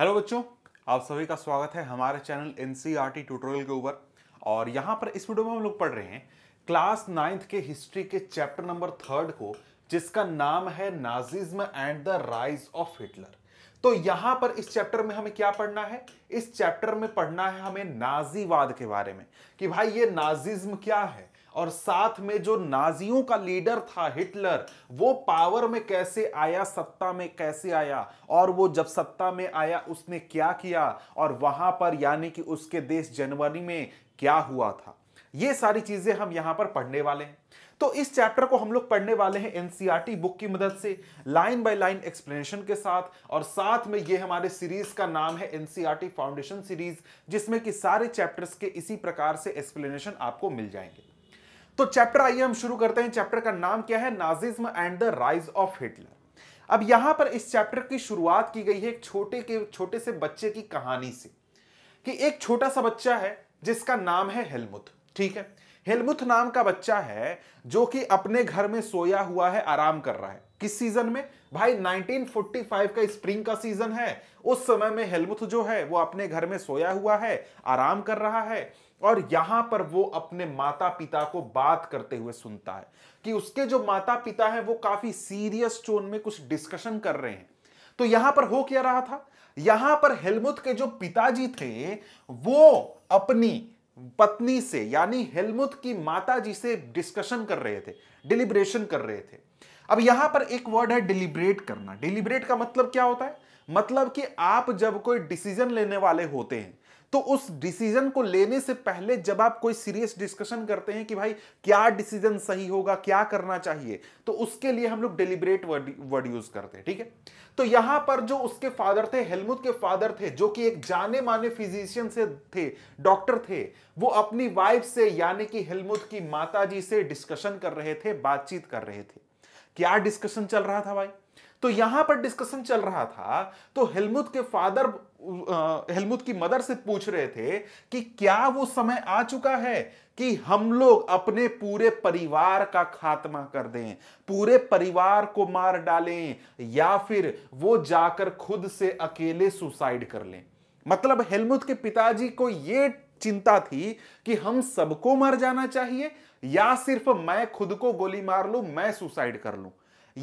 Hello बच्चों आप सभी का स्वागत है हमारे चैनल एन ट्यूटोरियल के ऊपर और यहाँ पर इस वीडियो में हम लोग पढ़ रहे हैं क्लास नाइन्थ के हिस्ट्री के चैप्टर नंबर थर्ड को जिसका नाम है Nazism and the rise of Hitler तो यहाँ पर इस चैप्टर में हमें क्या पढ़ना है इस चैप्टर में पढ़ना है हमें नाजीवाद के बारे में कि भाई ये नाजिज्म क्या है और साथ में जो नाजियों का लीडर था हिटलर वो पावर में कैसे आया सत्ता में कैसे आया और वो जब सत्ता में आया उसने क्या किया और वहां पर यानी कि उसके देश जनवरी में क्या हुआ था ये सारी चीजें हम यहां पर पढ़ने वाले हैं तो इस चैप्टर को हम लोग पढ़ने वाले हैं एनसीईआरटी e बुक की मदद से लाइन बाय लाइन एक्सप्लेनेशन के साथ और साथ में ये हमारे सीरीज का नाम है एनसीईआरटी e फाउंडेशन सीरीज जिसमें कि सारे चैप्टर्स के इसी प्रकार से एक्सप्लेनेशन आपको मिल जाएंगे तो चैप्टर आइए हम शुरू करते हैं चैप्टर का नाम क्या है Nazism and the rise of Hitler अब यहां पर इस चैप्टर की शुरुआत की गई है एक छोटे के छोटे से बच्चे की कहानी से कि एक छोटा सा बच्चा है जिसका नाम है हेलमुथ ठीक है हेलमुथ नाम का बच्चा है जो कि अपने घर में सोया हुआ है आराम कर रहा है किस सीजन में भाई 1945 का स्प्रिंग का सीजन है उस समय में हेलमुथ जो है वो अपने घर में सोया हुआ है आराम कर रहा है और यहां पर वो अपने माता पिता को बात करते हुए सुनता है कि उसके जो माता पिता हैं वो काफी सीरियस टोन में कुछ डिस्कशन कर रहे हैं तो यहां पर हो क्या रहा था यहां पर हेलमुथ के जो पिताजी थे वो अपनी पत्नी से यानी हेलमुथ की माता जी से डिस्कशन कर रहे थे डिलिब्रेशन कर रहे थे अब यहां पर एक वर्ड है डिलिब्रेट करना डिलिब्रेट का मतलब क्या होता है मतलब कि आप जब कोई डिसीजन लेने वाले होते हैं तो उस डिसीजन को लेने से पहले जब आप कोई सीरियस डिस्कशन करते हैं कि भाई क्या डिसीजन सही होगा क्या करना चाहिए तो उसके लिए हम लोग डिलीबरेट वर्ड वर्ड यूज करते हैं ठीक है तो यहां पर जो उसके फादर थे हेलमुथ के फादर थे जो कि एक जाने माने फिजिशियन से थे डॉक्टर थे वो अपनी वाइफ से यानी कि हेलमुथ की माता से डिस्कशन कर रहे थे बातचीत कर रहे थे क्या डिस्कशन चल रहा था भाई तो यहां पर डिस्कशन चल रहा था तो हेलमुथ के फादर हेलमुद की मदर से पूछ रहे थे कि क्या वो समय आ चुका है कि हम लोग अपने पूरे परिवार का खात्मा कर दें पूरे परिवार को मार डालें या फिर वो जाकर खुद से अकेले सुसाइड कर लें मतलब हेलमुद के पिताजी को यह चिंता थी कि हम सबको मर जाना चाहिए या सिर्फ मैं खुद को गोली मार लू मैं सुसाइड कर लू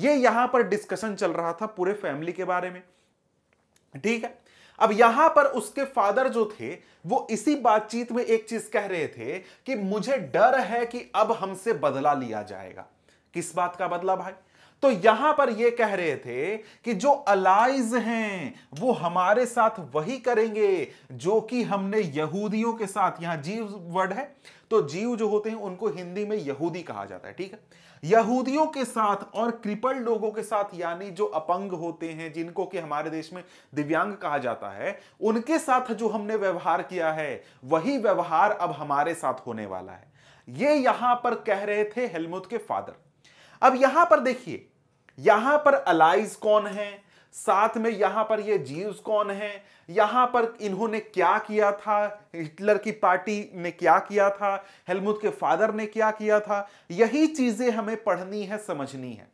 ये यहां पर डिस्कशन चल रहा था पूरे फैमिली के बारे में ठीक है अब यहां पर उसके फादर जो थे वो इसी बातचीत में एक चीज कह रहे थे कि मुझे डर है कि अब हमसे बदला लिया जाएगा किस बात का बदला भाई तो यहां पर ये कह रहे थे कि जो अलाइज हैं वो हमारे साथ वही करेंगे जो कि हमने यहूदियों के साथ यहां जीव वर्ड है तो जीव जो होते हैं उनको हिंदी में यहूदी कहा जाता है ठीक है यहूदियों के साथ और क्रिपल लोगों के साथ यानी जो अपंग होते हैं जिनको कि हमारे देश में दिव्यांग कहा जाता है उनके साथ जो हमने व्यवहार किया है वही व्यवहार अब हमारे साथ होने वाला है ये यहां पर कह रहे थे हेलमुत के फादर अब यहां पर देखिए यहां पर अलाइज कौन है साथ में यहां पर ये जीव्स कौन है यहां पर इन्होंने क्या किया था हिटलर की पार्टी ने क्या किया था हेलमुद के फादर ने क्या किया था यही चीजें हमें पढ़नी है समझनी है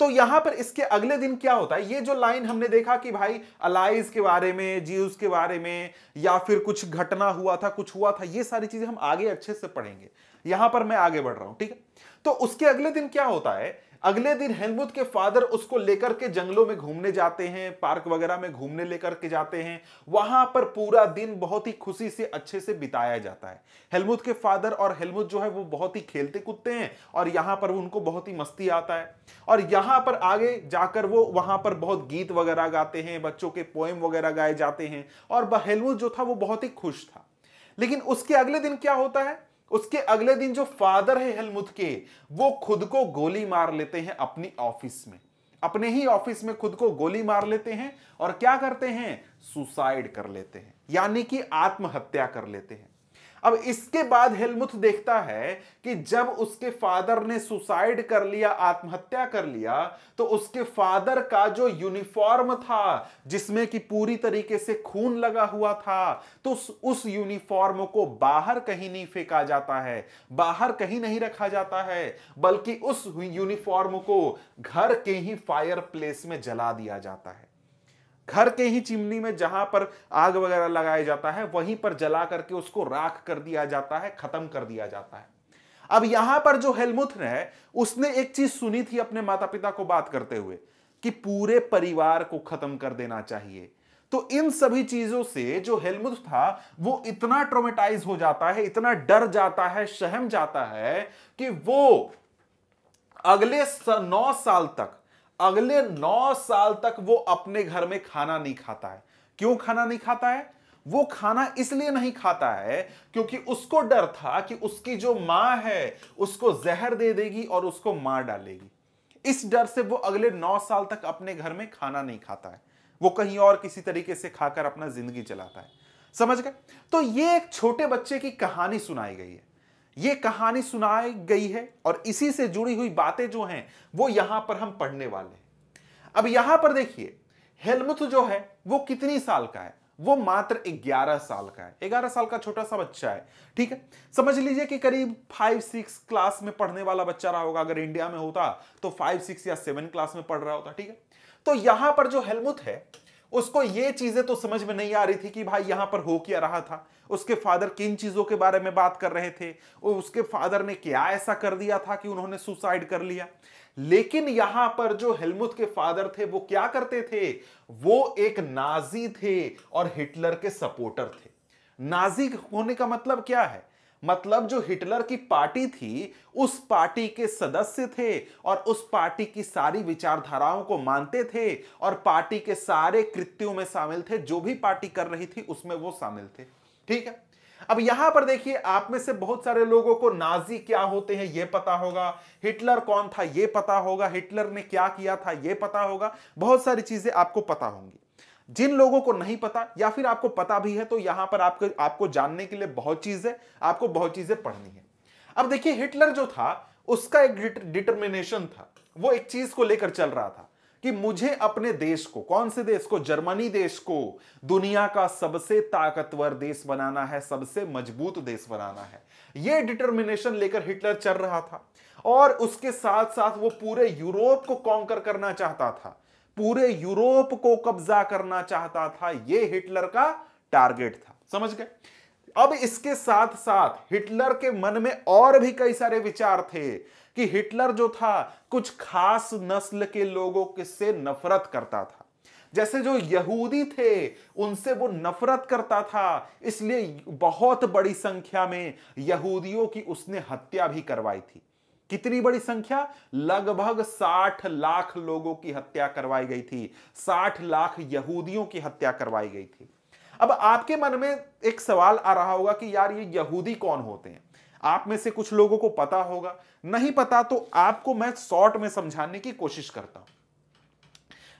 तो यहां पर इसके अगले दिन क्या होता है ये जो लाइन हमने देखा कि भाई अलाइज के बारे में जीव्स के बारे में या फिर कुछ घटना हुआ था कुछ हुआ था ये सारी चीजें हम आगे अच्छे से पढ़ेंगे यहां पर मैं आगे बढ़ रहा हूं ठीक है तो उसके अगले दिन क्या होता है अगले दिन हेनबुद के फादर उसको लेकर के जंगलों में घूमने जाते हैं पार्क वगैरह में घूमने लेकर के जाते हैं वहां पर पूरा दिन बहुत ही खुशी से अच्छे से बिताया जाता है हेलमुद के फादर और हेलमुद जो है वो बहुत ही खेलते कूदते हैं और यहाँ पर उनको बहुत ही मस्ती आता है और यहाँ पर आगे जाकर वो वहां पर बहुत गीत वगैरह गाते हैं बच्चों के पोएम वगैरह गाए जाते हैं और हेलमुद जो था वो बहुत ही खुश था लेकिन उसके अगले दिन क्या होता है उसके अगले दिन जो फादर है हेलमुथ के वो खुद को गोली मार लेते हैं अपनी ऑफिस में अपने ही ऑफिस में खुद को गोली मार लेते हैं और क्या करते हैं सुसाइड कर लेते हैं यानी कि आत्महत्या कर लेते हैं अब इसके बाद हेलमुथ देखता है कि जब उसके फादर ने सुसाइड कर लिया आत्महत्या कर लिया तो उसके फादर का जो यूनिफॉर्म था जिसमें कि पूरी तरीके से खून लगा हुआ था तो उस, उस यूनिफॉर्म को बाहर कहीं नहीं फेंका जाता है बाहर कहीं नहीं रखा जाता है बल्कि उस यूनिफॉर्म को घर के ही फायर प्लेस में जला दिया जाता है घर के ही चिमनी में जहां पर आग वगैरह लगाया जाता है वहीं पर जला करके उसको राख कर दिया जाता है खत्म कर दिया जाता है अब यहां पर जो हेलमुथ है उसने एक चीज सुनी थी अपने माता पिता को बात करते हुए कि पूरे परिवार को खत्म कर देना चाहिए तो इन सभी चीजों से जो हेलमुथ था वो इतना ट्रोमेटाइज हो जाता है इतना डर जाता है सहम जाता है कि वो अगले नौ साल तक अगले नौ साल तक वो अपने घर में खाना नहीं खाता है क्यों खाना नहीं खाता है वो खाना इसलिए नहीं खाता है क्योंकि उसको डर था कि उसकी जो मां है उसको जहर दे देगी और उसको मार डालेगी इस डर से वो अगले नौ साल तक अपने घर में खाना नहीं खाता है वो कहीं और किसी तरीके से खाकर अपना जिंदगी चलाता है समझ गए तो ये एक छोटे बच्चे की कहानी सुनाई गई है ये कहानी सुनाई गई है और इसी से जुड़ी हुई बातें जो हैं वो यहां पर हम पढ़ने वाले हैं अब यहां पर देखिए हेलमुथ जो है वो कितनी साल का है वो मात्र 11 साल का है 11 साल का छोटा सा बच्चा है ठीक है समझ लीजिए कि करीब फाइव सिक्स क्लास में पढ़ने वाला बच्चा रहा होगा अगर इंडिया में होता तो फाइव सिक्स या सेवन क्लास में पढ़ रहा होता ठीक है तो यहां पर जो हेलमुथ है उसको ये चीजें तो समझ में नहीं आ रही थी कि भाई यहां पर हो क्या रहा था उसके फादर किन चीजों के बारे में बात कर रहे थे और उसके फादर ने क्या ऐसा कर दिया था कि उन्होंने सुसाइड कर लिया लेकिन यहां पर जो हेलमुथ के फादर थे वो क्या करते थे वो एक नाजी थे और हिटलर के सपोर्टर थे नाजी होने का मतलब क्या है मतलब जो हिटलर की पार्टी थी उस पार्टी के सदस्य थे और उस पार्टी की सारी विचारधाराओं को मानते थे और पार्टी के सारे कृत्यों में शामिल थे जो भी पार्टी कर रही थी उसमें वो शामिल थे ठीक है अब यहां पर देखिए आप में से बहुत सारे लोगों को नाजी क्या होते हैं यह पता होगा हिटलर कौन था यह पता होगा हिटलर ने क्या किया था यह पता होगा बहुत सारी चीजें आपको पता होंगी जिन लोगों को नहीं पता या फिर आपको पता भी है तो यहां पर आपको आपको जानने के लिए बहुत चीज है आपको बहुत चीजें पढ़नी है अब देखिए हिटलर जो था उसका एक डिटर्मिनेशन था वो एक चीज को लेकर चल रहा था कि मुझे अपने देश को कौन से देश को जर्मनी देश को दुनिया का सबसे ताकतवर देश बनाना है सबसे मजबूत देश बनाना है यह डिटर्मिनेशन लेकर हिटलर चल रहा था और उसके साथ साथ वो पूरे यूरोप को कॉन्कर करना चाहता था पूरे यूरोप को कब्जा करना चाहता था यह हिटलर का टारगेट था समझ गए अब इसके साथ साथ हिटलर के मन में और भी कई सारे विचार थे कि हिटलर जो था कुछ खास नस्ल के लोगों के से नफरत करता था जैसे जो यहूदी थे उनसे वो नफरत करता था इसलिए बहुत बड़ी संख्या में यहूदियों की उसने हत्या भी करवाई थी कितनी बड़ी संख्या लगभग 60 लाख लोगों की हत्या करवाई गई थी 60 लाख यहूदियों की हत्या करवाई गई थी अब आपके मन में एक सवाल आ रहा होगा कि यार ये यहूदी कौन होते हैं आप में से कुछ लोगों को पता होगा नहीं पता तो आपको मैं शॉर्ट में समझाने की कोशिश करता हूं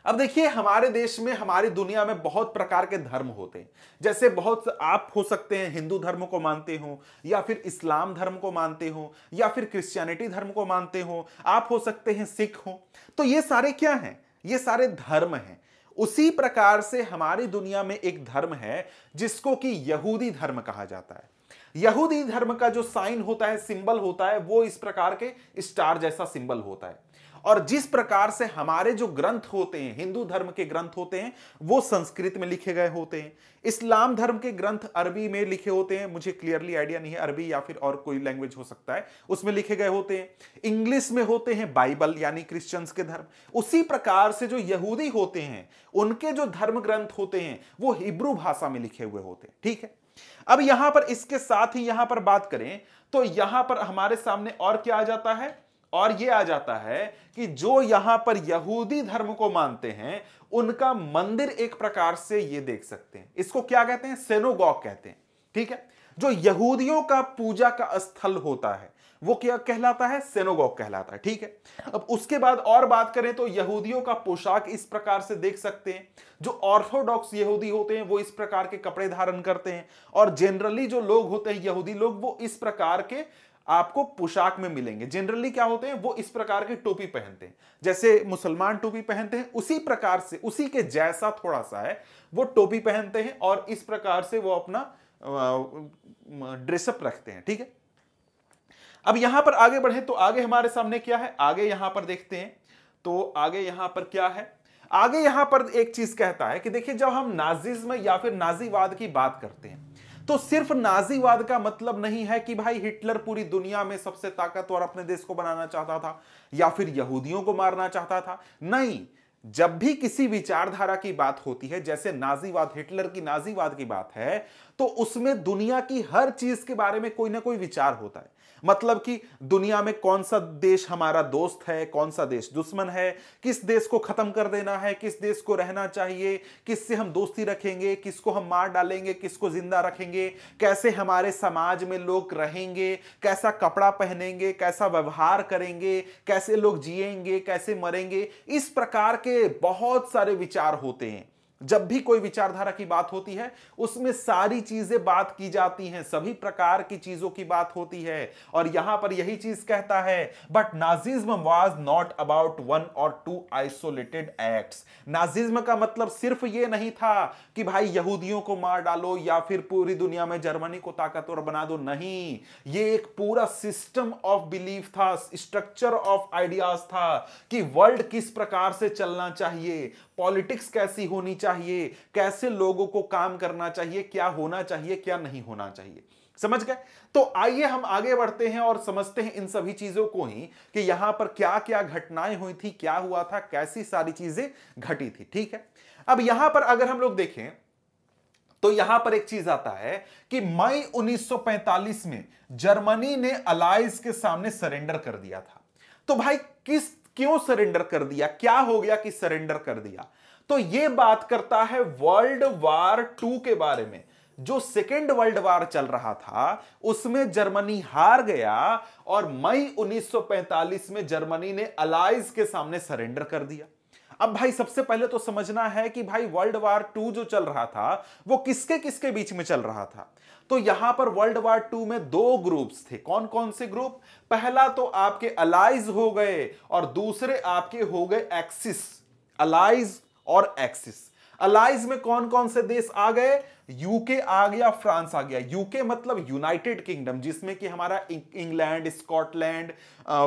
अब देखिए हमारे देश में हमारी दुनिया में बहुत प्रकार के धर्म होते हैं जैसे बहुत आप हो सकते हैं हिंदू धर्म को मानते हो या फिर इस्लाम धर्म को मानते हो या फिर क्रिश्चियनिटी धर्म को मानते हो आप हो सकते हैं सिख हो तो ये सारे क्या हैं ये सारे धर्म हैं उसी प्रकार से हमारी दुनिया में एक धर्म है जिसको कि यहूदी धर्म कहा जाता है यहूदी धर्म का जो साइन होता है सिंबल होता है वो इस प्रकार के स्टार जैसा सिंबल होता है और जिस प्रकार से हमारे जो ग्रंथ होते हैं हिंदू धर्म के ग्रंथ होते हैं वो संस्कृत में लिखे गए होते हैं इस्लाम धर्म के ग्रंथ अरबी में लिखे होते हैं मुझे क्लियरली आइडिया नहीं है अरबी या फिर और कोई लैंग्वेज हो सकता है उसमें लिखे गए होते हैं इंग्लिश में होते हैं बाइबल यानी क्रिश्चियंस के धर्म उसी प्रकार से जो यहूदी होते हैं उनके जो धर्म ग्रंथ होते हैं वो हिब्रू भाषा में लिखे हुए होते हैं ठीक है अब यहां पर इसके साथ ही यहां पर बात करें तो यहां पर हमारे सामने और क्या आ जाता है और ये आ जाता है कि जो यहां पर यहूदी धर्म को मानते हैं उनका मंदिर एक प्रकार से ये देख सकते हैं इसको क्या कहते हैं सेनोगॉक कहते हैं ठीक है जो यहूदियों का पूजा का स्थल होता है वो क्या कहलाता है सेनोगॉक कहलाता है ठीक है अब उसके बाद और बात करें तो यहूदियों का पोशाक इस प्रकार से देख सकते हैं जो ऑर्थोडॉक्स यहूदी होते हैं वो इस प्रकार के कपड़े धारण करते हैं और जनरली जो लोग होते हैं यहूदी लोग वो इस प्रकार के आपको पोशाक में मिलेंगे जनरली क्या होते हैं वो इस प्रकार की टोपी पहनते हैं जैसे मुसलमान टोपी पहनते हैं उसी प्रकार से उसी के जैसा थोड़ा सा है वो टोपी पहनते हैं और इस प्रकार से वो अपना ड्रेसअप रखते हैं ठीक है अब यहां पर आगे बढ़े तो आगे हमारे सामने क्या है आगे यहां पर देखते हैं तो आगे यहां पर क्या है आगे यहां पर एक चीज कहता है कि देखिए जब हम नाजिज्म या फिर नाजीवाद की बात करते हैं तो सिर्फ नाजीवाद का मतलब नहीं है कि भाई हिटलर पूरी दुनिया में सबसे ताकतवर अपने देश को बनाना चाहता था या फिर यहूदियों को मारना चाहता था नहीं जब भी किसी विचारधारा की बात होती है जैसे नाजीवाद हिटलर की नाजीवाद की बात है तो उसमें दुनिया की हर चीज के बारे में कोई ना कोई विचार होता है मतलब कि दुनिया में कौन सा देश हमारा दोस्त है कौन सा देश दुश्मन है किस देश को खत्म कर देना है किस देश को रहना चाहिए किससे हम दोस्ती रखेंगे किसको हम मार डालेंगे किसको जिंदा रखेंगे कैसे हमारे समाज में लोग रहेंगे कैसा कपड़ा पहनेंगे कैसा व्यवहार करेंगे कैसे लोग जिएंगे कैसे मरेंगे इस प्रकार के बहुत सारे विचार होते हैं जब भी कोई विचारधारा की बात होती है उसमें सारी चीजें बात की जाती हैं सभी प्रकार की चीजों की बात होती है और यहां पर यही चीज कहता है but Nazism was not about one और टू आइसोलेटेड एक्ट्स नाजिज्म का मतलब सिर्फ ये नहीं था कि भाई यहूदियों को मार डालो या फिर पूरी दुनिया में जर्मनी को ताकतवर बना दो नहीं ये एक पूरा सिस्टम ऑफ बिलीफ था स्ट्रक्चर ऑफ आइडियाज था कि वर्ल्ड किस प्रकार से चलना चाहिए पॉलिटिक्स कैसी होनी चाहिए कैसे लोगों को काम करना चाहिए क्या होना चाहिए क्या नहीं होना चाहिए समझ गए तो आइए हम आगे बढ़ते हैं और समझते हैं इन सभी चीजों को ही कि यहां पर क्या क्या घटनाएं हुई थी क्या हुआ था कैसी सारी चीजें घटी थी ठीक है अब यहां पर अगर हम लोग देखें तो यहां पर एक चीज आता है कि मई 1945 में जर्मनी ने अलाइज के सामने सरेंडर कर दिया था तो भाई किस क्यों सरेंडर कर दिया क्या हो गया कि सरेंडर कर दिया तो यह बात करता है वर्ल्ड वार टू के बारे में जो सेकेंड वर्ल्ड वार चल रहा था उसमें जर्मनी हार गया और मई 1945 में जर्मनी ने अलाइज के सामने सरेंडर कर दिया अब भाई सबसे पहले तो समझना है कि भाई वर्ल्ड वार टू जो चल रहा था वो किसके किसके बीच में चल रहा था तो यहां पर वर्ल्ड वार टू में दो ग्रुप्स थे कौन कौन से ग्रुप पहला तो आपके अलाइज हो गए और दूसरे आपके हो गए एक्सिस अलाइज और एक्सिस अलाइज में कौन कौन से देश आ गए यूके आ गया फ्रांस आ गया यूके मतलब यूनाइटेड किंगडम जिसमें कि हमारा इंग्लैंड स्कॉटलैंड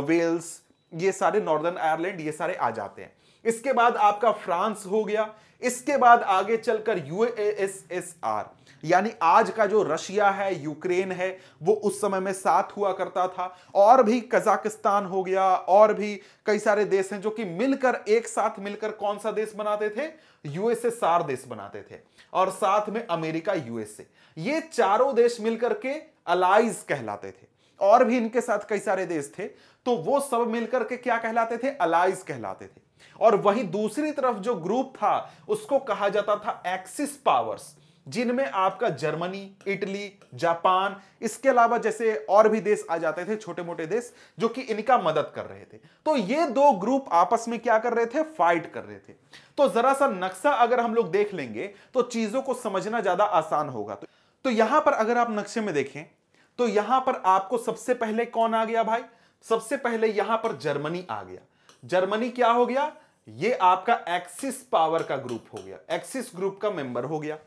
वेल्स ये सारे नॉर्दर्न आयरलैंड ये सारे आ जाते हैं इसके बाद आपका फ्रांस हो गया इसके बाद आगे चलकर यूएसएसआर यानी आज का जो रशिया है यूक्रेन है वो उस समय में साथ हुआ करता था और भी कजाकिस्तान हो गया और भी कई सारे देश हैं जो कि मिलकर एक साथ मिलकर कौन सा देश बनाते थे यूएसए सार देश बनाते थे और साथ में अमेरिका यूएसए ये चारों देश मिलकर के अलाइज कहलाते थे और भी इनके साथ कई सारे देश थे तो वो सब मिलकर के क्या कहलाते थे अलाइज कहलाते थे और वहीं दूसरी तरफ जो ग्रुप था उसको कहा जाता था एक्सिस पावर्स जिनमें आपका जर्मनी इटली जापान इसके अलावा जैसे और भी देश आ जाते थे छोटे मोटे देश जो कि इनका मदद कर रहे थे तो ये दो ग्रुप आपस में क्या कर रहे थे फाइट कर रहे थे तो जरा सा नक्शा अगर हम लोग देख लेंगे तो चीजों को समझना ज्यादा आसान होगा तो, तो यहां पर अगर आप नक्शे में देखें तो यहां पर आपको सबसे पहले कौन आ गया भाई सबसे पहले यहां पर जर्मनी आ गया जर्मनी क्या हो गया ये आपका एक्सिस पावर का ग्रुप हो गया एक्सिस ग्रुप का मेंबर हो गया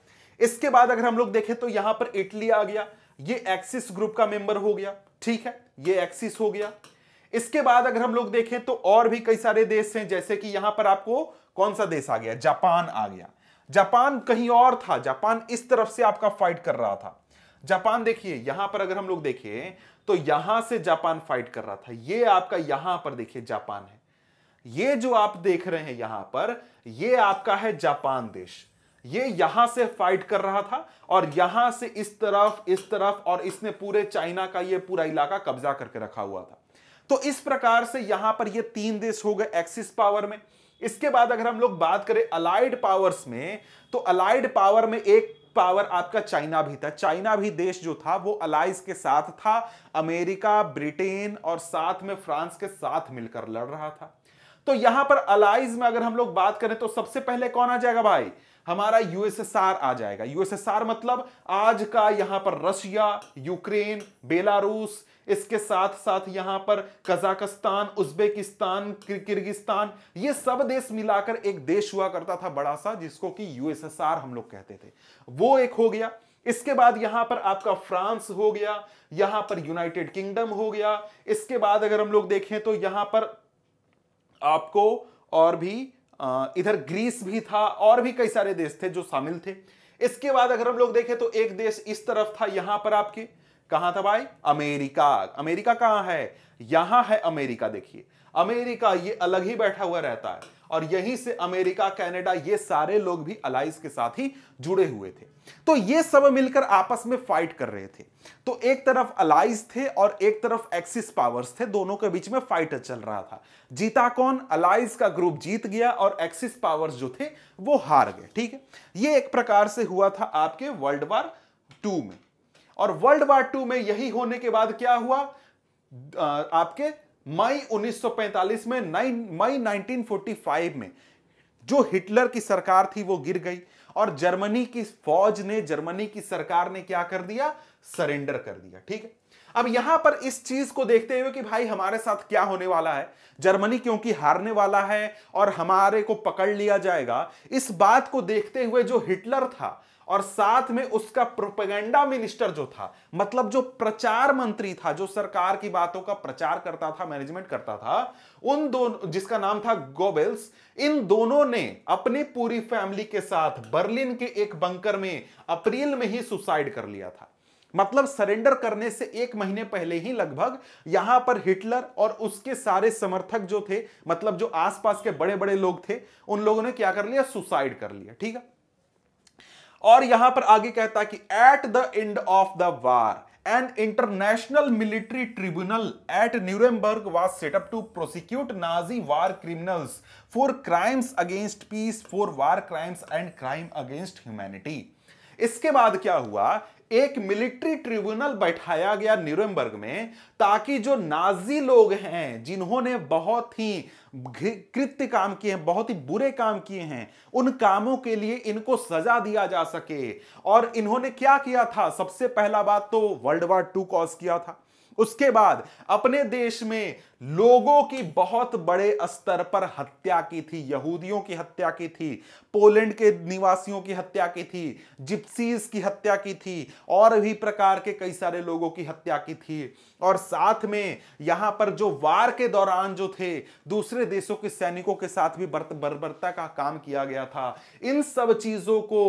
इसके बाद अगर हम लोग देखें तो यहां पर इटली आ गया ये एक्सिस ग्रुप का मेंबर हो गया ठीक है ये एक्सिस हो गया इसके बाद अगर हम लोग देखें तो और भी कई सारे देश हैं जैसे कि यहां पर आपको कौन सा देश आ गया जापान आ गया जापान कहीं और था जापान इस तरफ से आपका फाइट कर रहा था जापान देखिए यहां पर अगर हम लोग देखें तो यहां से जापान फाइट कर रहा था ये आपका यहां पर देखिए जापान है ये जो आप देख रहे हैं यहां पर ये आपका है जापान देश ये यहां से फाइट कर रहा था और यहां से इस तरफ इस तरफ और इसने पूरे चाइना का ये पूरा इलाका कब्जा करके रखा हुआ था तो इस प्रकार से यहां पर ये तीन देश हो गए एक्सिस पावर में इसके बाद अगर हम लोग बात करें अलाइड पावर्स में तो अलाइड पावर में एक पावर आपका चाइना भी था चाइना भी देश जो था वो अलाइज के साथ था अमेरिका ब्रिटेन और साथ में फ्रांस के साथ मिलकर लड़ रहा था तो यहां पर अलाइज में अगर हम लोग बात करें तो सबसे पहले कौन आ जाएगा भाई हमारा यूएसएसआर आ जाएगा यूएसएसआर मतलब आज का यहां पर रशिया यूक्रेन बेलारूस इसके साथ साथ यहां पर कजाकिस्तान उज्बेकिस्तान किर्गिस्तान ये सब देश मिलाकर एक देश हुआ करता था बड़ा सा जिसको कि यूएसएसआर हम लोग कहते थे वो एक हो गया इसके बाद यहां पर आपका फ्रांस हो गया यहां पर यूनाइटेड किंगडम हो गया इसके बाद अगर हम लोग देखें तो यहां पर आपको और भी इधर ग्रीस भी था और भी कई सारे देश थे जो शामिल थे इसके बाद अगर हम लोग देखें तो एक देश इस तरफ था यहां पर आपके कहां था भाई अमेरिका अमेरिका कहां है यहां है अमेरिका देखिए अमेरिका ये अलग ही बैठा हुआ रहता है और यहीं से अमेरिका कनाडा ये सारे लोग भी अलाइज के साथ ही जुड़े हुए थे तो ये सब मिलकर आपस में फाइट कर रहे थे तो एक तरफ अलाइज थे और एक तरफ एक्सिस पावर्स थे दोनों के बीच में फाइट चल रहा था जीता कौन अलाइज का ग्रुप जीत गया और एक्सिस पावर्स जो थे वो हार गए ठीक है ये एक प्रकार से हुआ था आपके वर्ल्ड वार टू में और वर्ल्ड वार टू में यही होने के बाद क्या हुआ आपके मई 1945 में 9 मई 1945 में जो हिटलर की सरकार थी वो गिर गई और जर्मनी की फौज ने जर्मनी की सरकार ने क्या कर दिया सरेंडर कर दिया ठीक है अब यहां पर इस चीज को देखते हुए कि भाई हमारे साथ क्या होने वाला है जर्मनी क्योंकि हारने वाला है और हमारे को पकड़ लिया जाएगा इस बात को देखते हुए जो हिटलर था और साथ में उसका प्रोपेगेंडा मिनिस्टर जो था मतलब जो प्रचार मंत्री था जो सरकार की बातों का प्रचार करता था मैनेजमेंट करता था उन दोनों जिसका नाम था गोबेल्स इन दोनों ने अपनी पूरी फैमिली के साथ बर्लिन के एक बंकर में अप्रैल में ही सुसाइड कर लिया था मतलब सरेंडर करने से एक महीने पहले ही लगभग यहां पर हिटलर और उसके सारे समर्थक जो थे मतलब जो आसपास के बड़े बड़े लोग थे उन लोगों ने क्या कर लिया सुसाइड कर लिया ठीक है और यहां पर आगे कहता कि at the end of the war an international military tribunal at Nuremberg was set up to prosecute Nazi war criminals for crimes against peace for war crimes and crime against humanity इसके बाद क्या हुआ एक मिलिट्री ट्रिब्यूनल बैठाया गया Nuremberg में ताकि जो नाजी लोग हैं जिन्होंने बहुत ही कृत्य काम किए हैं बहुत ही बुरे काम किए हैं उन कामों के लिए इनको सजा दिया जा सके और इन्होंने क्या किया था सबसे पहला बात तो वर्ल्ड वार टू कॉज किया था उसके बाद अपने देश में लोगों की बहुत बड़े स्तर पर हत्या की थी यहूदियों की हत्या की थी पोलैंड के निवासियों की हत्या की थी जिप्सीज की हत्या की थी और भी प्रकार के कई सारे लोगों की हत्या की थी और साथ में यहां पर जो वार के दौरान जो थे दूसरे देशों के सैनिकों के साथ भी बर्बरता का काम किया गया था इन सब चीजों को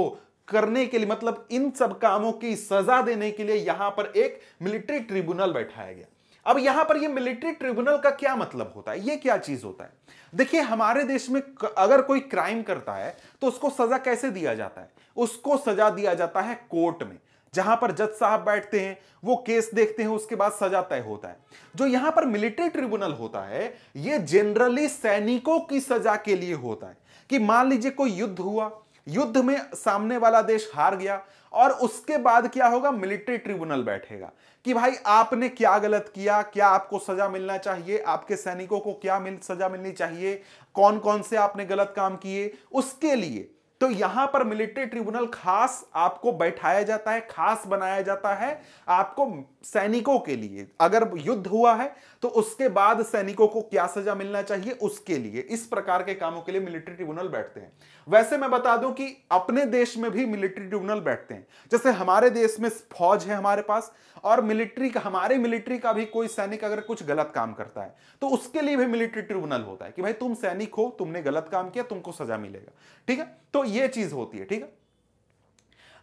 करने के लिए मतलब इन सब कामों की सजा देने के लिए यहां पर एक मिलिट्री ट्रिब्यूनल बैठाया गया अब यहां पर ये मिलिट्री ट्रिब्यूनल का क्या मतलब होता है ये क्या चीज होता है देखिए हमारे देश में अगर कोई क्राइम करता है तो उसको सजा कैसे दिया जाता है उसको सजा दिया जाता है कोर्ट में जहां पर जज साहब बैठते हैं वो केस देखते हैं उसके बाद सजा तय होता है जो यहां पर मिलिट्री ट्रिब्यूनल होता है ये जनरली सैनिकों की सजा के लिए होता है कि मान लीजिए कोई युद्ध हुआ युद्ध में सामने वाला देश हार गया और उसके बाद क्या होगा मिलिट्री ट्रिब्यूनल बैठेगा कि भाई आपने क्या गलत किया क्या आपको सजा मिलना चाहिए आपके सैनिकों को क्या मिल सजा मिलनी चाहिए कौन कौन से आपने गलत काम किए उसके लिए तो यहां पर मिलिट्री ट्रिब्यूनल खास आपको बैठाया जाता है खास बनाया जाता है आपको सैनिकों के लिए अगर युद्ध हुआ है तो उसके बाद सैनिकों को क्या सजा मिलना चाहिए उसके लिए इस प्रकार के कामों के लिए मिलिट्री ट्रिब्यूनल बैठते हैं वैसे मैं बता दूं कि अपने देश में भी मिलिट्री ट्रिब्यूनल बैठते हैं जैसे हमारे देश में फौज है हमारे पास और मिलिट्री का हमारे मिलिट्री का भी कोई सैनिक अगर कुछ गलत काम करता है तो उसके लिए भी मिलिट्री ट्रिब्यूनल होता है कि भाई तुम सैनिक हो तुमने गलत काम किया तुमको सजा मिलेगा ठीक है तो यह चीज होती है ठीक है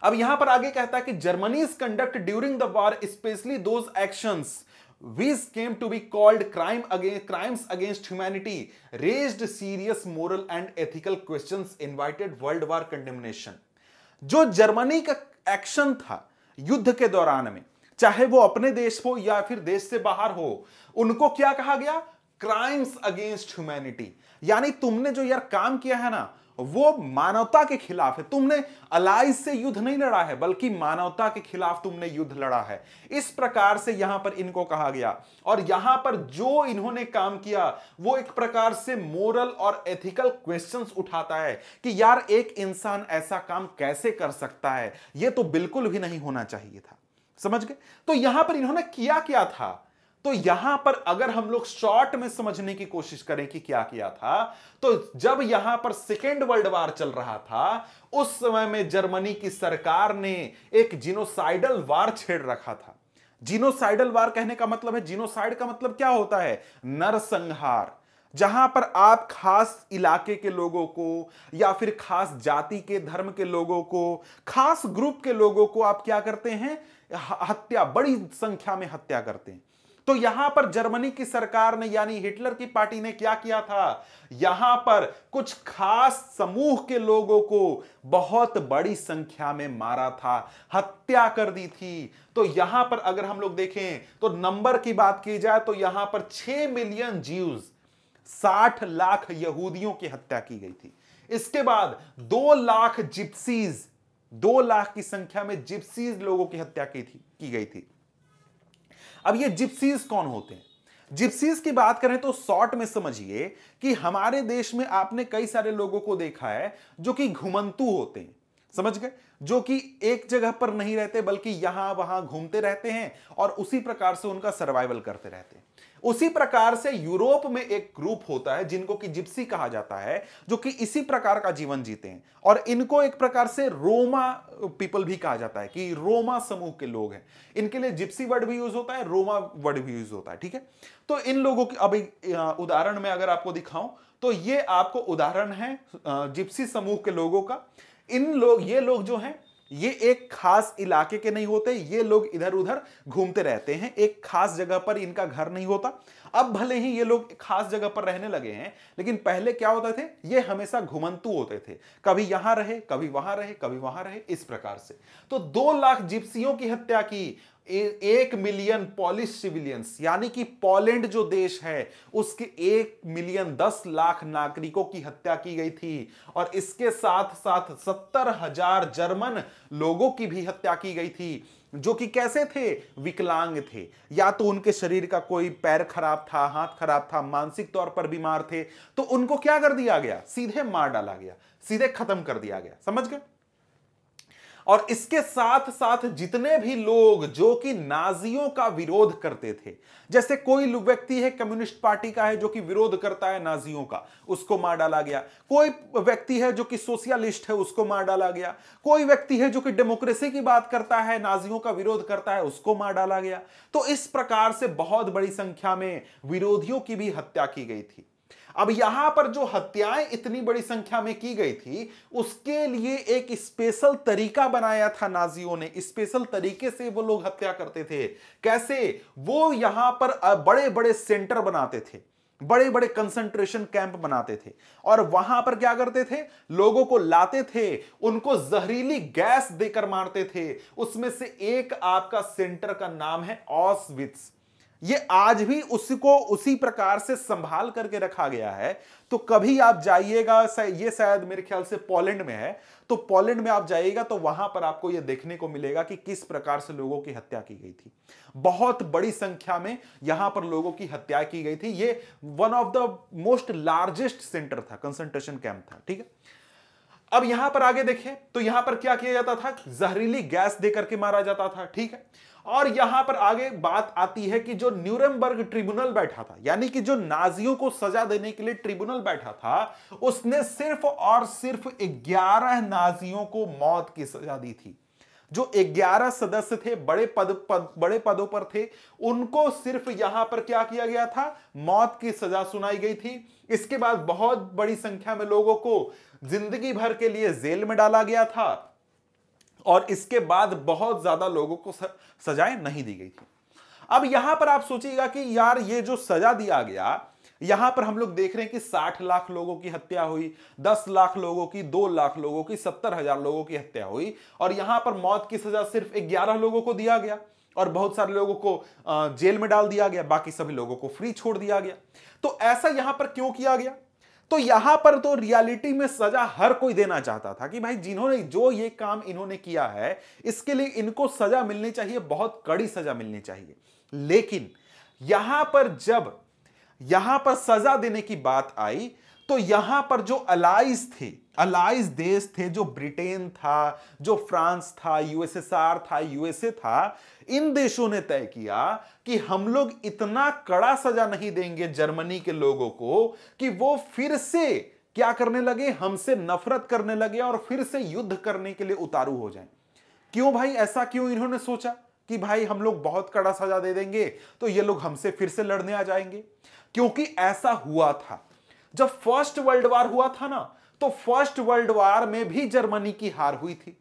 अब यहां पर आगे कहता है कि Germany conduct during the war specially those actions which came to be called crime against crimes against humanity raise serious moral and ethical question invited world war condemnation जो जर्मनी का एक्शन था युद्ध के दौरान में चाहे वो अपने देश हो या फिर देश से बाहर हो उनको क्या कहा गया क्राइम्स अगेंस्ट ह्यूमैनिटी यानी तुमने जो यार काम किया है ना वो मानवता के खिलाफ है तुमने अलाइज से युद्ध नहीं लड़ा है बल्कि मानवता के खिलाफ तुमने युद्ध लड़ा है इस प्रकार से यहां पर इनको कहा गया और यहां पर जो इन्होंने काम किया वो एक प्रकार से मोरल और एथिकल क्वेश्चंस उठाता है कि यार एक इंसान ऐसा काम कैसे कर सकता है यह तो बिल्कुल भी नहीं होना चाहिए था समझ गए तो यहां पर इन्होंने किया क्या था तो यहां पर अगर हम लोग शॉर्ट में समझने की कोशिश करें कि क्या किया था तो जब यहां पर सेकेंड वर्ल्ड वार चल रहा था उस समय में जर्मनी की सरकार ने एक जिनोसाइडल वार छेड़ रखा था जिनोसाइडल वार कहने का मतलब है जिनोसाइड का मतलब क्या होता है नरसंहार जहां पर आप खास इलाके के लोगों को या फिर खास जाति के धर्म के लोगों को खास ग्रुप के लोगों को आप क्या करते हैं हत्या बड़ी संख्या में हत्या करते हैं तो यहां पर जर्मनी की सरकार ने यानी हिटलर की पार्टी ने क्या किया था यहां पर कुछ खास समूह के लोगों को बहुत बड़ी संख्या में मारा था हत्या कर दी थी तो यहां पर अगर हम लोग देखें तो नंबर की बात की जाए तो यहां पर 6 मिलियन जीव साठ लाख यहूदियों की हत्या की गई थी इसके बाद दो लाख जिप्सीज दो लाख की संख्या में जिप्सीज लोगों की हत्या की थी की गई थी अब ये जिप्सीज कौन होते हैं जिप्सीज की बात करें तो शॉर्ट में समझिए कि हमारे देश में आपने कई सारे लोगों को देखा है जो कि घुमंतु होते हैं समझ गए जो कि एक जगह पर नहीं रहते बल्कि यहां वहां घूमते रहते हैं और उसी प्रकार से उनका सर्वाइवल करते रहते हैं उसी प्रकार से यूरोप में एक ग्रुप होता है जिनको कि जिप्सी कहा जाता है जो कि इसी प्रकार का जीवन जीते हैं और इनको एक प्रकार से रोमा पीपल भी कहा जाता है कि रोमा समूह के लोग हैं इनके लिए जिप्सी वर्ड भी यूज होता है रोमा वर्ड भी यूज होता है ठीक है तो इन लोगों की अभी उदाहरण में अगर आपको दिखाऊं तो ये आपको उदाहरण है जिप्सी समूह के लोगों का इन लोग ये लोग जो हैं ये एक खास इलाके के नहीं होते ये लोग इधर उधर घूमते रहते हैं एक खास जगह पर इनका घर नहीं होता अब भले ही ये लोग खास जगह पर रहने लगे हैं लेकिन पहले क्या होते थे ये हमेशा घुमंतु होते थे कभी यहां रहे कभी वहां रहे कभी वहां रहे इस प्रकार से तो दो लाख जिप्सियों की हत्या की एक मिलियन पॉलिश सिविलियंस यानी कि पोलैंड जो देश है उसके एक मिलियन दस लाख नागरिकों की हत्या की गई थी और इसके साथ साथ सत्तर हजार जर्मन लोगों की भी हत्या की गई थी जो कि कैसे थे विकलांग थे या तो उनके शरीर का कोई पैर खराब था हाथ खराब था मानसिक तौर पर बीमार थे तो उनको क्या कर दिया गया सीधे मार डाला गया सीधे खत्म कर दिया गया समझ गए और इसके साथ साथ जितने भी लोग जो कि नाजियों का विरोध करते थे जैसे कोई व्यक्ति है कम्युनिस्ट पार्टी का है जो कि विरोध करता है नाजियों का उसको मार डाला गया कोई व्यक्ति है जो कि सोशलिस्ट है उसको मार डाला गया कोई व्यक्ति है जो कि डेमोक्रेसी की बात करता है नाजियों का विरोध करता है उसको मार डाला गया तो इस प्रकार से बहुत बड़ी संख्या में विरोधियों की भी हत्या की गई थी अब यहां पर जो हत्याएं इतनी बड़ी संख्या में की गई थी उसके लिए एक स्पेशल तरीका बनाया था नाजियों ने स्पेशल तरीके से वो लोग हत्या करते थे कैसे वो यहां पर बड़े बड़े सेंटर बनाते थे बड़े बड़े कंसंट्रेशन कैंप बनाते थे और वहां पर क्या करते थे लोगों को लाते थे उनको जहरीली गैस देकर मारते थे उसमें से एक आपका सेंटर का नाम है ऑसविट्स ये आज भी उसको उसी प्रकार से संभाल करके रखा गया है तो कभी आप जाइएगा ये शायद मेरे ख्याल से पोलैंड में है तो पोलैंड में आप जाइएगा तो वहां पर आपको यह देखने को मिलेगा कि किस प्रकार से लोगों की हत्या की गई थी बहुत बड़ी संख्या में यहां पर लोगों की हत्या की गई थी ये one of the most largest centre था कंसंट्रेशन कैंप था ठीक है अब यहां पर आगे देखें तो यहां पर क्या किया जाता था जहरीली गैस देकर के मारा जाता था ठीक है और यहां पर आगे बात आती है कि जो न्यूरमबर्ग ट्रिब्यूनल बैठा था यानी कि जो नाजियों को सजा देने के लिए ट्रिब्यूनल बैठा था उसने सिर्फ और सिर्फ 11 नाजियों को मौत की सजा दी थी जो 11 सदस्य थे बड़े पद, पद बड़े पदों पर थे उनको सिर्फ यहां पर क्या किया गया था मौत की सजा सुनाई गई थी इसके बाद बहुत बड़ी संख्या में लोगों को जिंदगी भर के लिए जेल में डाला गया था और इसके बाद बहुत ज्यादा लोगों को सजाएं नहीं दी गई थी अब यहां पर आप सोचिएगा कि यार ये जो सजा दिया गया यहां पर हम लोग देख रहे हैं कि साठ लाख लोगों की हत्या हुई दस लाख लोगों की दो लाख लोगों की सत्तर हजार लोगों की हत्या हुई और यहां पर मौत की सजा सिर्फ ग्यारह लोगों को दिया गया और बहुत सारे लोगों को जेल में डाल दिया गया बाकी सभी लोगों को फ्री छोड़ दिया गया तो ऐसा यहां पर क्यों किया गया तो यहां पर तो रियलिटी में सजा हर कोई देना चाहता था कि भाई जिन्होंने जो ये काम इन्होंने किया है इसके लिए इनको सजा मिलनी चाहिए बहुत कड़ी सजा मिलनी चाहिए लेकिन यहां पर जब यहां पर सजा देने की बात आई तो यहां पर जो अलाइज थे अलाइज देश थे जो ब्रिटेन था जो फ्रांस था यूएसएसआर था यूएसए था इन देशों ने तय किया कि हम लोग इतना कड़ा सजा नहीं देंगे जर्मनी के लोगों को कि वो फिर से क्या करने लगे हमसे नफरत करने लगे और फिर से युद्ध करने के लिए उतारू हो जाए क्यों भाई ऐसा क्यों इन्होंने सोचा कि भाई हम लोग बहुत कड़ा सजा दे देंगे तो ये लोग हमसे फिर से लड़ने आ जाएंगे क्योंकि ऐसा हुआ था जब फर्स्ट वर्ल्ड वार हुआ था ना तो फर्स्ट वर्ल्ड वार में भी जर्मनी की हार हुई थी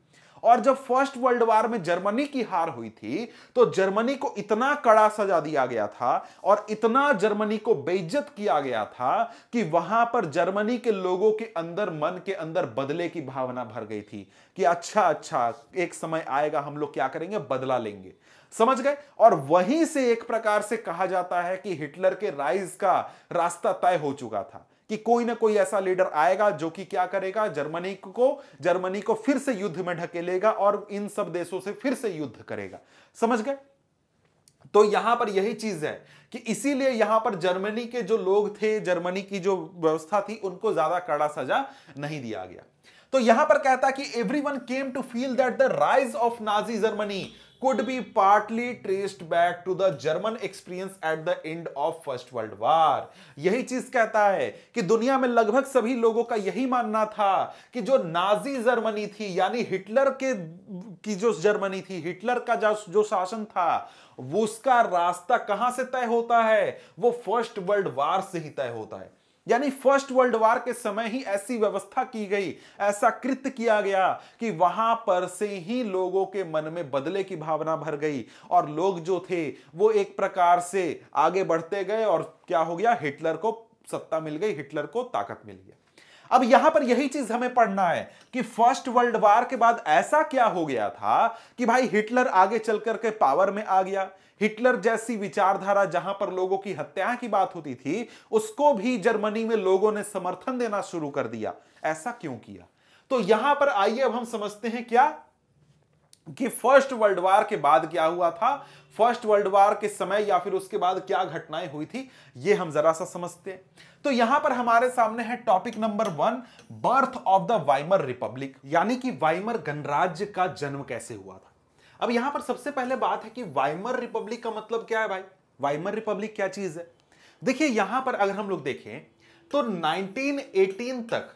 और जब फर्स्ट वर्ल्ड वार में जर्मनी की हार हुई थी तो जर्मनी को इतना कड़ा सजा दिया गया था और इतना जर्मनी को बेइज्जत किया गया था कि वहां पर जर्मनी के लोगों के अंदर मन के अंदर बदले की भावना भर गई थी कि अच्छा अच्छा एक समय आएगा हम लोग क्या करेंगे बदला लेंगे समझ गए और वहीं से एक प्रकार से कहा जाता है कि हिटलर के राइज का रास्ता तय हो चुका था कि कोई ना कोई ऐसा लीडर आएगा जो कि क्या करेगा जर्मनी को जर्मनी को फिर से युद्ध में ढकेलेगा और इन सब देशों से फिर से युद्ध करेगा समझ गए तो यहां पर यही चीज है कि इसीलिए यहां पर जर्मनी के जो लोग थे जर्मनी की जो व्यवस्था थी उनको ज्यादा कड़ा सजा नहीं दिया गया तो यहां पर कहता कि everyone came to feel that the rise of Nazi Germany could be partly traced back to the German experience at the end of First World War. यही चीज कहता है कि दुनिया में लगभग सभी लोगों का यही मानना था कि जो नाजी जर्मनी थी यानी हिटलर के की जो जर्मनी थी हिटलर का जो शासन था उसका रास्ता कहां से तय होता है वो फर्स्ट वर्ल्ड वार से ही तय होता है यानी फर्स्ट वर्ल्ड वार के समय ही ऐसी व्यवस्था की गई ऐसा कृत्य किया गया कि वहां पर से ही लोगों के मन में बदले की भावना भर गई और लोग जो थे वो एक प्रकार से आगे बढ़ते गए और क्या हो गया हिटलर को सत्ता मिल गई हिटलर को ताकत मिल गई अब यहां पर यही चीज हमें पढ़ना है कि फर्स्ट वर्ल्ड वार के बाद ऐसा क्या हो गया था कि भाई हिटलर आगे चल करके पावर में आ गया हिटलर जैसी विचारधारा जहां पर लोगों की हत्या की बात होती थी उसको भी जर्मनी में लोगों ने समर्थन देना शुरू कर दिया ऐसा क्यों किया तो यहां पर आइए अब हम समझते हैं क्या कि फर्स्ट वर्ल्ड वार के बाद क्या हुआ था फर्स्ट वर्ल्ड वार के समय या फिर उसके बाद क्या घटनाएं हुई थी ये हम जरा सा समझते हैं तो यहां पर हमारे सामने है topic number one birth of the Weimar Republic यानी कि वाइमर गणराज्य का जन्म कैसे हुआ था अब यहां पर सबसे पहले बात है कि वाइमर रिपब्लिक का मतलब क्या है भाई वाइमर रिपब्लिक क्या चीज है देखिए यहां पर अगर हम लोग देखें तो 1918 तक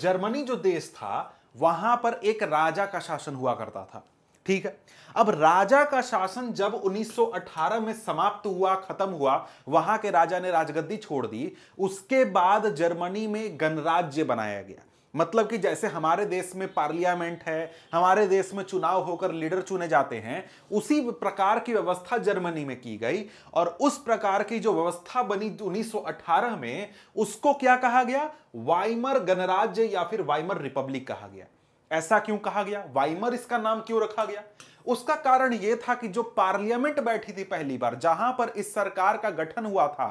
जर्मनी जो देश था वहां पर एक राजा का शासन हुआ करता था ठीक है अब राजा का शासन जब 1918 में समाप्त हुआ खत्म हुआ वहां के राजा ने राजगद्दी छोड़ दी उसके बाद जर्मनी में गणराज्य बनाया गया मतलब कि जैसे हमारे देश में पार्लियामेंट है हमारे देश में चुनाव होकर लीडर चुने जाते हैं उसी प्रकार की व्यवस्था जर्मनी में की गई और उस प्रकार की जो व्यवस्था बनी 1918 में उसको क्या कहा गया वाइमर गणराज्य या फिर वाइमर रिपब्लिक कहा गया ऐसा क्यों कहा गया वाइमर इसका नाम क्यों रखा गया उसका कारण यह था कि जो पार्लियामेंट बैठी थी पहली बार जहां पर इस सरकार का गठन हुआ था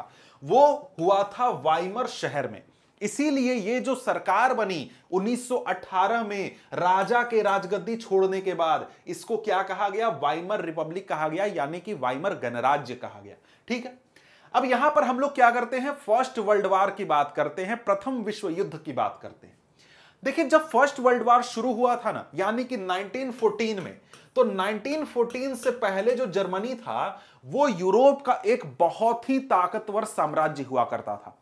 वो हुआ था वाइमर शहर में इसीलिए ये जो सरकार बनी 1918 में राजा के राजगद्दी छोड़ने के बाद इसको क्या कहा गया वाइमर रिपब्लिक कहा गया यानी कि वाइमर गणराज्य कहा गया ठीक है अब यहां पर हम लोग क्या करते हैं फर्स्ट वर्ल्ड वार की बात करते हैं प्रथम विश्व युद्ध की बात करते हैं देखिए जब फर्स्ट वर्ल्ड वार शुरू हुआ था ना यानी कि 1914 में तो 1914 से पहले जो जर्मनी था वो यूरोप का एक बहुत ही ताकतवर साम्राज्य हुआ करता था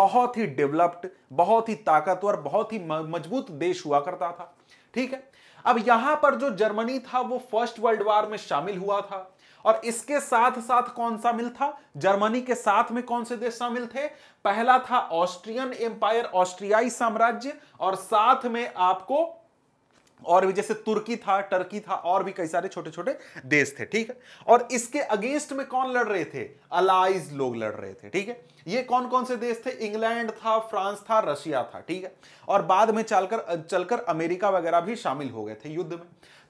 बहुत ही डेवलप्ड बहुत ही ताकतवर बहुत ही मजबूत देश हुआ करता था ठीक है अब यहां पर जो जर्मनी था वो फर्स्ट वर्ल्ड वॉर में शामिल हुआ था और इसके साथ साथ कौन सा मिल था जर्मनी के साथ में कौन से देश शामिल थे पहला था ऑस्ट्रियन एम्पायर ऑस्ट्रियाई साम्राज्य और साथ में आपको और भी जैसे तुर्की था टर्की था और भी कई सारे छोटे छोटे देश थे ठीक है और इसके अगेंस्ट में कौन लड़ रहे थे अलाइज लोग लड़ रहे थे ठीक है ये कौन कौन से देश थे इंग्लैंड था फ्रांस था रशिया था ठीक है और बाद में चलकर चलकर अमेरिका वगैरह भी शामिल हो गए थे युद्ध में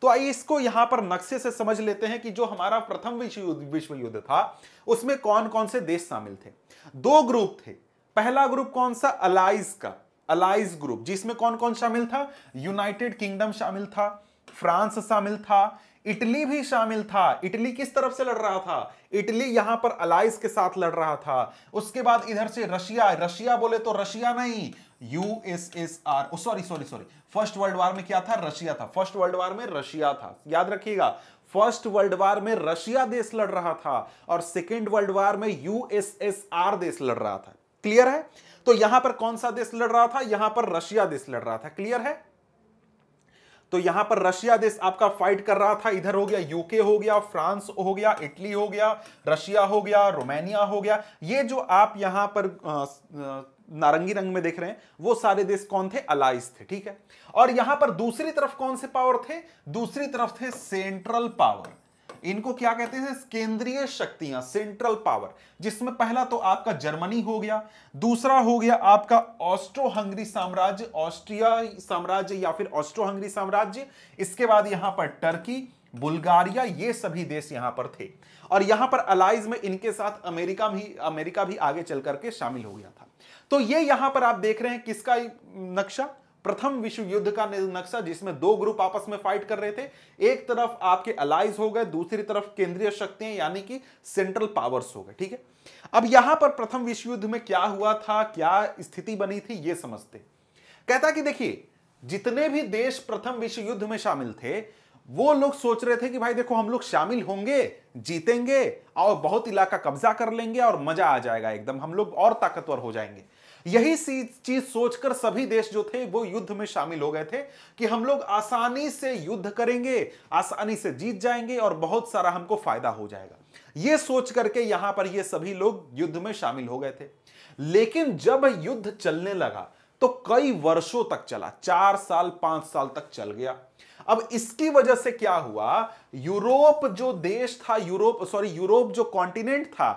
तो आइए इसको यहां पर नक्शे से समझ लेते हैं कि जो हमारा प्रथम विश्व युद्ध विश्व युद्ध था उसमें कौन कौन से देश शामिल थे दो ग्रुप थे पहला ग्रुप कौन सा अलाइज का अलाइज ग्रुप जिसमें कौन कौन शामिल था यूनाइटेड किंगडम शामिल था फ्रांस शामिल था इटली भी शामिल था इटली किस तरफ से लड़ रहा था इटली यहां पर अलाइज के साथ लड़ रहा था उसके बाद इधर से रशिया रशिया बोले तो रशिया नहीं USSR sorry sorry sorry First World War में क्या था रशिया था फर्स्ट वर्ल्ड वार में रशिया था याद रखिएगा फर्स्ट वर्ल्ड वार में रशिया देश लड़ रहा था और सेकेंड वर्ल्ड वार में यूएसएसआर देश लड़ रहा था क्लियर है तो यहां पर कौन सा देश लड़ रहा था यहां पर रशिया देश लड़ रहा था क्लियर है तो यहां पर रशिया देश आपका फाइट कर रहा था इधर हो गया यूके हो गया फ्रांस हो गया इटली हो गया रशिया हो गया रोमानिया हो गया ये जो आप यहां पर नारंगी रंग में देख रहे हैं वो सारे देश कौन थे अलाइस थे ठीक है और यहां पर दूसरी तरफ कौन से पावर थे दूसरी तरफ थे सेंट्रल पावर इनको क्या कहते हैं केंद्रीय शक्तियां सेंट्रल पावर जिसमें पहला तो आपका जर्मनी हो गया दूसरा हो गया आपका ऑस्ट्रो हंगरी साम्राज्य ऑस्ट्रिया साम्राज्य या फिर ऑस्ट्रो हंगरी साम्राज्य इसके बाद यहां पर टर्की बुल्गारिया ये सभी देश यहां पर थे और यहां पर अलाइज में इनके साथ अमेरिका भी अमेरिका भी आगे चल करके शामिल हो गया था तो ये यहां पर आप देख रहे हैं किसका नक्शा प्रथम विश्व युद्ध का नक्शा जिसमें दो ग्रुप आपस में फाइट कर रहे थे एक तरफ आपके अलाइज हो गए दूसरी तरफ केंद्रीय शक्तियां यानी कि सेंट्रल पावर्स हो गए ठीक है अब यहां पर प्रथम विश्व युद्ध में क्या हुआ था क्या स्थिति बनी थी यह समझते कहता कि देखिए जितने भी देश प्रथम विश्व युद्ध में शामिल थे वो लोग सोच रहे थे कि भाई देखो हम लोग शामिल होंगे जीतेंगे और बहुत इलाका कब्जा कर लेंगे और मजा आ जाएगा एकदम हम लोग और ताकतवर हो जाएंगे यही चीज सोचकर सभी देश जो थे वो युद्ध में शामिल हो गए थे कि हम लोग आसानी से युद्ध करेंगे आसानी से जीत जाएंगे और बहुत सारा हमको फायदा हो जाएगा ये सोच करके यहां पर ये सभी लोग युद्ध में शामिल हो गए थे लेकिन जब युद्ध चलने लगा तो कई वर्षों तक चला चार साल पांच साल तक चल गया अब इसकी वजह से क्या हुआ यूरोप जो देश था यूरोप सॉरी यूरोप जो कॉन्टिनेंट था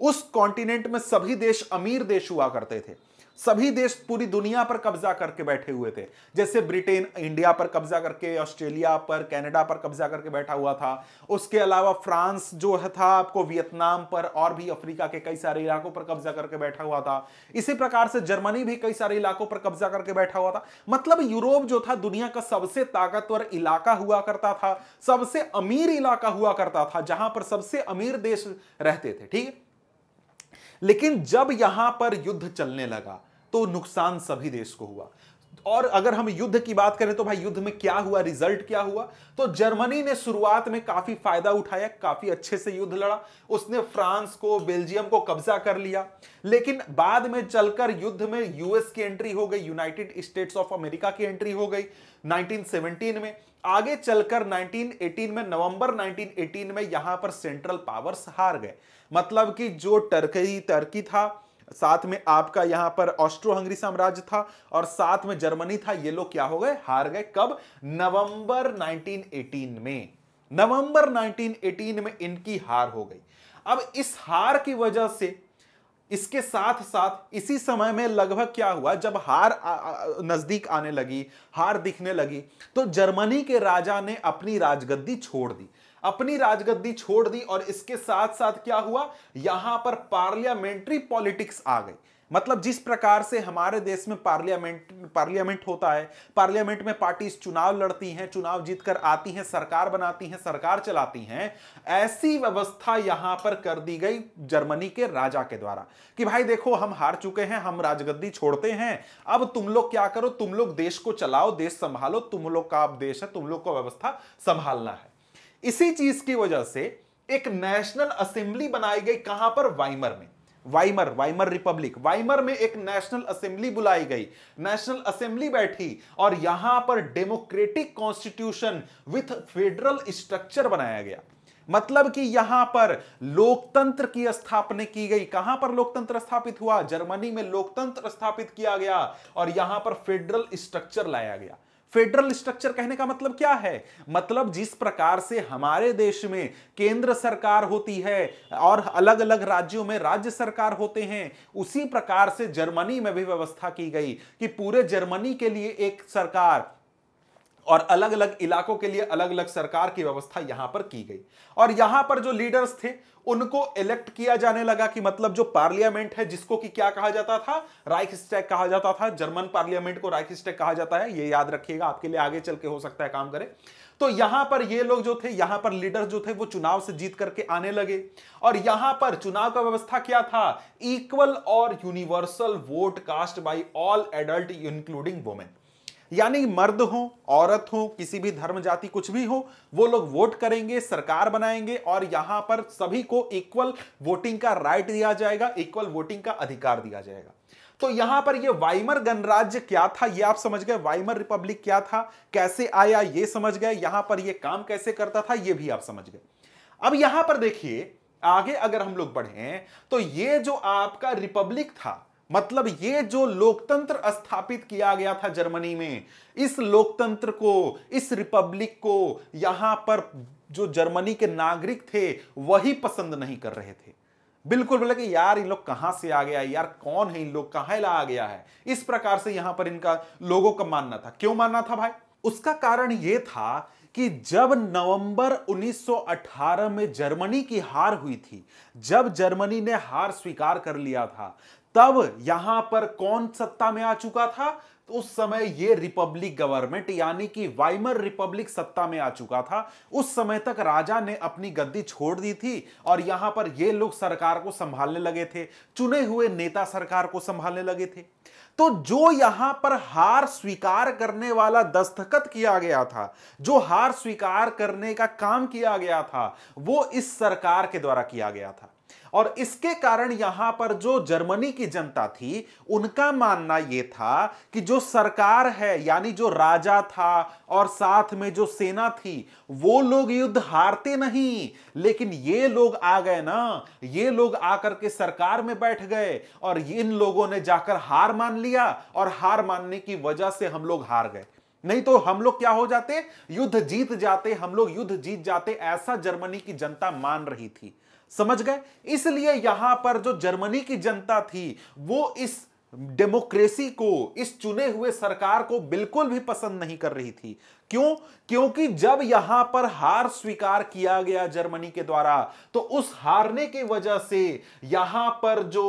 उस कॉन्टिनेंट में सभी देश अमीर देश हुआ करते थे सभी देश पूरी दुनिया पर कब्जा करके बैठे हुए थे जैसे ब्रिटेन इंडिया पर कब्जा करके ऑस्ट्रेलिया पर कनाडा पर कब्जा करके बैठा हुआ था उसके अलावा फ्रांस जो है था आपको वियतनाम पर और भी अफ्रीका के कई सारे इलाकों पर कब्जा करके बैठा हुआ था इसी प्रकार से जर्मनी भी कई सारे इलाकों पर कब्जा करके बैठा हुआ था मतलब यूरोप जो था दुनिया का सबसे ताकतवर इलाका हुआ करता था सबसे अमीर इलाका हुआ करता था जहां पर सबसे अमीर देश रहते थे ठीक है लेकिन जब यहां पर युद्ध चलने लगा तो नुकसान सभी देश को हुआ और अगर हम युद्ध की बात करें तो भाई युद्ध में क्या हुआ रिजल्ट क्या हुआ तो जर्मनी ने शुरुआत में काफी फायदा उठाया काफी अच्छे से युद्ध लड़ा उसने फ्रांस को बेल्जियम को कब्जा कर लिया लेकिन बाद में चलकर युद्ध में यूएस की एंट्री हो गई यूनाइटेड स्टेट्स ऑफ अमेरिका की एंट्री हो गई 1917 में आगे चलकर 1918 में नवंबर 1918 में यहां पर सेंट्रल पावर्स हार गए मतलब कि जो टर्की टर्की था साथ में आपका यहाँ पर ऑस्ट्रो हंगरी साम्राज्य था और साथ में जर्मनी था ये लोग क्या हो गए हार गए कब नवंबर 1918 में नवंबर 1918 में इनकी हार हो गई अब इस हार की वजह से इसके साथ साथ इसी समय में लगभग क्या हुआ जब हार नज़दीक आने लगी हार दिखने लगी तो जर्मनी के राजा ने अपनी राजगद्दी छोड़ दी अपनी राजगद्दी छोड़ दी और इसके साथ साथ क्या हुआ यहां पर पार्लियामेंट्री पॉलिटिक्स आ गई मतलब जिस प्रकार से हमारे देश में पार्लियामेंट पार्लियामेंट होता है पार्लियामेंट में पार्टीज चुनाव लड़ती हैं चुनाव जीतकर आती हैं सरकार बनाती हैं सरकार चलाती हैं ऐसी व्यवस्था यहां पर कर दी गई जर्मनी के राजा के द्वारा कि भाई देखो हम हार चुके हैं हम राजगद्दी छोड़ते हैं अब तुम लोग क्या करो तुम लोग देश को चलाओ देश संभालो तुम लोग का अब देश है तुम लोग को व्यवस्था संभालना है इसी चीज की वजह से एक नेशनल असेंबली बनाई गई कहां पर वाइमर में वाइमर वाइमर रिपब्लिक वाइमर में एक नेशनल असेंबली बुलाई गई नेशनल असेंबली बैठी और यहां पर democratic constitution with federal structure बनाया गया मतलब कि यहां पर लोकतंत्र की स्थापना की गई कहां पर लोकतंत्र स्थापित हुआ जर्मनी में लोकतंत्र स्थापित किया गया और यहां पर फेडरल स्ट्रक्चर लाया गया फेडरल स्ट्रक्चर कहने का मतलब क्या है मतलब जिस प्रकार से हमारे देश में केंद्र सरकार होती है और अलग अलग राज्यों में राज्य सरकार होते हैं उसी प्रकार से जर्मनी में भी व्यवस्था की गई कि पूरे जर्मनी के लिए एक सरकार और अलग अलग इलाकों के लिए अलग अलग सरकार की व्यवस्था यहां पर की गई और यहां पर जो लीडर्स थे उनको इलेक्ट किया जाने लगा कि मतलब जो पार्लियामेंट है जिसको कि क्या कहा जाता था राइक कहा जाता था जर्मन पार्लियामेंट को राइक कहा जाता है ये याद रखिएगा आपके लिए आगे चल के हो सकता है काम करे तो यहां पर ये लोग जो थे यहां पर लीडर जो थे वो चुनाव से जीत करके आने लगे और यहां पर चुनाव का व्यवस्था क्या था इक्वल और universal vote cast by all adult including women यानी मर्द हो औरत हो किसी भी धर्म जाति कुछ भी हो वो लोग वोट करेंगे सरकार बनाएंगे और यहां पर सभी को इक्वल वोटिंग का राइट दिया जाएगा इक्वल वोटिंग का अधिकार दिया जाएगा तो यहां पर ये वाइमर गणराज्य क्या था ये आप समझ गए वाइमर रिपब्लिक क्या था कैसे आया ये समझ गए यहां पर यह काम कैसे करता था ये भी आप समझ गए अब यहां पर देखिए आगे अगर हम लोग बढ़े तो ये जो आपका रिपब्लिक था मतलब ये जो लोकतंत्र स्थापित किया गया था जर्मनी में इस लोकतंत्र को इस रिपब्लिक को यहां पर जो जर्मनी के नागरिक थे वही पसंद नहीं कर रहे थे बिल्कुल बोले कि यार इन लोग कहां से आ गया यार कौन है इन लोग कहां ला आ गया है इस प्रकार से यहां पर इनका लोगों का मानना था क्यों मानना था भाई उसका कारण यह था कि जब नवंबर 1918 में जर्मनी की हार हुई थी जब जर्मनी ने हार स्वीकार कर लिया था तब यहां पर कौन सत्ता में आ चुका था तो उस समय ये रिपब्लिक गवर्नमेंट यानी कि वाइमर रिपब्लिक सत्ता में आ चुका था उस समय तक राजा ने अपनी गद्दी छोड़ दी थी और यहां पर ये लोग सरकार को संभालने लगे थे चुने हुए नेता सरकार को संभालने लगे थे तो जो यहां पर हार स्वीकार करने वाला दस्तखत किया गया था जो हार स्वीकार करने का काम किया गया था वो इस सरकार के द्वारा किया गया था और इसके कारण यहां पर जो जर्मनी की जनता थी उनका मानना यह था कि जो सरकार है यानी जो राजा था और साथ में जो सेना थी वो लोग युद्ध हारते नहीं लेकिन ये लोग आ गए ना ये लोग आकर के सरकार में बैठ गए और इन लोगों ने जाकर हार मान लिया और हार मानने की वजह से हम लोग हार गए नहीं तो हम लोग क्या हो जाते युद्ध जीत जाते हम लोग युद्ध जीत जाते ऐसा जर्मनी की जनता मान रही थी समझ गए इसलिए यहां पर जो जर्मनी की जनता थी वो इस डेमोक्रेसी को इस चुने हुए सरकार को बिल्कुल भी पसंद नहीं कर रही थी क्यों क्योंकि जब यहां पर हार स्वीकार किया गया जर्मनी के द्वारा तो उस हारने की वजह से यहां पर जो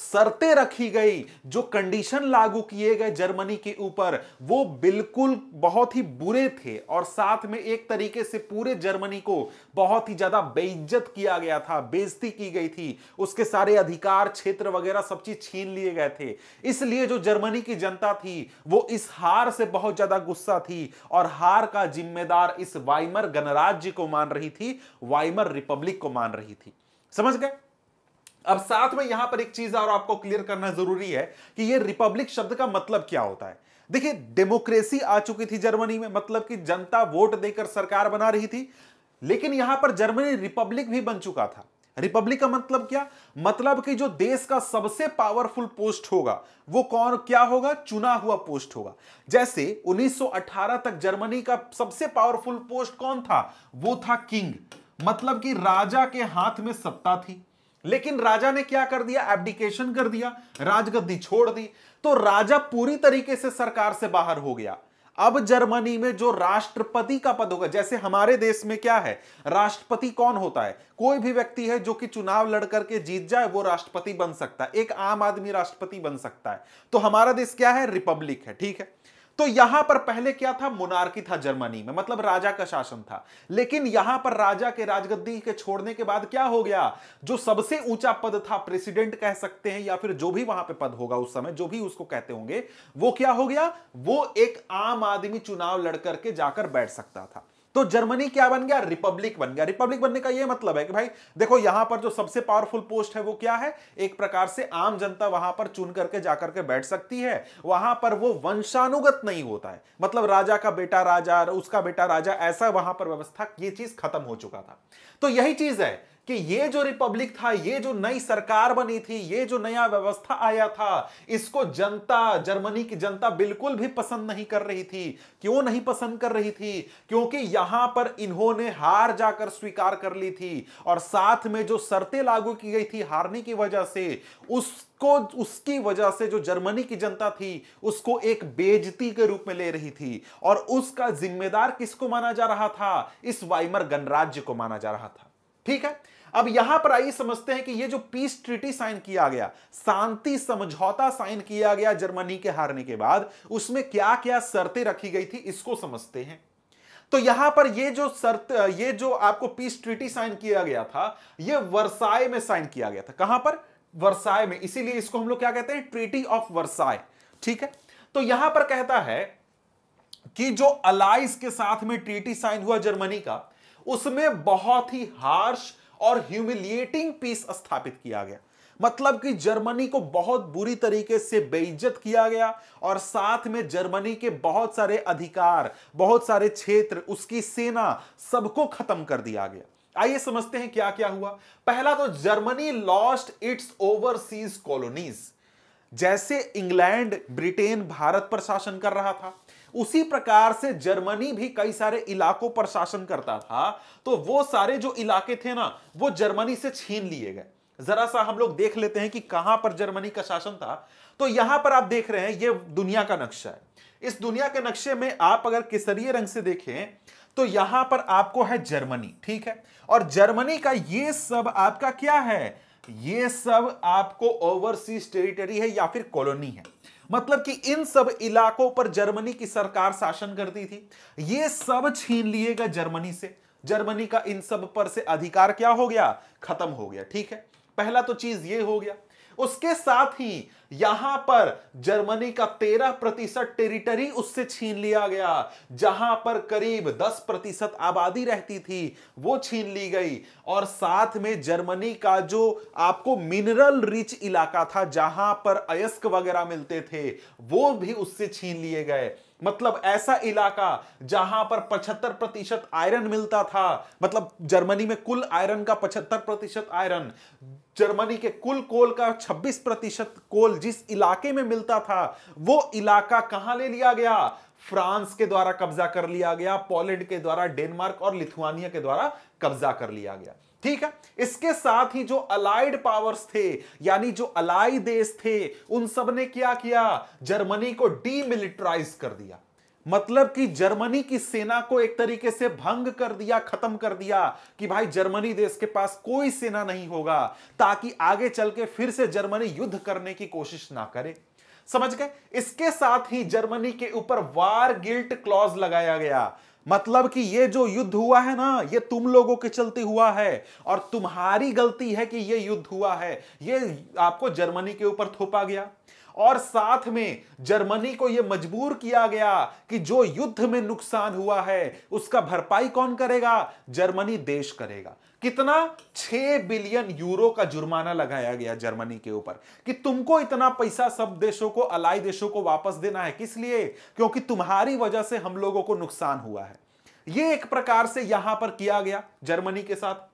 शर्तें रखी गई जो कंडीशन लागू किए गए जर्मनी के ऊपर वो बिल्कुल बहुत ही बुरे थे और साथ में एक तरीके से पूरे जर्मनी को बहुत ही ज्यादा बेइज्जत किया गया था बेइज्जती की गई थी उसके सारे अधिकार क्षेत्र वगैरह सब चीज छीन लिए गए थे इसलिए जो जर्मनी की जनता थी वो इस हार से बहुत ज्यादा गुस्सा थी और हार का जिम्मेदार इस वाइमर गणराज्य को मान रही थी वाइमर रिपब्लिक को मान रही थी समझ गए अब साथ में यहां पर एक चीज और आपको क्लियर करना जरूरी है कि यह रिपब्लिक शब्द का मतलब क्या होता है देखिए डेमोक्रेसी आ चुकी थी जर्मनी में मतलब कि जनता वोट देकर सरकार बना रही थी लेकिन यहां पर जर्मनी रिपब्लिक भी बन चुका था रिपब्लिक का मतलब क्या मतलब कि जो देश का सबसे पावरफुल पोस्ट होगा वो कौन क्या होगा चुना हुआ पोस्ट होगा जैसे 1918 तक जर्मनी का सबसे पावरफुल पोस्ट कौन था वो था किंग मतलब कि राजा के हाथ में सत्ता थी लेकिन राजा ने क्या कर दिया एबडिकेशन कर दिया राजगद्दी छोड़ दी तो राजा पूरी तरीके से सरकार से बाहर हो गया अब जर्मनी में जो राष्ट्रपति का पद होगा जैसे हमारे देश में क्या है राष्ट्रपति कौन होता है कोई भी व्यक्ति है जो कि चुनाव लड़कर के जीत जाए वो राष्ट्रपति बन सकता है एक आम आदमी राष्ट्रपति बन सकता है तो हमारा देश क्या है रिपब्लिक है ठीक है तो यहां पर पहले क्या था मोनार्की था जर्मनी में मतलब राजा का शासन था लेकिन यहां पर राजा के राजगद्दी के छोड़ने के बाद क्या हो गया जो सबसे ऊंचा पद था प्रेसिडेंट कह सकते हैं या फिर जो भी वहां पे पद होगा उस समय जो भी उसको कहते होंगे वो क्या हो गया वो एक आम आदमी चुनाव लड़कर के जाकर बैठ सकता था तो जर्मनी क्या बन गया रिपब्लिक बन गया रिपब्लिक बनने का यह मतलब है कि भाई देखो यहां पर जो सबसे पावरफुल पोस्ट है वो क्या है एक प्रकार से आम जनता वहां पर चुन करके जाकर के बैठ सकती है वहां पर वो वंशानुगत नहीं होता है मतलब राजा का बेटा राजा उसका बेटा राजा ऐसा वहां पर व्यवस्था ये चीज खत्म हो चुका था तो यही चीज है कि ये जो रिपब्लिक था ये जो नई सरकार बनी थी ये जो नया व्यवस्था आया था इसको जनता जर्मनी की जनता बिल्कुल भी पसंद नहीं कर रही थी क्यों नहीं पसंद कर रही थी क्योंकि यहां पर इन्होंने हार जाकर स्वीकार कर ली थी और साथ में जो शर्तें लागू की गई थी हारने की वजह से उस को उसकी वजह से जो जर्मनी की जनता थी उसको एक बेजती के रूप में ले रही थी और उसका जिम्मेदार किसको माना जा रहा था इस वाइमर गणराज्य को माना जा रहा था ठीक है अब यहां पर आइए समझते हैं कि ये जो पीस ट्रीटी साइन किया गया शांति समझौता साइन किया गया जर्मनी के हारने के बाद उसमें क्या क्या शर्तें रखी गई थी इसको समझते हैं तो यहां पर ये जो शर्त ये जो आपको पीस ट्रीटी साइन किया गया था ये वर्साय में साइन किया गया था कहां पर वर्साय में इसीलिए इसको हम लोग क्या कहते हैं ट्रीटी ऑफ वर्साय ठीक है तो यहां पर कहता है कि जो अलाइज के साथ में ट्रीटी साइन हुआ जर्मनी का उसमें बहुत ही हार्श और ह्यूमिलिएटिंग पीस स्थापित किया गया मतलब कि जर्मनी को बहुत बुरी तरीके से बेइज्जत किया गया और साथ में जर्मनी के बहुत सारे अधिकार बहुत सारे क्षेत्र उसकी सेना सबको खत्म कर दिया गया आइए समझते हैं क्या क्या हुआ पहला तो Germany lost its overseas colonies जैसे इंग्लैंड ब्रिटेन भारत पर शासन कर रहा था उसी प्रकार से जर्मनी भी कई सारे इलाकों पर शासन करता था तो वो सारे जो इलाके थे ना वो जर्मनी से छीन लिए गए जरा सा हम लोग देख लेते हैं कि कहां पर जर्मनी का शासन था तो यहां पर आप देख रहे हैं ये दुनिया का नक्शा है इस दुनिया के नक्शे में आप अगर केसरिय रंग से देखें तो यहां पर आपको है जर्मनी ठीक है और जर्मनी का ये सब आपका क्या है ये सब आपको ओवरसीज टेरिटरी है या फिर कॉलोनी है मतलब कि इन सब इलाकों पर जर्मनी की सरकार शासन करती थी ये सब छीन लिएगा जर्मनी से जर्मनी का इन सब पर से अधिकार क्या हो गया खत्म हो गया ठीक है पहला तो चीज ये हो गया उसके साथ ही यहां पर जर्मनी का तेरह प्रतिशत टेरिटरी उससे छीन लिया गया जहां पर करीब दस प्रतिशत आबादी रहती थी वो छीन ली गई और साथ में जर्मनी का जो आपको मिनरल रिच इलाका था जहां पर अयस्क वगैरह मिलते थे वो भी उससे छीन लिए गए मतलब ऐसा इलाका जहां पर 75 प्रतिशत आयरन मिलता था मतलब जर्मनी में कुल आयरन का 75 प्रतिशत आयरन जर्मनी के कुल कोल का 26 प्रतिशत कोल जिस इलाके में मिलता था वो इलाका कहां ले लिया गया फ्रांस के द्वारा कब्जा कर लिया गया पोलैंड के द्वारा डेनमार्क और लिथुआनिया के द्वारा कब्जा कर लिया गया ठीक है इसके साथ ही जो अलाइड पावर्स थे यानी जो अलाई देश थे उन सब ने क्या किया जर्मनी को डीमिलिटराइज कर दिया मतलब कि जर्मनी की सेना को एक तरीके से भंग कर दिया खत्म कर दिया कि भाई जर्मनी देश के पास कोई सेना नहीं होगा ताकि आगे चल के फिर से जर्मनी युद्ध करने की कोशिश ना करे समझ गए इसके साथ ही जर्मनी के ऊपर वार गिल्ट क्लॉज लगाया गया मतलब कि ये जो युद्ध हुआ है ना ये तुम लोगों के चलते हुआ है और तुम्हारी गलती है कि ये युद्ध हुआ है ये आपको जर्मनी के ऊपर थोपा गया और साथ में जर्मनी को यह मजबूर किया गया कि जो युद्ध में नुकसान हुआ है उसका भरपाई कौन करेगा जर्मनी देश करेगा कितना छह बिलियन यूरो का जुर्माना लगाया गया जर्मनी के ऊपर कि तुमको इतना पैसा सब देशों को अलाई देशों को वापस देना है किस लिए क्योंकि तुम्हारी वजह से हम लोगों को नुकसान हुआ है यह एक प्रकार से यहां पर किया गया जर्मनी के साथ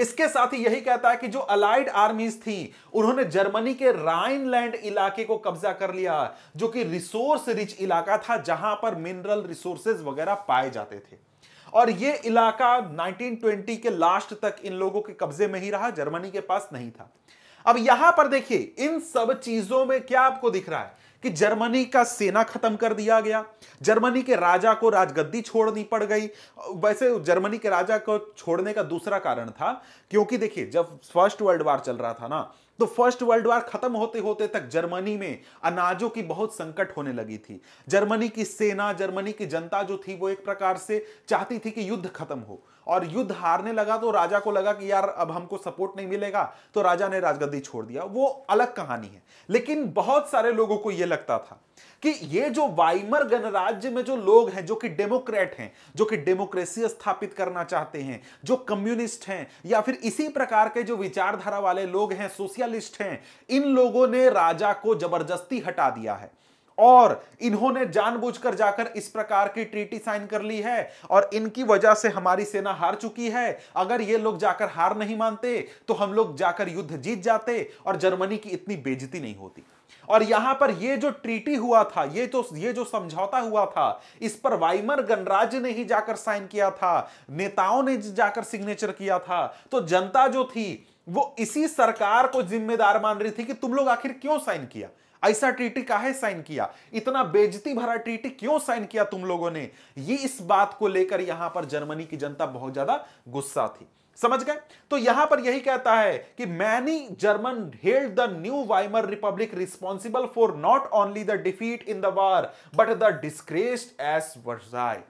इसके साथ ही यही कहता है कि जो अलाइड आर्मीज थी उन्होंने जर्मनी के राइनलैंड इलाके को कब्जा कर लिया जो कि रिसोर्स रिच इलाका था जहां पर मिनरल रिसोर्सेज वगैरह पाए जाते थे और ये इलाका 1920 के लास्ट तक इन लोगों के कब्जे में ही रहा जर्मनी के पास नहीं था अब यहां पर देखिए इन सब चीजों में क्या आपको दिख रहा है कि जर्मनी का सेना खत्म कर दिया गया जर्मनी के राजा को राजगद्दी छोड़नी पड़ गई वैसे जर्मनी के राजा को छोड़ने का दूसरा कारण था क्योंकि देखिए जब फर्स्ट वर्ल्ड वार चल रहा था ना तो फर्स्ट वर्ल्ड वार खत्म होते होते तक जर्मनी में अनाजों की बहुत संकट होने लगी थी जर्मनी की सेना जर्मनी की जनता जो थी वो एक प्रकार से चाहती थी कि युद्ध खत्म हो और युद्ध हारने लगा तो राजा को लगा कि यार अब हमको सपोर्ट नहीं मिलेगा तो राजा ने राजगद्दी छोड़ दिया वो अलग कहानी है लेकिन बहुत सारे लोगों को यह लगता था कि ये जो वाइमर गणराज्य में जो लोग हैं जो कि डेमोक्रेट हैं जो कि डेमोक्रेसी स्थापित करना चाहते हैं जो कम्युनिस्ट हैं या फिर इसी प्रकार के जो विचारधारा वाले लोग हैं सोशलिस्ट हैं इन लोगों ने राजा को जबरदस्ती हटा दिया है और इन्होंने जानबूझकर जाकर इस प्रकार की ट्रीटी साइन कर ली है और इनकी वजह से हमारी सेना हार चुकी है अगर ये लोग जाकर हार नहीं मानते तो हम लोग जाकर युद्ध जीत जाते और जर्मनी की इतनी बेजती नहीं होती और यहां पर ये जो ट्रीटी हुआ था ये तो ये जो समझौता हुआ था इस पर वाइमर गणराज्य ने ही जाकर साइन किया था नेताओं ने जाकर सिग्नेचर किया था तो जनता जो थी वो इसी सरकार को जिम्मेदार मान रही थी कि तुम लोग आखिर क्यों साइन किया ऐसा ट्रीटी काहे साइन किया इतना बेजती भरा ट्रीटी क्यों साइन किया तुम लोगों ने ये इस बात को लेकर यहां पर जर्मनी की जनता बहुत ज्यादा गुस्सा थी समझ गए तो यहां पर यही कहता है कि many German held the new Weimar Republic responsible for not only the defeat in the war but the disgraced as Versailles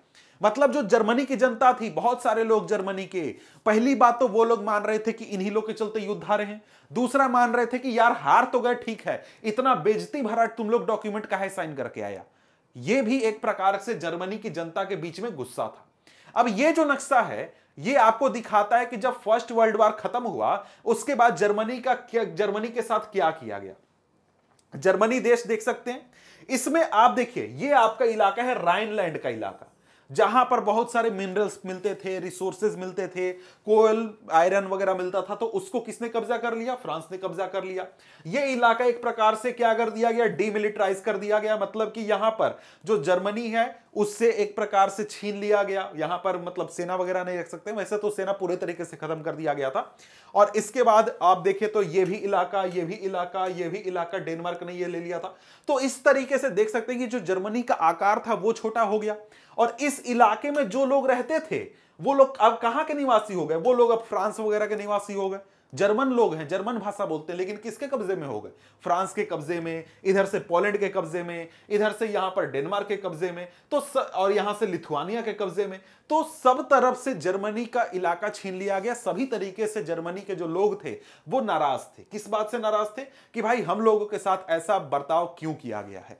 मतलब जो जर्मनी की जनता थी बहुत सारे लोग जर्मनी के पहली बात तो वो लोग मान रहे थे कि इन्हीं लोग के चलते युद्ध हारे हैं दूसरा मान रहे थे कि यार हार तो गए ठीक है इतना बेजती भरा तुम लोग डॉक्यूमेंट का है साइन करके आया ये भी एक प्रकार से जर्मनी की जनता के बीच में गुस्सा था अब ये जो नक्शा है ये आपको दिखाता है कि जब फर्स्ट वर्ल्ड वॉर खत्म हुआ उसके बाद जर्मनी का जर्मनी के साथ क्या किया गया जर्मनी देश देख सकते हैं इसमें आप देखिए ये आपका इलाका है राइनलैंड का इलाका जहां पर बहुत सारे मिनरल्स मिलते थे रिसोर्सेज मिलते थे कोयल आयरन वगैरह मिलता था तो उसको किसने कब्जा कर लिया फ्रांस ने कब्जा कर लिया यह इलाका एक प्रकार से क्या कर दिया गया डिमिलिटराइज कर दिया गया मतलब कि यहां पर जो जर्मनी है उससे एक प्रकार से छीन लिया गया यहां पर मतलब सेना वगैरह नहीं रख सकते वैसे तो सेना पूरे तरीके से खत्म कर दिया गया था और इसके बाद आप देखें तो ये भी इलाका ये भी इलाका ये भी इलाका डेनमार्क ने ये ले लिया था तो इस तरीके से देख सकते हैं कि जो जर्मनी का आकार था वो छोटा हो गया और इस इलाके में जो लोग रहते थे वो लोग अब कहाँ के निवासी हो गए वो लोग अब फ्रांस वगैरह के निवासी हो गए जर्मन लोग हैं जर्मन भाषा बोलते हैं लेकिन किसके कब्जे में हो गए फ्रांस के कब्जे में इधर से पोलैंड के कब्जे में इधर से यहां पर डेनमार्क के कब्जे में तो स, और यहां से लिथुआनिया के कब्जे में तो सब तरफ से जर्मनी का इलाका छीन लिया गया सभी तरीके से जर्मनी के जो लोग थे वो नाराज थे किस बात से नाराज थे कि भाई हम लोगों के साथ ऐसा बर्ताव क्यों किया गया है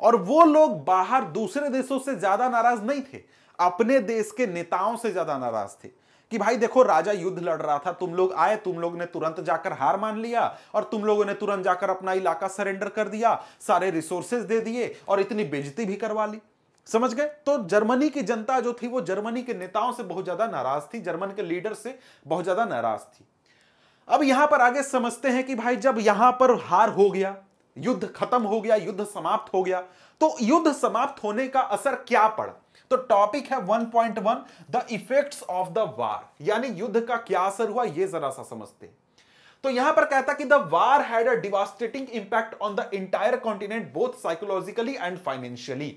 और वो लोग बाहर दूसरे देशों से ज्यादा नाराज नहीं थे अपने देश के नेताओं से ज्यादा नाराज थे कि भाई देखो राजा युद्ध लड़ रहा था तुम लोग आए तुम लोग ने तुरंत जाकर हार मान लिया और तुम लोगों ने तुरंत जाकर अपना इलाका सरेंडर कर दिया सारे रिसोर्सेज दे दिए और इतनी बेजती भी करवा ली समझ गए तो जर्मनी की जनता जो थी वो जर्मनी के नेताओं से बहुत ज्यादा नाराज थी जर्मन के लीडर से बहुत ज्यादा नाराज थी अब यहां पर आगे समझते हैं कि भाई जब यहां पर हार हो गया युद्ध खत्म हो गया युद्ध समाप्त हो गया तो युद्ध समाप्त होने का असर क्या पड़ा तो टॉपिक है 1.1 the effects of the war यानी युद्ध का क्या असर हुआ ये जरा सा समझते हैं तो यहां पर कहता कि the war had a devastating impact on the entire continent both psychologically and financially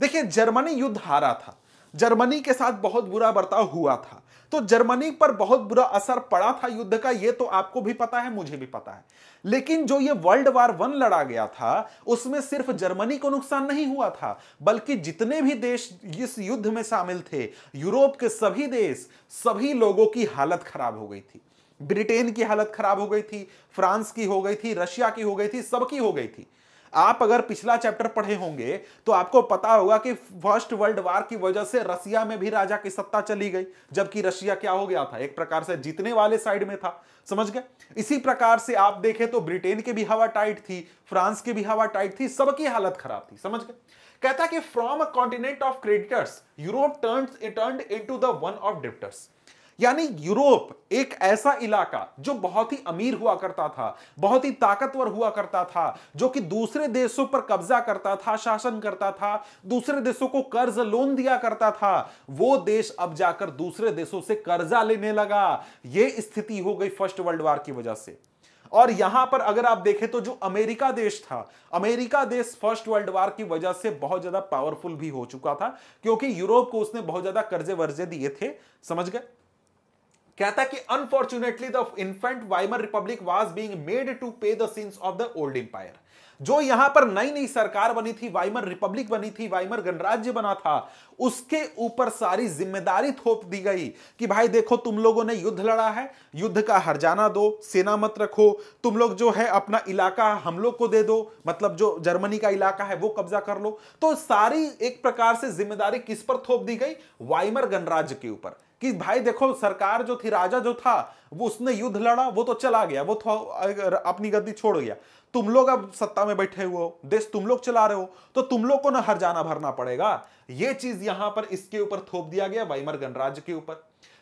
देखिए जर्मनी युद्ध हारा था जर्मनी के साथ बहुत बुरा बर्ताव हुआ था तो जर्मनी पर बहुत बुरा असर पड़ा था युद्ध का ये तो आपको भी पता है मुझे भी पता है लेकिन जो ये वर्ल्ड वार वन लड़ा गया था उसमें सिर्फ जर्मनी को नुकसान नहीं हुआ था बल्कि जितने भी देश इस युद्ध में शामिल थे यूरोप के सभी देश सभी लोगों की हालत खराब हो गई थी ब्रिटेन की हालत खराब हो गई थी फ्रांस की हो गई थी रशिया की हो गई थी सबकी हो गई थी आप अगर पिछला चैप्टर पढ़े होंगे तो आपको पता होगा कि फर्स्ट वर्ल्ड वार की वजह से रशिया में भी राजा की सत्ता चली गई जबकि रशिया क्या हो गया था एक प्रकार से जीतने वाले साइड में था समझ गए इसी प्रकार से आप देखें तो ब्रिटेन की भी हवा टाइट थी फ्रांस की भी हवा टाइट थी सबकी हालत खराब थी समझ गए कहता कि from a continent of creditors Europe turn turn into the one of debtors यानी यूरोप एक ऐसा इलाका जो बहुत ही अमीर हुआ करता था बहुत ही ताकतवर हुआ करता था जो कि दूसरे देशों पर कब्जा करता था शासन करता था दूसरे देशों को कर्ज लोन दिया करता था वो देश अब जाकर दूसरे देशों से कर्जा लेने लगा ये स्थिति हो गई फर्स्ट वर्ल्ड वार की वजह से और यहां पर अगर आप देखें तो जो अमेरिका देश था अमेरिका देश फर्स्ट वर्ल्ड वार की वजह से बहुत ज्यादा पावरफुल भी हो चुका था क्योंकि यूरोप को उसने बहुत ज्यादा कर्जे वर्जे दिए थे समझ गए कहता है कि unfortunately the infant Weimar Republic was being made to pay the sins of the old empire जो यहां पर नई नई सरकार बनी थी वाइमर रिपब्लिक बनी थी वाइमर गणराज्य बना था उसके ऊपर सारी जिम्मेदारी थोप दी गई कि भाई देखो तुम लोगों ने युद्ध लड़ा है युद्ध का हरजाना दो सेना मत रखो तुम लोग जो है अपना इलाका हम लोग को दे दो मतलब जो जर्मनी का इलाका है वो कब्जा कर लो तो सारी एक प्रकार से जिम्मेदारी किस पर थोप दी गई वाइमर गणराज्य के ऊपर कि भाई देखो सरकार जो थी राजा जो था वो उसने युद्ध लड़ा वो तो चला गया वो तो अपनी गद्दी छोड़ गया तुम लोग अब सत्ता में बैठे हुए हो देश तुम लोग चला रहे हो तो तुम लोग को ना हर जाना भरना पड़ेगा यह चीज यहां पर इसके ऊपर थोप दिया गया वाइमर गणराज्य के ऊपर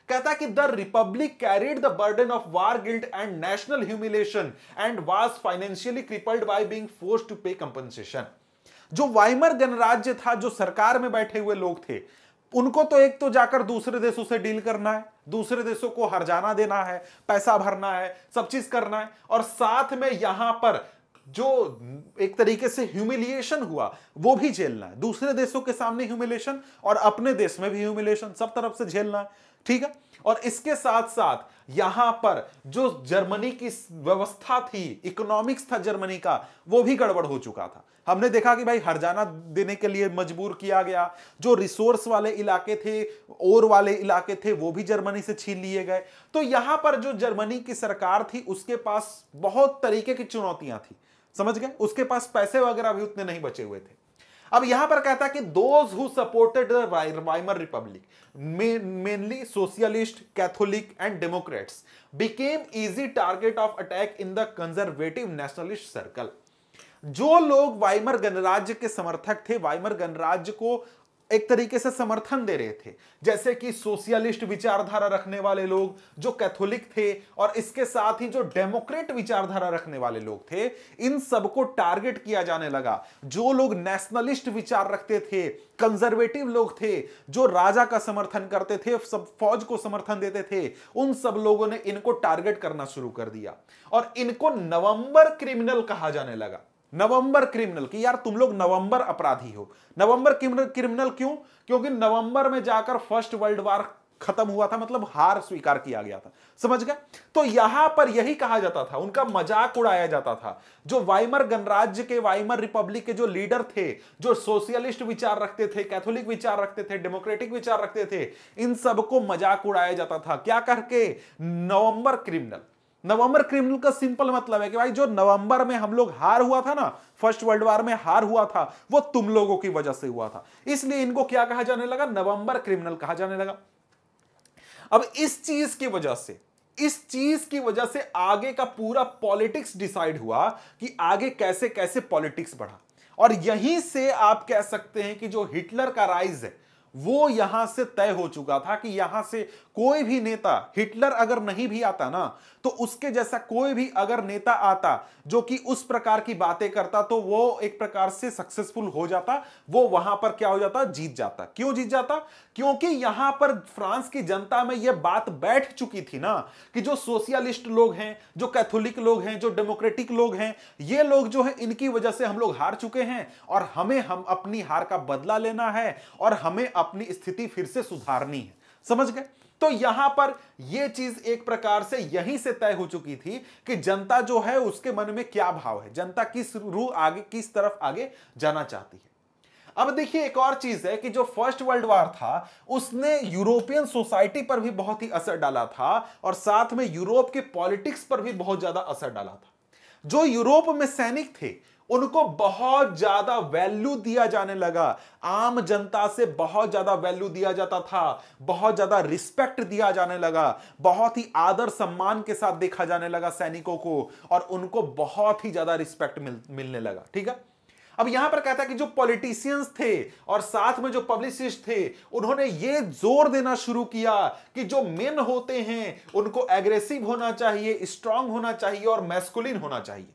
कहता कि the republic carried the burden of war guilt and national humiliation and was financially crippled by being forced to pay compensation जो वाइमर गणराज्य था जो सरकार में बैठे हुए लोग थे उनको तो एक तो जाकर दूसरे देशों से डील करना है दूसरे देशों को हर जाना देना है पैसा भरना है सब चीज करना है और साथ में यहां पर जो एक तरीके से ह्यूमिलिएशन हुआ वो भी झेलना है दूसरे देशों के सामने ह्यूमिलेशन और अपने देश में भी ह्यूमिलेशन सब तरफ से झेलना है ठीक है और इसके साथ साथ यहां पर जो जर्मनी की व्यवस्था थी इकोनॉमिक्स था जर्मनी का वो भी गड़बड़ हो चुका था हमने देखा कि भाई हरजाना देने के लिए मजबूर किया गया जो रिसोर्स वाले इलाके थे और वाले इलाके थे वो भी जर्मनी से छीन लिए गए तो यहां पर जो जर्मनी की सरकार थी उसके पास बहुत तरीके की चुनौतियां थी समझ गए उसके पास पैसे वगैरह भी उतने नहीं बचे हुए थे अब यहां पर कहता है कि those who supported Weimar republic mainly socialist Catholic and democrats became easy target of attack in the conservative nationalist circle जो लोग वाइमर गणराज्य के समर्थक थे वाइमर गणराज्य को एक तरीके से समर्थन दे रहे थे जैसे कि सोशलिस्ट विचारधारा रखने वाले लोग जो कैथोलिक थे और इसके साथ ही जो डेमोक्रेट विचारधारा रखने वाले लोग थे इन सबको टारगेट किया जाने लगा जो लोग नेशनलिस्ट विचार रखते थे कंजर्वेटिव लोग थे जो राजा का समर्थन करते थे सब फौज को समर्थन देते थे उन सब लोगों ने इनको टारगेट करना शुरू कर दिया और इनको नवंबर क्रिमिनल कहा जाने लगा नवंबर क्रिमिनल कि यार तुम लोग नवंबर अपराधी हो नवंबर क्रिमिनल क्यों क्योंकि नवंबर में जाकर फर्स्ट वर्ल्ड वार खत्म हुआ था मतलब हार स्वीकार किया गया था समझ गए तो यहां पर यही कहा जाता था उनका मजाक उड़ाया जाता था जो वाइमर गणराज्य के वाइमर रिपब्लिक के जो लीडर थे जो सोशलिस्ट विचार रखते थे कैथोलिक विचार रखते थे डेमोक्रेटिक विचार रखते थे इन सबको मजाक उड़ाया जाता था क्या करके नवंबर क्रिमिनल नवंबर क्रिमिनल का सिंपल मतलब है कि भाई जो नवंबर में हम लोग हार हुआ था ना फर्स्ट वर्ल्ड वार में हार हुआ था वो तुम लोगों की वजह से हुआ था इसलिए इनको क्या कहा जाने लगा नवंबर क्रिमिनल कहा जाने लगा अब इस चीज की वजह से इस चीज की वजह से आगे का पूरा पॉलिटिक्स डिसाइड हुआ कि आगे कैसे कैसे पॉलिटिक्स बढ़ा और यहीं से आप कह सकते हैं कि जो हिटलर का राइज है वो यहां से तय हो चुका था कि यहां से कोई भी नेता हिटलर अगर नहीं भी आता ना तो उसके जैसा कोई भी अगर नेता आता जो कि उस प्रकार की बातें करता तो वो एक प्रकार से सक्सेसफुल हो जाता वो वहां पर क्या हो जाता जीत जाता क्यों जीत जाता क्योंकि यहां पर फ्रांस की जनता में यह बात बैठ चुकी थी ना कि जो सोशलिस्ट लोग हैं जो कैथोलिक लोग हैं जो डेमोक्रेटिक लोग हैं ये लोग जो है इनकी वजह से हम लोग हार चुके हैं और हमें हम अपनी हार का बदला लेना है और हमें अपनी स्थिति फिर से सुधारनी है समझ गए तो यहां पर यह चीज एक प्रकार से यहीं से तय हो चुकी थी कि जनता जो है उसके मन में क्या भाव है जनता किस रूह आगे किस तरफ आगे जाना चाहती है अब देखिए एक और चीज है कि जो फर्स्ट वर्ल्ड वॉर था उसने यूरोपियन सोसाइटी पर भी बहुत ही असर डाला था और साथ में यूरोप के पॉलिटिक्स पर भी बहुत ज्यादा असर डाला था जो यूरोप में सैनिक थे उनको बहुत ज्यादा वैल्यू दिया जाने लगा आम जनता से बहुत ज्यादा वैल्यू दिया जाता था बहुत ज्यादा रिस्पेक्ट दिया जाने लगा बहुत ही आदर सम्मान के साथ देखा जाने लगा सैनिकों को और उनको बहुत ही ज्यादा रिस्पेक्ट मिल, मिलने लगा ठीक है अब यहां पर कहता है कि जो पॉलिटिशियंस थे और साथ में जो पब्लिसिस्ट थे उन्होंने ये जोर देना शुरू किया कि जो मेन होते हैं उनको एग्रेसिव होना चाहिए स्ट्रांग होना चाहिए और मैस्कुलिन होना चाहिए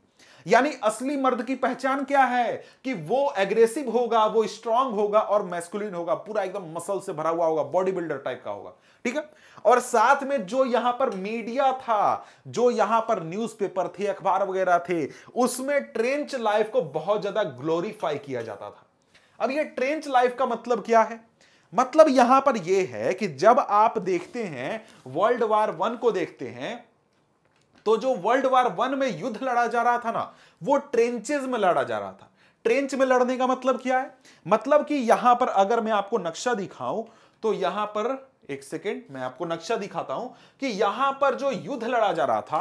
यानी असली मर्द की पहचान क्या है कि वो एग्रेसिव होगा वो स्ट्रांग होगा और मैस्कुलिन होगा पूरा एकदम मसल से भरा हुआ होगा बॉडी बिल्डर टाइप का होगा ठीक है और साथ में जो यहां पर मीडिया था जो यहां पर न्यूज़पेपर थे अखबार वगैरह थे उसमें ट्रेंच लाइफ को बहुत ज्यादा ग्लोरीफाई किया जाता था अब ये ट्रेंच लाइफ का मतलब क्या है मतलब यहां पर यह है कि जब आप देखते हैं वर्ल्ड वार वन को देखते हैं तो जो वर्ल्ड वार वन में युद्ध लड़ा जा रहा था ना वो ट्रेंचेज में लड़ा जा रहा था ट्रेंच में लड़ने का मतलब क्या है मतलब कि यहां पर अगर मैं आपको नक्शा दिखाऊं तो यहां पर एक सेकेंड मैं आपको नक्शा दिखाता हूं कि यहां पर जो युद्ध लड़ा जा रहा था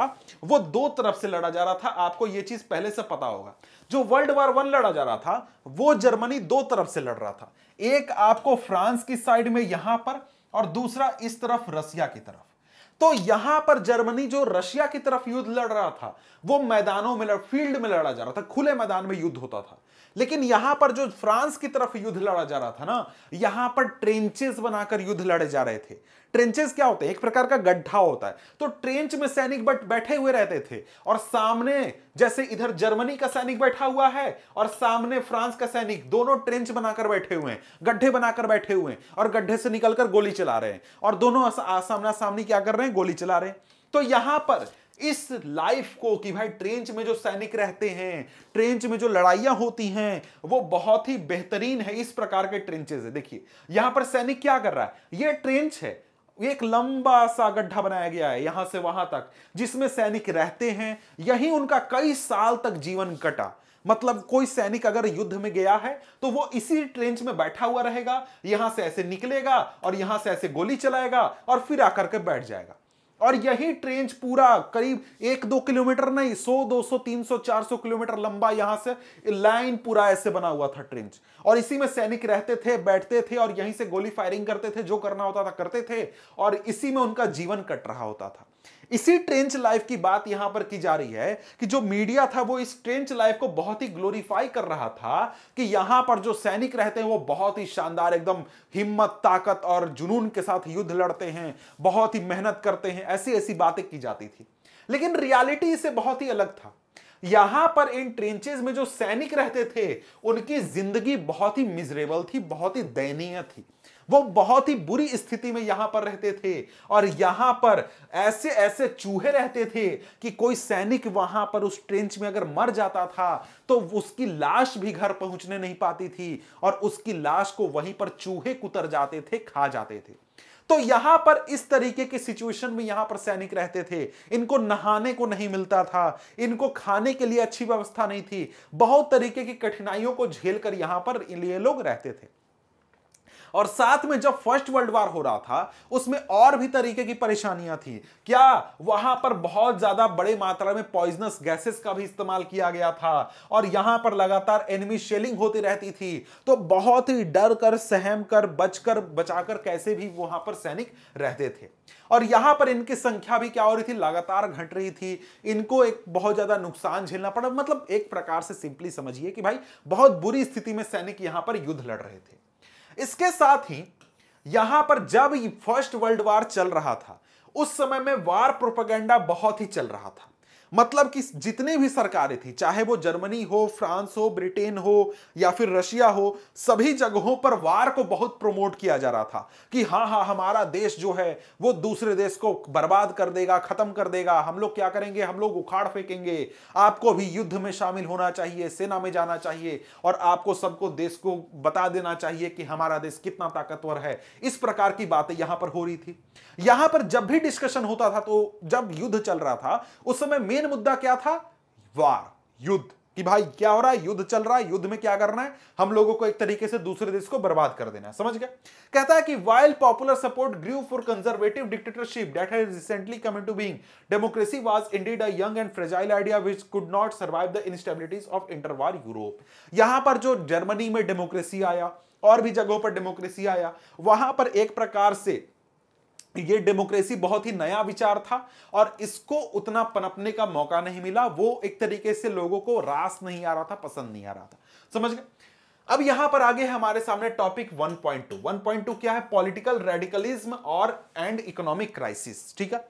वो दो तरफ से लड़ा जा रहा था आपको यह चीज पहले से पता होगा जो वर्ल्ड वार वन लड़ा जा रहा था वो जर्मनी दो तरफ से लड़ रहा था एक आपको फ्रांस की साइड में यहां पर और दूसरा इस तरफ रसिया की तरफ तो यहां पर जर्मनी जो रशिया की तरफ युद्ध लड़ रहा था वो मैदानों में लड़, फील्ड में लड़ा जा रहा था खुले मैदान में युद्ध होता था लेकिन यहां पर जो फ्रांस की तरफ युद्ध लड़ा जा रहा था ना यहां पर ट्रेंचेस बनाकर युद्ध लड़े जा रहे थे ट्रेंचेस क्या होते हैं एक प्रकार का गड्ढा होता है तो ट्रेंच में सैनिक बट बैठे हुए रहते थे और सामने जैसे इधर जर्मनी का सैनिक बैठा हुआ है और सामने फ्रांस का सैनिक दोनों ट्रेंच बनाकर बैठे हुए हैं गड्ढे बनाकर बैठे हुए हैं और गड्ढे से निकलकर गोली चला रहे हैं और दोनों सामना सामनी क्या कर रहे हैं गोली चला रहे हैं तो यहां पर इस लाइफ को कि भाई ट्रेंच में जो सैनिक रहते हैं ट्रेंच में जो लड़ाइयां होती हैं वो बहुत ही बेहतरीन है इस प्रकार के ट्रेंचेज है देखिए यहां पर सैनिक क्या कर रहा है ये ट्रेंच है एक लंबा सा गड्ढा बनाया गया है यहां से वहां तक जिसमें सैनिक रहते हैं यही उनका कई साल तक जीवन कटा मतलब कोई सैनिक अगर युद्ध में गया है तो वो इसी ट्रेंच में बैठा हुआ रहेगा यहां से ऐसे निकलेगा और यहां से ऐसे गोली चलाएगा और फिर आकर के बैठ जाएगा और यही ट्रेंच पूरा करीब एक दो किलोमीटर नहीं सौ दो सौ तीन सौ चार सौ किलोमीटर लंबा यहां से लाइन पूरा ऐसे बना हुआ था ट्रेंच और इसी में सैनिक रहते थे बैठते थे और यहीं से गोली फायरिंग करते थे जो करना होता था करते थे और इसी में उनका जीवन कट रहा होता था इसी ट्रेंच लाइफ की बात यहां पर की जा रही है कि जो मीडिया था वो इस ट्रेंच लाइफ को बहुत ही ग्लोरीफाई कर रहा था कि यहां पर जो सैनिक रहते हैं वो बहुत ही शानदार एकदम हिम्मत ताकत और जुनून के साथ युद्ध लड़ते हैं बहुत ही मेहनत करते हैं ऐसी ऐसी बातें की जाती थी लेकिन रियलिटी इससे बहुत ही अलग था यहां पर इन ट्रेंचेज में जो सैनिक रहते थे उनकी जिंदगी बहुत ही मिजरेबल थी बहुत ही दयनीय थी वो बहुत ही बुरी स्थिति में यहां पर रहते थे और यहां पर ऐसे ऐसे चूहे रहते थे कि कोई सैनिक वहां पर उस ट्रेंच में अगर मर जाता था तो उसकी लाश भी घर पहुंचने नहीं पाती थी और उसकी लाश को वहीं पर चूहे कुतर जाते थे खा जाते थे तो यहां पर इस तरीके की सिचुएशन में यहां पर सैनिक रहते थे इनको नहाने को नहीं मिलता था इनको खाने के लिए अच्छी व्यवस्था नहीं थी बहुत तरीके की कठिनाइयों को झेल कर यहां पर ये लोग रहते थे और साथ में जब फर्स्ट वर्ल्ड वार हो रहा था उसमें और भी तरीके की परेशानियां थी क्या वहां पर बहुत ज्यादा बड़े मात्रा में पॉइजनस गैसेस का भी इस्तेमाल किया गया था और यहां पर लगातार एनिमी शेलिंग होती रहती थी तो बहुत ही डर कर सहम कर बचकर बचाकर कैसे भी वहां पर सैनिक रहते थे और यहां पर इनकी संख्या भी क्या हो रही थी लगातार घट रही थी इनको एक बहुत ज्यादा नुकसान झेलना पड़ा मतलब एक प्रकार से सिंपली समझिए कि भाई बहुत बुरी स्थिति में सैनिक यहां पर युद्ध लड़ रहे थे इसके साथ ही यहां पर जब फर्स्ट वर्ल्ड वार चल रहा था उस समय में वार प्रोपागेंडा बहुत ही चल रहा था मतलब कि जितनी भी सरकारें थी चाहे वो जर्मनी हो फ्रांस हो ब्रिटेन हो या फिर रशिया हो सभी जगहों पर वार को बहुत प्रमोट किया जा रहा था कि हाँ हाँ हमारा देश जो है वो दूसरे देश को बर्बाद कर देगा खत्म कर देगा हम लोग क्या करेंगे हम लोग उखाड़ फेंकेंगे आपको भी युद्ध में शामिल होना चाहिए सेना में जाना चाहिए और आपको सबको देश को बता देना चाहिए कि हमारा देश कितना ताकतवर है इस प्रकार की बातें यहां पर हो रही थी यहां पर जब भी डिस्कशन होता था तो जब युद्ध चल रहा था उस समय मेन मुद्दा क्या था वार युद्ध कि भाई क्या हो रहा है युद्ध चल रहा है युद्ध में क्या करना है हम लोगों को एक तरीके से दूसरे देश को बर्बाद कर देना है समझ गया कहता है कि while popular support grew for conservative dictatorship that has recently come into being democracy was indeed a young and fragile idea which could not survive the instabilities of interwar Europe यहां पर जो जर्मनी में democracy आया और भी जगहों पर democracy आया वहां पर एक प्रकार से ये डेमोक्रेसी बहुत ही नया विचार था और इसको उतना पनपने का मौका नहीं मिला वो एक तरीके से लोगों को रास नहीं आ रहा था पसंद नहीं आ रहा था समझ गए अब यहां पर आगे हमारे सामने टॉपिक 1.2 1.2 क्या है पॉलिटिकल रेडिकलिज्म और एंड इकोनॉमिक क्राइसिस ठीक है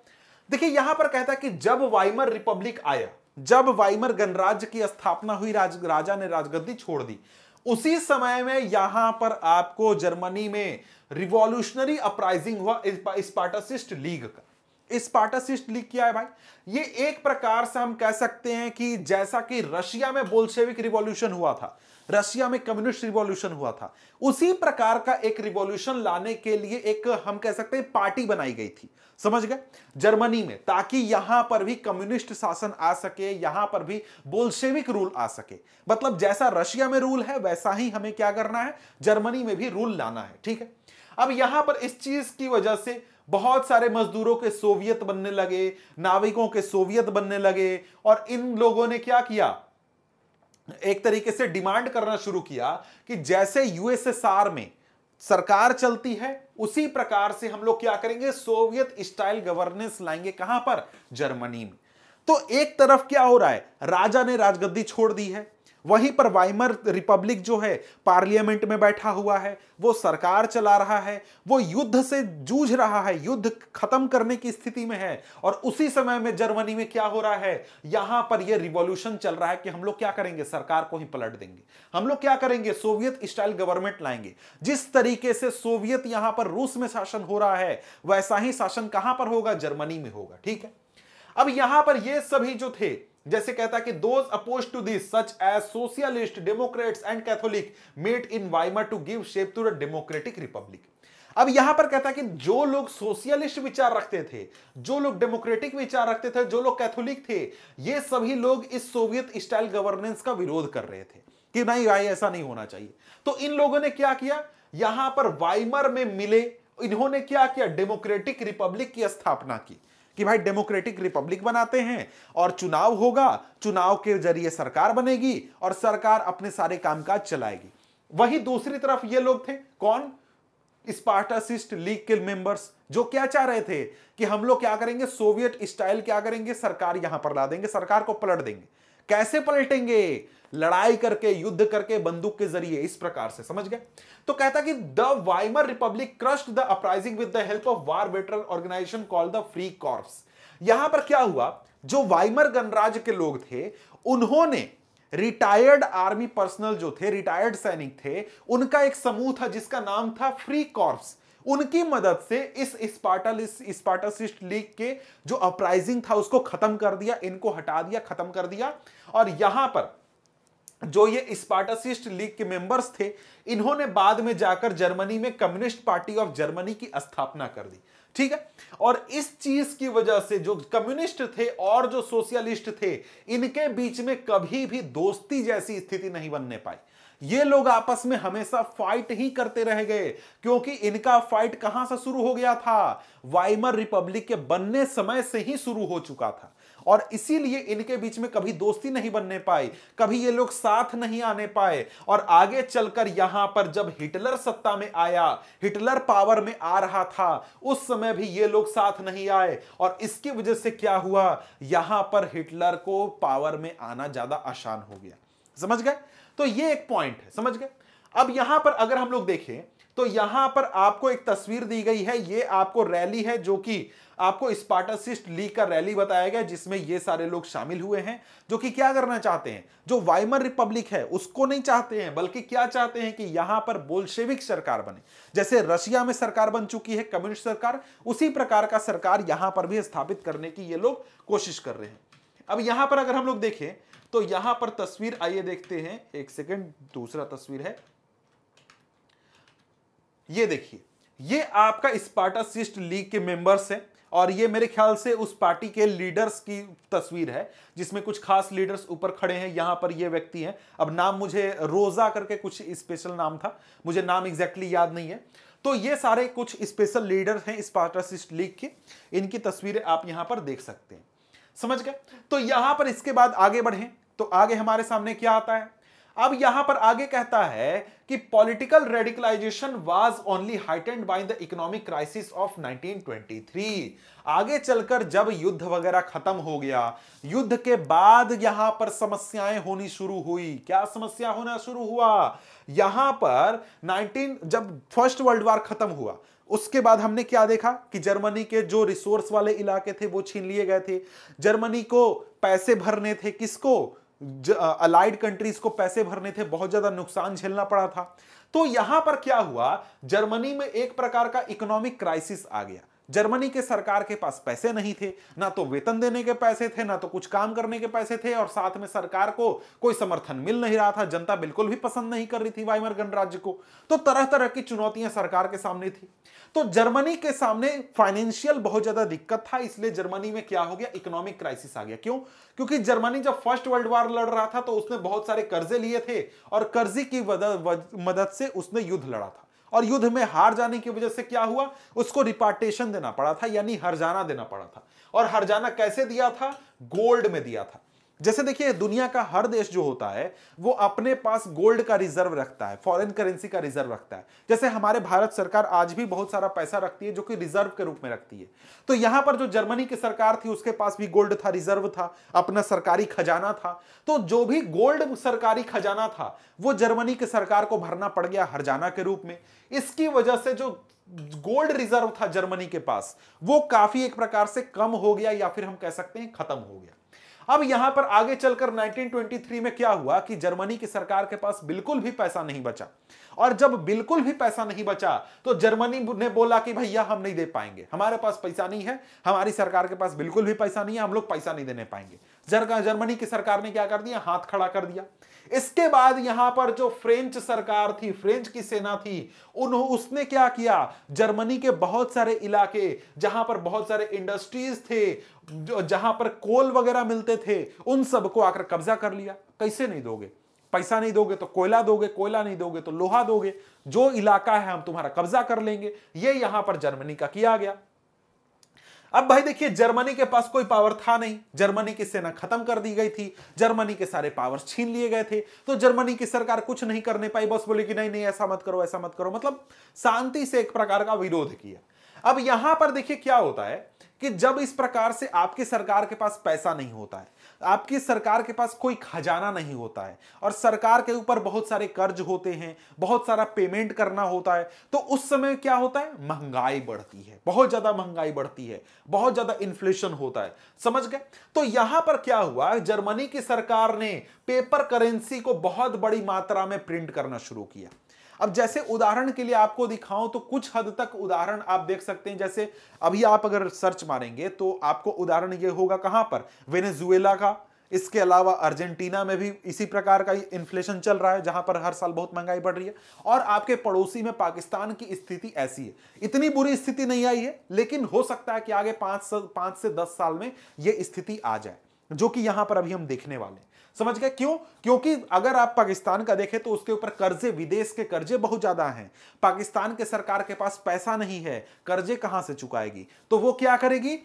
देखिए यहां पर कहता है कि जब वाइमर रिपब्लिक आया जब वाइमर गणराज्य की स्थापना हुई राज, राजा ने राजगद्दी छोड़ दी उसी समय में यहां पर आपको जर्मनी में रिवॉल्यूशनरी अपराइजिंग हुआ स्पार्टासिस्ट लीग का स्पार्टासिस्ट लीग क्या है भाई ये एक प्रकार से हम कह सकते हैं कि जैसा कि रशिया में बोल्शेविक रिवॉल्यूशन हुआ था रशिया में कम्युनिस्ट रिवॉल्यूशन हुआ था उसी प्रकार का एक रिवॉल्यूशन लाने के लिए एक हम कह सकते हैं पार्टी बनाई गई थी समझ गए जर्मनी में ताकि यहां पर भी कम्युनिस्ट शासन आ सके यहां पर भी बोल्शेविक रूल आ सके मतलब जैसा रशिया में रूल है वैसा ही हमें क्या करना है जर्मनी में भी रूल लाना है ठीक है अब यहां पर इस चीज की वजह से बहुत सारे मजदूरों के सोवियत बनने लगे नाविकों के सोवियत बनने लगे और इन लोगों ने क्या किया एक तरीके से डिमांड करना शुरू किया कि जैसे यूएसएसआर में सरकार चलती है उसी प्रकार से हम लोग क्या करेंगे सोवियत स्टाइल गवर्नेंस लाएंगे कहां पर जर्मनी में तो एक तरफ क्या हो रहा है राजा ने राजगद्दी छोड़ दी है वहीं पर वाइमर रिपब्लिक जो है पार्लियामेंट में बैठा हुआ है वो सरकार चला रहा है वो युद्ध से जूझ रहा है युद्ध खत्म करने की स्थिति में है और उसी समय में जर्मनी में क्या हो रहा है यहां पर ये रिवॉल्यूशन चल रहा है कि हम लोग क्या करेंगे सरकार को ही पलट देंगे हम लोग क्या करेंगे सोवियत स्टाइल गवर्नमेंट लाएंगे जिस तरीके से सोवियत यहां पर रूस में शासन हो रहा है वैसा ही शासन कहां पर होगा जर्मनी में होगा ठीक है अब यहां पर ये सभी जो थे जैसे कहता कि those oppose to this such as socialist democrats and Catholic met in Weimar to give shape to the democratic republic अब यहां पर कहता कि जो लोग सोशलिस्ट विचार रखते थे जो लोग डेमोक्रेटिक विचार रखते थे जो लोग कैथोलिक थे ये सभी लोग इस सोवियत स्टाइल गवर्नेंस का विरोध कर रहे थे कि नहीं भाई ऐसा नहीं होना चाहिए तो इन लोगों ने क्या किया यहां पर वाइमर में मिले इन्होंने क्या किया डेमोक्रेटिक रिपब्लिक की स्थापना की कि भाई डेमोक्रेटिक रिपब्लिक बनाते हैं और चुनाव होगा चुनाव के जरिए सरकार बनेगी और सरकार अपने सारे कामकाज चलाएगी वही दूसरी तरफ ये लोग थे कौन स्पार्टासिस्ट लीग के मेंबर्स जो क्या चाह रहे थे कि हम लोग क्या करेंगे सोवियत स्टाइल क्या करेंगे सरकार यहां पर ला देंगे सरकार को पलट देंगे कैसे पलटेंगे लड़ाई करके युद्ध करके बंदूक के जरिए इस प्रकार से समझ गए तो कहता कि the Weimar republic crushed the uprising with the help of war veteran organisation call the Free Corps यहां पर क्या हुआ जो वाइमर गणराज्य के लोग थे उन्होंने रिटायर्ड आर्मी पर्सनल जो थे रिटायर्ड सैनिक थे उनका एक समूह था जिसका नाम था फ्री कॉर्प्स उनकी मदद से इस स्पार्टलिस्ट लीग के जो अपराइजिंग था उसको खत्म कर दिया इनको हटा दिया खत्म कर दिया और यहां पर जो ये स्पार्टासिस्ट लीग के मेंबर्स थे इन्होंने बाद में जाकर जर्मनी में कम्युनिस्ट पार्टी ऑफ जर्मनी की स्थापना कर दी ठीक है और इस चीज की वजह से जो कम्युनिस्ट थे और जो सोशलिस्ट थे इनके बीच में कभी भी दोस्ती जैसी स्थिति नहीं बनने पाई ये लोग आपस में हमेशा फाइट ही करते रह गए क्योंकि इनका फाइट कहां से शुरू हो गया था वाइमर रिपब्लिक के बनने समय से ही शुरू हो चुका था और इसीलिए इनके बीच में कभी दोस्ती नहीं बनने पाई कभी ये लोग साथ नहीं आने पाए और आगे चलकर यहां पर जब हिटलर सत्ता में आया हिटलर पावर में आ रहा था उस समय भी ये लोग साथ नहीं आए और इसकी वजह से क्या हुआ यहां पर हिटलर को पावर में आना ज्यादा आसान हो गया समझ गए तो ये एक पॉइंट है समझ गए अब यहां पर अगर हम लोग देखें तो यहां पर आपको एक तस्वीर दी गई है ये आपको रैली है जो कि आपको स्पार्टासिस्ट लीग का रैली बताया गया जिसमें ये सारे लोग शामिल हुए हैं जो कि क्या करना चाहते हैं जो वाइमर रिपब्लिक है उसको नहीं चाहते हैं बल्कि क्या चाहते हैं कि यहां पर बोल्शेविक सरकार बने जैसे रशिया में सरकार बन चुकी है कम्युनिस्ट सरकार उसी प्रकार का सरकार यहां पर भी स्थापित करने की ये लोग कोशिश कर रहे हैं अब यहां पर अगर हम लोग देखें तो यहां पर तस्वीर आइए देखते हैं एक सेकेंड दूसरा तस्वीर है ये देखिए ये आपका सिस्ट लीग के मेंबर्स हैं और ये मेरे ख्याल से उस पार्टी के लीडर्स की तस्वीर है जिसमें कुछ खास लीडर्स ऊपर खड़े हैं यहां पर ये व्यक्ति हैं अब नाम मुझे रोजा करके कुछ स्पेशल नाम था मुझे नाम एग्जैक्टली याद नहीं है तो ये सारे कुछ स्पेशल लीडर हैं स्पार्टासिस्ट लीग के इनकी तस्वीरें आप यहां पर देख सकते हैं समझ गए तो यहां पर इसके बाद आगे बढ़े तो आगे हमारे सामने क्या आता है अब यहां पर आगे कहता है कि political radicalisation was only heightened by the economic crisis of 1923 आगे चलकर जब युद्ध वगैरह खत्म हो गया युद्ध के बाद यहां पर समस्याएं होनी शुरू हुई क्या समस्या होना शुरू हुआ यहां पर 19 जब फर्स्ट वर्ल्ड वार खत्म हुआ उसके बाद हमने क्या देखा कि जर्मनी के जो रिसोर्स वाले इलाके थे वो छीन लिए गए थे जर्मनी को पैसे भरने थे किसको अलाइड कंट्रीज को पैसे भरने थे बहुत ज्यादा नुकसान झेलना पड़ा था तो यहां पर क्या हुआ जर्मनी में एक प्रकार का इकोनॉमिक क्राइसिस आ गया जर्मनी के सरकार के पास पैसे नहीं थे ना तो वेतन देने के पैसे थे ना तो कुछ काम करने के पैसे थे और साथ में सरकार को कोई समर्थन मिल नहीं रहा था जनता बिल्कुल भी पसंद नहीं कर रही थी वाइमर गणराज्य को तो तरह तरह की चुनौतियां सरकार के सामने थी तो जर्मनी के सामने फाइनेंशियल बहुत ज्यादा दिक्कत था इसलिए जर्मनी में क्या हो गया इकोनॉमिक क्राइसिस आ गया क्यों क्योंकि जर्मनी जब फर्स्ट वर्ल्ड वॉर लड़ रहा था तो उसने बहुत सारे कर्जे लिए थे और कर्जे की मदद से उसने युद्ध लड़ा था और युद्ध में हार जाने की वजह से क्या हुआ उसको रिपार्टेशन देना पड़ा था यानी हरजाना देना पड़ा था और हरजाना कैसे दिया था गोल्ड में दिया था जैसे देखिए दुनिया का हर देश जो होता है वो अपने पास गोल्ड का रिजर्व रखता है फॉरेन करेंसी का रिजर्व रखता है जैसे हमारे भारत सरकार आज भी बहुत सारा पैसा रखती है जो कि रिजर्व के रूप में रखती है तो यहां पर जो जर्मनी की सरकार थी उसके पास भी गोल्ड था रिजर्व था अपना सरकारी खजाना था तो जो भी गोल्ड सरकारी खजाना था वो जर्मनी की सरकार को भरना पड़ गया हरजाना के रूप में इसकी वजह से जो गोल्ड रिजर्व था जर्मनी के पास वो काफी एक प्रकार से कम हो गया या फिर हम कह सकते हैं खत्म हो गया अब यहां पर आगे चलकर 1923 में क्या हुआ कि जर्मनी की सरकार के पास बिल्कुल भी पैसा नहीं बचा और जब बिल्कुल भी पैसा नहीं बचा तो जर्मनी ने बोला कि भैया हम नहीं दे पाएंगे हमारे पास पैसा नहीं है हमारी सरकार के पास बिल्कुल भी पैसा नहीं है हम लोग पैसा नहीं देने पाएंगे जर्मनी की सरकार ने क्या कर दिया हाथ खड़ा कर दिया इसके बाद यहां पर जो फ्रेंच सरकार थी फ्रेंच की सेना थी उन्होंने उसने क्या किया जर्मनी के बहुत सारे इलाके जहां पर बहुत सारे इंडस्ट्रीज थे जहां पर कोल वगैरह मिलते थे उन सबको आकर कब्जा कर लिया कैसे नहीं दोगे पैसा नहीं दोगे तो कोयला दोगे कोयला नहीं दोगे तो लोहा दोगे जो इलाका है हम तुम्हारा कब्जा कर लेंगे ये यहां पर जर्मनी का किया गया अब भाई देखिए जर्मनी के पास कोई पावर था नहीं जर्मनी की सेना खत्म कर दी गई थी जर्मनी के सारे पावर छीन लिए गए थे तो जर्मनी की सरकार कुछ नहीं करने पाई बस बोले कि नहीं नहीं ऐसा मत करो ऐसा मत करो मतलब शांति से एक प्रकार का विरोध किया अब यहां पर देखिए क्या होता है कि जब इस प्रकार से आपकी सरकार के पास पैसा नहीं होता है आपकी सरकार के पास कोई खजाना नहीं होता है और सरकार के ऊपर बहुत सारे कर्ज होते हैं बहुत सारा पेमेंट करना होता है तो उस समय क्या होता है महंगाई बढ़ती है बहुत ज्यादा महंगाई बढ़ती है बहुत ज्यादा इन्फ्लेशन होता है समझ गए तो यहां पर क्या हुआ जर्मनी की सरकार ने पेपर करेंसी को बहुत बड़ी मात्रा में प्रिंट करना शुरू किया अब जैसे उदाहरण के लिए आपको दिखाऊं तो कुछ हद तक उदाहरण आप देख सकते हैं जैसे अभी आप अगर सर्च मारेंगे तो आपको उदाहरण ये होगा कहां पर वेनेजुएला का इसके अलावा अर्जेंटीना में भी इसी प्रकार का इन्फ्लेशन चल रहा है जहां पर हर साल बहुत महंगाई बढ़ रही है और आपके पड़ोसी में पाकिस्तान की स्थिति ऐसी है इतनी बुरी स्थिति नहीं आई है लेकिन हो सकता है कि आगे पांच से पांच से दस साल में यह स्थिति आ जाए जो कि यहां पर अभी हम देखने वाले समझ गए क्यों क्योंकि अगर आप पाकिस्तान का देखें तो उसके ऊपर कर्जे विदेश के कर्जे बहुत ज्यादा हैं पाकिस्तान के सरकार के पास पैसा नहीं है कर्जे कहां से चुकाएगी तो वो क्या करेगी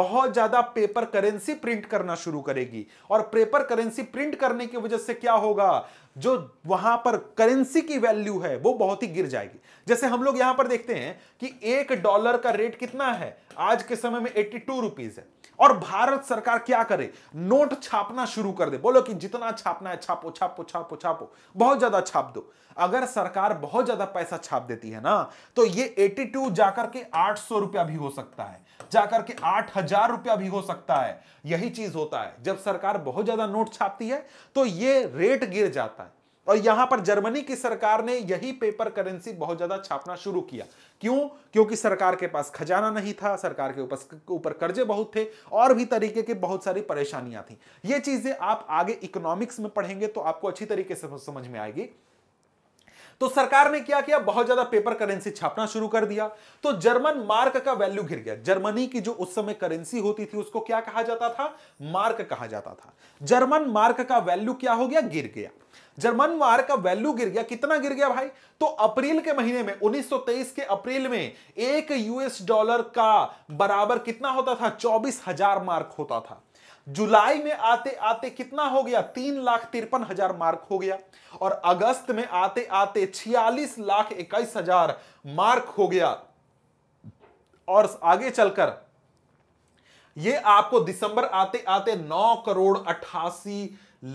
बहुत ज्यादा पेपर करेंसी प्रिंट करना शुरू करेगी और पेपर करेंसी प्रिंट करने की वजह से क्या होगा जो वहां पर करेंसी की वैल्यू है वो बहुत ही गिर जाएगी जैसे हम लोग यहां पर देखते हैं कि एक डॉलर का रेट कितना है आज के समय में एट्टी टू रुपीज है और भारत सरकार क्या करे नोट छापना शुरू कर दे बोलो कि जितना छापना है छापो छापो छापो छापो बहुत ज्यादा छाप दो अगर सरकार बहुत ज्यादा पैसा छाप देती है ना तो ये 82 जाकर के 800 रुपया भी हो सकता है जाकर के 8000 रुपया भी हो सकता है यही चीज होता है जब सरकार बहुत ज्यादा नोट छापती है तो ये रेट गिर जाता है और यहां पर जर्मनी की सरकार ने यही पेपर करेंसी बहुत ज्यादा छापना शुरू किया क्यों क्योंकि सरकार के पास खजाना नहीं था सरकार के ऊपर कर्जे बहुत थे और भी तरीके की बहुत सारी परेशानियां थी ये चीजें आप आगे इकोनॉमिक्स में पढ़ेंगे तो आपको अच्छी तरीके से समझ में आएगी तो सरकार ने क्या किया बहुत ज्यादा पेपर करेंसी छापना शुरू कर दिया तो जर्मन मार्क का वैल्यू गिर गया जर्मनी की जो उस समय करेंसी होती थी उसको क्या कहा जाता था मार्क कहा जाता था जर्मन मार्क का वैल्यू क्या हो गया गिर गया जर्मन मार्क का वैल्यू गिर गया कितना गिर गया भाई तो अप्रैल के महीने में 1923 के अप्रैल में एक यूएस डॉलर का बराबर कितना होता था चौबीस हजार मार्क होता था जुलाई में आते आते कितना हो गया तीन लाख तिरपन हजार मार्क हो गया और अगस्त में आते आते छियालीस लाख इक्कीस हजार मार्क हो गया और आगे चलकर यह आपको दिसंबर आते आते नौ करोड़ अट्ठासी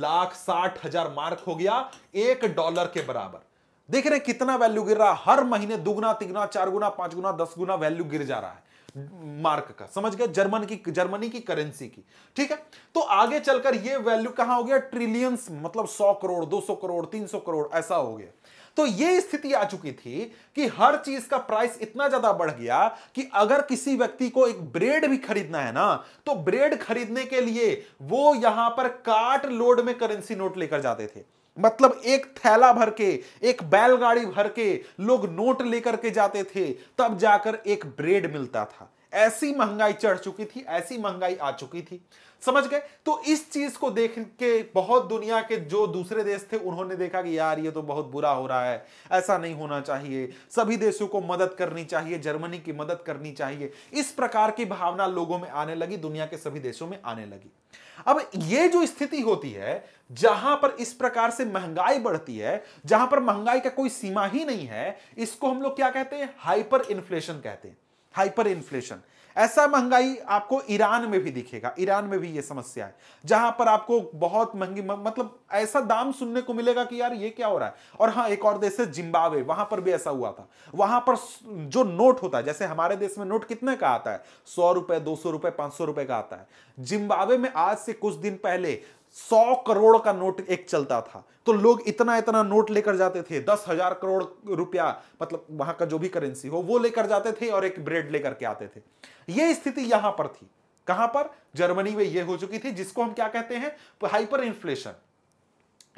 लाख साठ हजार मार्क हो गया एक डॉलर के बराबर देख रहे कितना वैल्यू गिर रहा हर महीने दुगुना तिगुना चार गुना पांच गुना दस गुना वैल्यू गिर जा रहा है मार्क का समझ गया जर्मन की जर्मनी की करेंसी की ठीक है तो आगे चलकर ये वैल्यू कहां हो गया ट्रिलियंस मतलब सौ करोड़ दो सौ करोड़ तीन सौ करोड़ ऐसा हो गया तो ये स्थिति आ चुकी थी कि हर चीज का प्राइस इतना ज्यादा बढ़ गया कि अगर किसी व्यक्ति को एक ब्रेड भी खरीदना है ना तो ब्रेड खरीदने के लिए वो यहां पर काट लोड में करेंसी नोट लेकर जाते थे मतलब एक थैला भर के एक बैलगाड़ी भर के लोग नोट लेकर के जाते थे तब जाकर एक ब्रेड मिलता था ऐसी महंगाई चढ़ चुकी थी ऐसी महंगाई आ चुकी थी समझ गए तो इस चीज को देख के बहुत दुनिया के जो दूसरे देश थे उन्होंने देखा कि यार ये तो बहुत बुरा हो रहा है ऐसा नहीं होना चाहिए सभी देशों को मदद करनी चाहिए जर्मनी की मदद करनी चाहिए इस प्रकार की भावना लोगों में आने लगी दुनिया के सभी देशों में आने लगी अब ये जो स्थिति होती है जहां पर इस प्रकार से महंगाई बढ़ती है जहां पर महंगाई का कोई सीमा ही नहीं है इसको हम लोग क्या कहते हैं हाइपर इन्फ्लेशन कहते हैं हाइपर इन्फ्लेशन ऐसा महंगाई आपको ईरान में भी दिखेगा ईरान में भी ये समस्या है जहां पर आपको बहुत महंगी मतलब ऐसा दाम सुनने को मिलेगा कि यार ये क्या हो रहा है और हाँ एक और देश है जिम्बावे वहां पर भी ऐसा हुआ था वहां पर जो नोट होता है जैसे हमारे देश में नोट कितने का आता है सौ रुपए दो सौ रुपए पांच सौ रुपए का आता है जिम्बावे में आज से कुछ दिन पहले सौ करोड़ का नोट एक चलता था तो लोग इतना इतना नोट लेकर जाते थे दस हजार करोड़ रुपया मतलब वहां का जो भी करेंसी हो वो लेकर जाते थे और एक ब्रेड लेकर के आते थे ये स्थिति यहां पर थी कहां पर जर्मनी में ये हो चुकी थी जिसको हम क्या कहते हैं हाइपर इन्फ्लेशन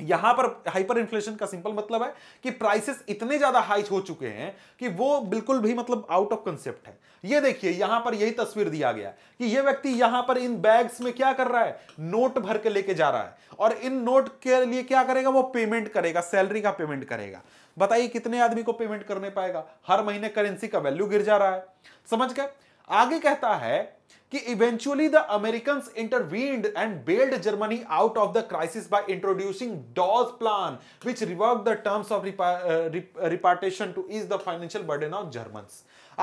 यहां पर हाइपर इन्फ्लेशन का सिंपल मतलब है कि प्राइसेस इतने ज्यादा हाई हो चुके हैं कि वो बिल्कुल भी मतलब आउट ऑफ कंसेप्ट है ये देखिए यहां पर यही तस्वीर दिया गया है कि ये व्यक्ति यहां पर इन बैग्स में क्या कर रहा है नोट भर के लेके जा रहा है और इन नोट के लिए क्या करेगा वो पेमेंट करेगा सैलरी का पेमेंट करेगा बताइए कितने आदमी को पेमेंट करने पाएगा हर महीने करेंसी का वैल्यू गिर जा रहा है समझ गए आगे कहता है कि eventually the American intervened and bailed Germany out of the crisis by introducing Dawes plan which rework the terms of reparation to ease the financial burden of German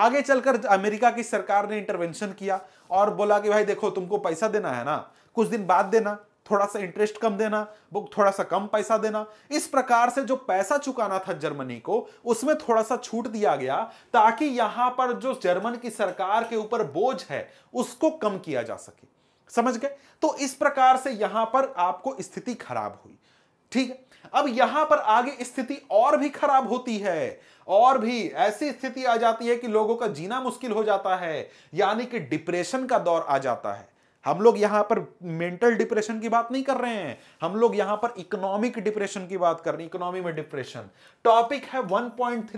आगे चलकर अमेरिका की सरकार ने इंटरवेंशन किया और बोला कि भाई देखो तुमको पैसा देना है ना कुछ दिन बाद देना थोड़ा सा इंटरेस्ट कम देना बुक थोड़ा सा कम पैसा देना इस प्रकार से जो पैसा चुकाना था जर्मनी को उसमें थोड़ा सा छूट दिया गया ताकि यहां पर जो जर्मन की सरकार के ऊपर बोझ है उसको कम किया जा सके समझ गए तो इस प्रकार से यहां पर आपको स्थिति खराब हुई ठीक है अब यहां पर आगे स्थिति और भी खराब होती है और भी ऐसी स्थिति आ जाती है कि लोगों का जीना मुश्किल हो जाता है यानी कि डिप्रेशन का दौर आ जाता है हम लोग यहां पर मेंटल डिप्रेशन की बात नहीं कर रहे हैं हम लोग यहां पर इकोनॉमिक डिप्रेशन की बात कर रहे हैं इकोनॉमी में डिप्रेशन टॉपिक है 1.3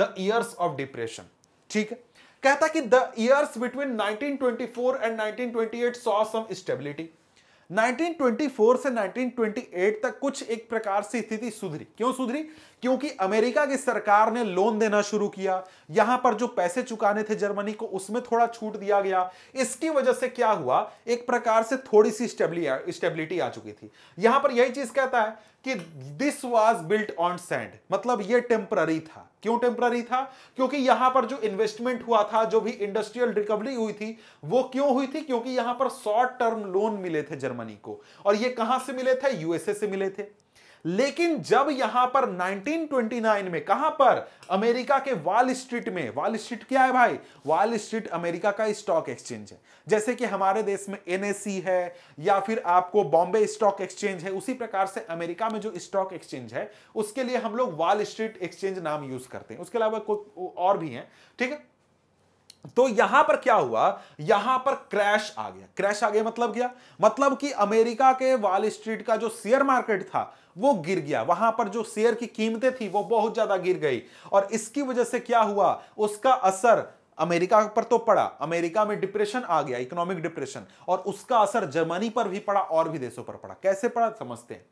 द ईयर्स ऑफ डिप्रेशन ठीक है कहता कि the years between 1924 and 1928 saw some stability 1924 से 1928 तक कुछ एक प्रकार से स्थिति सुधरी क्यों सुधरी क्योंकि अमेरिका की सरकार ने लोन देना शुरू किया यहां पर जो पैसे चुकाने थे जर्मनी को उसमें थोड़ा छूट दिया गया इसकी वजह से क्या हुआ एक प्रकार से थोड़ी सी स्टेबिलिटी आ चुकी थी यहां पर यही चीज कहता है कि this was built on sand मतलब यह टेम्पररी था क्यों टेम्पररी था क्योंकि यहां पर जो इन्वेस्टमेंट हुआ था जो भी इंडस्ट्रियल रिकवरी हुई थी वो क्यों हुई थी क्योंकि यहां पर शॉर्ट टर्म लोन मिले थे जर्मनी को और ये कहां से मिले थे यूएसए से मिले थे लेकिन जब यहां पर 1929 में कहां पर अमेरिका के वॉल स्ट्रीट में वॉल स्ट्रीट क्या है भाई वॉल स्ट्रीट अमेरिका का स्टॉक एक्सचेंज है जैसे कि हमारे देश में एनएससी है या फिर आपको बॉम्बे स्टॉक एक्सचेंज है उसी प्रकार से अमेरिका में जो स्टॉक एक्सचेंज है उसके लिए हम लोग वॉल स्ट्रीट एक्सचेंज नाम यूज करते हैं उसके अलावा कोई और भी है ठीक है तो यहां पर क्या हुआ यहां पर क्रैश आ गया क्रैश आ गया मतलब क्या मतलब कि अमेरिका के वॉल स्ट्रीट का जो शेयर मार्केट था वो गिर गया वहां पर जो शेयर की कीमतें थी वो बहुत ज्यादा गिर गई और इसकी वजह से क्या हुआ उसका असर अमेरिका पर तो पड़ा अमेरिका में डिप्रेशन आ गया इकोनॉमिक डिप्रेशन और उसका असर जर्मनी पर भी पड़ा और भी देशों पर पड़ा कैसे पड़ा समझते हैं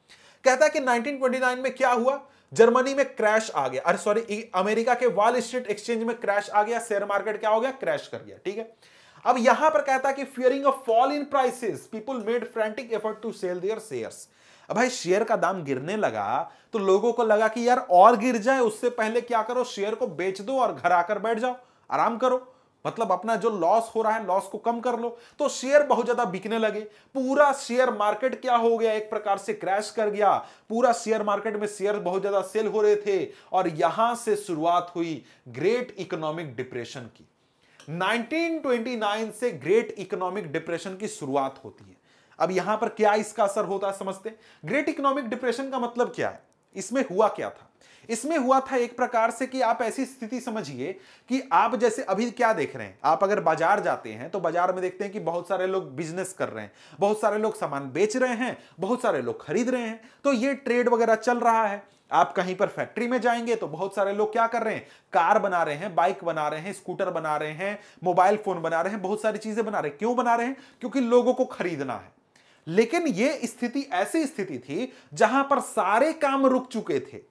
कहता है कि 1929 में क्या हुआ जर्मनी में क्रैश आ गया अरे सॉरी अमेरिका के वॉल स्ट्रीट एक्सचेंज में क्रैश आ गया शेयर मार्केट क्या हो गया क्रैश कर गया ठीक है अब यहां पर कहता है कि fearing of fall in prices people made frantic effort to sell their shares अब भाई शेयर का दाम गिरने लगा तो लोगों को लगा कि यार और गिर जाए उससे पहले क्या करो शेयर को बेच दो और घर आकर बैठ जाओ आराम करो मतलब अपना जो लॉस हो रहा है लॉस को कम कर लो तो शेयर बहुत ज्यादा बिकने लगे पूरा शेयर मार्केट क्या हो गया एक प्रकार से क्रैश कर गया पूरा शेयर मार्केट में शेयर बहुत ज्यादा सेल हो रहे थे और यहां से शुरुआत हुई ग्रेट इकोनॉमिक डिप्रेशन की 1929 से ग्रेट इकोनॉमिक डिप्रेशन की शुरुआत होती है अब यहां पर क्या इसका असर होता है समझते ग्रेट इकोनॉमिक डिप्रेशन का मतलब क्या है इसमें हुआ क्या था इसमें हुआ था एक प्रकार से कि आप ऐसी स्थिति समझिए कि आप जैसे अभी क्या देख रहे हैं आप अगर बाजार जाते हैं तो बाजार में देखते हैं कि बहुत सारे लोग बिजनेस कर रहे हैं बहुत सारे लोग सामान बेच रहे हैं बहुत सारे लोग खरीद रहे हैं तो ये ट्रेड वगैरह चल रहा है आप कहीं पर फैक्ट्री में जाएंगे तो बहुत सारे लोग क्या कर रहे हैं कार बना रहे हैं बाइक बना रहे हैं स्कूटर बना रहे हैं मोबाइल फोन बना रहे हैं बहुत सारी चीजें बना रहे हैं क्यों बना रहे हैं क्योंकि लोगों को खरीदना है लेकिन यह स्थिति ऐसी स्थिति थी जहां पर सारे काम रुक चुके थे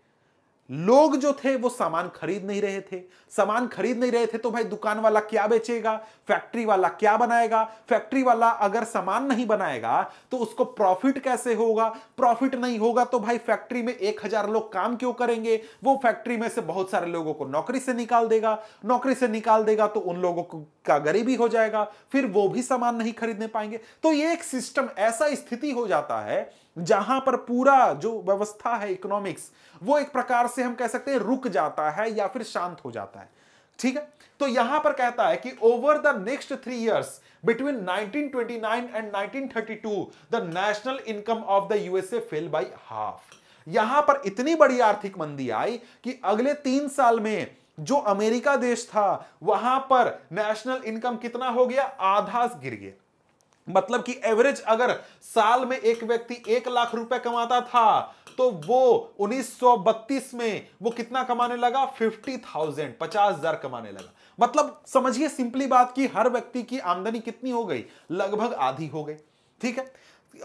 लोग जो थे वो सामान खरीद नहीं रहे थे सामान खरीद नहीं रहे थे तो भाई दुकान वाला क्या बेचेगा फैक्ट्री वाला क्या बनाएगा फैक्ट्री वाला अगर सामान नहीं बनाएगा तो उसको प्रॉफिट कैसे होगा प्रॉफिट नहीं होगा तो भाई फैक्ट्री में एक हजार लोग काम क्यों करेंगे वो फैक्ट्री में से बहुत सारे लोगों को नौकरी से निकाल देगा नौकरी से निकाल देगा तो उन लोगों को का गरीबी हो जाएगा फिर वो भी सामान नहीं खरीदने पाएंगे तो ये एक सिस्टम ऐसा स्थिति हो जाता है जहां पर पूरा जो व्यवस्था है इकोनॉमिक्स वो एक प्रकार से हम कह सकते हैं रुक जाता है या फिर शांत हो जाता है ठीक है तो यहां पर कहता है कि over the next three years between 1929 and 1932 the national income of the USA fell by half यहां पर इतनी बड़ी आर्थिक मंदी आई कि अगले तीन साल में जो अमेरिका देश था वहां पर नेशनल इनकम कितना हो गया आधा गिर गया मतलब कि एवरेज अगर साल में एक व्यक्ति एक लाख रुपए कमाता था तो वो 1932 में वो कितना कमाने लगा 50,000 50,000 कमाने लगा मतलब समझिए सिंपली बात कि हर व्यक्ति की आमदनी कितनी हो गई लगभग आधी हो गई ठीक है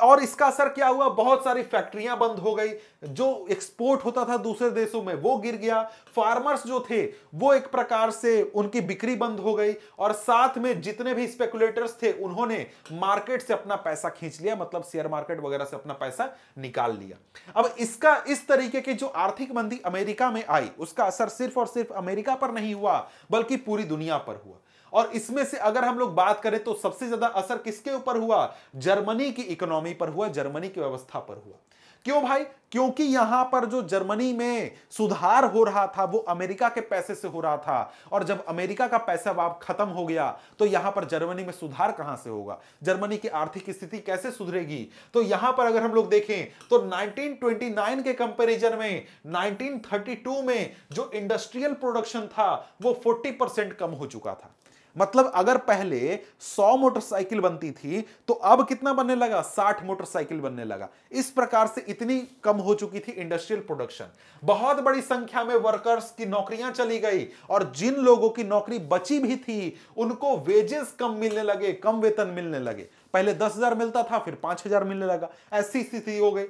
और इसका असर क्या हुआ बहुत सारी फैक्ट्रियां बंद हो गई जो एक्सपोर्ट होता था दूसरे देशों में वो गिर गया फार्मर्स जो थे वो एक प्रकार से उनकी बिक्री बंद हो गई और साथ में जितने भी स्पेकुलेटर्स थे उन्होंने मार्केट से अपना पैसा खींच लिया मतलब शेयर मार्केट वगैरह से अपना पैसा निकाल लिया अब इसका इस तरीके की जो आर्थिक मंदी अमेरिका में आई उसका असर सिर्फ और सिर्फ अमेरिका पर नहीं हुआ बल्कि पूरी दुनिया पर हुआ और इसमें से अगर हम लोग बात करें तो सबसे ज्यादा असर किसके ऊपर हुआ जर्मनी की इकोनॉमी पर हुआ जर्मनी की व्यवस्था पर हुआ क्यों भाई क्योंकि यहां पर जो जर्मनी में सुधार हो रहा था वो अमेरिका के पैसे से हो रहा था और जब अमेरिका का पैसा वाप खत्म हो गया तो यहां पर जर्मनी में सुधार कहां से होगा जर्मनी की आर्थिक स्थिति कैसे सुधरेगी तो यहां पर अगर हम लोग देखें तो 1929 के कंपैरिजन में 1932 में जो इंडस्ट्रियल प्रोडक्शन था वो 40 परसेंट कम हो चुका था मतलब अगर पहले 100 मोटरसाइकिल बनती थी तो अब कितना बनने लगा 60 मोटरसाइकिल बनने लगा इस प्रकार से इतनी कम हो चुकी थी इंडस्ट्रियल प्रोडक्शन बहुत बड़ी संख्या में वर्कर्स की नौकरियां चली गई और जिन लोगों की नौकरी बची भी थी उनको वेजेस कम मिलने लगे कम वेतन मिलने लगे पहले दस हजार मिलता था फिर पांच हजार मिलने लगा ऐसी स्थिति हो गई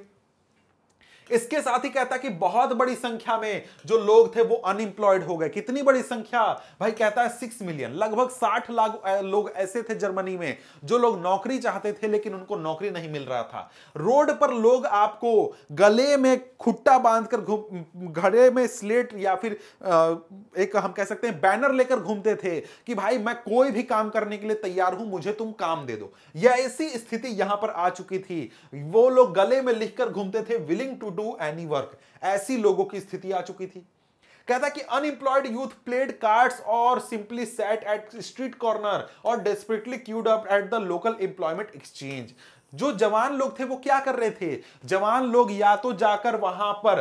इसके साथ ही कहता कि बहुत बड़ी संख्या में जो लोग थे वो अनएम्प्लॉयड हो गए कितनी बड़ी संख्या भाई कहता है सिक्स मिलियन लगभग साठ लाख लोग ऐसे थे जर्मनी में जो लोग नौकरी चाहते थे लेकिन उनको नौकरी नहीं मिल रहा था रोड पर लोग आपको गले में खुट्टा बांधकर घड़े में स्लेट या फिर एक हम कह सकते हैं बैनर लेकर घूमते थे कि भाई मैं कोई भी काम करने के लिए तैयार हूं मुझे तुम काम दे दो यह ऐसी स्थिति यहां पर आ चुकी थी वो लोग गले में लिखकर घूमते थे willing to do any work ऐसी लोगों की स्थिति आ चुकी थी कहता कि अनएम्प्लॉयड यूथ प्लेड कार्ड्स और simply sat at street corner और desperately queued up at the local employment exchange जो जवान लोग थे वो क्या कर रहे थे जवान लोग या तो जाकर वहां पर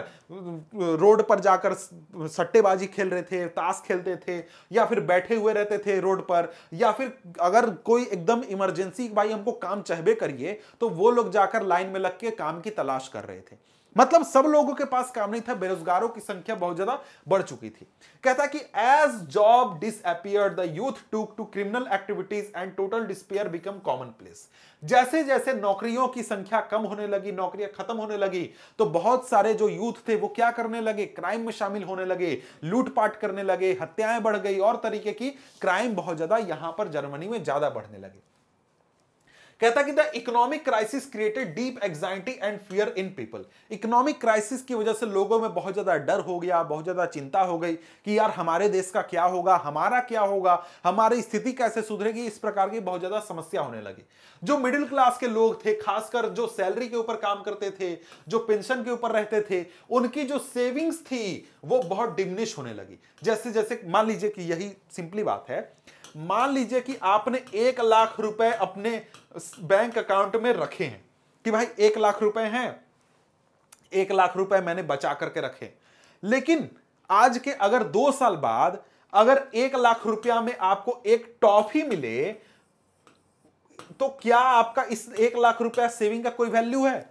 रोड पर जाकर सट्टेबाजी खेल रहे थे ताश खेलते थे या फिर बैठे हुए रहते थे रोड पर या फिर अगर कोई एकदम इमरजेंसी भाई हमको काम चाहबे करिए तो वो लोग जाकर लाइन में लग के काम की तलाश कर रहे थे मतलब सब लोगों के पास काम नहीं था बेरोजगारों की संख्या बहुत ज्यादा बढ़ चुकी थी कहता कि एज जॉब डिस the youth took to criminal activities and total despair become commonplace जैसे जैसे नौकरियों की संख्या कम होने लगी नौकरियां खत्म होने लगी तो बहुत सारे जो यूथ थे वो क्या करने लगे क्राइम में शामिल होने लगे लूटपाट करने लगे हत्याएं बढ़ गई और तरीके की क्राइम बहुत ज्यादा यहां पर जर्मनी में ज्यादा बढ़ने लगे कहता कि the economic crisis created deep anxiety and fear in people economic crisis की वजह से लोगों में बहुत ज्यादा डर हो गया बहुत ज्यादा चिंता हो गई कि यार हमारे देश का क्या होगा हमारा क्या होगा हमारी स्थिति कैसे सुधरेगी इस प्रकार की बहुत ज्यादा समस्या होने लगी जो मिडिल क्लास के लोग थे खासकर जो सैलरी के ऊपर काम करते थे जो पेंशन के ऊपर रहते थे उनकी जो सेविंग्स थी वो बहुत डिमिनिश होने लगी जैसे जैसे मान लीजिए कि यही सिंपली बात है मान लीजिए कि आपने एक लाख रुपए अपने बैंक अकाउंट में रखे हैं कि भाई एक लाख रुपए हैं एक लाख रुपए मैंने बचा करके रखे लेकिन आज के अगर दो साल बाद अगर एक लाख रुपया में आपको एक टॉफी मिले तो क्या आपका इस एक लाख रुपया सेविंग का कोई वैल्यू है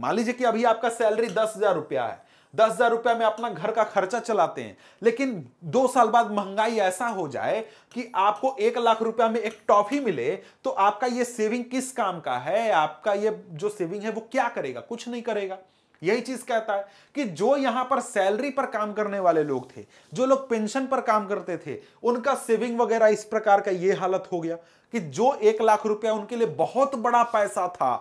मान लीजिए कि अभी आपका सैलरी दस हजार रुपया है दस हजार रुपया में अपना घर का खर्चा चलाते हैं लेकिन दो साल बाद महंगाई ऐसा हो जाए कि आपको एक लाख रुपया में एक टॉफी मिले तो आपका ये सेविंग किस काम का है आपका ये जो सेविंग है वो क्या करेगा कुछ नहीं करेगा यही चीज कहता है कि जो यहां पर सैलरी पर काम करने वाले लोग थे जो लोग पेंशन पर काम करते थे उनका सेविंग वगैरह इस प्रकार का ये हालत हो गया कि जो एक लाख रुपया उनके लिए बहुत बड़ा पैसा था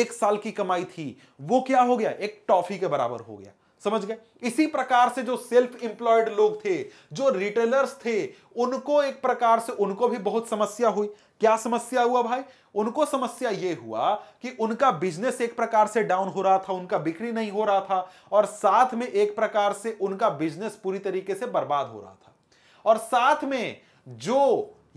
एक साल की कमाई थी वो क्या हो गया एक टॉफी के बराबर हो गया समझ गए इसी प्रकार से जो सेल्फ एम्प्लॉयड लोग थे जो रिटेलर्स थे उनको एक प्रकार से उनको भी बहुत समस्या हुई क्या समस्या हुआ भाई उनको समस्या यह हुआ कि उनका बिजनेस एक प्रकार से डाउन हो रहा था उनका बिक्री नहीं हो रहा था और साथ में एक प्रकार से उनका बिजनेस पूरी तरीके से बर्बाद हो रहा था और साथ में जो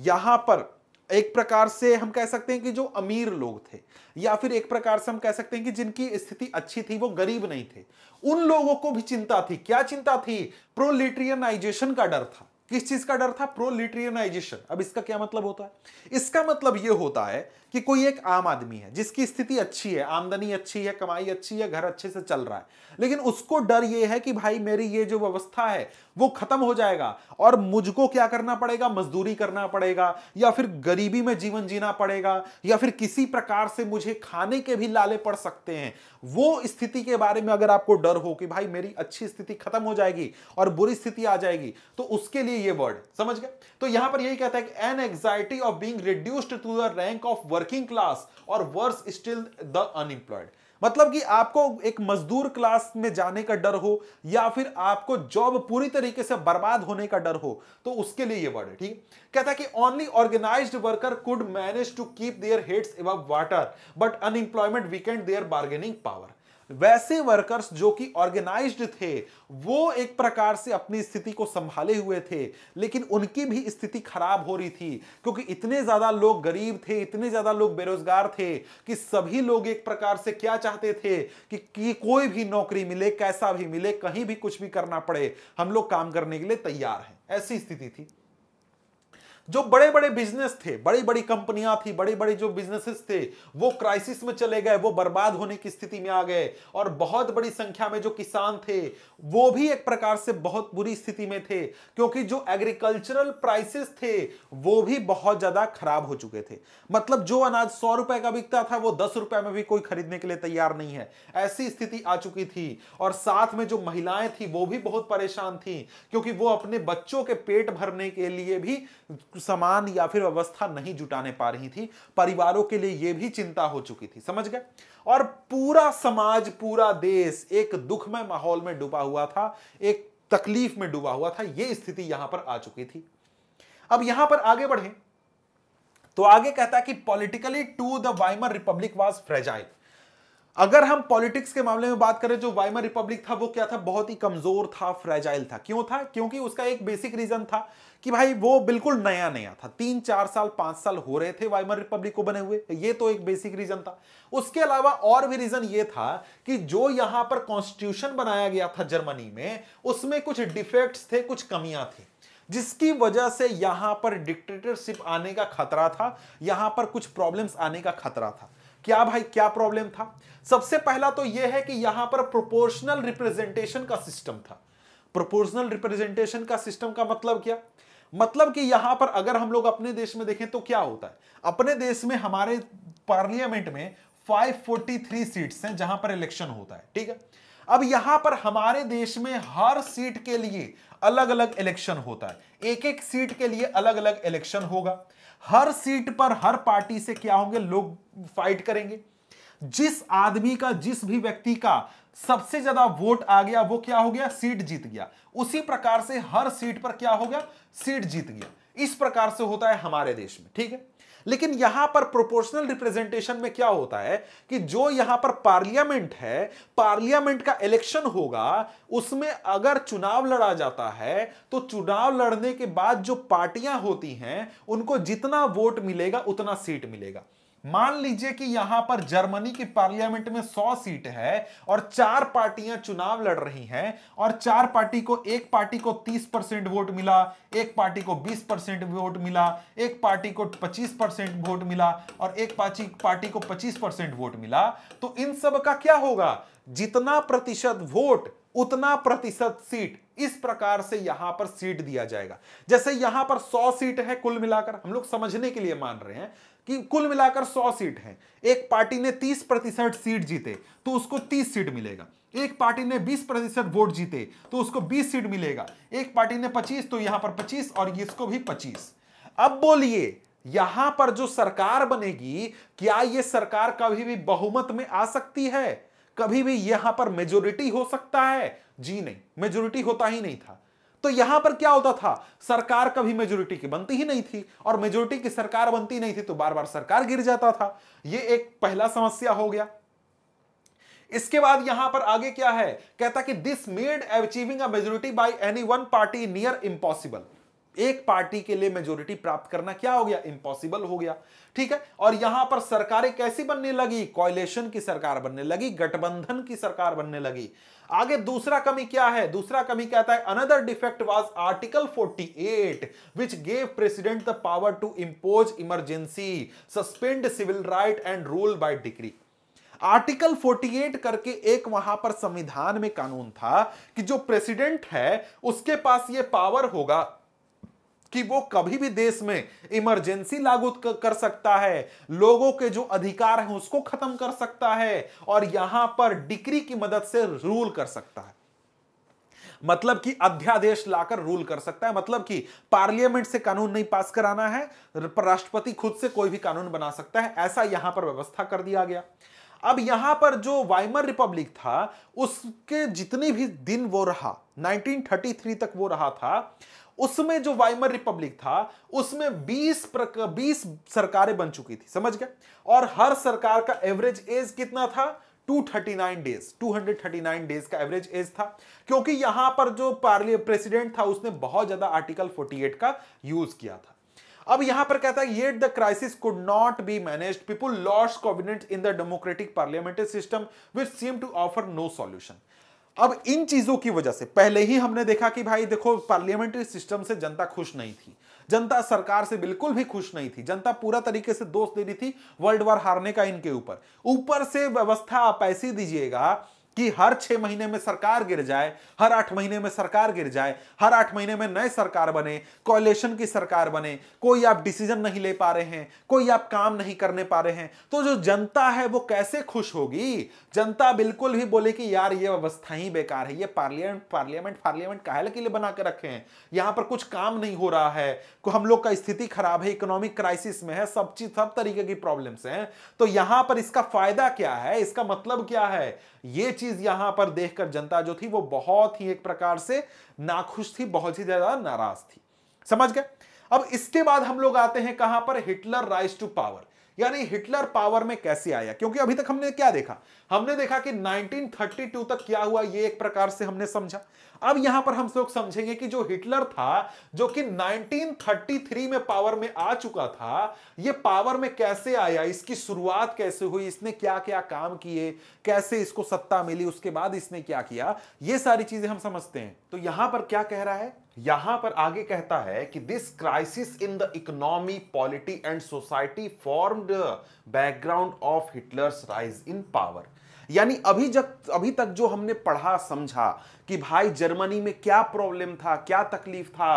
यहां पर एक प्रकार से हम कह सकते हैं कि जो अमीर लोग थे या फिर एक प्रकार से हम कह सकते हैं कि जिनकी स्थिति अच्छी थी वो गरीब नहीं थे उन लोगों को भी चिंता थी क्या चिंता थी प्रोलिट्रियनाइजेशन का डर था किस चीज का डर था प्रोलिट्रियनाइजेशन अब इसका क्या मतलब होता है इसका मतलब यह होता है कि कोई एक आम आदमी है जिसकी स्थिति अच्छी है आमदनी अच्छी है कमाई अच्छी है घर अच्छे से चल रहा है लेकिन उसको डर यह है कि भाई मेरी ये जो व्यवस्था है वो खत्म हो जाएगा और मुझको क्या करना पड़ेगा मजदूरी करना पड़ेगा या फिर गरीबी में जीवन जीना पड़ेगा या फिर किसी प्रकार से मुझे खाने के भी लाले पड़ सकते हैं वो स्थिति के बारे में अगर आपको डर हो कि भाई मेरी अच्छी स्थिति खत्म हो जाएगी और बुरी स्थिति आ जाएगी तो उसके लिए ये वर्ड समझ गए तो यहां पर यही कहता है कि an anxiety of being reduced to the rank of working class और वर्स स्टिल द अनएम्प्लॉयड मतलब कि आपको एक मजदूर क्लास में जाने का डर हो या फिर आपको जॉब पूरी तरीके से बर्बाद होने का डर हो तो उसके लिए ये वर्ड है ठीक कहता है कि only organised worker could manage to keep their heads above water but unemployment weakened their bargaining power वैसे वर्कर्स जो कि ऑर्गेनाइज्ड थे वो एक प्रकार से अपनी स्थिति को संभाले हुए थे लेकिन उनकी भी स्थिति खराब हो रही थी क्योंकि इतने ज्यादा लोग गरीब थे इतने ज्यादा लोग बेरोजगार थे कि सभी लोग एक प्रकार से क्या चाहते थे कि, कि कोई भी नौकरी मिले कैसा भी मिले कहीं भी कुछ भी करना पड़े हम लोग काम करने के लिए तैयार हैं ऐसी स्थिति थी जो बड़े बड़े बिजनेस थे बड़ी बड़ी कंपनियां थी बड़े बड़े जो बिजनेसेस थे वो क्राइसिस में चले गए वो बर्बाद होने की स्थिति में आ गए और बहुत बड़ी संख्या में जो किसान थे वो भी एक प्रकार से बहुत बुरी स्थिति में थे क्योंकि जो एग्रीकल्चरल प्राइसेस थे वो भी बहुत ज्यादा खराब हो चुके थे मतलब जो अनाज सौ रुपए का बिकता था वो दस रुपए में भी कोई खरीदने के लिए तैयार नहीं है ऐसी स्थिति आ चुकी थी और साथ में जो महिलाएं थी वो भी बहुत परेशान थी क्योंकि वो अपने बच्चों के पेट भरने के लिए भी समान या फिर व्यवस्था नहीं जुटाने पा रही थी परिवारों के लिए यह भी चिंता हो चुकी थी समझ गए और पूरा समाज पूरा देश एक दुखमय माहौल में डूबा हुआ था एक तकलीफ में डूबा हुआ था यह स्थिति यहां पर आ चुकी थी अब यहां पर आगे बढ़े तो आगे कहता कि politically too the Weimar Republic was fragile अगर हम पॉलिटिक्स के मामले में बात करें जो वाइमर रिपब्लिक था वो क्या था बहुत ही कमजोर था फ्रेजाइल था क्यों था क्योंकि उसका एक बेसिक रीजन था कि भाई वो बिल्कुल नया नया था तीन चार साल पांच साल हो रहे थे वाइमर रिपब्लिक को बने हुए ये तो एक बेसिक रीजन था उसके अलावा और भी रीजन ये था कि जो यहां पर कॉन्स्टिट्यूशन बनाया गया था जर्मनी में उसमें कुछ डिफेक्ट्स थे कुछ कमियां थी जिसकी वजह से यहां पर डिक्टेटरशिप आने का खतरा था यहां पर कुछ प्रॉब्लम्स आने का खतरा था क्या भाई क्या प्रॉब्लम था सबसे पहला तो यह है कि यहां पर प्रोपोर्शनल रिप्रेजेंटेशन का सिस्टम था प्रोपोर्शनल रिप्रेजेंटेशन का सिस्टम का मतलब क्या मतलब कि यहां पर अगर हम लोग अपने देश में देखें तो क्या होता है अपने देश में हमारे पार्लियामेंट में 543 सीट्स हैं जहां पर इलेक्शन होता है ठीक है अब यहां पर हमारे देश में हर सीट के लिए अलग अलग इलेक्शन होता है एक एक सीट के लिए अलग अलग इलेक्शन होगा हर सीट पर हर पार्टी से क्या होंगे लोग फाइट करेंगे जिस आदमी का जिस भी व्यक्ति का सबसे ज्यादा वोट आ गया वो क्या हो गया सीट जीत गया उसी प्रकार से हर सीट पर क्या हो गया सीट जीत गया इस प्रकार से होता है हमारे देश में ठीक है लेकिन यहां पर प्रोपोर्शनल रिप्रेजेंटेशन में क्या होता है कि जो यहां पर पार्लियामेंट है पार्लियामेंट का इलेक्शन होगा उसमें अगर चुनाव लड़ा जाता है तो चुनाव लड़ने के बाद जो पार्टियां होती हैं उनको जितना वोट मिलेगा उतना सीट मिलेगा मान लीजिए कि यहां पर जर्मनी की पार्लियामेंट में 100 सीट है और चार पार्टियां चुनाव लड़ रही हैं और चार पार्टी को एक पार्टी को 30 परसेंट वोट मिला एक पार्टी को 20 परसेंट वोट मिला एक पार्टी को 25 परसेंट वोट मिला और एक पार्टी को 25 परसेंट वोट मिला तो इन सब का क्या होगा जितना प्रतिशत वोट उतना प्रतिशत सीट इस प्रकार से यहां पर सीट दिया जाएगा जैसे यहां पर 100 सीट है कुल मिलाकर हम लोग समझने के लिए मान रहे हैं कि कुल मिलाकर 100 सीट है एक पार्टी ने 30 प्रतिशत सीट जीते तो उसको 30 सीट मिलेगा एक पार्टी ने 20 प्रतिशत वोट जीते तो उसको 20 सीट मिलेगा एक पार्टी ने 25 तो यहां पर 25 और इसको भी 25 अब बोलिए यहां पर जो सरकार बनेगी क्या यह सरकार कभी भी बहुमत में आ सकती है कभी भी यहां पर मेजोरिटी हो सकता है जी नहीं मेजोरिटी होता ही नहीं था तो यहां पर क्या होता था सरकार कभी मेजोरिटी की बनती ही नहीं थी और मेजोरिटी की सरकार बनती नहीं थी तो बार बार सरकार गिर जाता था यह एक पहला समस्या हो गया इसके बाद यहां पर आगे क्या है कहता कि this made achieving a majority by any one party near impossible एक पार्टी के लिए मेजोरिटी प्राप्त करना क्या हो गया इंपॉसिबल हो गया ठीक है और यहां पर सरकारें कैसी बनने लगी कॉयलेशन की सरकार बनने लगी गठबंधन की सरकार बनने लगी आगे दूसरा कमी क्या है दूसरा कमी क्या था another defect was article 48 which gave president the power to impose emergency suspend civil right and rule by decree article 48 करके एक वहां पर संविधान में कानून था कि जो प्रेसिडेंट है उसके पास ये पावर होगा कि वो कभी भी देश में इमरजेंसी लागू कर सकता है लोगों के जो अधिकार हैं उसको खत्म कर सकता है और यहां पर डिक्री की मदद से रूल कर सकता है मतलब कि अध्यादेश लाकर रूल कर सकता है मतलब कि पार्लियामेंट से कानून नहीं पास कराना है राष्ट्रपति खुद से कोई भी कानून बना सकता है ऐसा यहां पर व्यवस्था कर दिया गया अब यहां पर जो वाइमर रिपब्लिक था उसके जितने भी दिन वो रहा 1933 तक वो रहा था उसमें जो वाइमर रिपब्लिक था उसमें 20 प्रक, 20 सरकारें बन चुकी थी समझ गए और हर सरकार का एवरेज एज कितना था 239 डेज 239 डेज का एवरेज एज था क्योंकि यहां पर जो पार्लिय प्रेसिडेंट था उसने बहुत ज्यादा आर्टिकल 48 का यूज किया था अब यहां पर कहता है yet the crisis could not be manage people lost confident in the democratic parliamentary system which seem to offer no solution अब इन चीजों की वजह से पहले ही हमने देखा कि भाई देखो पार्लियामेंट्री सिस्टम से जनता खुश नहीं थी जनता सरकार से बिल्कुल भी खुश नहीं थी जनता पूरा तरीके से दोष दे रही थी वर्ल्ड वॉर हारने का इनके ऊपर ऊपर से व्यवस्था आप ऐसी दीजिएगा कि हर छह महीने में सरकार गिर जाए हर आठ महीने में सरकार गिर जाए हर आठ महीने में नए सरकार बने कॉलेशन की सरकार बने कोई आप डिसीजन नहीं ले पा रहे हैं कोई आप काम नहीं करने पा रहे हैं तो जो जनता है वो कैसे खुश होगी जनता बिल्कुल भी बोले कि यार ये व्यवस्था ही बेकार है ये पार्लियामेंट पार्लियामेंट पार्लियामेंट काहल के लिए बना के रखे हैं यहां पर कुछ काम नहीं हो रहा है हम लोग का स्थिति खराब है इकोनॉमिक क्राइसिस में है सब चीज सब तरीके की प्रॉब्लम्स हैं तो यहां पर इसका फायदा क्या है इसका मतलब क्या है ये चीज यहां पर देखकर जनता जो थी वो बहुत ही एक प्रकार से नाखुश थी बहुत ही ज्यादा नाराज थी समझ गए अब इसके बाद हम लोग आते हैं कहां पर हिटलर राइज टू पावर यानी हिटलर पावर में कैसे आया क्योंकि अभी तक हमने क्या देखा हमने देखा कि 1932 तक क्या हुआ ये एक प्रकार से हमने समझा अब यहां पर हम लोग समझेंगे कि जो हिटलर था जो कि 1933 में पावर में आ चुका था ये पावर में कैसे आया इसकी शुरुआत कैसे हुई इसने क्या क्या काम किए कैसे इसको सत्ता मिली उसके बाद इसने क्या किया ये सारी चीजें हम समझते हैं तो यहां पर क्या कह रहा है यहां पर आगे कहता है कि this crisis in the economy polity and society formed background of Hitler's rise in power यानी अभी जब अभी तक जो हमने पढ़ा समझा कि भाई जर्मनी में क्या प्रॉब्लम था क्या तकलीफ था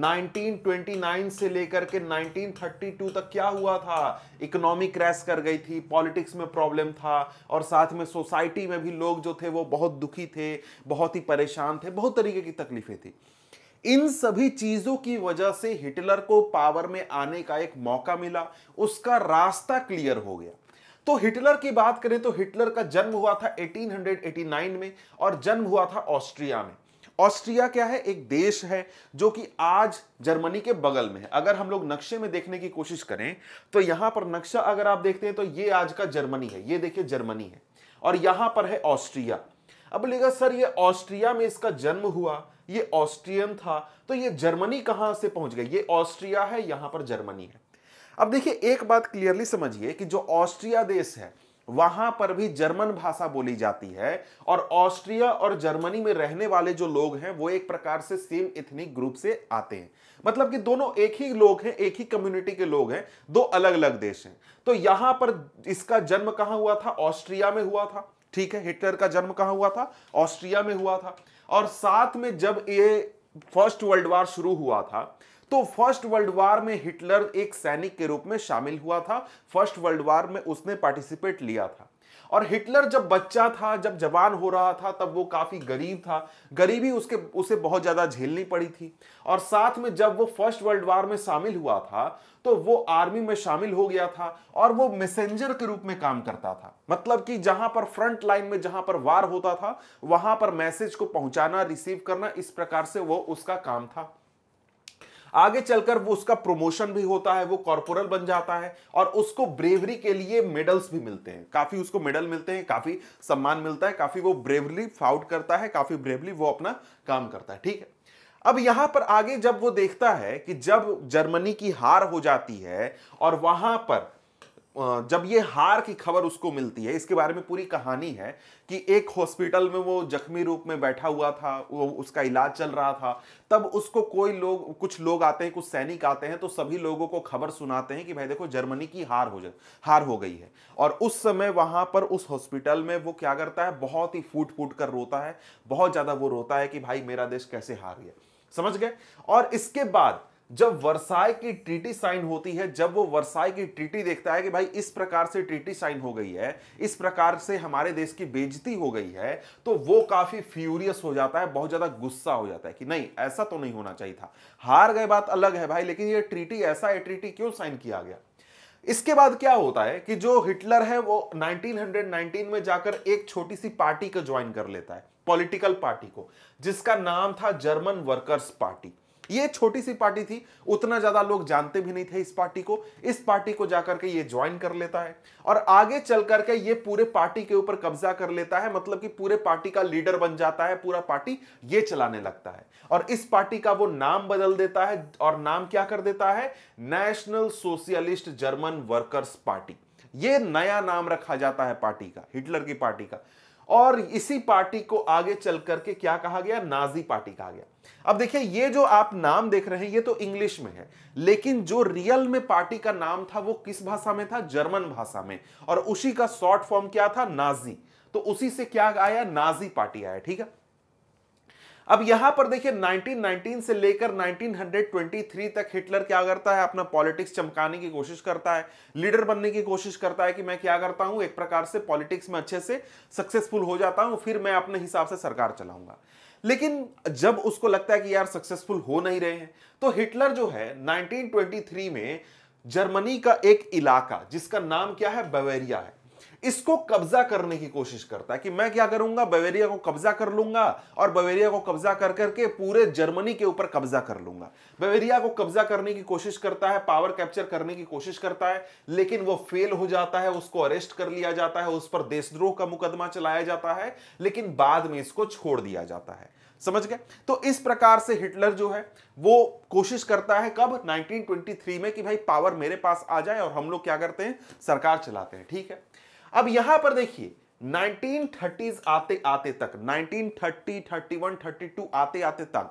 1929 से लेकर के 1932 तक क्या हुआ था इकोनॉमी क्रैश कर गई थी पॉलिटिक्स में प्रॉब्लम था और साथ में सोसाइटी में भी लोग जो थे वो बहुत दुखी थे बहुत ही परेशान थे बहुत तरीके की तकलीफें थी इन सभी चीजों की वजह से हिटलर को पावर में आने का एक मौका मिला उसका रास्ता क्लियर हो गया तो हिटलर की बात करें तो हिटलर का जन्म हुआ था 1889 में और जन्म हुआ था ऑस्ट्रिया में ऑस्ट्रिया क्या है एक देश है जो कि आज जर्मनी के बगल में है अगर हम लोग नक्शे में देखने की कोशिश करें तो यहां पर नक्शा अगर आप देखते हैं तो ये आज का जर्मनी है ये देखिए जर्मनी है और यहां पर है ऑस्ट्रिया अब लेगा सर ये ऑस्ट्रिया में इसका जन्म हुआ ये ऑस्ट्रियन था तो ये जर्मनी कहां से पहुंच गई ये ऑस्ट्रिया है यहां पर जर्मनी है अब देखिए एक बात क्लियरली समझिए कि जो ऑस्ट्रिया देश है वहां पर भी जर्मन भाषा बोली जाती है और ऑस्ट्रिया और जर्मनी में रहने वाले जो लोग हैं वो एक प्रकार से सेम इथनिक ग्रुप से आते हैं मतलब कि दोनों एक ही लोग हैं एक ही कम्युनिटी के लोग हैं दो अलग अलग देश हैं तो यहां पर इसका जन्म कहां हुआ था ऑस्ट्रिया में हुआ था ठीक है हिटलर का जन्म कहां हुआ था ऑस्ट्रिया में हुआ था और साथ में जब ये फर्स्ट वर्ल्ड वार शुरू हुआ था तो फर्स्ट वर्ल्ड वार में हिटलर एक सैनिक के रूप में शामिल हुआ था फर्स्ट वर्ल्ड वार में उसने पार्टिसिपेट लिया था और हिटलर जब बच्चा था जब जवान हो रहा था तब वो काफी गरीब था गरीबी उसके उसे बहुत ज्यादा झेलनी पड़ी थी और साथ में जब वो फर्स्ट वर्ल्ड वार में शामिल हुआ था तो वो आर्मी में शामिल हो गया था और वो मैसेंजर के रूप में काम करता था मतलब कि जहां पर फ्रंट लाइन में जहां पर वार होता था वहां पर मैसेज को पहुंचाना रिसीव करना इस प्रकार से वो उसका काम था आगे चलकर वो उसका प्रमोशन भी होता है वो कॉर्पोरल बन जाता है और उसको ब्रेवरी के लिए मेडल्स भी मिलते हैं काफी उसको मेडल मिलते हैं काफी सम्मान मिलता है काफी वो ब्रेवरी फाउट करता है काफी ब्रेवली वो अपना काम करता है ठीक है अब यहां पर आगे जब वो देखता है कि जब जर्मनी की हार हो जाती है और वहां पर जब ये हार की खबर उसको मिलती है इसके बारे में पूरी कहानी है कि एक हॉस्पिटल में वो जख्मी रूप में बैठा हुआ था वो उसका इलाज चल रहा था तब उसको कोई लोग कुछ लोग आते हैं कुछ सैनिक आते हैं तो सभी लोगों को खबर सुनाते हैं कि भाई देखो जर्मनी की हार हो जा हार हो गई है और उस समय वहां पर उस हॉस्पिटल में वो क्या करता है बहुत ही फूट फूट कर रोता है बहुत ज़्यादा वो रोता है कि भाई मेरा देश कैसे हार गया समझ गए और इसके बाद जब वर्साय की ट्रीटी साइन होती है जब वो वर्साय की ट्रीटी देखता है कि भाई इस प्रकार से ट्रीटी साइन हो गई है इस प्रकार से हमारे देश की बेजती हो गई है तो वो काफी फ्यूरियस हो जाता है बहुत ज्यादा गुस्सा हो जाता है कि नहीं ऐसा तो नहीं होना चाहिए था हार गए बात अलग है भाई लेकिन ये ट्रीटी ऐसा है ट्रीटी क्यों साइन किया गया इसके बाद क्या होता है कि जो हिटलर है वो 1919 में जाकर एक छोटी सी पार्टी को ज्वाइन कर लेता है पॉलिटिकल पार्टी को जिसका नाम था जर्मन वर्कर्स पार्टी ये छोटी सी पार्टी थी उतना ज्यादा लोग जानते भी नहीं थे इस पार्टी को इस पार्टी को जाकर के ये ज्वाइन कर लेता है और आगे चल करके ये पूरे पार्टी के ऊपर कब्जा कर लेता है मतलब कि पूरे पार्टी का लीडर बन जाता है पूरा पार्टी ये चलाने लगता है और इस पार्टी का वो नाम बदल देता है और नाम क्या कर देता है national socialist German workers party ये नया नाम रखा जाता है पार्टी का हिटलर की पार्टी का और इसी पार्टी को आगे चल करके क्या कहा गया नाजी पार्टी कहा गया अब देखिए ये जो आप नाम देख रहे हैं ये तो इंग्लिश में है लेकिन जो रियल में पार्टी का नाम था वो किस भाषा में था जर्मन भाषा में और उसी का शॉर्ट फॉर्म क्या था नाजी तो उसी से क्या आया नाजी पार्टी आया ठीक है अब यहां पर देखिए 1919 से लेकर 1923 तक हिटलर क्या करता है अपना पॉलिटिक्स चमकाने की कोशिश करता है लीडर बनने की कोशिश करता है कि मैं क्या करता हूं एक प्रकार से पॉलिटिक्स में अच्छे से सक्सेसफुल हो जाता हूं फिर मैं अपने हिसाब से सरकार चलाऊंगा लेकिन जब उसको लगता है कि यार सक्सेसफुल हो नहीं रहे हैं तो हिटलर जो है 1923 में जर्मनी का एक इलाका जिसका नाम क्या है बवेरिया है इसको कब्जा करने की कोशिश करता है कि मैं क्या करूंगा बवेरिया को कब्जा कर लूंगा और बवेरिया को कब्जा कर करके पूरे जर्मनी के ऊपर कब्जा कर लूंगा बवेरिया को कब्जा करने की कोशिश करता है पावर कैप्चर करने की कोशिश करता है लेकिन वो फेल हो जाता है उसको अरेस्ट कर लिया जाता है उस पर देशद्रोह का मुकदमा चलाया जाता है लेकिन बाद में इसको छोड़ दिया जाता है समझ गए तो इस प्रकार से हिटलर जो है वो कोशिश करता है कब 1923 में कि भाई पावर मेरे पास आ जाए और हम लोग क्या करते हैं सरकार चलाते हैं ठीक है अब यहां पर देखिए 1930s आते आते तक 1930, 31, 32 आते आते तक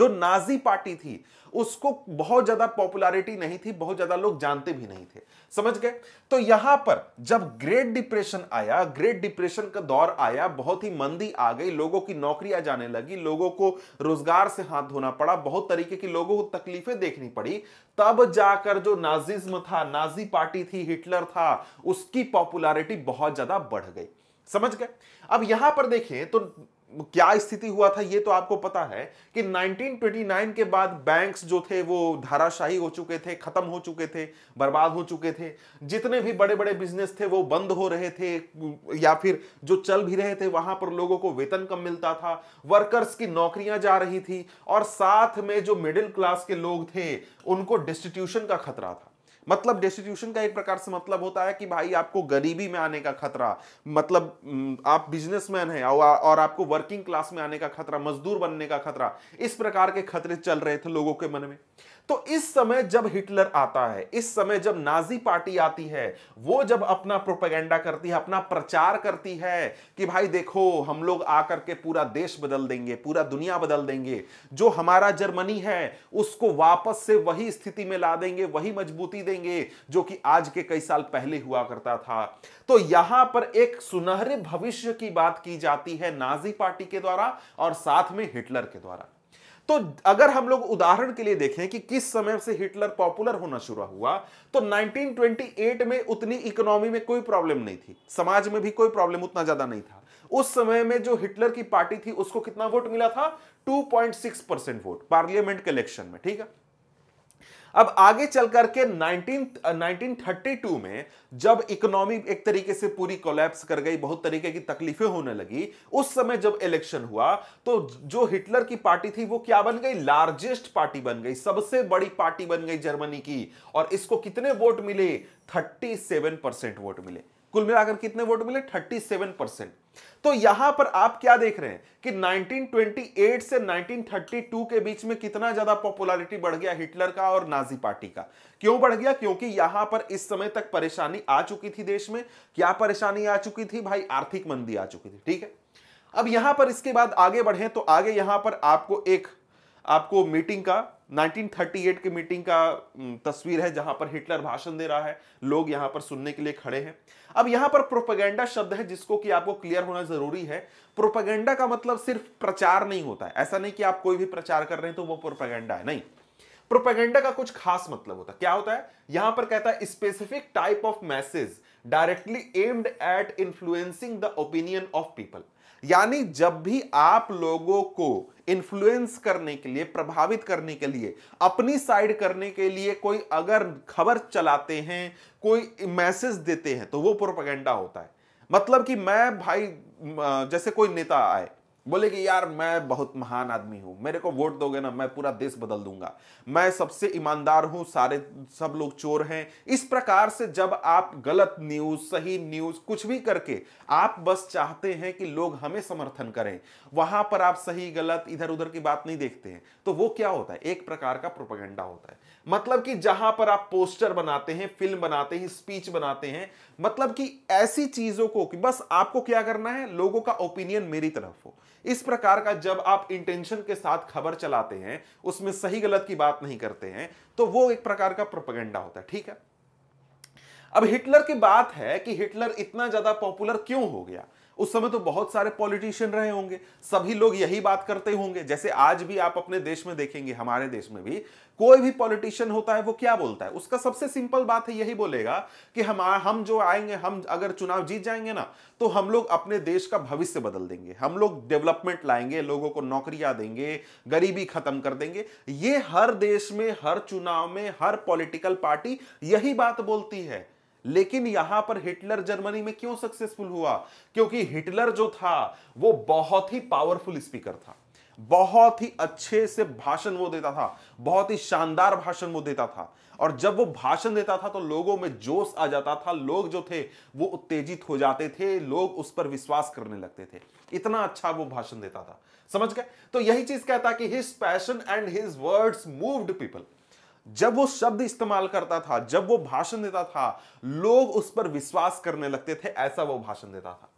जो नाजी पार्टी थी उसको बहुत ज्यादा पॉपुलैरिटी नहीं थी बहुत ज्यादा लोग जानते भी नहीं थे समझ गए तो यहां पर जब ग्रेट डिप्रेशन आया ग्रेट डिप्रेशन का दौर आया बहुत ही मंदी आ गई लोगों की नौकरियां जाने लगी लोगों को रोजगार से हाथ धोना पड़ा बहुत तरीके की लोगों को तकलीफें देखनी पड़ी तब जाकर जो नाजिज्म था नाजी पार्टी थी हिटलर था उसकी पॉपुलैरिटी बहुत ज्यादा बढ़ गई समझ गए अब यहां पर देखें तो क्या स्थिति हुआ था ये तो आपको पता है कि 1929 के बाद बैंक्स जो थे वो धाराशाही हो चुके थे खत्म हो चुके थे बर्बाद हो चुके थे जितने भी बड़े बड़े बिजनेस थे वो बंद हो रहे थे या फिर जो चल भी रहे थे वहां पर लोगों को वेतन कम मिलता था वर्कर्स की नौकरियां जा रही थी और साथ में जो मिडिल क्लास के लोग थे उनको डिस्टीट्यूशन का खतरा था मतलब डेस्टिट्यूशन का एक प्रकार से मतलब होता है कि भाई आपको गरीबी में आने का खतरा मतलब आप बिजनेसमैन हैं और आपको वर्किंग क्लास में आने का खतरा मजदूर बनने का खतरा इस प्रकार के खतरे चल रहे थे लोगों के मन में तो इस समय जब हिटलर आता है इस समय जब नाजी पार्टी आती है वो जब अपना प्रोपेगेंडा करती है अपना प्रचार करती है कि भाई देखो हम लोग आकर के पूरा देश बदल देंगे पूरा दुनिया बदल देंगे जो हमारा जर्मनी है उसको वापस से वही स्थिति में ला देंगे वही मजबूती देंगे जो कि आज के कई साल पहले हुआ करता था तो यहां पर एक सुनहरे भविष्य की बात की जाती है नाजी पार्टी के द्वारा और साथ में हिटलर के द्वारा तो अगर हम लोग उदाहरण के लिए देखें कि किस समय से हिटलर पॉपुलर होना शुरू हुआ तो 1928 में उतनी इकोनॉमी में कोई प्रॉब्लम नहीं थी समाज में भी कोई प्रॉब्लम उतना ज्यादा नहीं था उस समय में जो हिटलर की पार्टी थी उसको कितना वोट मिला था 2.6 परसेंट वोट पार्लियामेंट के इलेक्शन में ठीक है अब आगे चल करके 19 1932 में जब इकोनॉमी एक तरीके से पूरी कोलैप्स कर गई बहुत तरीके की तकलीफें होने लगी उस समय जब इलेक्शन हुआ तो जो हिटलर की पार्टी थी वो क्या बन गई लार्जेस्ट पार्टी बन गई सबसे बड़ी पार्टी बन गई जर्मनी की और इसको कितने वोट मिले 37 परसेंट वोट मिले कुल मिलाकर कितने वोट मिले 37 परसेंट तो यहां पर आप क्या देख रहे हैं कि 1928 से 1932 के बीच में कितना ज्यादा पॉपुलैरिटी बढ़ गया हिटलर का और नाजी पार्टी का क्यों बढ़ गया क्योंकि यहां पर इस समय तक परेशानी आ चुकी थी देश में क्या परेशानी आ चुकी थी भाई आर्थिक मंदी आ चुकी थी ठीक है अब यहां पर इसके बाद आगे बढ़े तो आगे यहां पर आपको एक आपको मीटिंग का 1938 की मीटिंग का तस्वीर है जहां पर हिटलर भाषण दे रहा है लोग यहां पर सुनने के लिए खड़े हैं अब यहां पर प्रोपेगेंडा शब्द है जिसको कि आपको क्लियर होना जरूरी है प्रोपेगेंडा का मतलब सिर्फ प्रचार नहीं होता है ऐसा नहीं कि आप कोई भी प्रचार कर रहे हैं तो वो प्रोपेगेंडा है नहीं प्रोपेगेंडा का कुछ खास मतलब होता है क्या होता है यहां पर कहता है specific type of message directly aimed at influencing the opinion of people यानी जब भी आप लोगों को इन्फ्लुएंस करने के लिए प्रभावित करने के लिए अपनी साइड करने के लिए कोई अगर खबर चलाते हैं कोई मैसेज देते हैं तो वो प्रोपेगेंडा होता है मतलब कि मैं भाई जैसे कोई नेता आए बोले कि यार मैं बहुत महान आदमी हूं मेरे को वोट दोगे ना मैं पूरा देश बदल दूंगा मैं सबसे ईमानदार हूं सारे सब लोग चोर हैं इस प्रकार से जब आप गलत न्यूज सही न्यूज कुछ भी करके आप बस चाहते हैं कि लोग हमें समर्थन करें वहां पर आप सही गलत इधर उधर की बात नहीं देखते हैं तो वो क्या होता है एक प्रकार का प्रोपगेंडा होता है मतलब कि जहां पर आप पोस्टर बनाते हैं फिल्म बनाते हैं स्पीच बनाते हैं मतलब कि ऐसी चीजों को कि बस आपको क्या करना है लोगों का ओपिनियन मेरी तरफ हो इस प्रकार का जब आप इंटेंशन के साथ खबर चलाते हैं उसमें सही गलत की बात नहीं करते हैं तो वो एक प्रकार का प्रोपगेंडा होता है ठीक है अब हिटलर की बात है कि हिटलर इतना ज्यादा पॉपुलर क्यों हो गया उस समय तो बहुत सारे पॉलिटिशियन रहे होंगे सभी लोग यही बात करते होंगे जैसे आज भी आप अपने देश में देखेंगे हमारे देश में भी कोई भी पॉलिटिशियन होता है वो क्या बोलता है उसका सबसे सिंपल बात है यही बोलेगा कि हम हम जो आएंगे हम अगर चुनाव जीत जाएंगे ना तो हम लोग अपने देश का भविष्य बदल देंगे हम लोग डेवलपमेंट लाएंगे लोगों को नौकरियां देंगे गरीबी खत्म कर देंगे ये हर देश में हर चुनाव में हर पॉलिटिकल पार्टी यही बात बोलती है लेकिन यहां पर हिटलर जर्मनी में क्यों सक्सेसफुल हुआ क्योंकि हिटलर जो था वो बहुत ही पावरफुल स्पीकर था बहुत ही अच्छे से भाषण वो देता था बहुत ही शानदार भाषण वो देता था और जब वो भाषण देता था तो लोगों में जोश आ जाता था लोग जो थे वो उत्तेजित हो जाते थे लोग उस पर विश्वास करने लगते थे इतना अच्छा वो भाषण देता था समझ गए तो यही चीज कहता कि his passion and his words moved people जब वो शब्द इस्तेमाल करता था जब वो भाषण देता था लोग उस पर विश्वास करने लगते थे ऐसा वो भाषण देता था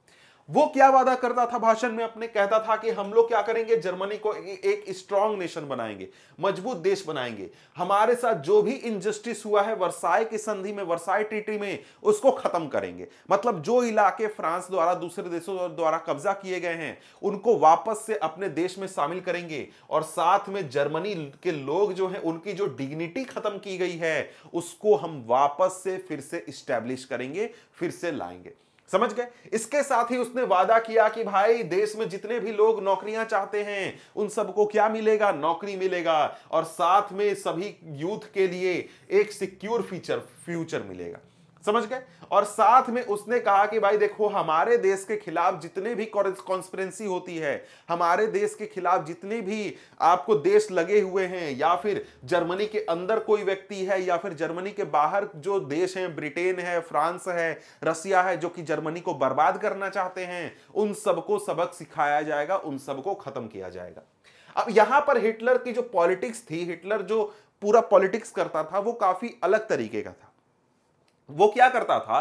वो क्या वादा करता था भाषण में अपने कहता था कि हम लोग क्या करेंगे जर्मनी को एक स्ट्रांग नेशन बनाएंगे मजबूत देश बनाएंगे हमारे साथ जो भी इनजस्टिस हुआ है वर्साय की संधि में वर्साय ट्रीटी में उसको खत्म करेंगे मतलब जो इलाके फ्रांस द्वारा दूसरे देशों द्वारा कब्जा किए गए हैं उनको वापस से अपने देश में शामिल करेंगे और साथ में जर्मनी के लोग जो है उनकी जो डिग्निटी खत्म की गई है उसको हम वापस से फिर से स्टैब्लिश करेंगे फिर से लाएंगे समझ गए इसके साथ ही उसने वादा किया कि भाई देश में जितने भी लोग नौकरियां चाहते हैं उन सबको क्या मिलेगा नौकरी मिलेगा और साथ में सभी यूथ के लिए एक सिक्योर फ्यूचर फ्यूचर मिलेगा समझ गए और साथ में उसने कहा कि भाई देखो हमारे देश के खिलाफ जितने भी कॉन्स्परेंसी होती है हमारे देश के खिलाफ जितने भी आपको देश लगे हुए हैं या फिर जर्मनी के अंदर कोई व्यक्ति है या फिर जर्मनी के बाहर जो देश हैं ब्रिटेन है फ्रांस है रसिया है जो कि जर्मनी को बर्बाद करना चाहते हैं उन सबको सबक सिखाया जाएगा उन सबको खत्म किया जाएगा अब यहां पर हिटलर की जो पॉलिटिक्स थी हिटलर जो पूरा पॉलिटिक्स करता था वो काफी अलग तरीके का था वो क्या करता था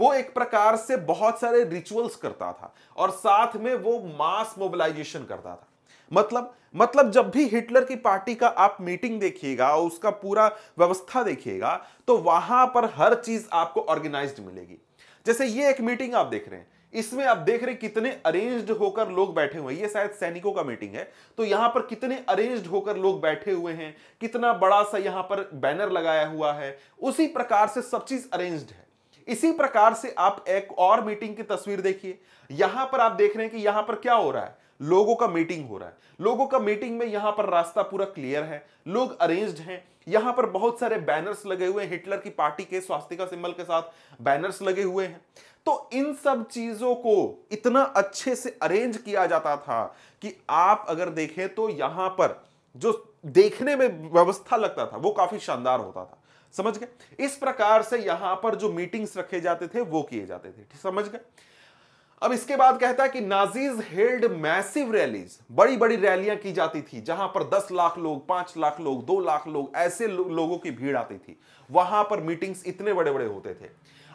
वो एक प्रकार से बहुत सारे रिचुअल्स करता था और साथ में वो मास मोबिलाइजेशन करता था मतलब मतलब जब भी हिटलर की पार्टी का आप मीटिंग देखिएगा उसका पूरा व्यवस्था देखिएगा तो वहां पर हर चीज आपको ऑर्गेनाइज्ड मिलेगी जैसे ये एक मीटिंग आप देख रहे हैं इसमें आप देख रहे कितने अरेंज्ड होकर लोग बैठे हुए हैं ये शायद सैनिकों का मीटिंग है तो यहां पर कितने अरेंज्ड होकर लोग बैठे हुए हैं कितना बड़ा सा यहां पर बैनर लगाया हुआ है उसी प्रकार से सब चीज अरेंज्ड है इसी प्रकार से आप एक और मीटिंग की तस्वीर देखिए यहां पर आप देख रहे हैं कि यहां पर क्या हो रहा है लोगों का मीटिंग हो रहा है लोगों का मीटिंग में यहां पर रास्ता पूरा क्लियर है लोग अरेंज्ड हैं यहां पर बहुत सारे बैनर्स लगे हुए हैं हिटलर की पार्टी के का सिंबल के साथ बैनर्स लगे हुए हैं तो इन सब चीजों को इतना अच्छे से अरेंज किया जाता था कि आप अगर देखें तो यहां पर जो देखने में व्यवस्था लगता था वो काफी शानदार होता था समझ गए इस प्रकार से यहां पर जो मीटिंग्स रखे जाते थे वो किए जाते थे समझ गए अब इसके बाद कहता है कि नाजीज हेल्ड मैसिव रैलीज बड़ी बड़ी रैलियां की जाती थी जहां पर दस लाख लोग पांच लाख लोग दो लाख लोग ऐसे लो, लोगों की भीड़ आती थी वहां पर मीटिंग्स इतने बड़े बड़े होते थे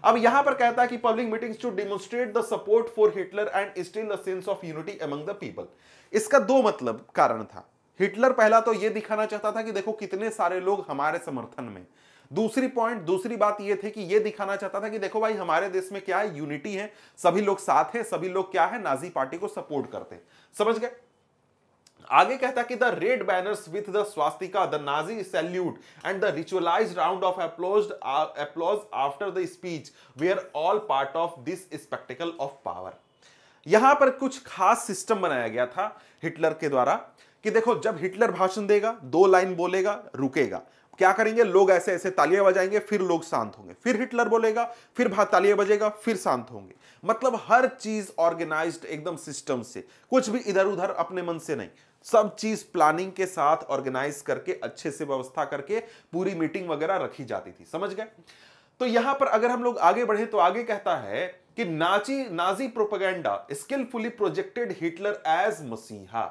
अब यहां पर कहता है कि public meetings to demonstrate the support for Hitler and still the sense of unity among the people इसका दो मतलब कारण था हिटलर पहला तो यह दिखाना चाहता था कि देखो कितने सारे लोग हमारे समर्थन में दूसरी पॉइंट दूसरी बात यह थी कि यह दिखाना चाहता था कि देखो भाई हमारे देश में क्या है यूनिटी है सभी लोग साथ हैं सभी लोग क्या है नाजी पार्टी को सपोर्ट करते हैं समझ गए आगे कहता कि the red banners with the swastika the Nazi salute and the ritualise round of applause applause after the speech we are all part of this spectacle of power यहां पर कुछ खास सिस्टम बनाया गया था हिटलर के द्वारा कि देखो जब हिटलर भाषण देगा दो लाइन बोलेगा रुकेगा क्या करेंगे लोग ऐसे ऐसे तालियां बजाएंगे फिर लोग शांत होंगे फिर हिटलर बोलेगा फिर तालियां बजेगा फिर शांत होंगे मतलब हर चीज ऑर्गेनाइज्ड एकदम सिस्टम से कुछ भी इधर उधर अपने मन से नहीं सब चीज प्लानिंग के साथ ऑर्गेनाइज करके अच्छे से व्यवस्था करके पूरी मीटिंग वगैरह रखी जाती थी समझ गए तो यहां पर अगर हम लोग आगे बढ़े तो आगे कहता है कि Nazi Nazi propaganda skilfully projected Hitler as messiah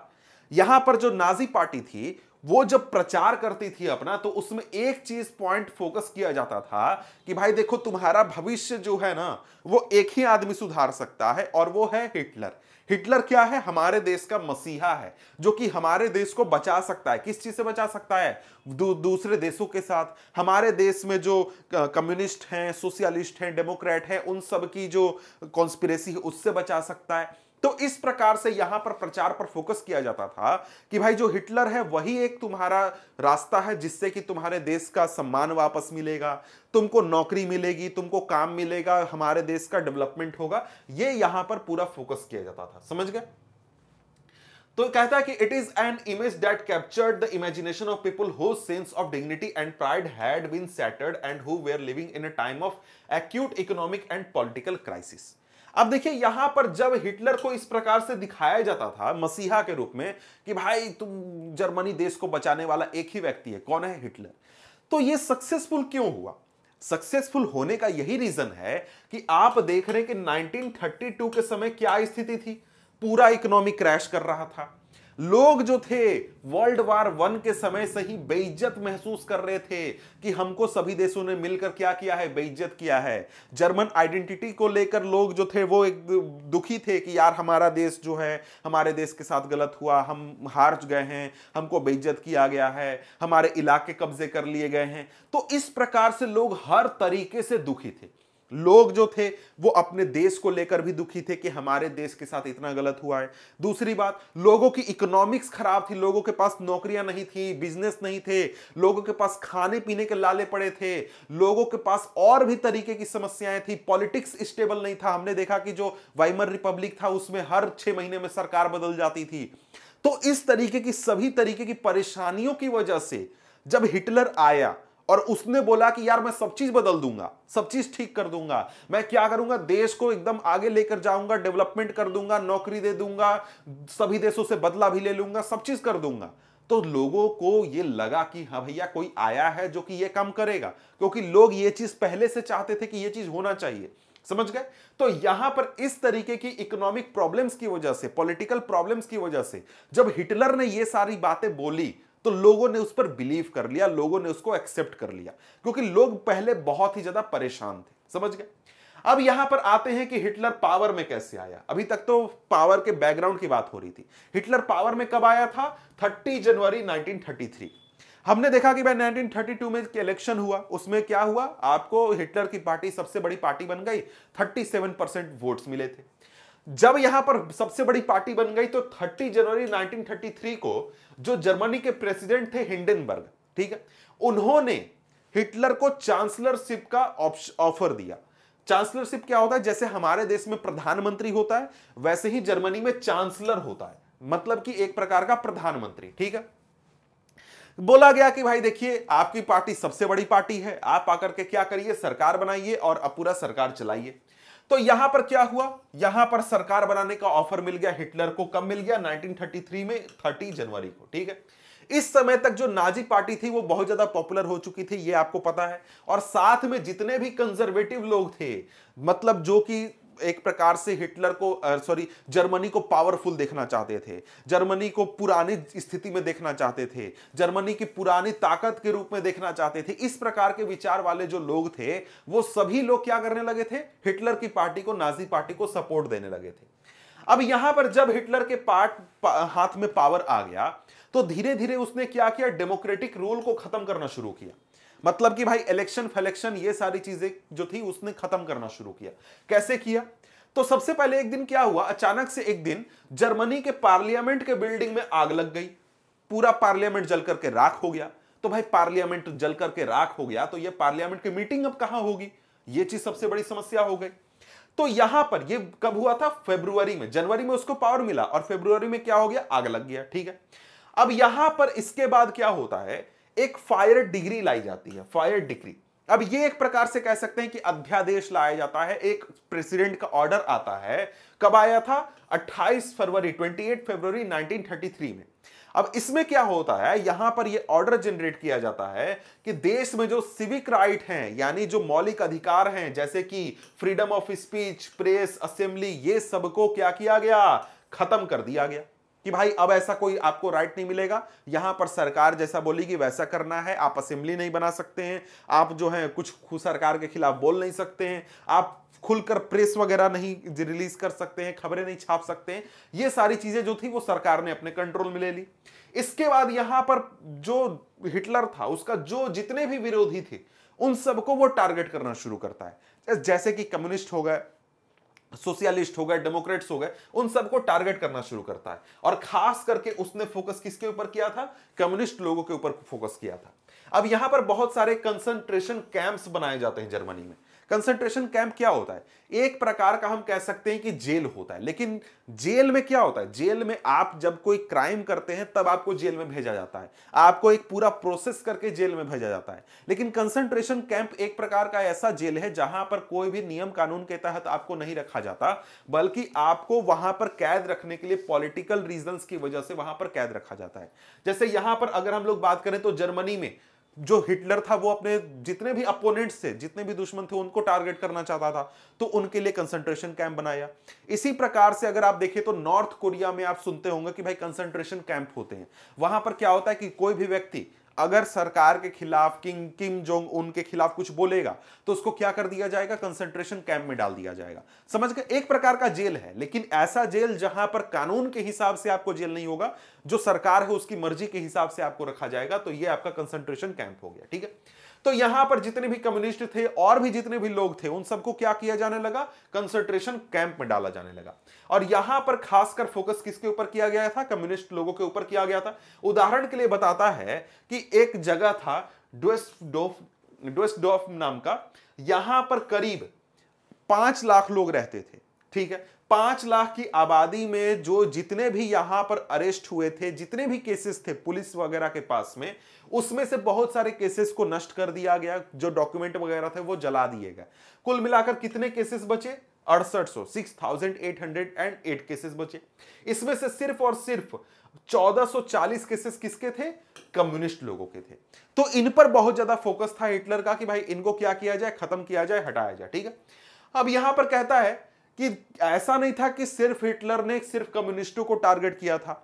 यहां पर जो नाजी पार्टी थी वो जब प्रचार करती थी अपना तो उसमें एक चीज पॉइंट फोकस किया जाता था कि भाई देखो तुम्हारा भविष्य जो है ना वो एक ही आदमी सुधार सकता है और वो है हिटलर हिटलर क्या है हमारे देश का मसीहा है जो कि हमारे देश को बचा सकता है किस चीज से बचा सकता है दू, दूसरे देशों के साथ हमारे देश में जो कम्युनिस्ट हैं सोशलिस्ट हैं डेमोक्रेट हैं उन सब की जो कॉन्स्पिरेसी है उससे बचा सकता है तो इस प्रकार से यहां पर प्रचार पर फोकस किया जाता था कि भाई जो हिटलर है वही एक तुम्हारा रास्ता है जिससे कि तुम्हारे देश का सम्मान वापस मिलेगा तुमको नौकरी मिलेगी तुमको काम मिलेगा हमारे देश का डेवलपमेंट होगा यह यहां पर पूरा फोकस किया जाता था समझ गए तो कहता है कि it is an image that captured the imagination of people who sense of dignity and pride had been shattered and who were living in a time of acute economic and political crisis अब देखिए यहां पर जब Hitler को इस प्रकार से दिखाया जाता था मसीहा के रूप में कि भाई तुम जर्मनी देश को बचाने वाला एक ही व्यक्ति है कौन है हिटलर तो ये सक्सेसफुल क्यों हुआ सक्सेसफुल होने का यही रीजन है कि आप देख रहे हैं कि 1932 के समय क्या स्थिति थी पूरा इकोनॉमी क्रैश कर रहा था लोग जो थे वर्ल्ड वार वन के समय से ही बेइज्जत महसूस कर रहे थे कि हमको सभी देशों ने मिलकर क्या किया है बेइज्जत किया है जर्मन आइडेंटिटी को लेकर लोग जो थे वो एक दुखी थे कि यार हमारा देश जो है हमारे देश के साथ गलत हुआ हम हार गए हैं हमको बेइज्जत किया गया है हमारे इलाके कब्जे कर लिए गए हैं तो इस प्रकार से लोग हर तरीके से दुखी थे लोग जो थे वो अपने देश को लेकर भी दुखी थे कि हमारे देश के साथ इतना गलत हुआ है दूसरी बात लोगों की इकोनॉमिक्स खराब थी लोगों के पास नौकरियां नहीं थी बिजनेस नहीं थे लोगों के पास खाने पीने के लाले पड़े थे लोगों के पास और भी तरीके की समस्याएं थी पॉलिटिक्स स्टेबल नहीं था हमने देखा कि जो वाइमर रिपब्लिक था उसमें हर छह महीने में सरकार बदल जाती थी तो इस तरीके की सभी तरीके की परेशानियों की वजह से जब हिटलर आया और उसने बोला कि यार मैं सब चीज बदल दूंगा सब चीज ठीक कर दूंगा मैं क्या करूंगा देश को एकदम आगे लेकर जाऊंगा डेवलपमेंट कर दूंगा नौकरी दे दूंगा सभी देशों से बदला भी ले लूंगा सब चीज कर दूंगा तो लोगों को यह लगा कि हाँ भैया कोई आया है जो कि यह काम करेगा क्योंकि लोग ये चीज पहले से चाहते थे कि यह चीज होना चाहिए समझ गए तो यहां पर इस तरीके की इकोनॉमिक प्रॉब्लम्स की वजह से पॉलिटिकल प्रॉब्लम्स की वजह से जब हिटलर ने ये सारी बातें बोली तो लोगों ने उस पर बिलीव कर लिया लोगों ने उसको एक्सेप्ट कर लिया क्योंकि लोग पहले बहुत ही ज्यादा परेशान थे समझ गए अब यहां पर आते हैं कि हिटलर पावर में कैसे आया अभी तक तो पावर के बैकग्राउंड की बात हो रही थी हिटलर पावर में कब आया था 30 जनवरी 1933 हमने देखा कि भाई 1932 में इलेक्शन हुआ उसमें क्या हुआ आपको हिटलर की पार्टी सबसे बड़ी पार्टी बन गई 37 परसेंट वोट्स मिले थे जब यहां पर सबसे बड़ी पार्टी बन गई तो 30 जनवरी 1933 को जो जर्मनी के प्रेसिडेंट थे हिंडनबर्ग ठीक है उन्होंने हिटलर को चांसलरशिप का ऑफर दिया चांसलरशिप क्या होता है जैसे हमारे देश में प्रधानमंत्री होता है वैसे ही जर्मनी में चांसलर होता है मतलब कि एक प्रकार का प्रधानमंत्री ठीक है बोला गया कि भाई देखिए आपकी पार्टी सबसे बड़ी पार्टी है आप आकर के क्या करिए सरकार बनाइए और अब पूरा सरकार चलाइए तो यहां पर क्या हुआ यहां पर सरकार बनाने का ऑफर मिल गया हिटलर को कब मिल गया 1933 में 30 जनवरी को ठीक है इस समय तक जो नाजी पार्टी थी वो बहुत ज्यादा पॉपुलर हो चुकी थी ये आपको पता है और साथ में जितने भी कंजर्वेटिव लोग थे मतलब जो कि एक प्रकार से हिटलर को सॉरी जर्मनी को पावरफुल देखना चाहते थे जर्मनी को पुरानी स्थिति में देखना चाहते थे जर्मनी की पुरानी ताकत के रूप में देखना चाहते थे इस प्रकार के विचार वाले जो लोग थे वो सभी लोग क्या करने लगे थे हिटलर की पार्टी को नाजी पार्टी को सपोर्ट देने लगे थे अब यहां पर जब हिटलर के पार्ट पा, हाथ में पावर आ गया तो धीरे धीरे उसने क्या किया डेमोक्रेटिक रूल को खत्म करना शुरू किया मतलब कि भाई इलेक्शन फलेक्शन ये सारी चीजें जो थी उसने खत्म करना शुरू किया कैसे किया तो सबसे पहले एक दिन क्या हुआ अचानक से एक दिन जर्मनी के पार्लियामेंट के बिल्डिंग में आग लग गई पूरा पार्लियामेंट जल करके राख हो गया तो भाई पार्लियामेंट जल करके राख हो गया तो ये पार्लियामेंट की मीटिंग अब कहां होगी ये चीज सबसे बड़ी समस्या हो गई तो यहां पर ये कब हुआ था फेब्रुवरी में जनवरी में उसको पावर मिला और फेब्रुवरी में क्या हो गया आग लग गया ठीक है अब यहां पर इसके बाद क्या होता है एक फायर डिग्री लाई जाती है फायर डिग्री अब ये एक प्रकार से कह सकते हैं कि अध्यादेश लाया जाता है एक प्रेसिडेंट का ऑर्डर आता है कब आया था 28 फरवरी 28 फरवरी 1933 में अब इसमें क्या होता है यहां पर यह ऑर्डर जनरेट किया जाता है कि देश में जो सिविक राइट हैं यानी जो मौलिक अधिकार हैं जैसे कि freedom of speech press assembly ये सबको क्या किया गया खत्म कर दिया गया कि भाई अब ऐसा कोई आपको राइट नहीं मिलेगा यहां पर सरकार जैसा बोलेगी वैसा करना है आप असेंबली नहीं बना सकते हैं आप जो है कुछ सरकार के खिलाफ बोल नहीं सकते हैं आप खुलकर प्रेस वगैरह नहीं रिलीज कर सकते हैं खबरें नहीं छाप सकते हैं ये सारी चीजें जो थी वो सरकार ने अपने कंट्रोल में ले ली इसके बाद यहां पर जो हिटलर था उसका जो जितने भी विरोधी थे उन सबको वो टारगेट करना शुरू करता है जैसे कि कम्युनिस्ट हो गए सोशलिस्ट हो गए डेमोक्रेट्स हो गए उन सबको टारगेट करना शुरू करता है और खास करके उसने फोकस किसके ऊपर किया था कम्युनिस्ट लोगों के ऊपर फोकस किया था अब यहां पर बहुत सारे कंसंट्रेशन कैंप्स बनाए जाते हैं जर्मनी में कंसंट्रेशन कैंप क्या होता है एक प्रकार का हम कह सकते हैं कि जेल होता है लेकिन जेल में क्या होता है जेल में आप जब कोई क्राइम करते हैं तब आपको जेल में भेजा जाता है आपको एक पूरा प्रोसेस करके जेल में भेजा जाता है लेकिन कंसंट्रेशन कैंप एक प्रकार का ऐसा जेल है जहां पर कोई भी नियम कानून के तहत आपको नहीं रखा जाता बल्कि आपको वहां पर कैद रखने के लिए पॉलिटिकल रीजन की वजह से वहां पर कैद रखा जाता है जैसे यहां पर अगर हम लोग बात करें तो जर्मनी में जो हिटलर था वो अपने जितने भी अपोनेंट्स थे जितने भी दुश्मन थे उनको टारगेट करना चाहता था तो उनके लिए कंसंट्रेशन कैंप बनाया इसी प्रकार से अगर आप देखें तो नॉर्थ कोरिया में आप सुनते होंगे कि भाई कंसंट्रेशन कैंप होते हैं वहां पर क्या होता है कि कोई भी व्यक्ति अगर सरकार के खिलाफ किंग किम जोंग उनके खिलाफ कुछ बोलेगा तो उसको क्या कर दिया जाएगा कंसंट्रेशन कैंप में डाल दिया जाएगा समझ गए एक प्रकार का जेल है लेकिन ऐसा जेल जहां पर कानून के हिसाब से आपको जेल नहीं होगा जो सरकार है उसकी मर्जी के हिसाब से आपको रखा जाएगा तो यह आपका कंसंट्रेशन कैंप हो गया ठीक है तो यहां पर जितने भी कम्युनिस्ट थे और भी जितने भी लोग थे उन सबको क्या किया जाने लगा कंसंट्रेशन कैंप में डाला जाने लगा और यहां पर खासकर फोकस किसके ऊपर किया गया था कम्युनिस्ट लोगों के ऊपर किया गया था उदाहरण के लिए बताता है कि एक जगह था डोफ नाम का यहां पर करीब पांच लाख लोग रहते थे ठीक है पांच लाख की आबादी में जो जितने भी यहां पर अरेस्ट हुए थे जितने भी केसेस थे पुलिस वगैरह के पास में उसमें से बहुत सारे केसेस को नष्ट कर दिया गया जो डॉक्यूमेंट वगैरह थे वो जला दिए गए कुल मिलाकर कितने केसेस बचे अड़सठ सौ six thousand eight hundred and eight cases बचे इसमें से सिर्फ और सिर्फ 1440 केसेस किसके थे कम्युनिस्ट लोगों के थे तो इन पर बहुत ज्यादा फोकस था हिटलर का कि भाई इनको क्या किया जाए खत्म किया जाए हटाया जाए ठीक है अब यहां पर कहता है कि ऐसा नहीं था कि सिर्फ हिटलर ने सिर्फ कम्युनिस्टों को टारगेट किया था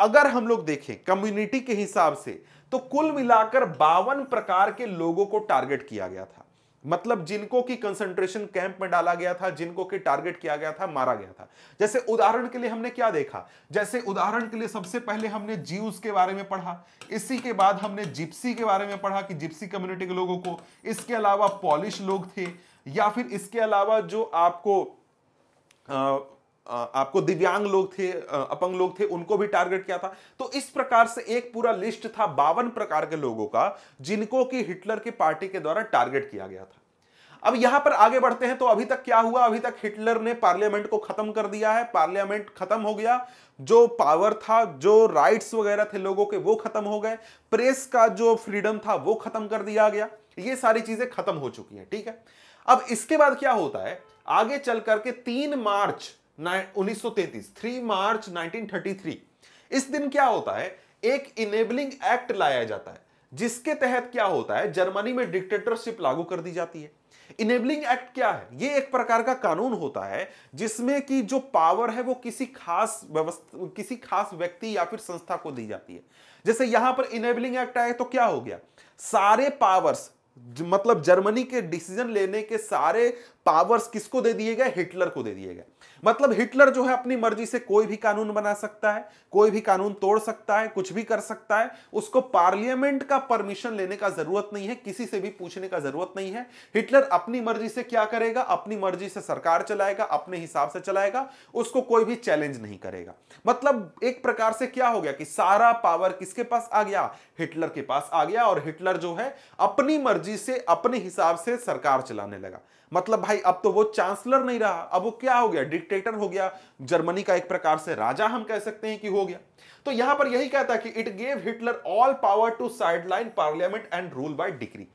अगर हम लोग देखें कम्युनिटी के हिसाब से तो कुल मिलाकर बावन प्रकार के लोगों को टारगेट किया गया था मतलब जिनको की कंसंट्रेशन कैंप में डाला गया था जिनको की टारगेट किया गया था मारा गया था जैसे उदाहरण के लिए हमने क्या देखा जैसे उदाहरण के लिए सबसे पहले हमने जीव्स के बारे में पढ़ा इसी के बाद हमने जिप्सी के बारे में पढ़ा कि जिप्सी कम्युनिटी के लोगों को इसके अलावा पॉलिश लोग थे या फिर इसके अलावा जो आपको आपको दिव्यांग लोग थे अपंग लोग थे उनको भी टारगेट किया था तो इस प्रकार से एक पूरा लिस्ट था बावन प्रकार के लोगों का जिनको कि हिटलर की पार्टी के द्वारा टारगेट किया गया था अब यहां पर आगे बढ़ते हैं तो अभी तक क्या हुआ अभी तक हिटलर ने पार्लियामेंट को खत्म कर दिया है पार्लियामेंट खत्म हो गया जो पावर था जो राइट्स वगैरह थे लोगों के वो खत्म हो गए प्रेस का जो फ्रीडम था वो खत्म कर दिया गया ये सारी चीजें खत्म हो चुकी हैं ठीक है अब इसके बाद क्या होता है आगे चल करके तीन मार्च 1933 3 मार्च 1933 इस दिन क्या होता है एक इनेबलिंग एक्ट लाया जाता है जिसके तहत क्या होता है जर्मनी में डिक्टेटरशिप लागू कर दी जाती है इनेबलिंग एक्ट क्या है ये एक प्रकार का कानून होता है जिसमें कि जो पावर है वो किसी खास व्यवस्था किसी खास व्यक्ति या फिर संस्था को दी जाती है जैसे यहां पर इनेबलिंग एक्ट आए तो क्या हो गया सारे पावर्स मतलब जर्मनी के डिसीजन लेने के सारे पावर्स किसको दे दिए गए हिटलर को दे दिए गए मतलब हिटलर जो है अपनी मर्जी से कोई भी कानून बना सकता है कोई भी कानून तोड़ सकता है कुछ भी कर सकता है उसको पार्लियामेंट का परमिशन लेने का जरूरत नहीं है किसी से भी पूछने का जरूरत नहीं है हिटलर अपनी मर्जी से क्या करेगा अपनी मर्जी से सरकार चलाएगा अपने हिसाब से चलाएगा उसको कोई भी चैलेंज नहीं करेगा मतलब एक प्रकार से क्या हो गया कि सारा पावर किसके पास आ गया हिटलर के पास आ गया और हिटलर जो है अपनी मर्जी से अपने हिसाब से सरकार चलाने लगा मतलब भाई अब तो वो चांसलर नहीं रहा अब वो क्या हो गया डिक्टेटर हो गया जर्मनी का एक प्रकार से राजा हम कह सकते हैं कि हो गया तो यहां पर यही कहता कि it gave Hitler all power to sideline parliament and rule by decree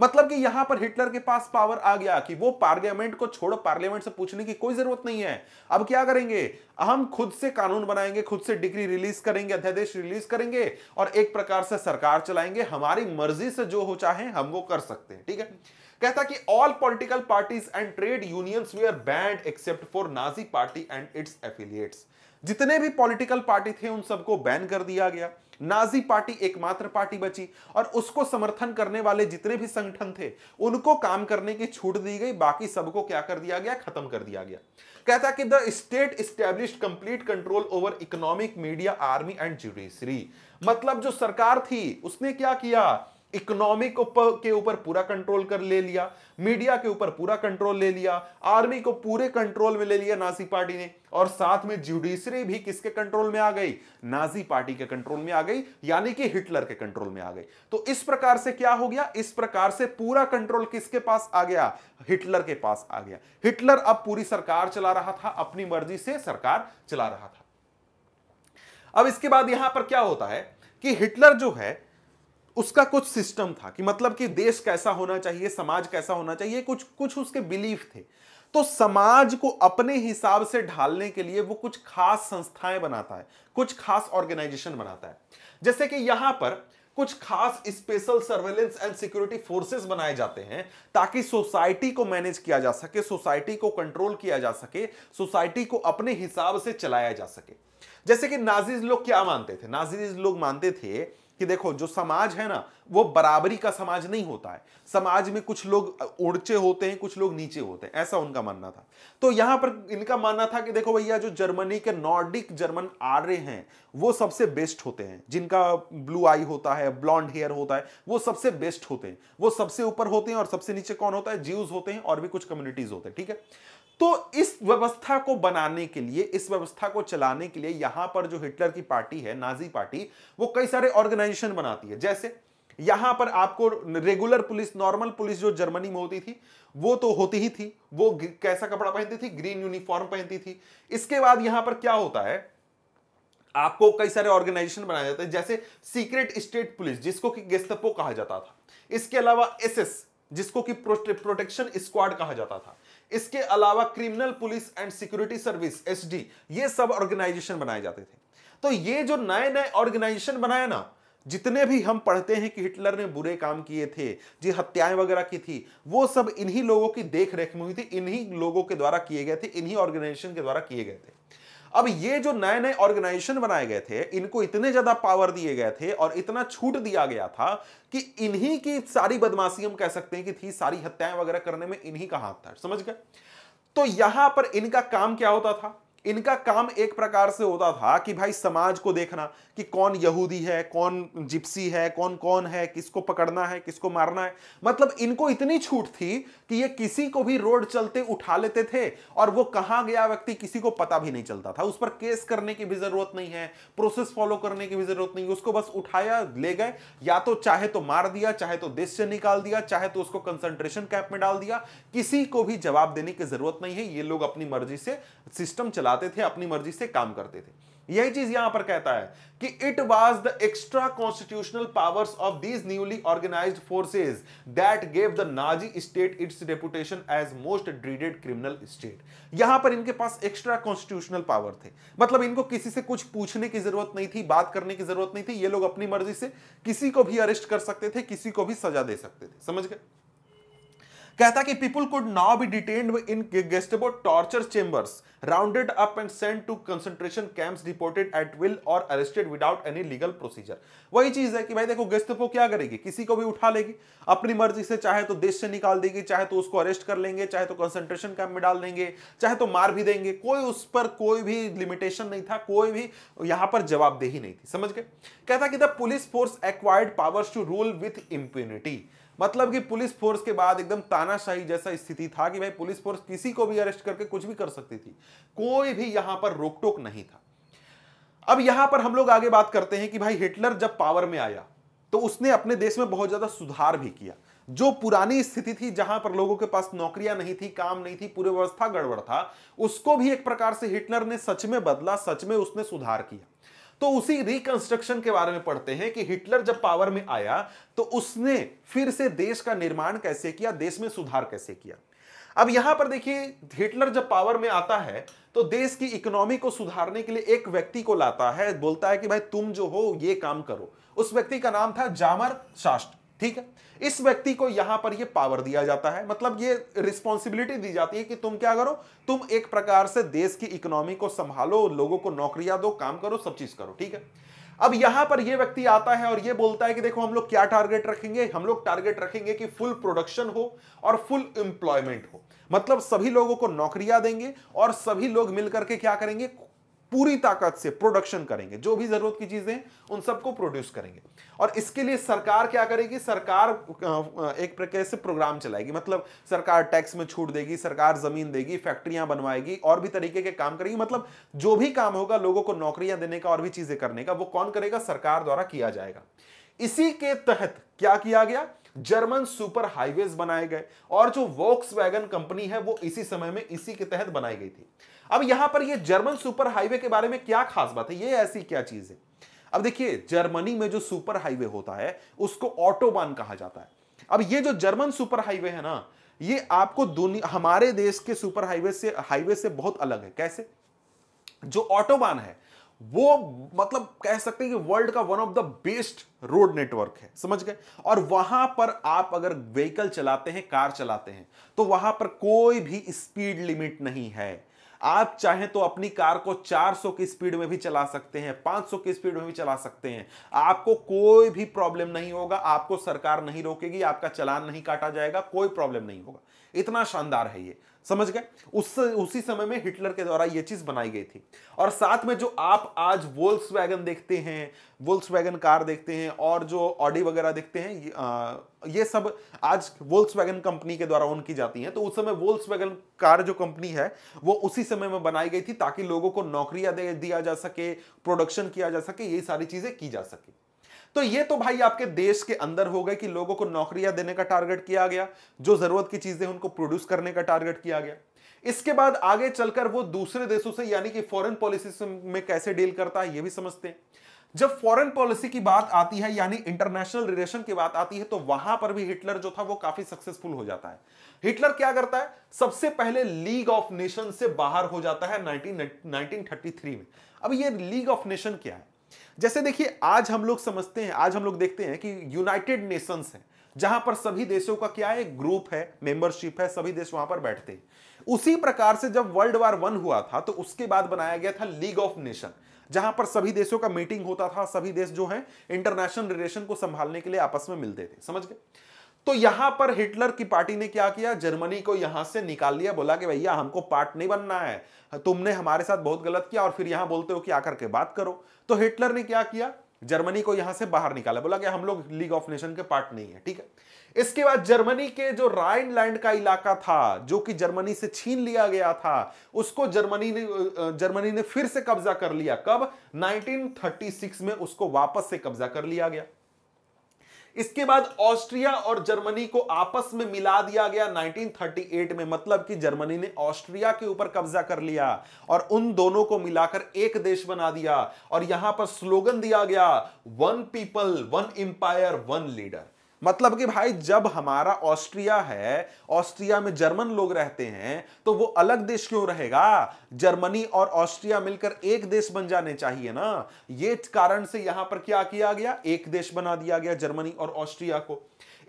मतलब कि यहां पर हिटलर के पास पावर आ गया कि वो पार्लियामेंट को छोड़ पार्लियामेंट से पूछने की कोई जरूरत नहीं है अब क्या करेंगे हम खुद से कानून बनाएंगे खुद से डिग्री रिलीज करेंगे अध्यादेश रिलीज करेंगे और एक प्रकार से सरकार चलाएंगे हमारी मर्जी से जो हो चाहे हम वो कर सकते हैं ठीक है कहता कि all political parties and trade unions we are banned except for Nazi party and its affiliates जितने भी पॉलिटिकल पार्टी थे उन सबको बैन कर दिया गया नाजी पार्टी एकमात्र पार्टी बची और उसको समर्थन करने वाले जितने भी संगठन थे उनको काम करने की छूट दी गई बाकी सबको क्या कर दिया गया खत्म कर दिया गया कहता कि the state establish complete control over economic media army and judiciary मतलब जो सरकार थी उसने क्या किया इकोनॉमी के ऊपर पूरा कंट्रोल कर ले लिया मीडिया के ऊपर पूरा कंट्रोल ले लिया आर्मी को पूरे कंट्रोल में ले लिया नाजी पार्टी ने और साथ में जुडिशरी भी किसके कंट्रोल में आ गई नाजी पार्टी के कंट्रोल में आ गई यानी कि हिटलर के कंट्रोल में आ गई तो इस प्रकार से क्या हो गया इस प्रकार से पूरा कंट्रोल किसके पास आ गया हिटलर के पास आ गया हिटलर अब पूरी सरकार चला रहा था अपनी मर्जी से सरकार चला रहा था अब इसके बाद यहां पर क्या होता है कि हिटलर जो है उसका कुछ सिस्टम था कि मतलब कि देश कैसा होना चाहिए समाज कैसा होना चाहिए कुछ कुछ उसके बिलीफ थे तो समाज को अपने हिसाब से ढालने के लिए वो कुछ खास संस्थाएं बनाता है कुछ खास ऑर्गेनाइजेशन बनाता है जैसे कि यहां पर कुछ खास special surveillance and security forces बनाए जाते हैं ताकि सोसाइटी को मैनेज किया जा सके सोसाइटी को कंट्रोल किया जा सके सोसाइटी को अपने हिसाब से चलाया जा सके जैसे कि नाजीज लोग क्या मानते थे नाजीज लोग मानते थे कि देखो जो समाज है ना वो बराबरी का समाज नहीं होता है समाज में कुछ लोग उड़चे होते हैं कुछ लोग नीचे होते हैं ऐसा उनका मानना था तो यहां पर इनका मानना था कि देखो भैया जो जर्मनी के नॉर्डिक जर्मन आर्य हैं वो सबसे बेस्ट होते हैं जिनका ब्लू आई होता है ब्लॉन्ड हेयर होता है वो सबसे बेस्ट होते हैं वो सबसे ऊपर होते हैं और सबसे नीचे कौन होता है जीव होते हैं और भी कुछ कम्युनिटीज होते हैं ठीक है तो इस व्यवस्था को बनाने के लिए इस व्यवस्था को चलाने के लिए यहां पर जो हिटलर की पार्टी है नाजी पार्टी वो कई सारे ऑर्गेनाइजेशन बनाती है जैसे यहां पर आपको रेगुलर पुलिस नॉर्मल पुलिस जो जर्मनी में होती थी वो तो होती ही थी वो कैसा कपड़ा पहनती थी ग्रीन यूनिफॉर्म पहनती थी इसके बाद यहां पर क्या होता है आपको कई सारे ऑर्गेनाइजेशन बनाए जाते हैं जैसे सीक्रेट स्टेट पुलिस जिसको कि गेस्तपो कहा जाता था इसके अलावा एसएस जिसको कि प्रोटेक्शन स्क्वाड कहा जाता था इसके अलावा criminal police and security service S ये सब ऑर्गेनाइजेशन बनाए जाते थे तो ये जो नए नए ऑर्गेनाइजेशन बनाए ना जितने भी हम पढ़ते हैं कि हिटलर ने बुरे काम किए थे जी हत्याएं वगैरह की थी वो सब इन्हीं लोगों की देख रेख में हुई थी इन्हीं लोगों के द्वारा किए गए थे इन्हीं ऑर्गेनाइजेशन के द्वारा किए गए थे अब ये जो नए नए ऑर्गेनाइजेशन बनाए गए थे इनको इतने ज्यादा पावर दिए गए थे और इतना छूट दिया गया था कि इन्हीं की सारी बदमाशी हम कह सकते हैं कि थी सारी हत्याएं वगैरह करने में इन्हीं का हाथ था समझ गए तो यहां पर इनका काम क्या होता था इनका काम एक प्रकार से होता था कि भाई समाज को देखना कि कौन यहूदी है कौन जिप्सी है कौन कौन है किसको पकड़ना है किसको मारना है मतलब इनको इतनी छूट थी कि ये किसी को भी रोड चलते उठा लेते थे और वो कहां गया व्यक्ति किसी को पता भी नहीं चलता था उस पर केस करने की भी जरूरत नहीं है प्रोसेस फॉलो करने की भी जरूरत नहीं है उसको बस उठाया ले गए या तो चाहे तो मार दिया चाहे तो देश से निकाल दिया चाहे तो उसको कंसंट्रेशन कैंप में डाल दिया किसी को भी जवाब देने की जरूरत नहीं है ये लोग अपनी मर्जी से सिस्टम चला चलाते थे अपनी मर्जी से काम करते थे यही चीज यहां पर कहता है कि it was the extra constitutional powers of these newly organise forces that gave the Nazi state its reputation as most dreaded criminal state यहां पर इनके पास एक्स्ट्रा कॉन्स्टिट्यूशनल पावर थे मतलब इनको किसी से कुछ पूछने की जरूरत नहीं थी बात करने की जरूरत नहीं थी ये लोग अपनी मर्जी से किसी को भी अरेस्ट कर सकते थे किसी को भी सजा दे सकते थे समझ गए कहता कि people could now be detain in Gestapo torture chambers rounded up and send to concentration camps deported at will और arrested without any legal procedure वही चीज है कि भाई देखो गेस्टेबो क्या करेगी किसी को भी उठा लेगी अपनी मर्जी से चाहे तो देश से निकाल देगी चाहे तो उसको अरेस्ट कर लेंगे चाहे तो कंसंट्रेशन कैंप में डाल देंगे चाहे तो मार भी देंगे कोई उस पर कोई भी लिमिटेशन नहीं था कोई भी यहां पर जवाबदेही नहीं थी समझ गए कहता कि the police force acquired powers to rule with impunity मतलब कि पुलिस फोर्स के बाद एकदम तानाशाही जैसा स्थिति था कि भाई पुलिस फोर्स किसी को भी अरेस्ट करके कुछ भी कर सकती थी कोई भी यहां पर रोक टोक नहीं था अब यहां पर हम लोग आगे बात करते हैं कि भाई हिटलर जब पावर में आया तो उसने अपने देश में बहुत ज्यादा सुधार भी किया जो पुरानी स्थिति थी जहां पर लोगों के पास नौकरियां नहीं थी काम नहीं थी पूरी व्यवस्था गड़बड़ था उसको भी एक प्रकार से हिटलर ने सच में बदला सच में उसने सुधार किया तो उसी रिकंस्ट्रक्शन के बारे में पढ़ते हैं कि हिटलर जब पावर में आया तो उसने फिर से देश का निर्माण कैसे किया देश में सुधार कैसे किया अब यहां पर देखिए हिटलर जब पावर में आता है तो देश की इकोनॉमी को सुधारने के लिए एक व्यक्ति को लाता है बोलता है कि भाई तुम जो हो ये काम करो उस व्यक्ति का नाम था जामर शास्त्र ठीक है इस व्यक्ति को यहां पर ये पावर दिया जाता है मतलब ये रिस्पॉन्सिबिलिटी दी जाती है कि तुम क्या करो तुम एक प्रकार से देश की इकोनॉमी को संभालो लोगों को नौकरियां दो काम करो सब चीज करो ठीक है अब यहां पर यह व्यक्ति आता है और यह बोलता है कि देखो हम लोग क्या टारगेट रखेंगे हम लोग टारगेट रखेंगे कि फुल प्रोडक्शन हो और फुल एम्प्लॉयमेंट हो मतलब सभी लोगों को नौकरियां देंगे और सभी लोग मिलकर के क्या करेंगे पूरी ताकत से प्रोडक्शन करेंगे जो भी जरूरत की चीजें उन सबको प्रोड्यूस करेंगे और इसके लिए सरकार क्या करेगी सरकार एक प्रकार से प्रोग्राम चलाएगी मतलब सरकार टैक्स में छूट देगी सरकार जमीन देगी फैक्ट्रियां बनवाएगी और भी तरीके के काम करेगी मतलब जो भी काम होगा लोगों को नौकरियां देने का और भी चीजें करने का वो कौन करेगा सरकार द्वारा किया जाएगा इसी के तहत क्या किया गया जर्मन सुपर हाईवेज बनाए गए और जो वोक्स कंपनी है वो इसी समय में इसी के तहत बनाई गई थी अब यहां पर ये जर्मन सुपर हाईवे के बारे में क्या खास बात है ये ऐसी क्या चीज है अब देखिए जर्मनी में जो सुपर हाईवे होता है उसको ऑटोबान कहा जाता है अब ये जो जर्मन सुपर हाईवे है ना ये आपको दुनिया हमारे देश के सुपर हाईवे से हाईवे से बहुत अलग है कैसे जो ऑटोबान है वो मतलब कह सकते हैं कि वर्ल्ड का one of the best road network है समझ गए और वहां पर आप अगर व्हीकल चलाते हैं कार चलाते हैं तो वहां पर कोई भी स्पीड लिमिट नहीं है आप चाहे तो अपनी कार को 400 की स्पीड में भी चला सकते हैं 500 की स्पीड में भी चला सकते हैं आपको कोई भी प्रॉब्लम नहीं होगा आपको सरकार नहीं रोकेगी आपका चलान नहीं काटा जाएगा कोई प्रॉब्लम नहीं होगा इतना शानदार है ये समझ गए उस उसी समय में हिटलर के द्वारा यह चीज बनाई गई थी और साथ में जो आप आज वोल्स देखते हैं वोल्स कार देखते हैं और जो ऑडी वगैरह देखते हैं ये, सब आज वोल्स कंपनी के द्वारा ओन की जाती है तो उस समय वोल्स कार जो कंपनी है वो उसी समय में बनाई गई थी ताकि लोगों को नौकरियां दिया जा सके प्रोडक्शन किया जा सके ये सारी चीजें की जा सके तो ये तो भाई आपके देश के अंदर हो गए कि लोगों को नौकरियां देने का टारगेट किया गया जो जरूरत की चीजें उनको प्रोड्यूस करने का टारगेट किया गया इसके बाद आगे चलकर वो दूसरे देशों से यानी कि फॉरेन पॉलिसी में कैसे डील करता है ये भी समझते हैं जब फॉरेन पॉलिसी की बात आती है यानी इंटरनेशनल रिलेशन की बात आती है तो वहां पर भी हिटलर जो था वो काफी सक्सेसफुल हो जाता है हिटलर क्या करता है सबसे पहले लीग ऑफ नेशन से बाहर हो जाता है 19, 1933 में अब ये लीग ऑफ नेशन क्या है जैसे देखिए आज हम लोग समझते हैं आज हम लोग देखते हैं कि यूनाइटेड नेशंस है जहां पर सभी देशों का क्या है ग्रुप है मेंबरशिप है सभी देश वहां पर बैठते हैं उसी प्रकार से जब वर्ल्ड वार वन हुआ था तो उसके बाद बनाया गया था लीग ऑफ नेशन जहां पर सभी देशों का मीटिंग होता था सभी देश जो है इंटरनेशनल रिलेशन को संभालने के लिए आपस में मिलते थे समझ गए तो यहां पर हिटलर की पार्टी ने क्या किया जर्मनी को यहां से निकाल लिया बोला कि भैया हमको पार्ट नहीं बनना है तुमने हमारे साथ बहुत गलत किया और फिर यहां बोलते हो कि आकर के बात करो तो हिटलर ने क्या किया जर्मनी को यहां से बाहर निकाला बोला कि हम लोग लीग ऑफ नेशन के पार्ट नहीं है ठीक है इसके बाद जर्मनी के जो राइन लैंड का इलाका था जो कि जर्मनी से छीन लिया गया था उसको जर्मनी ने जर्मनी ने फिर से कब्जा कर लिया कब 1936 में उसको वापस से कब्जा कर लिया गया इसके बाद ऑस्ट्रिया और जर्मनी को आपस में मिला दिया गया 1938 में मतलब कि जर्मनी ने ऑस्ट्रिया के ऊपर कब्जा कर लिया और उन दोनों को मिलाकर एक देश बना दिया और यहां पर स्लोगन दिया गया one people one empire one leader मतलब कि भाई जब हमारा ऑस्ट्रिया है ऑस्ट्रिया में जर्मन लोग रहते हैं तो वो अलग देश क्यों रहेगा जर्मनी और ऑस्ट्रिया मिलकर एक देश बन जाने चाहिए ना ये कारण से यहां पर क्या किया गया एक देश बना दिया गया जर्मनी और ऑस्ट्रिया को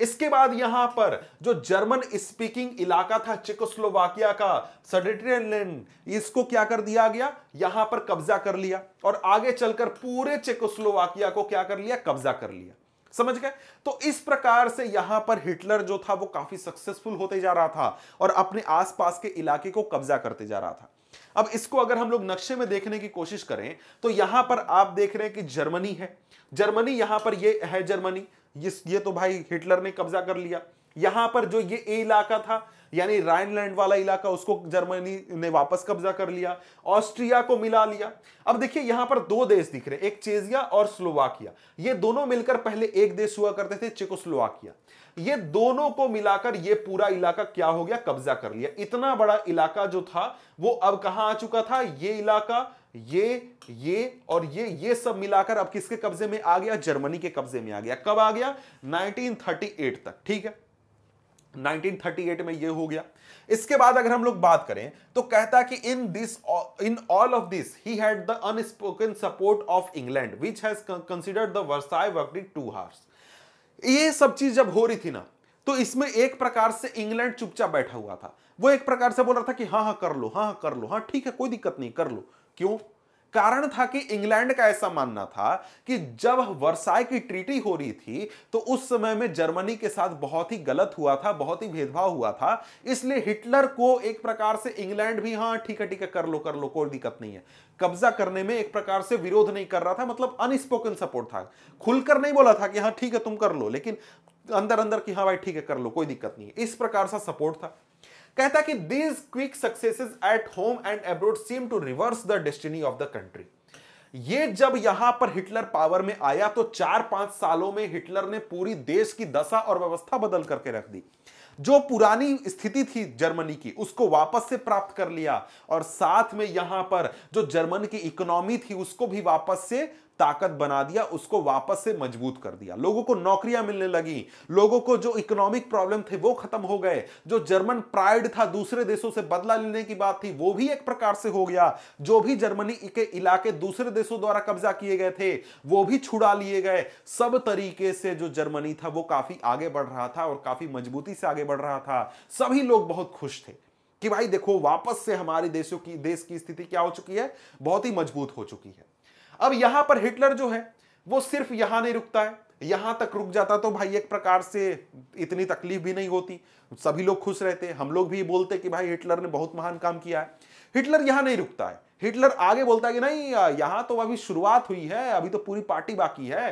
इसके बाद यहां पर जो जर्मन स्पीकिंग इलाका था चिकोस्लोवाकिया का सडेटरियन लैंड इसको क्या कर दिया गया यहां पर कब्जा कर लिया और आगे चलकर पूरे चिकोस्लोवाकिया को क्या कर लिया कब्जा कर लिया समझ गए तो इस प्रकार से यहां पर हिटलर जो था वो काफी सक्सेसफुल होते जा रहा था और अपने आसपास के इलाके को कब्जा करते जा रहा था अब इसको अगर हम लोग नक्शे में देखने की कोशिश करें तो यहां पर आप देख रहे हैं कि जर्मनी है जर्मनी यहां पर ये है जर्मनी ये, ये तो भाई हिटलर ने कब्जा कर लिया यहां पर जो ये इलाका था यानी राइनलैंड वाला इलाका उसको जर्मनी ने वापस कब्जा कर लिया ऑस्ट्रिया को मिला लिया अब देखिए यहां पर दो देश दिख रहे एक चेजिया और स्लोवाकिया ये दोनों मिलकर पहले एक देश हुआ करते थे स्लोवाकिया ये दोनों को मिलाकर ये पूरा इलाका क्या हो गया कब्जा कर लिया इतना बड़ा इलाका जो था वो अब कहां आ चुका था ये इलाका ये ये और ये ये सब मिलाकर अब किसके कब्जे में आ गया जर्मनी के कब्जे में आ गया कब आ गया 1938 तक ठीक है 1938 में ये हो गया इसके बाद अगर हम लोग बात करें तो कहता है कि in this in all of this he had the unspoken support of England which has considered the Versailles वर्कडी टू हार्स ये सब चीज जब हो रही थी ना तो इसमें एक प्रकार से इंग्लैंड चुपचाप बैठा हुआ था वो एक प्रकार से बोल रहा था कि हाँ हाँ कर लो हाँ हाँ कर लो हाँ ठीक है कोई दिक्कत नहीं कर लो क्यों कारण था कि इंग्लैंड का ऐसा मानना था कि जब वर्साय की ट्रीटी हो रही थी तो उस समय में जर्मनी के साथ बहुत ही गलत हुआ था बहुत ही भेदभाव हुआ था इसलिए हिटलर को एक प्रकार से इंग्लैंड भी हाँ ठीक है ठीक है कर लो कर लो कोई दिक्कत नहीं है कब्जा करने में एक प्रकार से विरोध नहीं कर रहा था मतलब अनस्पोकन सपोर्ट था खुलकर नहीं बोला था कि हाँ ठीक है तुम कर लो लेकिन अंदर अंदर कि हाँ भाई ठीक है कर लो कोई दिक्कत नहीं है इस प्रकार सा सपोर्ट था कहता कि these quick successes at home and abroad seem to reverse the destiny of the country ये जब यहां पर हिटलर पावर में आया तो चार पांच सालों में हिटलर ने पूरी देश की दशा और व्यवस्था बदल करके रख दी जो पुरानी स्थिति थी जर्मनी की उसको वापस से प्राप्त कर लिया और साथ में यहां पर जो जर्मन की इकोनॉमी थी उसको भी वापस से ताकत बना दिया उसको वापस से मजबूत कर दिया लोगों को नौकरियां मिलने लगी लोगों को जो इकोनॉमिक प्रॉब्लम थे वो खत्म हो गए जो जर्मन प्राइड था दूसरे देशों से बदला लेने की बात थी वो भी एक प्रकार से हो गया जो भी जर्मनी के इलाके दूसरे देशों द्वारा कब्जा किए गए थे वो भी छुड़ा लिए गए सब तरीके से जो जर्मनी था वो काफी आगे बढ़ रहा था और काफी मजबूती से आगे बढ़ रहा था सभी लोग बहुत खुश थे कि भाई देखो वापस से हमारे देशों की देश की स्थिति क्या हो चुकी है बहुत ही मजबूत हो चुकी है अब यहां पर हिटलर जो है वो सिर्फ यहां नहीं रुकता है यहां तक रुक जाता तो भाई एक प्रकार से इतनी तकलीफ भी नहीं होती सभी लोग खुश रहते हम लोग भी बोलते कि भाई हिटलर ने बहुत महान काम किया है हिटलर यहां नहीं रुकता है हिटलर आगे बोलता है कि नहीं यहां तो अभी शुरुआत हुई है अभी तो पूरी पार्टी बाकी है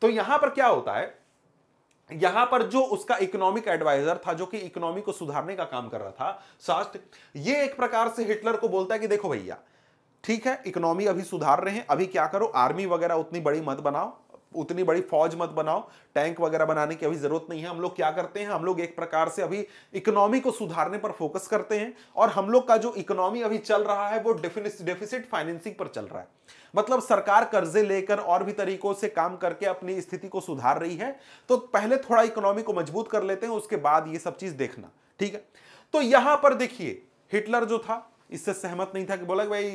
तो यहां पर क्या होता है यहां पर जो उसका इकोनॉमिक एडवाइजर था जो कि इकोनॉमी को सुधारने का काम कर रहा था शास्त्र ये एक प्रकार से हिटलर को बोलता है कि देखो भैया ठीक है इकोनॉमी अभी सुधार रहे हैं अभी क्या करो आर्मी वगैरह उतनी बड़ी मत बनाओ उतनी बड़ी फौज मत बनाओ टैंक वगैरह बनाने की अभी जरूरत नहीं है हम लोग क्या करते हैं हम लोग एक प्रकार से अभी इकोनॉमी को सुधारने पर फोकस करते हैं और हम लोग का जो इकोनॉमी अभी चल रहा है वो डेफिसिट फाइनेंसिंग पर चल रहा है मतलब सरकार कर्जे लेकर और भी तरीकों से काम करके अपनी स्थिति को सुधार रही है तो पहले थोड़ा इकोनॉमी को मजबूत कर लेते हैं उसके बाद ये सब चीज देखना ठीक है तो यहां पर देखिए हिटलर जो था इससे सहमत नहीं था कि बोला कि भाई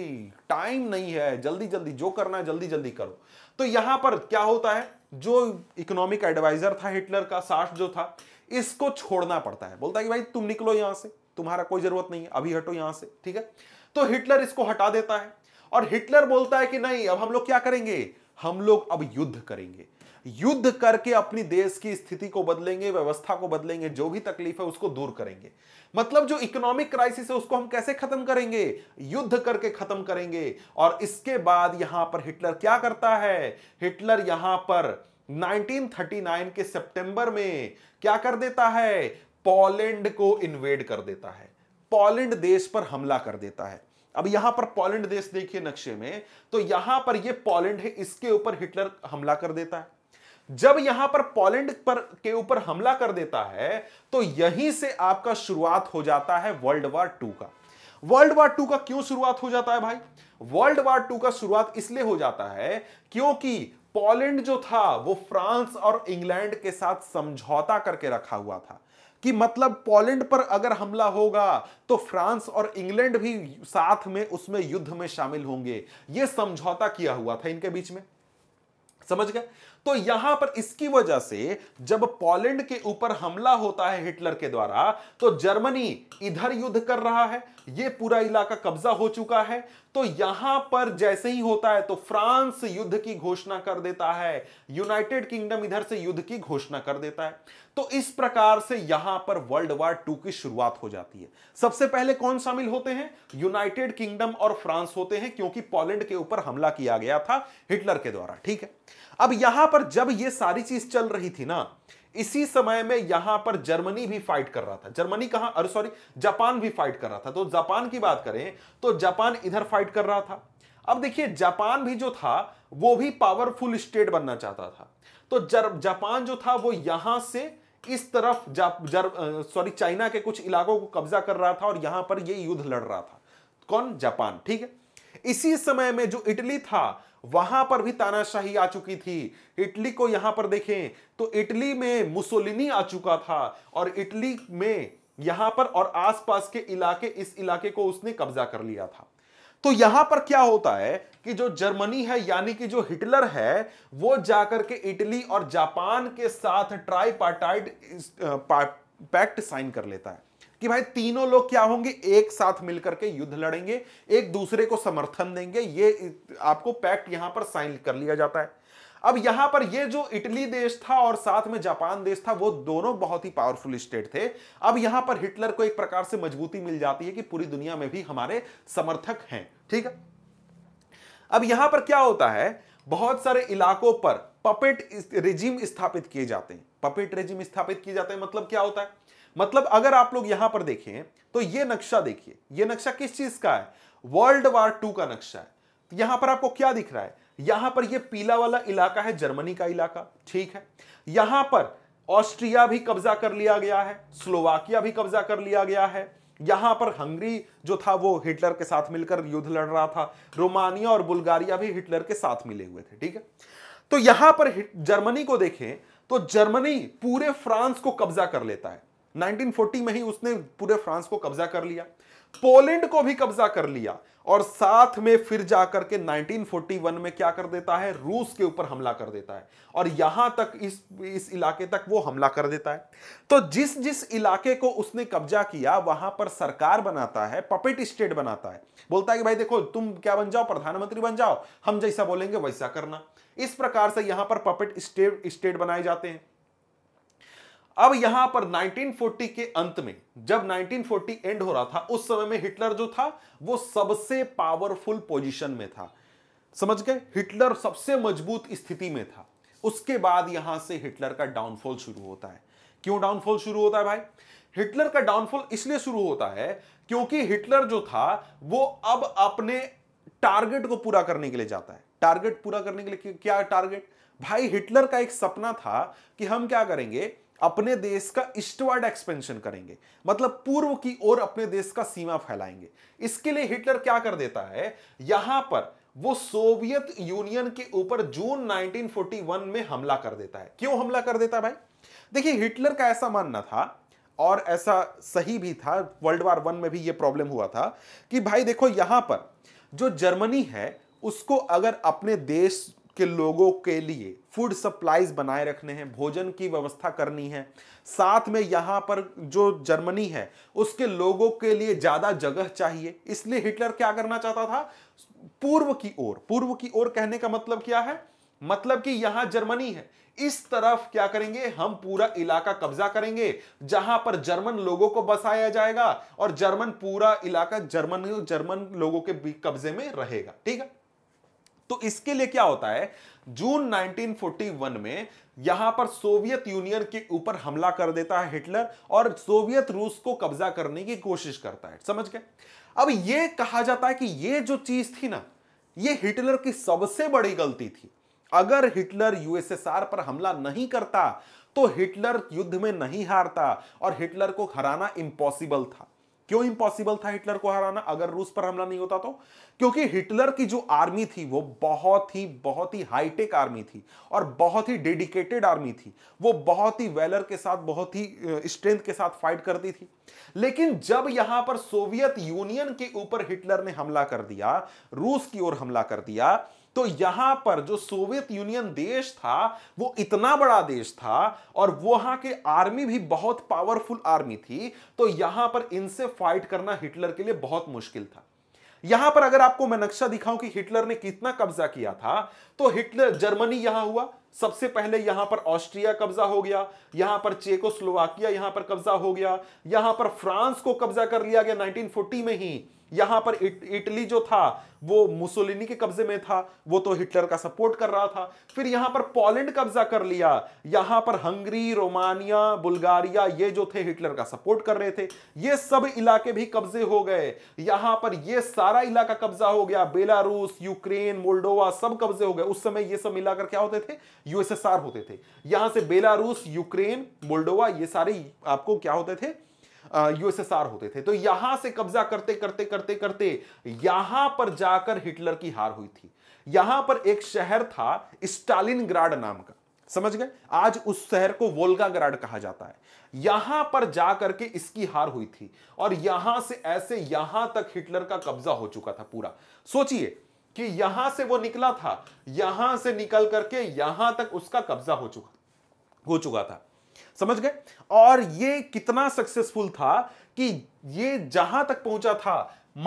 टाइम नहीं है जल्दी जल्दी जो करना है जल्दी जल्दी करो तो यहां पर क्या होता है जो इकोनॉमिक एडवाइजर था हिटलर का साठ जो था इसको छोड़ना पड़ता है बोलता है कि भाई तुम निकलो यहां से तुम्हारा कोई जरूरत नहीं है अभी हटो यहां से ठीक है तो हिटलर इसको हटा देता है और हिटलर बोलता है कि नहीं अब हम लोग क्या करेंगे हम लोग अब युद्ध करेंगे युद्ध करके अपनी देश की स्थिति को बदलेंगे व्यवस्था को बदलेंगे जो भी तकलीफ है उसको दूर करेंगे मतलब जो इकोनॉमिक क्राइसिस है उसको हम कैसे खत्म करेंगे युद्ध करके खत्म करेंगे और इसके बाद यहां पर हिटलर क्या करता है हिटलर यहां पर 1939 के सितंबर में क्या कर देता है पोलैंड को इन्वेड कर देता है पोलैंड देश पर हमला कर देता है अब यहां पर पोलैंड देश देखिए नक्शे में तो यहां पर यह पोलैंड है इसके ऊपर हिटलर हमला कर देता है जब यहां पर पोलैंड पर के ऊपर हमला कर देता है तो यहीं से आपका शुरुआत हो जाता है वर्ल्ड वार टू का वर्ल्ड वार टू का क्यों शुरुआत हो जाता है भाई वर्ल्ड वार टू का शुरुआत इसलिए हो जाता है क्योंकि पोलैंड जो था वो फ्रांस और इंग्लैंड के साथ समझौता करके रखा हुआ था कि मतलब पोलैंड पर अगर हमला होगा तो फ्रांस और इंग्लैंड भी साथ में उसमें युद्ध में शामिल होंगे यह समझौता किया हुआ था इनके बीच में समझ गए तो यहां पर इसकी वजह से जब पोलैंड के ऊपर हमला होता है हिटलर के द्वारा तो जर्मनी इधर युद्ध कर रहा है यह पूरा इलाका कब्जा हो चुका है तो यहां पर जैसे ही होता है तो फ्रांस युद्ध की घोषणा कर देता है यूनाइटेड किंगडम इधर से युद्ध की घोषणा कर देता है तो इस प्रकार से यहां पर वर्ल्ड वार टू की शुरुआत हो जाती है सबसे पहले कौन शामिल होते हैं यूनाइटेड किंगडम और फ्रांस होते हैं क्योंकि पोलैंड के ऊपर हमला किया गया था हिटलर के द्वारा ठीक है अब यहां पर जब ये सारी चीज चल रही थी ना इसी समय में यहां पर जर्मनी भी फाइट कर रहा था जर्मनी कहा अरे सॉरी जापान भी फाइट कर रहा था तो जापान की बात करें तो जापान इधर फाइट कर रहा था अब देखिए जापान भी जो था वो भी पावरफुल स्टेट बनना चाहता था तो जापान जो था वो यहां से इस तरफ सॉरी चाइना के कुछ इलाकों को कब्जा कर रहा था और यहां पर ये युद्ध लड़ रहा था कौन जापान ठीक है इसी समय में जो इटली था वहां पर भी तानाशाही आ चुकी थी इटली को यहां पर देखें तो इटली में मुसोलिनी आ चुका था और इटली में यहां पर और आसपास के इलाके इस इलाके को उसने कब्जा कर लिया था तो यहां पर क्या होता है कि जो जर्मनी है यानी कि जो हिटलर है वो जाकर के इटली और जापान के साथ ट्राई पार्टाइट पैक्ट साइन कर लेता है कि भाई तीनों लोग क्या होंगे एक साथ मिलकर के युद्ध लड़ेंगे एक दूसरे को समर्थन देंगे ये आपको पैक्ट यहां पर साइन कर लिया जाता है अब यहां पर ये जो इटली देश था और साथ में जापान देश था वो दोनों बहुत ही पावरफुल स्टेट थे अब यहां पर हिटलर को एक प्रकार से मजबूती मिल जाती है कि पूरी दुनिया में भी हमारे समर्थक हैं ठीक है अब यहां पर क्या होता है बहुत सारे इलाकों पर पपेट रिजिम स्थापित किए जाते हैं पपेट रिजिम स्थापित किए जाते हैं मतलब क्या होता है मतलब अगर आप लोग यहां पर देखें तो ये नक्शा देखिए ये नक्शा किस चीज का है वर्ल्ड वार टू का नक्शा है तो यहां पर आपको क्या दिख रहा है यहां पर ये पीला वाला इलाका है जर्मनी का इलाका ठीक है यहां पर ऑस्ट्रिया भी कब्जा कर लिया गया है स्लोवाकिया भी कब्जा कर लिया गया है यहां पर हंगरी जो था वो हिटलर के साथ मिलकर युद्ध लड़ रहा था रोमानिया और बुल्गारिया भी हिटलर के साथ मिले हुए थे ठीक है तो यहां पर जर्मनी को देखें तो जर्मनी पूरे फ्रांस को कब्जा कर लेता है 1940 में ही उसने पूरे फ्रांस को कब्जा कर लिया पोलैंड को भी कब्जा कर लिया और साथ में फिर जाकर के 1941 में क्या कर देता है रूस के ऊपर हमला कर देता है और यहां तक इस इस इलाके तक वो हमला कर देता है तो जिस जिस इलाके को उसने कब्जा किया वहां पर सरकार बनाता है पपेट स्टेट बनाता है बोलता है कि भाई देखो तुम क्या बन जाओ प्रधानमंत्री बन जाओ हम जैसा बोलेंगे वैसा करना इस प्रकार से यहां पर पपेट स्टेट स्टेट बनाए जाते हैं अब यहां पर 1940 के अंत में जब 1940 एंड हो रहा था उस समय में हिटलर जो था वो सबसे पावरफुल पोजीशन में था समझ गए हिटलर सबसे मजबूत स्थिति में था उसके बाद यहां से हिटलर का डाउनफॉल शुरू होता है क्यों डाउनफॉल शुरू होता है भाई हिटलर का डाउनफॉल इसलिए शुरू होता है क्योंकि हिटलर जो था वो अब अपने टारगेट को पूरा करने के लिए जाता है टारगेट पूरा करने के लिए क्या टारगेट भाई हिटलर का एक सपना था कि हम क्या करेंगे अपने देश का ईस्टवर्ड एक्सपेंशन करेंगे मतलब पूर्व की ओर अपने देश का सीमा फैलाएंगे इसके लिए हिटलर क्या कर देता है यहां पर वो सोवियत यूनियन के ऊपर जून 1941 में हमला कर देता है क्यों हमला कर देता है भाई देखिए हिटलर का ऐसा मानना था और ऐसा सही भी था वर्ल्ड वार वन में भी ये प्रॉब्लम हुआ था कि भाई देखो यहां पर जो जर्मनी है उसको अगर अपने देश के लोगों के लिए फूड सप्लाईज बनाए रखने हैं भोजन की व्यवस्था करनी है साथ में यहाँ पर जो जर्मनी है उसके लोगों के लिए ज़्यादा जगह चाहिए इसलिए हिटलर क्या करना चाहता था पूर्व की ओर पूर्व की ओर कहने का मतलब क्या है मतलब कि यहां जर्मनी है इस तरफ क्या करेंगे हम पूरा इलाका कब्जा करेंगे जहां पर जर्मन लोगों को बसाया जाएगा और जर्मन पूरा इलाका जर्मन जर्मन लोगों के कब्जे में रहेगा ठीक है तो इसके लिए क्या होता है जून 1941 में यहां पर सोवियत यूनियन के ऊपर हमला कर देता है हिटलर और सोवियत रूस को कब्जा करने की कोशिश करता है समझ गए अब यह कहा जाता है कि यह जो चीज थी ना यह हिटलर की सबसे बड़ी गलती थी अगर हिटलर यूएसएसआर पर हमला नहीं करता तो हिटलर युद्ध में नहीं हारता और हिटलर को हराना इंपॉसिबल था क्यों इंपॉसिबल था हिटलर को हराना अगर रूस पर हमला नहीं होता तो क्योंकि हिटलर की जो आर्मी थी वो बहुत ही बहुत ही हाईटेक आर्मी थी और बहुत ही डेडिकेटेड आर्मी थी वो बहुत ही वेलर के साथ बहुत ही स्ट्रेंथ के साथ फाइट करती थी लेकिन जब यहां पर सोवियत यूनियन के ऊपर हिटलर ने हमला कर दिया रूस की ओर हमला कर दिया तो यहां पर जो सोवियत यूनियन देश था वो इतना बड़ा देश था और वहां के आर्मी भी बहुत पावरफुल आर्मी थी तो यहां पर इनसे फाइट करना हिटलर के लिए बहुत मुश्किल था यहां पर अगर आपको मैं नक्शा दिखाऊं कि हिटलर ने कितना कब्जा किया था तो हिटलर जर्मनी यहां हुआ सबसे पहले यहां पर ऑस्ट्रिया कब्जा हो गया यहां पर चेकोस्लोवाकिया यहां पर कब्जा हो गया यहां पर फ्रांस को कब्जा कर लिया गया 1940 में ही यहां पर इट, इटली जो था वो मुसोलिनी के कब्जे में था वो तो हिटलर का सपोर्ट कर रहा था फिर यहां पर पोलैंड कब्जा कर लिया यहां पर हंगरी रोमानिया बुल्गारिया ये जो थे हिटलर का सपोर्ट कर रहे थे ये सब इलाके भी कब्जे हो गए यहां पर ये सारा इलाका कब्जा हो गया बेलारूस यूक्रेन मोल्डोवा सब कब्जे हो गए उस समय ये सब मिलाकर क्या होते थे यूएसएसआर होते थे यहां से बेलारूस यूक्रेन मोल्डोवा ये सारे आपको क्या होते थे यूएसएसआर होते थे तो यहां से कब्जा करते करते करते करते यहां पर जाकर हिटलर की हार हुई थी यहां पर एक शहर था स्टालिन नाम का समझ गए आज उस शहर को वोल्गाग्राड कहा जाता है यहां पर जाकर के इसकी हार हुई थी और यहां से ऐसे यहां तक हिटलर का कब्जा हो चुका था पूरा सोचिए कि यहां से वो निकला था यहां से निकल करके यहां तक उसका कब्जा हो चुका हो चुका था समझ गए और ये कितना सक्सेसफुल था कि ये जहां तक पहुंचा था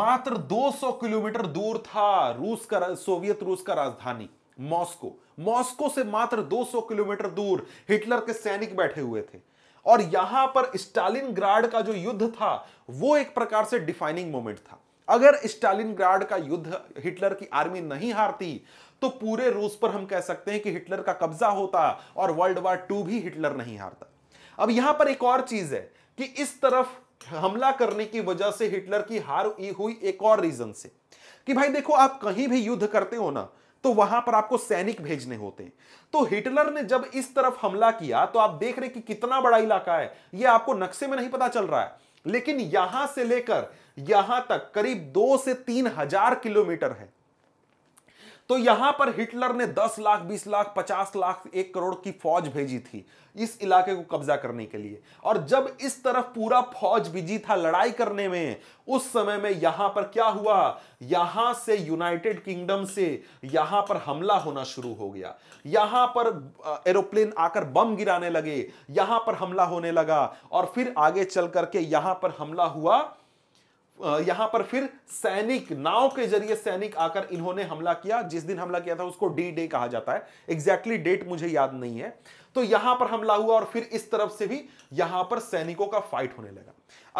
मात्र 200 किलोमीटर दूर था रूस का सोवियत रूस का राजधानी मॉस्को मॉस्को से मात्र 200 किलोमीटर दूर हिटलर के सैनिक बैठे हुए थे और यहां पर स्टालिन का जो युद्ध था वो एक प्रकार से डिफाइनिंग मोमेंट था अगर ग्राड का युद्ध हिटलर की आर्मी नहीं हारती तो पूरे रूस पर हम कह सकते हैं कि हिटलर का कब्जा होता और वर्ल्ड वार टू भी हिटलर नहीं हारता अब यहां पर एक और चीज है कि इस तरफ हमला करने की वजह से हिटलर की हार हुई एक और रीजन से कि भाई देखो आप कहीं भी युद्ध करते हो ना तो वहां पर आपको सैनिक भेजने होते हैं तो हिटलर ने जब इस तरफ हमला किया तो आप देख रहे कि कितना बड़ा इलाका है यह आपको नक्शे में नहीं पता चल रहा है लेकिन यहां से लेकर यहां तक करीब दो से तीन हजार किलोमीटर है तो यहां पर हिटलर ने 10 लाख 20 लाख 50 लाख एक करोड़ की फौज भेजी थी इस इलाके को कब्जा करने के लिए और जब इस तरफ पूरा फौज बिजी था लड़ाई करने में उस समय में यहां पर क्या हुआ यहां से यूनाइटेड किंगडम से यहां पर हमला होना शुरू हो गया यहां पर एरोप्लेन आकर बम गिराने लगे यहां पर हमला होने लगा और फिर आगे चल करके यहां पर हमला हुआ यहां पर फिर सैनिक नाव के जरिए सैनिक आकर इन्होंने हमला किया जिस दिन हमला किया था उसको डी डे कहा जाता है एग्जैक्टली डेट मुझे याद नहीं है तो यहां पर हमला हुआ और फिर इस तरफ से भी यहां पर सैनिकों का फाइट होने लगा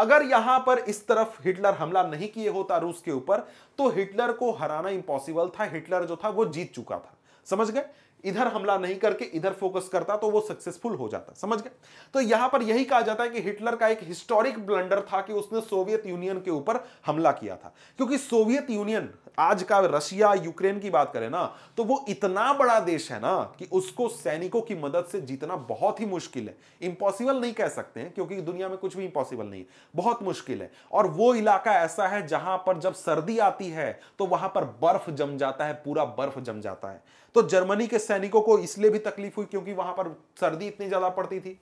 अगर यहां पर इस तरफ हिटलर हमला नहीं किए होता रूस के ऊपर तो हिटलर को हराना इंपॉसिबल था हिटलर जो था वो जीत चुका था समझ गए इधर हमला नहीं करके इधर फोकस करता तो वो सक्सेसफुल हो जाता समझ गए तो यहां पर यही कहा जाता है कि हिटलर का एक हिस्टोरिक ब्लंडर था कि उसने सोवियत यूनियन के ऊपर हमला किया था क्योंकि सोवियत यूनियन आज का रशिया यूक्रेन की बात करें ना तो वो इतना बड़ा देश है ना कि उसको सैनिकों की मदद से जीतना बहुत ही मुश्किल है इंपॉसिबल नहीं कह सकते हैं क्योंकि दुनिया में कुछ भी इंपॉसिबल नहीं है बहुत मुश्किल है और वो इलाका ऐसा है जहां पर जब सर्दी आती है तो वहां पर बर्फ जम जाता है पूरा बर्फ जम जाता है तो जर्मनी के सैनिकों को इसलिए भी तकलीफ हुई क्योंकि वहां पर सर्दी इतनी ज्यादा पड़ती थी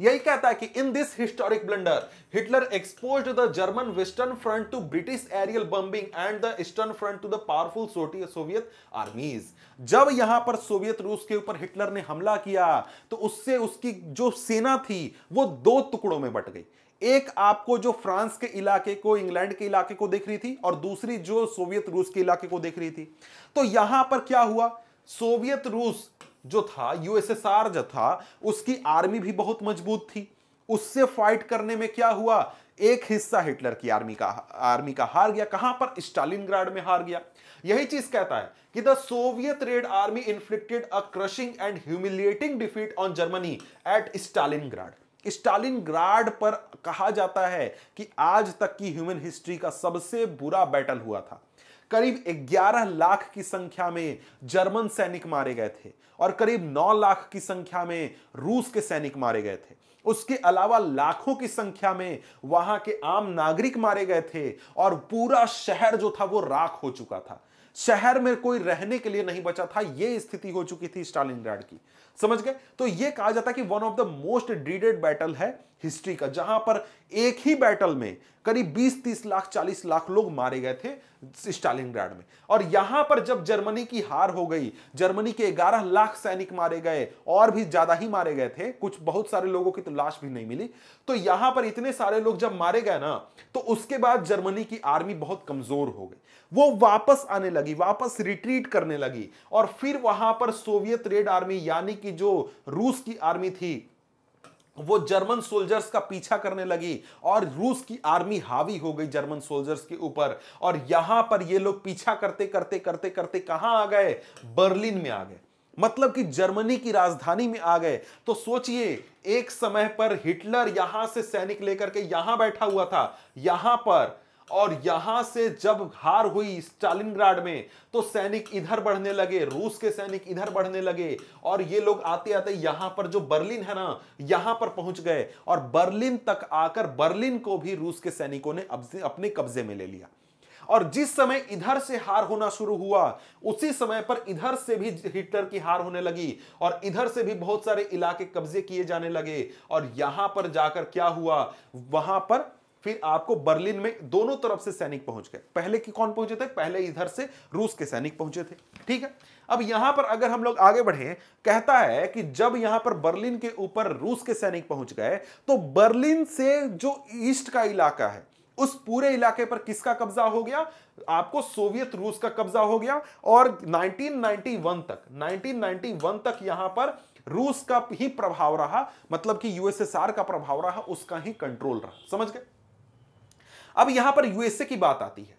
यही कहता है कि in this historic blunder Hitler expose the German western front to British aerial bombing and the eastern front to the powerful Soviet armies जब यहां पर सोवियत रूस के ऊपर हिटलर ने हमला किया तो उससे उसकी जो सेना थी वो दो टुकड़ों में बट गई एक आपको जो फ्रांस के इलाके को इंग्लैंड के इलाके को देख रही थी और दूसरी जो सोवियत रूस के इलाके को देख रही थी तो यहां पर क्या हुआ सोवियत रूस जो था यूएसएसआर जो था उसकी आर्मी भी बहुत मजबूत थी उससे फाइट करने में क्या हुआ एक हिस्सा हिटलर की आर्मी का आर्मी का हार गया कहां पर स्टालिन में हार गया यही चीज कहता है कि the Soviet red army inflicted a crushing and humiliating defeat on Germany at Stalin Stalingrad पर कहा जाता है कि आज तक की ह्यूमन हिस्ट्री का सबसे बुरा बैटल हुआ था करीब 11 लाख की संख्या में जर्मन सैनिक मारे गए थे और करीब 9 लाख की संख्या में रूस के सैनिक मारे गए थे उसके अलावा लाखों की संख्या में वहां के आम नागरिक मारे गए थे और पूरा शहर जो था वो राख हो चुका था शहर में कोई रहने के लिए नहीं बचा था यह स्थिति हो चुकी थी स्टालिन की समझ गए तो यह कहा जाता है कि वन ऑफ द मोस्ट डीडेड बैटल है हिस्ट्री का जहां पर एक ही बैटल में करीब 20-30 लाख 40 लाख लोग मारे गए थे स्टालिनग्राड में और यहां पर जब जर्मनी की हार हो गई जर्मनी के 11 लाख सैनिक मारे गए और भी ज्यादा ही मारे गए थे कुछ बहुत सारे लोगों की तो लाश भी नहीं मिली तो यहां पर इतने सारे लोग जब मारे गए ना तो उसके बाद जर्मनी की आर्मी बहुत कमजोर हो गई वो वापस आने लगी वापस रिट्रीट करने लगी और फिर वहां पर सोवियत रेड आर्मी यानी कि जो रूस की आर्मी थी वो जर्मन सोल्जर्स का पीछा करने लगी और रूस की आर्मी हावी हो गई जर्मन सोल्जर्स के ऊपर और यहां पर ये लोग पीछा करते करते करते करते कहां आ गए बर्लिन में आ गए मतलब कि जर्मनी की राजधानी में आ गए तो सोचिए एक समय पर हिटलर यहां से सैनिक लेकर के यहां बैठा हुआ था यहां पर और यहां से जब हार हुई स्टालिनग्राड में तो सैनिक इधर बढ़ने लगे रूस के सैनिक इधर बढ़ने लगे और ये लोग आते आते यहां पर जो बर्लिन है ना यहां पर पहुंच गए और बर्लिन तक आकर बर्लिन को भी रूस के सैनिकों ने अपने कब्जे में ले लिया और जिस समय इधर से हार होना शुरू हुआ उसी समय पर इधर से भी हिटलर की हार होने लगी और इधर से भी बहुत सारे इलाके कब्जे किए जाने लगे और यहां पर जाकर क्या हुआ वहां पर फिर आपको बर्लिन में दोनों तरफ से सैनिक पहुंच गए पहले की कौन पहुंचे थे पहले इधर से रूस के सैनिक पहुंचे थे ठीक है अब यहां पर अगर हम लोग आगे बढ़े कहता है कि जब यहां पर बर्लिन के ऊपर रूस के सैनिक पहुंच गए तो बर्लिन से जो ईस्ट का इलाका है उस पूरे इलाके पर किसका कब्जा हो गया आपको सोवियत रूस का कब्जा हो गया और 1991 तक 1991 तक यहां पर रूस का ही प्रभाव रहा मतलब कि यूएसएसआर का प्रभाव रहा उसका ही कंट्रोल रहा समझ गए अब यहां पर यूएसए की बात आती है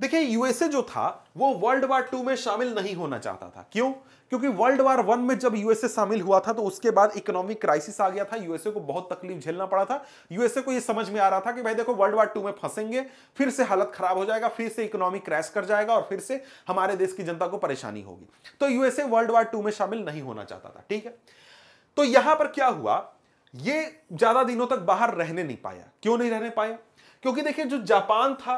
देखिए यूएसए जो था वो वर्ल्ड वार टू में शामिल नहीं होना चाहता था क्यों क्योंकि वर्ल्ड वार वन में जब यूएसए शामिल हुआ था तो उसके बाद इकोनॉमिक क्राइसिस आ गया था यूएसए को बहुत तकलीफ झेलना पड़ा था यूएसए को ये समझ में आ रहा था कि भाई देखो वर्ल्ड वार टू में फंसेंगे फिर से हालत खराब हो जाएगा फिर से इकोनॉमिक क्रैश कर जाएगा और फिर से हमारे देश की जनता को परेशानी होगी तो यूएसए वर्ल्ड वार टू में शामिल नहीं होना चाहता था ठीक है तो यहां पर क्या हुआ ये ज्यादा दिनों तक बाहर रहने नहीं पाया क्यों नहीं रहने पाया क्योंकि देखिए जो जापान था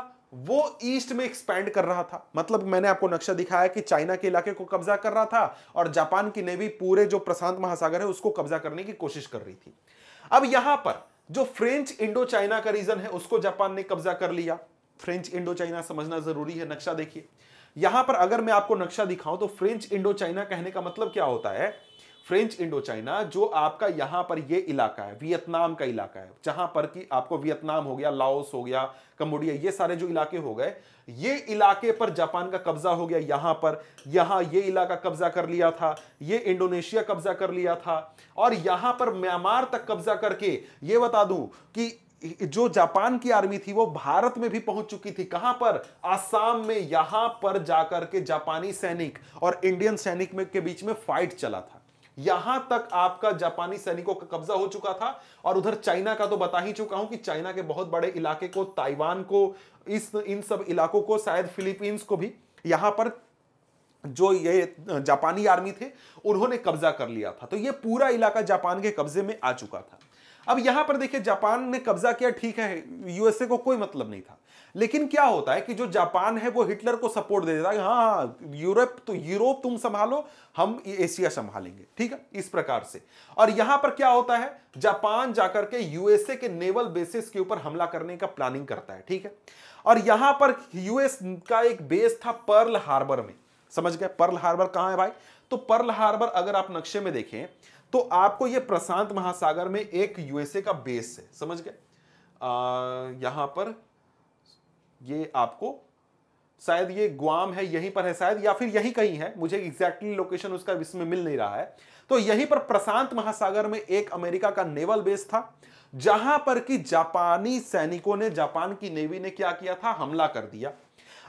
वो ईस्ट में एक्सपैंड कर रहा था मतलब मैंने आपको नक्शा दिखाया कि चाइना के इलाके को कब्जा कर रहा था और जापान की नेवी पूरे जो प्रशांत महासागर है उसको कब्जा करने की कोशिश कर रही थी अब यहां पर जो फ्रेंच इंडो चाइना का रीजन है उसको जापान ने कब्जा कर लिया फ्रेंच इंडो चाइना समझना जरूरी है नक्शा देखिए यहां पर अगर मैं आपको नक्शा दिखाऊं तो फ्रेंच इंडो चाइना कहने का मतलब क्या होता है फ्रेंच इंडो चाइना जो आपका यहां पर ये इलाका है वियतनाम का इलाका है जहां पर कि आपको वियतनाम हो गया लाओस हो गया कम्बोडिया ये सारे जो इलाके हो गए ये इलाके पर जापान का कब्जा हो गया यहां पर यहां ये इलाका कब्जा कर लिया था ये इंडोनेशिया कब्जा कर लिया था और यहां पर म्यांमार तक कब्जा करके ये बता दू कि जो जापान की आर्मी थी वो भारत में भी पहुंच चुकी थी कहां पर आसाम में यहां पर जाकर के जापानी सैनिक और इंडियन सैनिक में के बीच में फाइट चला था यहां तक आपका जापानी सैनिकों का कब्जा हो चुका था और उधर चाइना का तो बता ही चुका हूं कि चाइना के बहुत बड़े इलाके को ताइवान को इस इन सब इलाकों को शायद फिलीपींस को भी यहां पर जो ये जापानी आर्मी थे उन्होंने कब्जा कर लिया था तो ये पूरा इलाका जापान के कब्जे में आ चुका था अब यहां पर देखिए जापान ने कब्जा किया ठीक है यूएसए को कोई मतलब नहीं था लेकिन क्या होता है कि जो जापान है वो हिटलर को सपोर्ट दे देता है हाँ हाँ यूरोप तो यूरोप तुम संभालो हम एशिया संभालेंगे ठीक है इस प्रकार से और यहां पर क्या होता है जापान जाकर के यूएसए के नेवल बेसिस के ऊपर हमला करने का प्लानिंग करता है ठीक है और यहां पर यूएस का एक बेस था पर्ल हार्बर में समझ गए पर्ल हार्बर कहां है भाई तो पर्ल हार्बर अगर आप नक्शे में देखें तो आपको ये प्रशांत महासागर में एक यूएसए का बेस है समझ गए यहां पर ये आपको शायद ये ग्वाम है यहीं पर है शायद या फिर यहीं कहीं है मुझे एग्जैक्टली लोकेशन उसका इसमें मिल नहीं रहा है तो यहीं पर प्रशांत महासागर में एक अमेरिका का नेवल बेस था जहां पर कि जापानी सैनिकों ने जापान की नेवी ने क्या किया था हमला कर दिया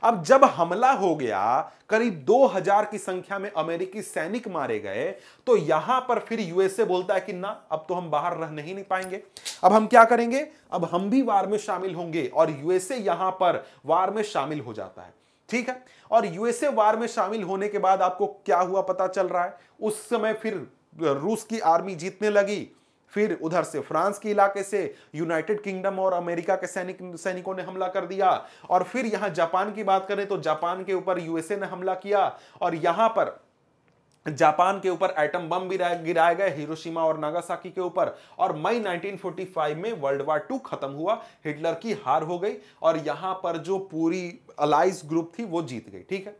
अब जब हमला हो गया करीब 2000 की संख्या में अमेरिकी सैनिक मारे गए तो यहां पर फिर यूएसए बोलता है कि ना अब तो हम बाहर रह नहीं, नहीं पाएंगे अब हम क्या करेंगे अब हम भी वार में शामिल होंगे और यूएसए यहां पर वार में शामिल हो जाता है ठीक है और यूएसए वार में शामिल होने के बाद आपको क्या हुआ पता चल रहा है उस समय फिर रूस की आर्मी जीतने लगी फिर उधर से फ्रांस के इलाके से यूनाइटेड किंगडम और अमेरिका के सैनिक सैनिकों ने हमला कर दिया और फिर यहां जापान की बात करें तो जापान के ऊपर यूएसए ने हमला किया और यहां पर जापान के ऊपर एटम बम भी गिराए गए हिरोशिमा और नागासाकी के ऊपर और मई 1945 में वर्ल्ड वार टू खत्म हुआ हिटलर की हार हो गई और यहां पर जो पूरी अलाइज ग्रुप थी वो जीत गई ठीक है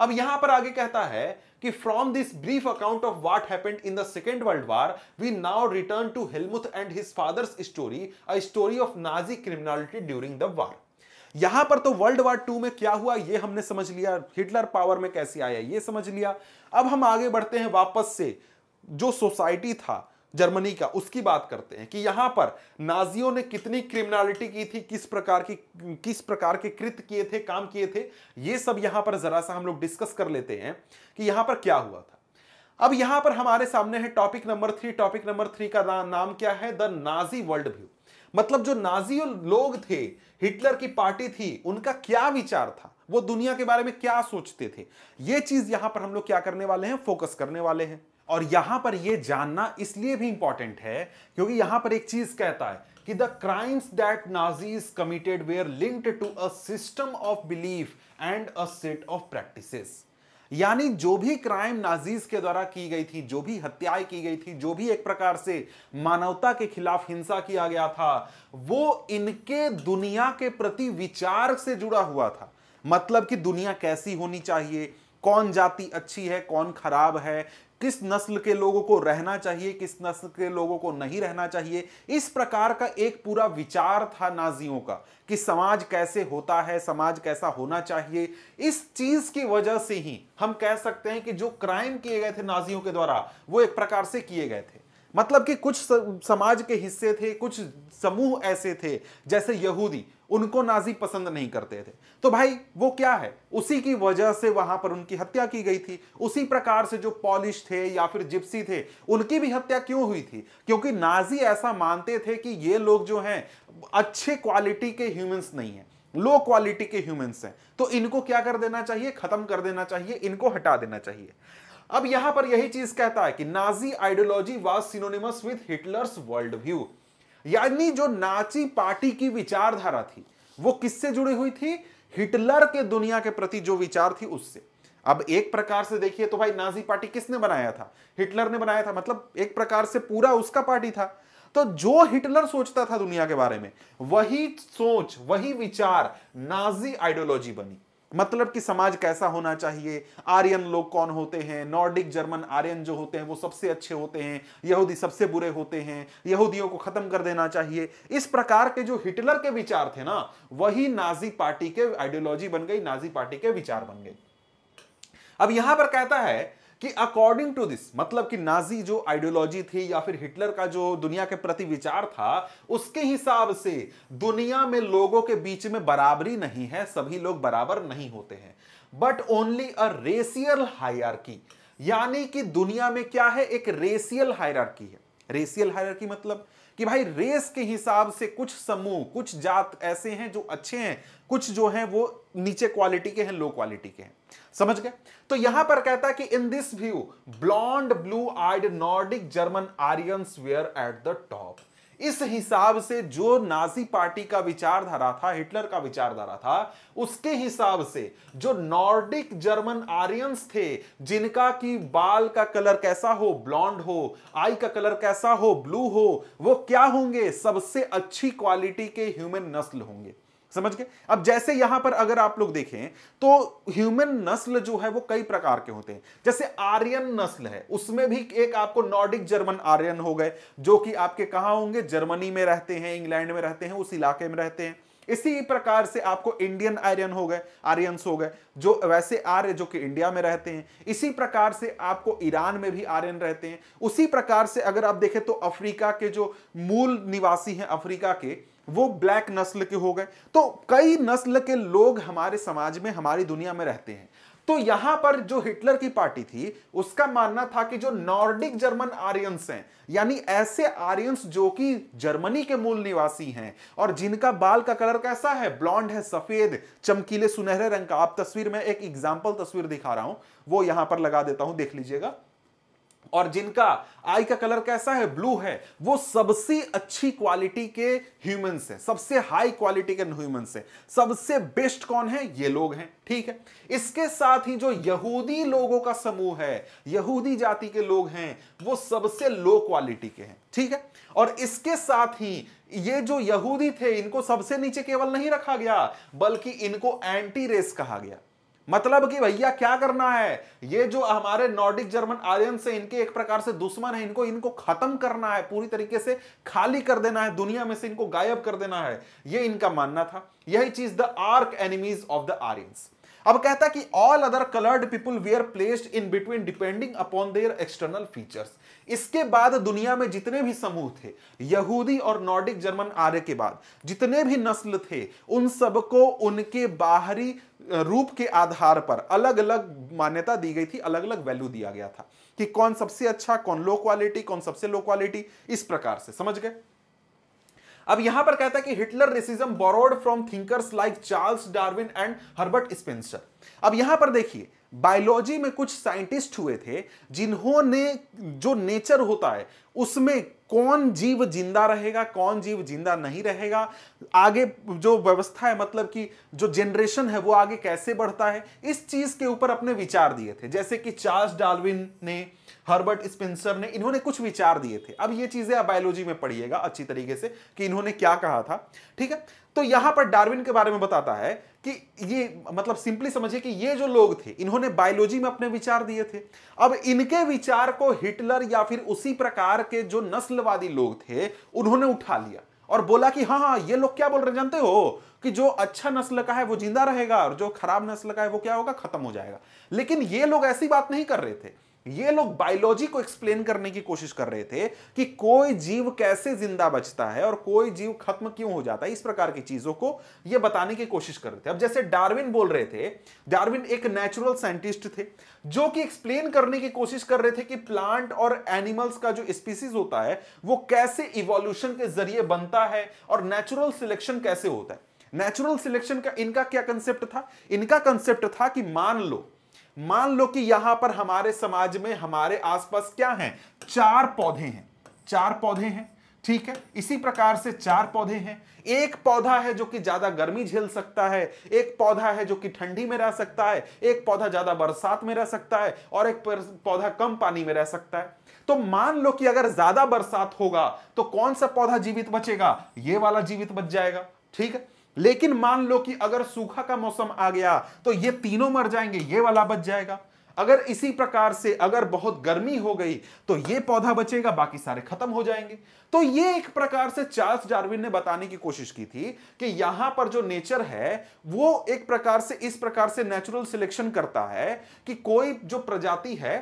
अब यहां पर आगे कहता है कि from this brief account of what happened in the Second World War we now return to Helmuth and his father's story a story of Nazi criminality during the war यहां पर तो वर्ल्ड वार टू में क्या हुआ ये हमने समझ लिया हिटलर पावर में कैसे आया ये समझ लिया अब हम आगे बढ़ते हैं वापस से जो सोसाइटी था जर्मनी का उसकी बात करते हैं कि यहां पर नाजियों ने कितनी क्रिमिनलिटी की थी किस प्रकार की किस प्रकार के कृत किए थे काम किए थे ये सब यहां पर जरा सा हम लोग डिस्कस कर लेते हैं कि यहां पर क्या हुआ था अब यहां पर हमारे सामने है topic number three topic number three का ना, नाम क्या है द नाजी वर्ल्ड व्यू मतलब जो नाजी लोग थे हिटलर की पार्टी थी उनका क्या विचार था वो दुनिया के बारे में क्या सोचते थे ये चीज यहां पर हम लोग क्या करने वाले हैं फोकस करने वाले हैं और यहां पर यह जानना इसलिए भी इंपॉर्टेंट है क्योंकि यहां पर एक चीज कहता है कि the crimes that Nazis committed were linked to a system of belief and a set of practices यानी जो भी क्राइम नाजीज के द्वारा की गई थी जो भी हत्याएं की गई थी जो भी एक प्रकार से मानवता के खिलाफ हिंसा किया गया था वो इनके दुनिया के प्रति विचार से जुड़ा हुआ था मतलब कि दुनिया कैसी होनी चाहिए कौन जाति अच्छी है कौन खराब है किस नस्ल के लोगों को रहना चाहिए किस नस्ल के लोगों को नहीं रहना चाहिए इस प्रकार का एक पूरा विचार था नाजियों का कि समाज कैसे होता है समाज कैसा होना चाहिए इस चीज की वजह से ही हम कह सकते हैं कि जो क्राइम किए गए थे नाजियों के द्वारा वो एक प्रकार से किए गए थे मतलब कि कुछ समाज के हिस्से थे कुछ समूह ऐसे थे जैसे यहूदी उनको नाजी पसंद नहीं करते थे तो भाई वो क्या है उसी की वजह से वहां पर उनकी हत्या की गई थी उसी प्रकार से जो पॉलिश थे या फिर जिप्सी थे उनकी भी हत्या क्यों हुई थी क्योंकि नाजी ऐसा मानते थे कि ये लोग जो हैं अच्छे क्वालिटी के ह्यूमंस नहीं है लो क्वालिटी के ह्यूमंस हैं तो इनको क्या कर देना चाहिए खत्म कर देना चाहिए इनको हटा देना चाहिए अब यहां पर यही चीज कहता है कि Nazi ideology was synonymous with Hitler's world view यानी जो नाची पार्टी की विचारधारा थी वो किससे जुड़ी हुई थी हिटलर के दुनिया के प्रति जो विचार थी उससे अब एक प्रकार से देखिए तो भाई नाजी पार्टी किसने बनाया था हिटलर ने बनाया था मतलब एक प्रकार से पूरा उसका पार्टी था तो जो हिटलर सोचता था दुनिया के बारे में वही सोच वही विचार नाजी आइडियोलॉजी बनी मतलब कि समाज कैसा होना चाहिए आर्यन लोग कौन होते हैं नॉर्डिक जर्मन आर्यन जो होते हैं वो सबसे अच्छे होते हैं यहूदी सबसे बुरे होते हैं यहूदियों को खत्म कर देना चाहिए इस प्रकार के जो हिटलर के विचार थे ना वही नाजी पार्टी के आइडियोलॉजी बन गई नाजी पार्टी के विचार बन गए अब यहां पर कहता है कि अकॉर्डिंग टू दिस मतलब कि नाजी जो आइडियोलॉजी थी या फिर हिटलर का जो दुनिया के प्रति विचार था उसके हिसाब से दुनिया में लोगों के बीच में बराबरी नहीं है सभी लोग बराबर नहीं होते हैं but only a racial hierarchy यानी कि दुनिया में क्या है एक रेसियल हायरकी है रेसियल हायरकी मतलब कि भाई रेस के हिसाब से कुछ समूह कुछ जात ऐसे हैं जो अच्छे हैं कुछ जो हैं वो नीचे क्वालिटी के हैं लो क्वालिटी के हैं समझ गए तो यहां पर कहता है कि in this view blond blue eyed Nordic German Aryans were at the top इस हिसाब से जो नाजी पार्टी का विचारधारा था हिटलर का विचारधारा था उसके हिसाब से जो नॉर्डिक जर्मन आर्यंस थे जिनका कि बाल का कलर कैसा हो ब्लॉन्ड हो आई का कलर कैसा हो ब्लू हो वो क्या होंगे सबसे अच्छी क्वालिटी के ह्यूमन नस्ल होंगे समझ गए अब जैसे यहां पर अगर आप लोग देखें तो ह्यूमन नस्ल जो है वो कई प्रकार के होते हैं जैसे आर्यन नस्ल है उसमें भी एक आपको नॉर्डिक जर्मन आर्यन हो गए जो कि आपके कहां होंगे जर्मनी में रहते हैं इंग्लैंड में रहते हैं उस इलाके में रहते हैं इसी प्रकार से आपको इंडियन आर्यन हो गए आर्यंस हो गए जो वैसे आर्य जो कि इंडिया में रहते हैं इसी प्रकार से आपको ईरान में भी आर्यन रहते हैं उसी प्रकार से अगर आप देखें तो अफ्रीका के जो मूल निवासी हैं अफ्रीका के वो ब्लैक नस्ल के हो गए तो कई नस्ल के लोग हमारे समाज में हमारी दुनिया में रहते हैं तो यहां पर जो हिटलर की पार्टी थी उसका मानना था कि जो नॉर्डिक जर्मन आर्यंस हैं यानी ऐसे आर्यंस जो कि जर्मनी के मूल निवासी हैं और जिनका बाल का कलर कैसा है ब्लॉन्ड है सफेद चमकीले सुनहरे रंग का आप तस्वीर में एक एग्जाम्पल तस्वीर दिखा रहा हूं वो यहां पर लगा देता हूं देख लीजिएगा और जिनका आई का कलर कैसा है ब्लू है वो सबसे अच्छी क्वालिटी के ह्यूमंस हैं सबसे हाई क्वालिटी के ह्यूमंस हैं सबसे बेस्ट कौन है ये लोग हैं ठीक है इसके साथ ही जो यहूदी लोगों का समूह है यहूदी जाति के लोग हैं वो सबसे लो क्वालिटी के हैं ठीक है और इसके साथ ही ये जो यहूदी थे इनको सबसे नीचे केवल नहीं रखा गया बल्कि इनको एंटी रेस कहा गया मतलब कि भैया क्या करना है ये जो हमारे नॉर्डिक जर्मन आर्यन से इनके एक प्रकार से दुश्मन है इनको इनको खत्म करना है पूरी तरीके से खाली कर देना है दुनिया में से इनको गायब कर देना है ये इनका मानना था यही चीज the arch enemies of the Aryans अब कहता कि all other coloured people were placed in between depending upon their external features इसके बाद दुनिया में जितने भी समूह थे यहूदी और नॉर्डिक जर्मन आर्य के बाद जितने भी नस्ल थे उन सबको उनके बाहरी रूप के आधार पर अलग अलग मान्यता दी गई थी अलग अलग वैल्यू दिया गया था कि कौन सबसे अच्छा कौन लो क्वालिटी कौन सबसे लो क्वालिटी इस प्रकार से समझ गए अब यहां पर कहता है कि Hitler racism borrowed from thinkers like Charles Darwin and Herbert Spencer अब यहां पर देखिए बायोलॉजी में कुछ साइंटिस्ट हुए थे जिन्होंने जो नेचर होता है उसमें कौन जीव जिंदा रहेगा कौन जीव जिंदा नहीं रहेगा आगे जो व्यवस्था है मतलब कि जो जनरेशन है वो आगे कैसे बढ़ता है इस चीज के ऊपर अपने विचार दिए थे जैसे कि चार्ल्स डार्विन ने हर्बर्ट स्पेंसर ने इन्होंने कुछ विचार दिए थे अब ये चीजें आप बायोलॉजी में पढ़िएगा अच्छी तरीके से कि इन्होंने क्या कहा था ठीक है तो यहां पर डार्विन के बारे में बताता है कि ये मतलब सिंपली समझिए कि ये जो लोग थे इन्होंने बायोलॉजी में अपने विचार दिए थे अब इनके विचार को हिटलर या फिर उसी प्रकार के जो नस्लवादी लोग थे उन्होंने उठा लिया और बोला कि हाँ हाँ ये लोग क्या बोल रहे जानते हो कि जो अच्छा नस्ल का है वो जिंदा रहेगा और जो खराब नस्ल का है वो क्या होगा खत्म हो जाएगा लेकिन ये लोग ऐसी बात नहीं कर रहे थे ये लोग बायोलॉजी को एक्सप्लेन करने की कोशिश कर रहे थे कि कोई जीव कैसे जिंदा बचता है और कोई जीव खत्म क्यों हो जाता है इस प्रकार की चीजों को ये बताने की कोशिश कर रहे थे अब जैसे डार्विन बोल रहे थे डार्विन एक नेचुरल साइंटिस्ट थे जो कि एक्सप्लेन करने की कोशिश कर रहे थे कि प्लांट और एनिमल्स का जो स्पीसीज होता है वो कैसे इवोल्यूशन के जरिए बनता है और नेचुरल सिलेक्शन कैसे होता है नेचुरल सिलेक्शन का इनका क्या कंसेप्ट था इनका कंसेप्ट था कि मान लो मान लो कि यहां पर हमारे समाज में हमारे आसपास क्या है चार पौधे हैं चार पौधे हैं ठीक है इसी प्रकार से चार पौधे हैं एक पौधा है जो कि ज्यादा गर्मी झेल सकता है एक पौधा है जो कि ठंडी में रह सकता है एक पौधा ज्यादा बरसात में रह सकता है और एक पौधा कम पानी में रह सकता है तो मान लो कि अगर ज्यादा बरसात होगा तो कौन सा पौधा जीवित बचेगा ये वाला जीवित बच जाएगा ठीक है लेकिन मान लो कि अगर सूखा का मौसम आ गया तो ये तीनों मर जाएंगे ये वाला बच जाएगा अगर इसी प्रकार से अगर बहुत गर्मी हो गई तो ये पौधा बचेगा बाकी सारे खत्म हो जाएंगे तो ये एक प्रकार से चार्ल्स डार्विन ने बताने की कोशिश की थी कि यहां पर जो नेचर है वो एक प्रकार से इस प्रकार से नेचुरल सिलेक्शन करता है कि कोई जो प्रजाति है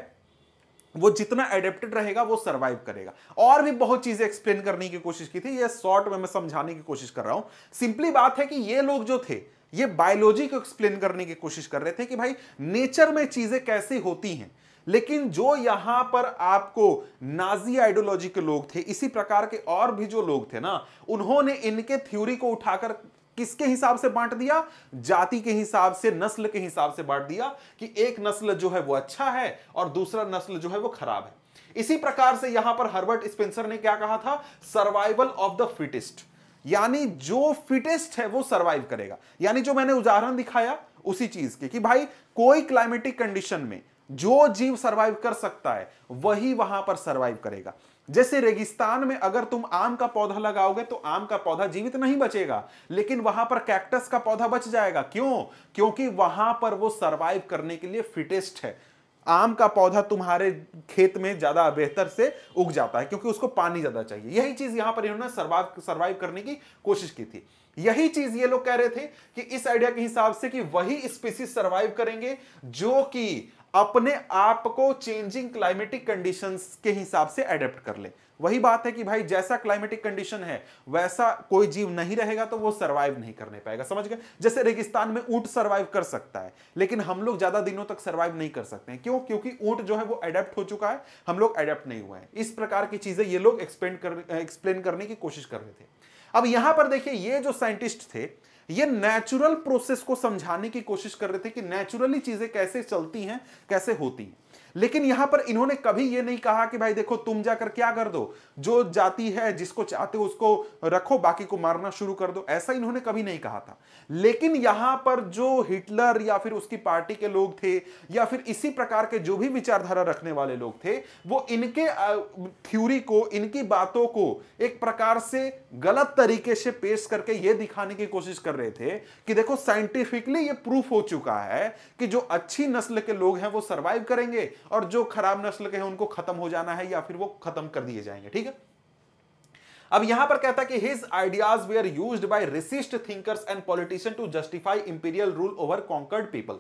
वो जितना एडेप्टेड रहेगा वो सर्वाइव करेगा और भी बहुत चीजें एक्सप्लेन करने की कोशिश की थी ये शॉर्ट में मैं समझाने की कोशिश कर रहा हूं सिंपली बात है कि ये लोग जो थे ये बायोलॉजी को एक्सप्लेन करने की कोशिश कर रहे थे कि भाई नेचर में चीजें कैसे होती हैं लेकिन जो यहां पर आपको नाजी आइडियोलॉजी के लोग थे इसी प्रकार के और भी जो लोग थे ना उन्होंने इनके थ्योरी को उठाकर किसके हिसाब से बांट दिया जाति के हिसाब से नस्ल के हिसाब से बांट दिया कि एक नस्ल जो है वो अच्छा है और दूसरा नस्ल जो है वो खराब है इसी प्रकार से यहां पर हर्बर्ट स्पेंसर ने क्या कहा था सर्वाइवल ऑफ द फिटेस्ट यानी जो फिटेस्ट है वो सर्वाइव करेगा यानी जो मैंने उदाहरण दिखाया उसी चीज के कि भाई कोई क्लाइमेटिक कंडीशन में जो जीव सर्वाइव कर सकता है वही वहां पर सरवाइव करेगा जैसे रेगिस्तान में अगर तुम आम का पौधा लगाओगे तो आम का पौधा जीवित नहीं बचेगा लेकिन वहां पर कैक्टस का पौधा बच जाएगा क्यों क्योंकि वहां पर वो सरवाइव करने के लिए फिटेस्ट है आम का पौधा तुम्हारे खेत में ज्यादा बेहतर से उग जाता है क्योंकि उसको पानी ज्यादा चाहिए यही चीज यहां पर इन्होंने सर्वाइव सर्वाइव करने की कोशिश की थी यही चीज ये लोग कह रहे थे कि इस आइडिया के हिसाब से कि वही स्पीसीज सर्वाइव करेंगे जो कि अपने आप को चेंजिंग क्लाइमेटिक कंडीशंस के हिसाब से एडेप्ट कर ले वही बात है कि भाई जैसा क्लाइमेटिक कंडीशन है वैसा कोई जीव नहीं रहेगा तो वो सर्वाइव नहीं करने पाएगा समझ गए जैसे रेगिस्तान में ऊंट सर्वाइव कर सकता है लेकिन हम लोग ज्यादा दिनों तक सर्वाइव नहीं कर सकते हैं क्यों क्योंकि ऊंट जो है वो एडेप्ट हो चुका है हम लोग एडेप्ट नहीं हुए हैं इस प्रकार की चीजें ये लोग एक्सप्लेन कर एक्सप्लेन करने की कोशिश कर रहे थे अब यहां पर देखिए ये जो साइंटिस्ट थे ये नेचुरल प्रोसेस को समझाने की कोशिश कर रहे थे कि नेचुरली चीजें कैसे चलती हैं कैसे होती हैं लेकिन यहां पर इन्होंने कभी यह नहीं कहा कि भाई देखो तुम जाकर क्या कर दो जो जाति है जिसको चाहते हो उसको रखो बाकी को मारना शुरू कर दो ऐसा इन्होंने कभी नहीं कहा था लेकिन यहां पर जो हिटलर या फिर उसकी पार्टी के लोग थे या फिर इसी प्रकार के जो भी विचारधारा रखने वाले लोग थे वो इनके थ्यूरी को इनकी बातों को एक प्रकार से गलत तरीके से पेश करके ये दिखाने की कोशिश कर रहे थे कि देखो साइंटिफिकली ये प्रूफ हो चुका है कि जो अच्छी नस्ल के लोग हैं वो सर्वाइव करेंगे और जो खराब नस्ल के हैं उनको खत्म हो जाना है या फिर वो खत्म कर दिए जाएंगे ठीक है अब यहां पर कहता है कि his ideas were use by racist thinkers and politician to justify imperial rule over conquered people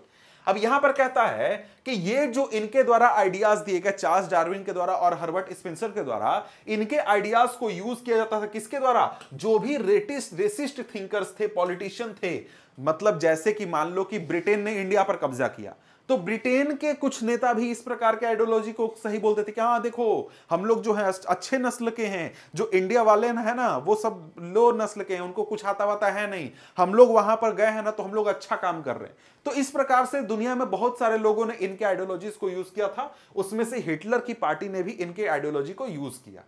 अब यहां पर कहता है कि ये जो इनके द्वारा आइडियाज दिए गए चार्ल्स डार्विन के द्वारा और हर्बर्ट स्पेंसर के द्वारा इनके आइडियाज को यूज किया जाता था किसके द्वारा जो भी रेटिस्ट रेसिस्ट थिंकर्स थे पॉलिटिशियन थे मतलब जैसे कि मान लो कि ब्रिटेन ने इंडिया पर कब्जा किया तो ब्रिटेन के कुछ नेता भी इस प्रकार के आइडियोलॉजी को सही बोलते थे कि हाँ देखो हम लोग जो है अच्छे नस्ल के हैं जो इंडिया वाले है ना वो सब लो नस्ल के हैं उनको कुछ आता वाता है नहीं हम लोग वहां पर गए हैं ना तो हम लोग अच्छा काम कर रहे हैं तो इस प्रकार से दुनिया में बहुत सारे लोगों ने इनके आइडियोलॉजी को यूज किया था उसमें से हिटलर की पार्टी ने भी इनके आइडियोलॉजी को यूज किया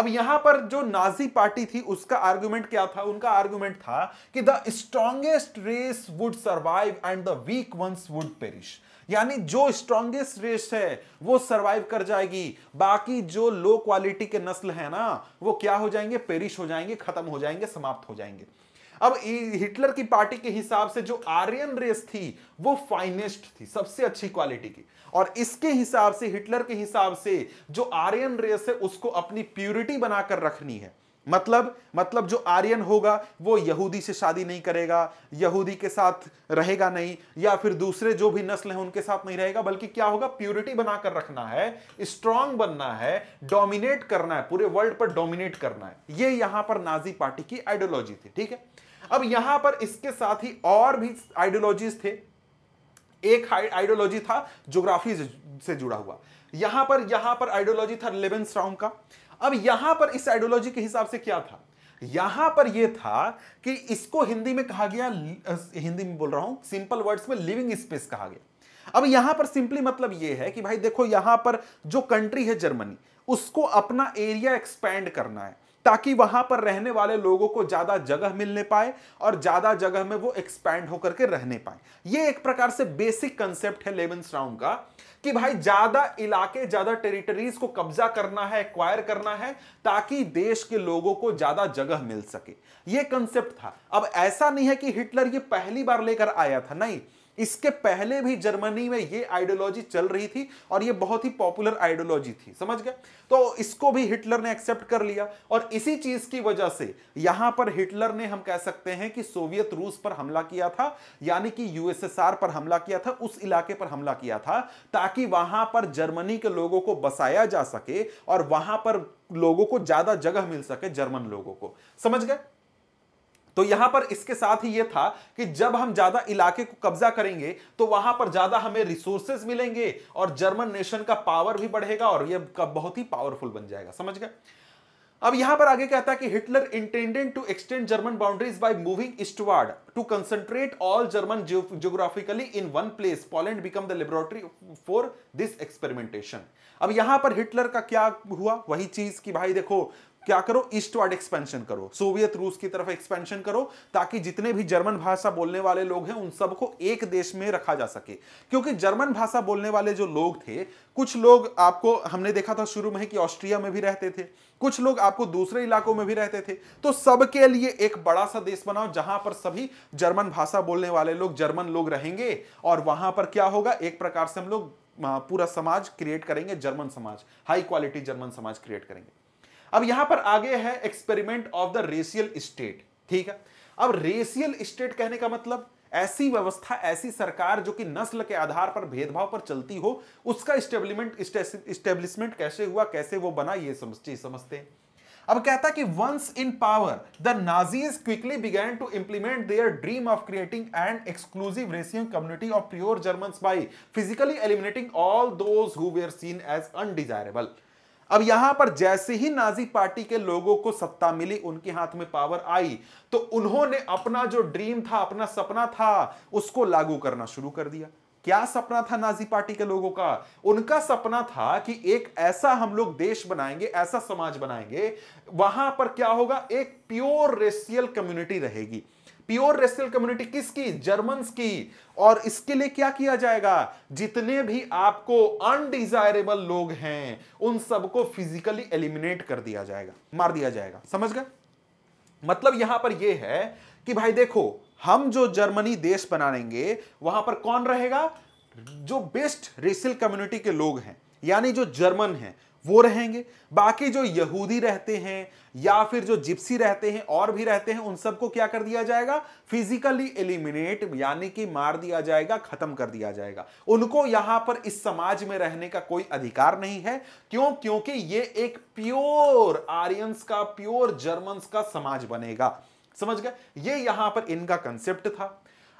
अब यहां पर जो नाजी पार्टी थी उसका आर्ग्यूमेंट क्या था उनका आर्ग्यूमेंट था कि the strongest race would survive and the weak ones would perish यानी जो स्ट्रॉन्गेस्ट रेस है वो सरवाइव कर जाएगी बाकी जो लो क्वालिटी के नस्ल है ना वो क्या हो जाएंगे पेरिश हो जाएंगे खत्म हो जाएंगे समाप्त हो जाएंगे अब हिटलर की पार्टी के हिसाब से जो आर्यन रेस थी वो फाइनेस्ट थी सबसे अच्छी क्वालिटी की और इसके हिसाब से हिटलर के हिसाब से जो आर्यन रेस है उसको अपनी प्यूरिटी बनाकर रखनी है मतलब मतलब जो आर्यन होगा वो यहूदी से शादी नहीं करेगा यहूदी के साथ रहेगा नहीं या फिर दूसरे जो भी नस्ल है उनके साथ नहीं रहेगा बल्कि क्या होगा प्योरिटी बनाकर रखना है स्ट्रांग बनना है डोमिनेट करना है पूरे वर्ल्ड पर डोमिनेट करना है ये यहां पर नाजी पार्टी की आइडियोलॉजी थी ठीक है अब यहां पर इसके साथ ही और भी आइडियोलॉजीज थे एक आइडियोलॉजी था ज्योग्राफी से जुड़ा हुआ यहां पर यहां पर आइडियोलॉजी था लेबन का अब यहां पर इस आइडियोलॉजी के हिसाब से क्या था यहां पर यह था कि इसको हिंदी में कहा गया हिंदी में बोल रहा हूं सिंपल वर्ड्स में लिविंग स्पेस कहा गया अब यहां पर सिंपली मतलब यह है कि भाई देखो यहां पर जो कंट्री है जर्मनी उसको अपना एरिया एक्सपैंड करना है ताकि वहां पर रहने वाले लोगों को ज्यादा जगह मिलने पाए और ज्यादा जगह में वो एक्सपैंड होकर के रहने पाए ये एक प्रकार से बेसिक कंसेप्ट है लेवन राउंड का कि भाई ज्यादा इलाके ज्यादा टेरिटरीज को कब्जा करना है एक्वायर करना है ताकि देश के लोगों को ज्यादा जगह मिल सके ये कंसेप्ट था अब ऐसा नहीं है कि हिटलर ये पहली बार लेकर आया था नहीं इसके पहले भी जर्मनी में ये आइडियोलॉजी चल रही थी और ये बहुत ही पॉपुलर आइडियोलॉजी थी समझ गए तो इसको भी हिटलर ने एक्सेप्ट कर लिया और इसी चीज की वजह से यहां पर हिटलर ने हम कह सकते हैं कि सोवियत रूस पर हमला किया था यानी कि यूएसएसआर पर हमला किया था उस इलाके पर हमला किया था ताकि वहां पर जर्मनी के लोगों को बसाया जा सके और वहां पर लोगों को ज्यादा जगह मिल सके जर्मन लोगों को समझ गए तो यहां पर इसके साथ ही यह था कि जब हम ज्यादा इलाके को कब्जा करेंगे तो वहां पर ज्यादा हमें रिसोर्सेज मिलेंगे और जर्मन नेशन का पावर भी बढ़ेगा और यह बहुत ही पावरफुल बन जाएगा समझ गए अब यहां पर आगे कहता है कि Hitler intended to extend German boundaries by moving eastward to concentrate all German geographically in one place Poland become the laboratory for this experimentation अब यहां पर हिटलर का क्या हुआ वही चीज कि भाई देखो क्या करो ईस्टवर्ड एक्सपेंशन करो सोवियत रूस की तरफ एक्सपेंशन करो ताकि जितने भी जर्मन भाषा बोलने वाले लोग हैं उन सबको एक देश में रखा जा सके क्योंकि जर्मन भाषा बोलने वाले जो लोग थे कुछ लोग आपको हमने देखा था शुरू में कि ऑस्ट्रिया में भी रहते थे कुछ लोग आपको दूसरे इलाकों में भी रहते थे तो सबके लिए एक बड़ा सा देश बनाओ जहां पर सभी जर्मन भाषा बोलने वाले लोग जर्मन लोग रहेंगे और वहां पर क्या होगा एक प्रकार से हम लोग पूरा समाज क्रिएट करेंगे जर्मन समाज हाई क्वालिटी जर्मन समाज क्रिएट करेंगे अब यहां पर आगे है experiment of the racial state ठीक है अब रेशियल स्टेट कहने का मतलब ऐसी व्यवस्था ऐसी सरकार जो कि नस्ल के आधार पर भेदभाव पर चलती हो उसका स्टेब्लिमेंट स्टेब्लिशमेंट कैसे हुआ कैसे वो बना ये समझते समझते हैं अब कहता कि once in power the Nazis quickly began to implement their dream of creating and exclusive racial community of pure German by physically eliminating all those as undesirable अब यहां पर जैसे ही नाजी पार्टी के लोगों को सत्ता मिली उनके हाथ में पावर आई तो उन्होंने अपना जो ड्रीम था अपना सपना था उसको लागू करना शुरू कर दिया क्या सपना था नाजी पार्टी के लोगों का उनका सपना था कि एक ऐसा हम लोग देश बनाएंगे ऐसा समाज बनाएंगे वहां पर क्या होगा एक प्योर रेसियल कम्युनिटी रहेगी प्योर रेसल कम्युनिटी किसकी जर्मन्स की और इसके लिए क्या किया जाएगा जितने भी आपको अनडिजायरेबल लोग हैं उन सबको फिजिकली एलिमिनेट कर दिया जाएगा मार दिया जाएगा समझ गए मतलब यहां पर यह है कि भाई देखो हम जो जर्मनी देश बनाएंगे वहां पर कौन रहेगा जो बेस्ट रेसिल कम्युनिटी के लोग हैं यानी जो जर्मन हैं वो रहेंगे बाकी जो यहूदी रहते हैं या फिर जो जिप्सी रहते हैं और भी रहते हैं उन सबको क्या कर दिया जाएगा फिजिकली एलिमिनेट यानी कि मार दिया जाएगा खत्म कर दिया जाएगा उनको यहां पर इस समाज में रहने का कोई अधिकार नहीं है क्यों क्योंकि ये एक प्योर आर्यंस का प्योर जर्मन का समाज बनेगा समझ गए ये यहां पर इनका कंसेप्ट था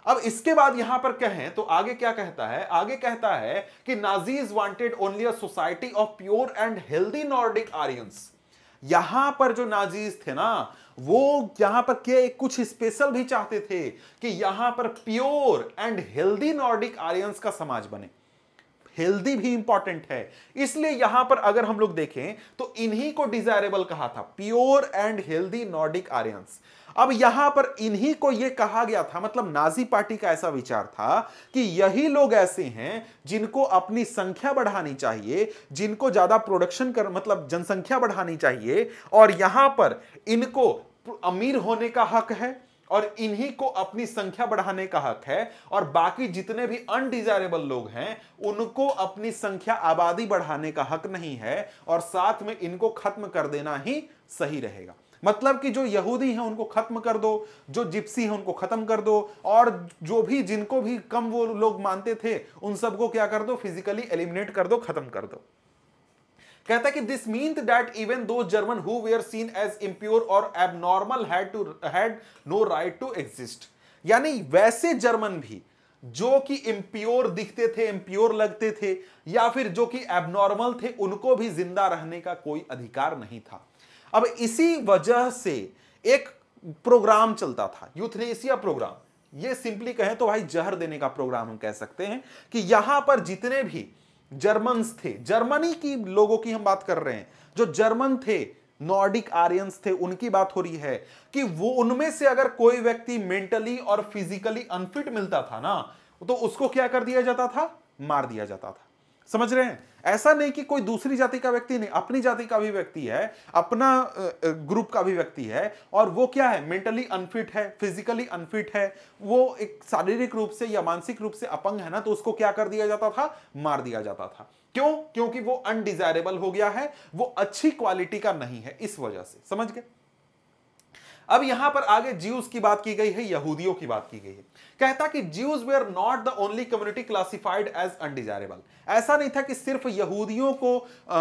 अब इसके बाद यहां पर कहें तो आगे क्या कहता है आगे कहता है कि Nazis wanted only a society of pure and healthy Nordic Aryans यहां पर जो नाजीज थे ना वो यहां पर के कुछ स्पेशल भी चाहते थे कि यहां पर pure and healthy Nordic Aryans का समाज बने हेल्दी भी इंपॉर्टेंट है इसलिए यहां पर अगर हम लोग देखें तो इन्हीं को डिजायरेबल कहा था pure and healthy Nordic Aryans अब यहां पर इन्हीं को यह कहा गया था मतलब नाजी पार्टी का ऐसा विचार था कि यही लोग ऐसे हैं जिनको अपनी संख्या बढ़ानी चाहिए जिनको ज्यादा प्रोडक्शन कर मतलब जनसंख्या बढ़ानी चाहिए और यहां पर इनको अमीर होने का हक है और इन्हीं को अपनी संख्या बढ़ाने का हक है और बाकी जितने भी अनडिजायरेबल लोग हैं उनको अपनी संख्या आबादी बढ़ाने का हक नहीं है और साथ में इनको खत्म कर देना ही सही रहेगा मतलब कि जो यहूदी हैं उनको खत्म कर दो जो जिप्सी हैं उनको खत्म कर दो और जो भी जिनको भी कम वो लोग मानते थे उन सबको क्या कर दो फिजिकली एलिमिनेट कर दो खत्म कर दो कहता है कि this mean that even those German who were seen as impure और abnormal had to had no right to exist यानी वैसे जर्मन भी जो कि इम्प्योर दिखते थे इम्प्योर लगते थे या फिर जो कि एबनॉर्मल थे उनको भी जिंदा रहने का कोई अधिकार नहीं था अब इसी वजह से एक प्रोग्राम चलता था यूथनेसिया प्रोग्राम ये सिंपली कहें तो भाई जहर देने का प्रोग्राम हम कह सकते हैं कि यहां पर जितने भी जर्मन थे जर्मनी की लोगों की हम बात कर रहे हैं जो जर्मन थे नॉर्डिक आर्यंस थे उनकी बात हो रही है कि वो उनमें से अगर कोई व्यक्ति मेंटली और फिजिकली अनफिट मिलता था ना तो उसको क्या कर दिया जाता था मार दिया जाता था समझ रहे हैं ऐसा नहीं कि कोई दूसरी जाति का व्यक्ति नहीं अपनी जाति का भी व्यक्ति है अपना ग्रुप का भी व्यक्ति है और वो क्या है मेंटली अनफिट है फिजिकली अनफिट है वो एक शारीरिक रूप से या मानसिक रूप से अपंग है ना तो उसको क्या कर दिया जाता था मार दिया जाता था क्यों क्योंकि वो अनडिजायरेबल हो गया है वो अच्छी क्वालिटी का नहीं है इस वजह से समझ गए अब यहां पर आगे जीव की बात की गई है यहूदियों की बात की गई है कहता कि Jews were not the only community classified as undesirable ऐसा नहीं था कि सिर्फ यहूदियों को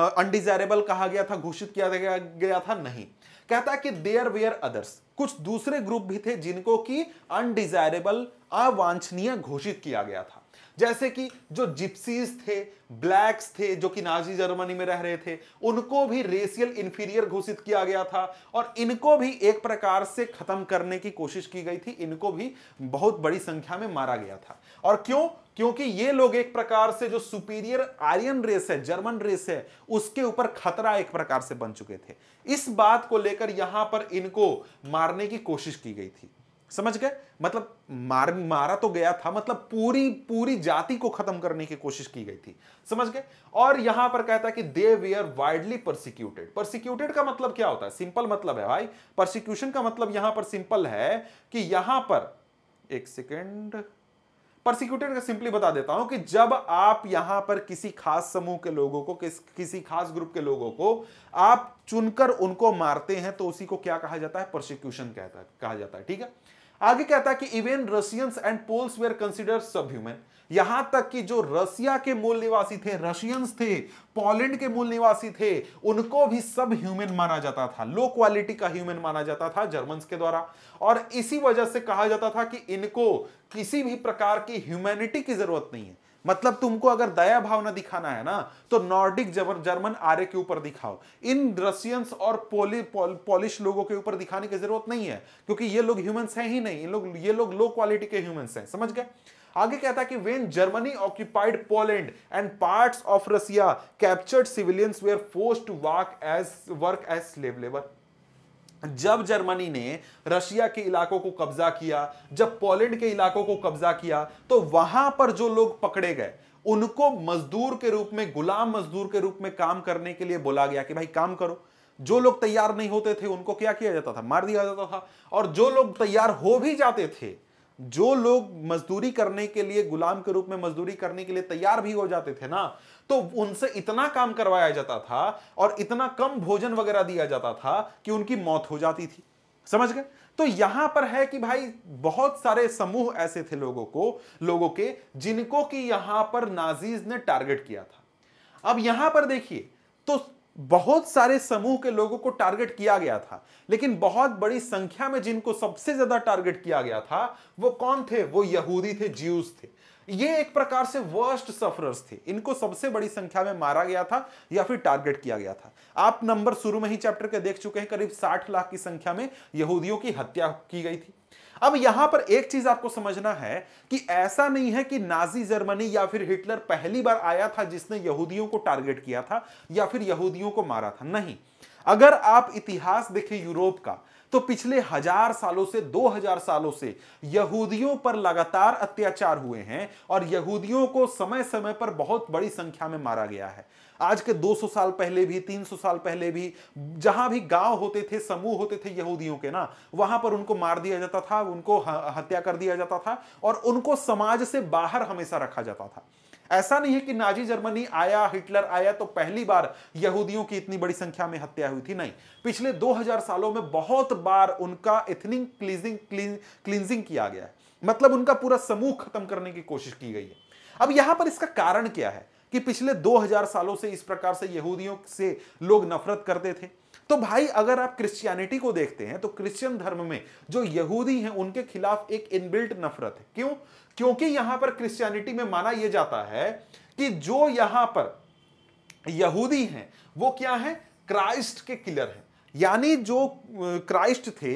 अनडिजायरेबल कहा गया था घोषित किया गया था नहीं कहता कि देयर वेयर अदर्स कुछ दूसरे ग्रुप भी थे जिनको कि अनडिजायरेबल अवांछनीय घोषित किया गया था जैसे कि जो जिप्सीज थे ब्लैक्स थे जो कि नाजी जर्मनी में रह रहे थे उनको भी रेसियल इंफीरियर घोषित किया गया था और इनको भी एक प्रकार से खत्म करने की कोशिश की गई थी इनको भी बहुत बड़ी संख्या में मारा गया था और क्यों क्योंकि ये लोग एक प्रकार से जो सुपीरियर आर्यन रेस है जर्मन रेस है उसके ऊपर खतरा एक प्रकार से बन चुके थे इस बात को लेकर यहां पर इनको मारने की कोशिश की गई थी समझ गए मतलब मार मारा तो गया था मतलब पूरी पूरी जाति को खत्म करने की कोशिश की गई थी समझ गए और यहां पर कहता है कि they were widely persecuted persecuted का मतलब क्या होता है सिंपल मतलब है भाई प्रोसिक्यूशन का मतलब यहां पर सिंपल है कि यहां पर एक सेकेंड प्रोसिक्यूटेड का सिंपली बता देता हूं कि जब आप यहां पर किसी खास समूह के लोगों को किस, किसी खास ग्रुप के लोगों को आप चुनकर उनको मारते हैं तो उसी को क्या कहा जाता है प्रोसिक्यूशन कहता कहा जाता है ठीक है आगे कहता है कि even Russians and Poles were consider subhuman यहां तक कि जो रसिया के मूल निवासी थे रशियंस थे पोलैंड के मूल निवासी थे उनको भी सब ह्यूमन माना जाता था लो क्वालिटी का ह्यूमन माना जाता था जर्मन के द्वारा और इसी वजह से कहा जाता था कि इनको किसी भी प्रकार की ह्यूमैनिटी की जरूरत नहीं है मतलब तुमको अगर दया भावना दिखाना है ना तो नॉर्डिक जर्मन आर्य के ऊपर दिखाओ इन रशियंस और पॉलिश पौल, लोगों के ऊपर दिखाने की जरूरत नहीं है क्योंकि ये लोग ह्यूमंस हैं ही नहीं इन लोग ये लोग लो क्वालिटी के ह्यूमंस हैं समझ गए आगे कहता कि when Germany occupied Poland and parts of Russia captured civilians were force to work as work as slave labour जब जर्मनी ने रशिया के इलाकों को कब्जा किया जब पोलैंड के इलाकों को कब्जा किया तो वहां पर जो लोग पकड़े गए उनको मजदूर के रूप में गुलाम मजदूर के रूप में काम करने के लिए बोला गया कि भाई काम करो जो लोग तैयार नहीं होते थे उनको क्या किया जाता था मार दिया जाता था और जो लोग तैयार हो भी जाते थे जो लोग मजदूरी करने के लिए गुलाम के रूप में मजदूरी करने के लिए तैयार भी हो जाते थे ना तो उनसे इतना काम करवाया जाता था और इतना कम भोजन वगैरह दिया जाता था कि उनकी मौत हो जाती थी समझ गए तो यहां पर है कि भाई बहुत सारे समूह ऐसे थे लोगों को लोगों के जिनको कि यहां पर नाजीज ने टारगेट किया था अब यहां पर देखिए तो बहुत सारे समूह के लोगों को टारगेट किया गया था लेकिन बहुत बड़ी संख्या में जिनको सबसे ज्यादा टारगेट किया गया था वो कौन थे वो यहूदी थे जीव थे ये एक प्रकार से वर्स्ट सफरर्स थे इनको सबसे बड़ी संख्या में मारा गया था या फिर टारगेट किया गया था आप नंबर शुरू में ही चैप्टर के देख चुके हैं करीब साठ लाख की संख्या में यहूदियों की हत्या की गई थी अब यहां पर एक चीज आपको समझना है कि ऐसा नहीं है कि नाजी जर्मनी या फिर हिटलर पहली बार आया था जिसने यहूदियों को टारगेट किया था या फिर यहूदियों को मारा था नहीं अगर आप इतिहास देखें यूरोप का तो पिछले हजार सालों से दो हजार सालों से यहूदियों पर लगातार अत्याचार हुए हैं और यहूदियों को समय समय पर बहुत बड़ी संख्या में मारा गया है आज के 200 साल पहले भी 300 साल पहले भी जहां भी गांव होते थे समूह होते थे यहूदियों के ना वहां पर उनको मार दिया जाता था उनको हत्या कर दिया जाता था और उनको समाज से बाहर हमेशा रखा जाता था ऐसा नहीं है कि नाजी जर्मनी आया हिटलर आया तो पहली बार यहूदियों की इतनी बड़ी संख्या में हत्या हुई थी नहीं पिछले 2000 सालों में बहुत बार उनका इथनिंग क्लीजिंग क्लिनजिंग किया गया है मतलब उनका पूरा समूह खत्म करने की कोशिश की गई है अब यहां पर इसका कारण क्या है कि पिछले 2000 सालों से इस प्रकार से यहूदियों से लोग नफरत करते थे तो भाई अगर आप क्रिश्चियनिटी को देखते हैं तो क्रिश्चियन धर्म में जो यहूदी हैं उनके खिलाफ एक इनबिल्ट नफरत है क्यों क्योंकि यहां पर क्रिश्चियनिटी में माना यह जाता है कि जो यहां पर यहूदी हैं वो क्या है क्राइस्ट के किलर हैं यानी जो क्राइस्ट थे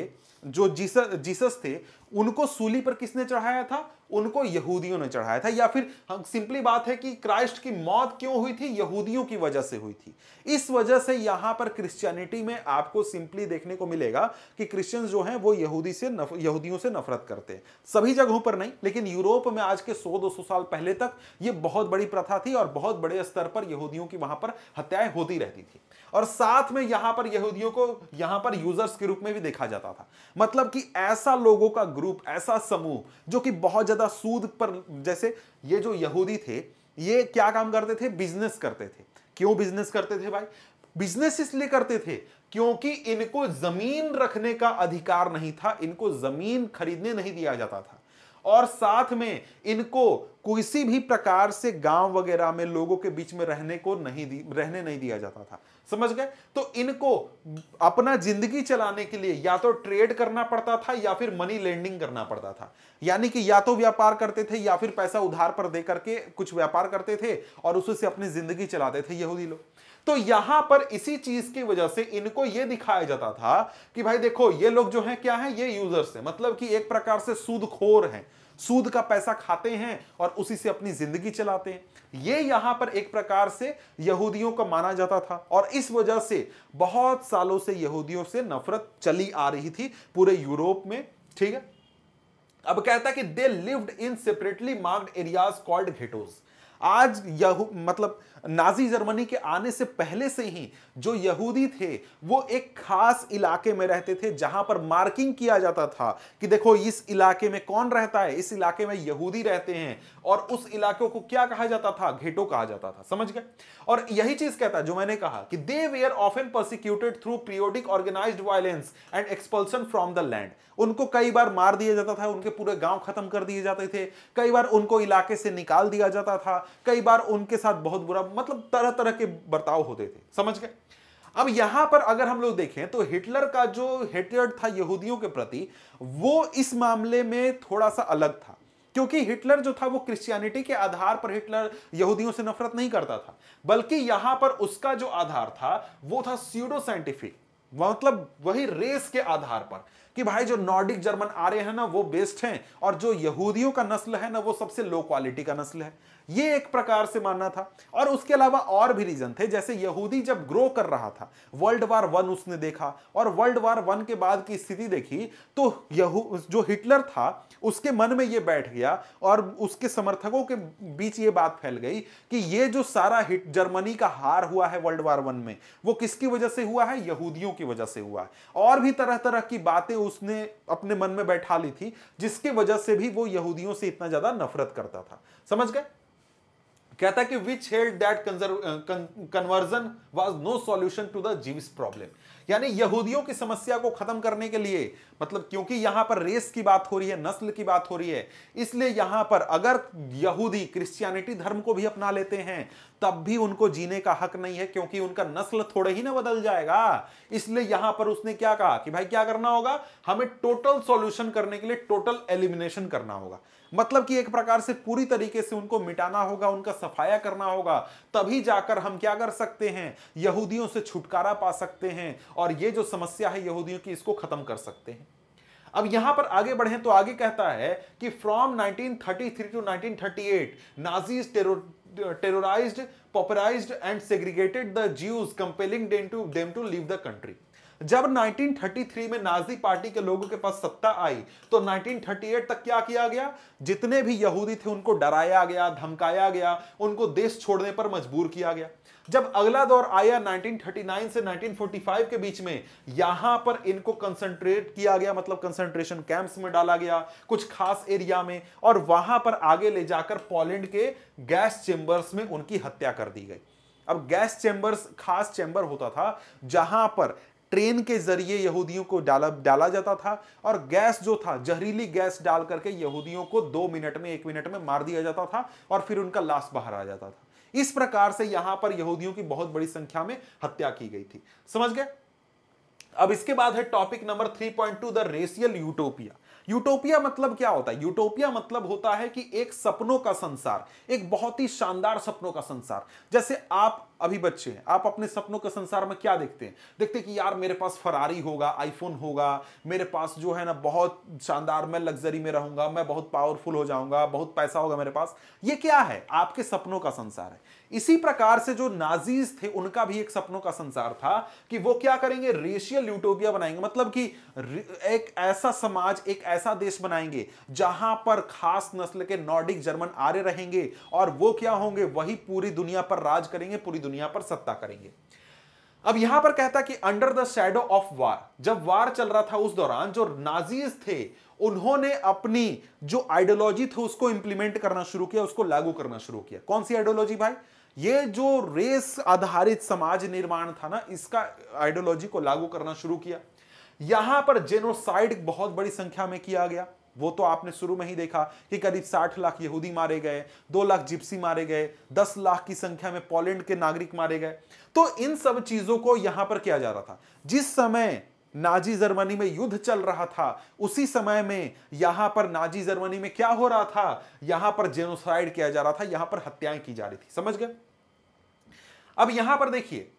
जो जीस जीसस थे उनको सूली पर किसने चढ़ाया था उनको यहूदियों ने चढ़ाया था या फिर हाँ, सिंपली बात है कि क्राइस्ट की मौत क्यों हुई थी यहूदियों की वजह से हुई थी इस वजह से यहां पर क्रिश्चियनिटी में आपको सिंपली देखने को मिलेगा कि क्रिश्चियंस जो हैं वो यहूदी से नफ, यहूदियों से नफरत करते हैं सभी जगहों पर नहीं लेकिन यूरोप में आज के सौ दो सौ साल पहले तक ये बहुत बड़ी प्रथा थी और बहुत बड़े स्तर पर यहूदियों की वहां पर हत्याएं होती रहती थी और साथ में यहां पर यहूदियों को यहां पर यूजर्स के रूप में भी देखा जाता था मतलब कि ऐसा लोगों का ग्रुप ऐसा समूह जो कि बहुत ज्यादा सूद पर जैसे ये जो यहूदी थे ये क्या काम करते थे बिजनेस करते थे क्यों बिजनेस करते थे भाई बिजनेस इसलिए करते थे क्योंकि इनको जमीन रखने का अधिकार नहीं था इनको जमीन खरीदने नहीं दिया जाता था और साथ में इनको किसी भी प्रकार से गांव वगैरह में लोगों के बीच में रहने को नहीं रहने नहीं दिया जाता था समझ गए तो इनको अपना जिंदगी चलाने के लिए या तो ट्रेड करना पड़ता था या फिर मनी लेंडिंग करना पड़ता था यानी कि या तो व्यापार करते थे या फिर पैसा उधार पर दे करके कुछ व्यापार करते थे और उससे अपनी जिंदगी चलाते थे यहूदी लोग तो यहां पर इसी चीज की वजह से इनको यह दिखाया जाता था कि भाई देखो ये लोग जो है क्या है ये यूजर्स है मतलब कि एक प्रकार से सूदखोर हैं सूद का पैसा खाते हैं और उसी से अपनी जिंदगी चलाते हैं ये यहां पर एक प्रकार से यहूदियों का माना जाता था और इस वजह से बहुत सालों से यहूदियों से नफरत चली आ रही थी पूरे यूरोप में ठीक है अब कहता है कि they lived in separately marked areas called ghettos आज यहू मतलब नाजी जर्मनी के आने से पहले से ही जो यहूदी थे वो एक खास इलाके में रहते थे जहां पर मार्किंग किया जाता था कि देखो इस इलाके में कौन रहता है इस इलाके में यहूदी रहते हैं और उस इलाके को क्या कहा जाता था घेटो कहा जाता था समझ गए और यही चीज कहता जो मैंने कहा कि they were often persecuted through periodic organise violence and expulsion from the land उनको कई बार मार दिया जाता था उनके पूरे गांव खत्म कर दिए जाते थे कई बार उनको इलाके से निकाल दिया जाता था कई बार उनके साथ बहुत बुरा मतलब तरह तरह के बर्ताव होते थे समझ गए अब यहां पर अगर हम लोग देखें तो हिटलर का जो हेटेड था यहूदियों के प्रति वो इस मामले में थोड़ा सा अलग था क्योंकि हिटलर जो था वो क्रिश्चियनिटी के आधार पर हिटलर यहूदियों से नफरत नहीं करता था बल्कि यहां पर उसका जो आधार था वो था सीडो साइंटिफिक मतलब वही रेस के आधार पर कि भाई जो नॉर्डिक जर्मन आ रहे हैं ना वो बेस्ट हैं और जो यहूदियों का नस्ल है ना वो सबसे लो क्वालिटी का नस्ल है ये एक प्रकार से मानना था और उसके अलावा और भी रीजन थे जैसे यहूदी जब ग्रो कर रहा था वर्ल्ड वार वन उसने देखा और वर्ल्ड वार वन के बाद की स्थिति देखी तो यहू जो हिटलर था उसके मन में ये बैठ गया और उसके समर्थकों के बीच ये बात फैल गई कि ये जो सारा हिट जर्मनी का हार हुआ है वर्ल्ड वार वन में वो किसकी वजह से हुआ है यहूदियों की वजह से हुआ है और भी तरह तरह की बातें उसने अपने मन में बैठा ली थी जिसके वजह से भी वो यहूदियों से इतना ज्यादा नफरत करता था समझ गए कहता कि which held that conversion was no solution to the Jewish problem यानी यहूदियों की समस्या को खत्म करने के लिए मतलब क्योंकि यहां पर रेस की बात हो रही है नस्ल की बात हो रही है इसलिए यहां पर अगर यहूदी क्रिश्चियनिटी धर्म को भी अपना लेते हैं तब भी उनको जीने का हक नहीं है क्योंकि उनका नस्ल थोड़े ही ना बदल जाएगा इसलिए यहां पर उसने क्या कहा कि भाई क्या करना होगा हमें टोटल सॉल्यूशन करने के लिए टोटल एलिमिनेशन करना होगा मतलब कि एक प्रकार से पूरी तरीके से उनको मिटाना होगा उनका सफाया करना होगा तभी जाकर हम क्या कर सकते हैं यहूदियों से छुटकारा पा सकते हैं और ये जो समस्या है यहूदियों की इसको खत्म कर सकते हैं अब यहां पर आगे बढ़े तो आगे कहता है कि from 1933 to 1938 Nazis terrorised pauperised and segregated the Jews compelling them to leave the country जब 1933 में नाजी पार्टी के लोगों के पास सत्ता आई तो 1938 तक क्या किया गया जितने भी यहूदी थे उनको डराया गया धमकाया गया उनको देश छोड़ने पर मजबूर किया गया जब अगला दौर आया 1939 से 1945 के बीच में यहां पर इनको कंसंट्रेट किया गया मतलब कंसंट्रेशन कैंप्स में डाला गया कुछ खास एरिया में और वहां पर आगे ले जाकर पोलैंड के गैस चेंबर्स में उनकी हत्या कर दी गई अब गैस चेंबर्स खास चेंबर होता था जहां पर ट्रेन के जरिए यहूदियों को डाला डाला जाता था और गैस जो था जहरीली गैस डाल करके यहूदियों को दो मिनट में एक मिनट में मार दिया जाता था और फिर उनका लाश बाहर आ जाता था इस प्रकार से यहां पर यहूदियों की बहुत बड़ी संख्या में हत्या की गई थी समझ गए अब इसके बाद है topic number three point two the racial utopia utopia मतलब क्या होता है यूटोपिया मतलब होता है कि एक सपनों का संसार एक बहुत ही शानदार सपनों का संसार जैसे आप अभी बच्चे हैं आप अपने सपनों के संसार में क्या देखते हैं देखते हैं कि यार मेरे पास फरारी होगा आईफोन होगा मेरे पास जो है ना बहुत शानदार मैं लग्जरी में रहूंगा मैं बहुत पावरफुल हो जाऊंगा बहुत पैसा होगा मेरे पास ये क्या है आपके सपनों का संसार है इसी प्रकार से जो नाजीज थे उनका भी एक सपनों का संसार था कि वो क्या करेंगे रेशियल यूटोपिया बनाएंगे मतलब कि एक ऐसा समाज एक ऐसा देश बनाएंगे जहां पर खास नस्ल के नॉर्डिक जर्मन आर्य रहेंगे और वो क्या होंगे वही पूरी दुनिया पर राज करेंगे पूरी दुनिया पर सत्ता करेंगे अब यहां पर कहता कि under the shadow of war जब वार चल रहा था उस दौरान जो नाजीज थे उन्होंने अपनी जो आइडियोलॉजी थी उसको इंप्लीमेंट करना शुरू किया उसको लागू करना शुरू किया कौन सी आइडियोलॉजी भाई ये जो रेस आधारित समाज निर्माण था ना इसका आइडियोलॉजी को लागू करना शुरू किया यहां पर जेनोसाइड बहुत बड़ी संख्या में किया गया वो तो आपने शुरू में ही देखा कि करीब 60 लाख यहूदी मारे गए 2 लाख जिप्सी मारे गए 10 लाख की संख्या में पोलैंड के नागरिक मारे गए तो इन सब चीजों को यहां पर किया जा रहा था जिस समय नाजी जर्मनी में युद्ध चल रहा था उसी समय में यहां पर नाजी जर्मनी में क्या हो रहा था यहां पर जेनोसाइड किया जा रहा था यहां पर हत्याएं की जा रही थी समझ गए अब यहां पर देखिए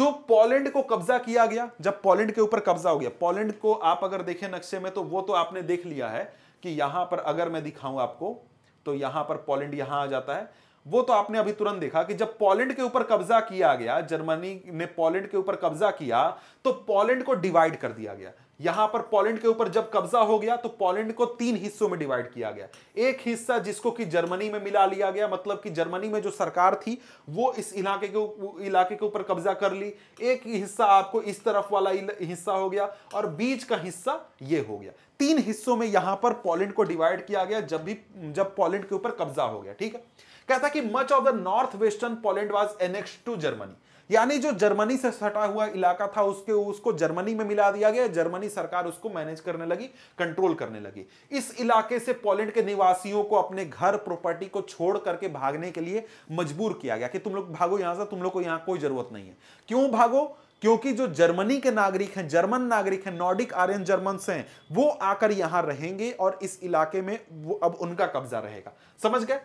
जो पोलैंड को कब्जा किया गया जब पोलैंड के ऊपर कब्जा हो गया पोलैंड को आप अगर देखें नक्शे में तो वो तो आपने देख लिया है कि यहां पर अगर मैं दिखाऊं आपको तो यहां पर पोलैंड यहां आ जाता है वो तो आपने अभी तुरंत देखा कि जब पोलैंड के ऊपर कब्जा किया गया जर्मनी ने पोलैंड के ऊपर कब्जा किया तो पोलैंड को डिवाइड कर दिया गया यहां पर पोलैंड के ऊपर जब कब्जा हो गया तो पोलैंड को तीन हिस्सों में डिवाइड किया गया एक हिस्सा जिसको कि जर्मनी में मिला लिया गया मतलब कि जर्मनी में जो सरकार थी वो इस इलाके के इलाके के ऊपर कब्जा कर ली एक हिस्सा आपको इस तरफ वाला हिस्सा हो गया और बीच का हिस्सा ये हो गया तीन हिस्सों में यहां पर पोलैंड को डिवाइड किया गया जब भी जब पोलैंड के ऊपर कब्जा हो गया ठीक है कहता कि much of the north western Poland was annex to Germany यानी जो जर्मनी से सटा हुआ इलाका था उसके उसको जर्मनी में मिला दिया गया जर्मनी सरकार उसको मैनेज करने लगी कंट्रोल करने लगी इस इलाके से पोलैंड के निवासियों को अपने घर प्रॉपर्टी को छोड़ करके भागने के लिए मजबूर किया गया कि तुम लोग भागो यहां से तुम लोग को यहां कोई जरूरत नहीं है क्यों भागो क्योंकि जो जर्मनी के नागरिक हैं जर्मन नागरिक हैं नॉर्डिक आर्यन जर्मन हैं वो आकर यहां रहेंगे और इस इलाके में वो अब उनका कब्जा रहेगा समझ गए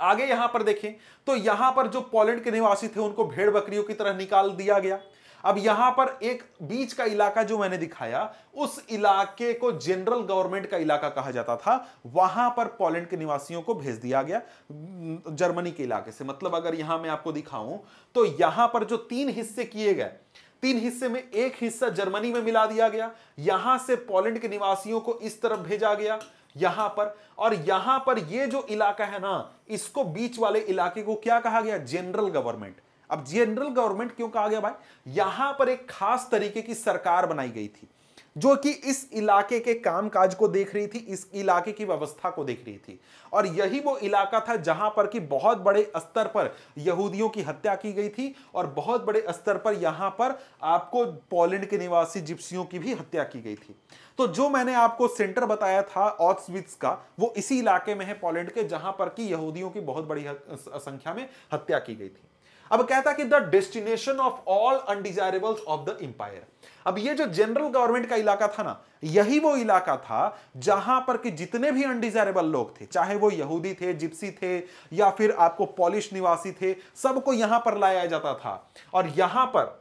आगे यहां पर देखें तो यहां पर जो पोलैंड के निवासी थे उनको भेड़ बकरियों की तरह निकाल दिया गया अब यहां पर एक बीच का इलाका जो मैंने दिखाया उस इलाके को जनरल गवर्नमेंट का इलाका कहा जाता था वहां पर पोलैंड के निवासियों को भेज दिया गया जर्मनी के इलाके से मतलब अगर यहां मैं आपको दिखाऊं तो यहां पर जो तीन हिस्से किए गए तीन हिस्से में एक हिस्सा जर्मनी में मिला दिया गया यहां से पोलैंड के निवासियों को इस तरफ भेजा गया यहां पर और यहां पर ये जो इलाका है ना इसको बीच वाले इलाके को क्या कहा गया जनरल गवर्नमेंट अब जनरल गवर्नमेंट क्यों कहा गया भाई यहां पर एक खास तरीके की सरकार बनाई गई थी जो कि इस इलाके के कामकाज को देख रही थी इस इलाके की व्यवस्था को देख रही थी और यही वो इलाका था जहां पर कि बहुत बड़े स्तर पर यहूदियों की हत्या की गई थी और बहुत बड़े स्तर पर यहां पर आपको पोलैंड के निवासी जिप्सियों की भी हत्या की गई थी तो जो मैंने आपको सेंटर बताया था ऑक्सविट्स का वो इसी इलाके में है पोलैंड के जहां पर कि यहूदियों की बहुत बड़ी संख्या में हत्या की गई थी अब कहता कि the destination of all undesirables of the empire अब ये जो जनरल गवर्नमेंट का इलाका था ना यही वो इलाका था जहां पर कि जितने भी अनडिजायरेबल लोग थे चाहे वो यहूदी थे जिप्सी थे या फिर आपको पॉलिश निवासी थे सबको यहां पर लाया जाता था और यहां पर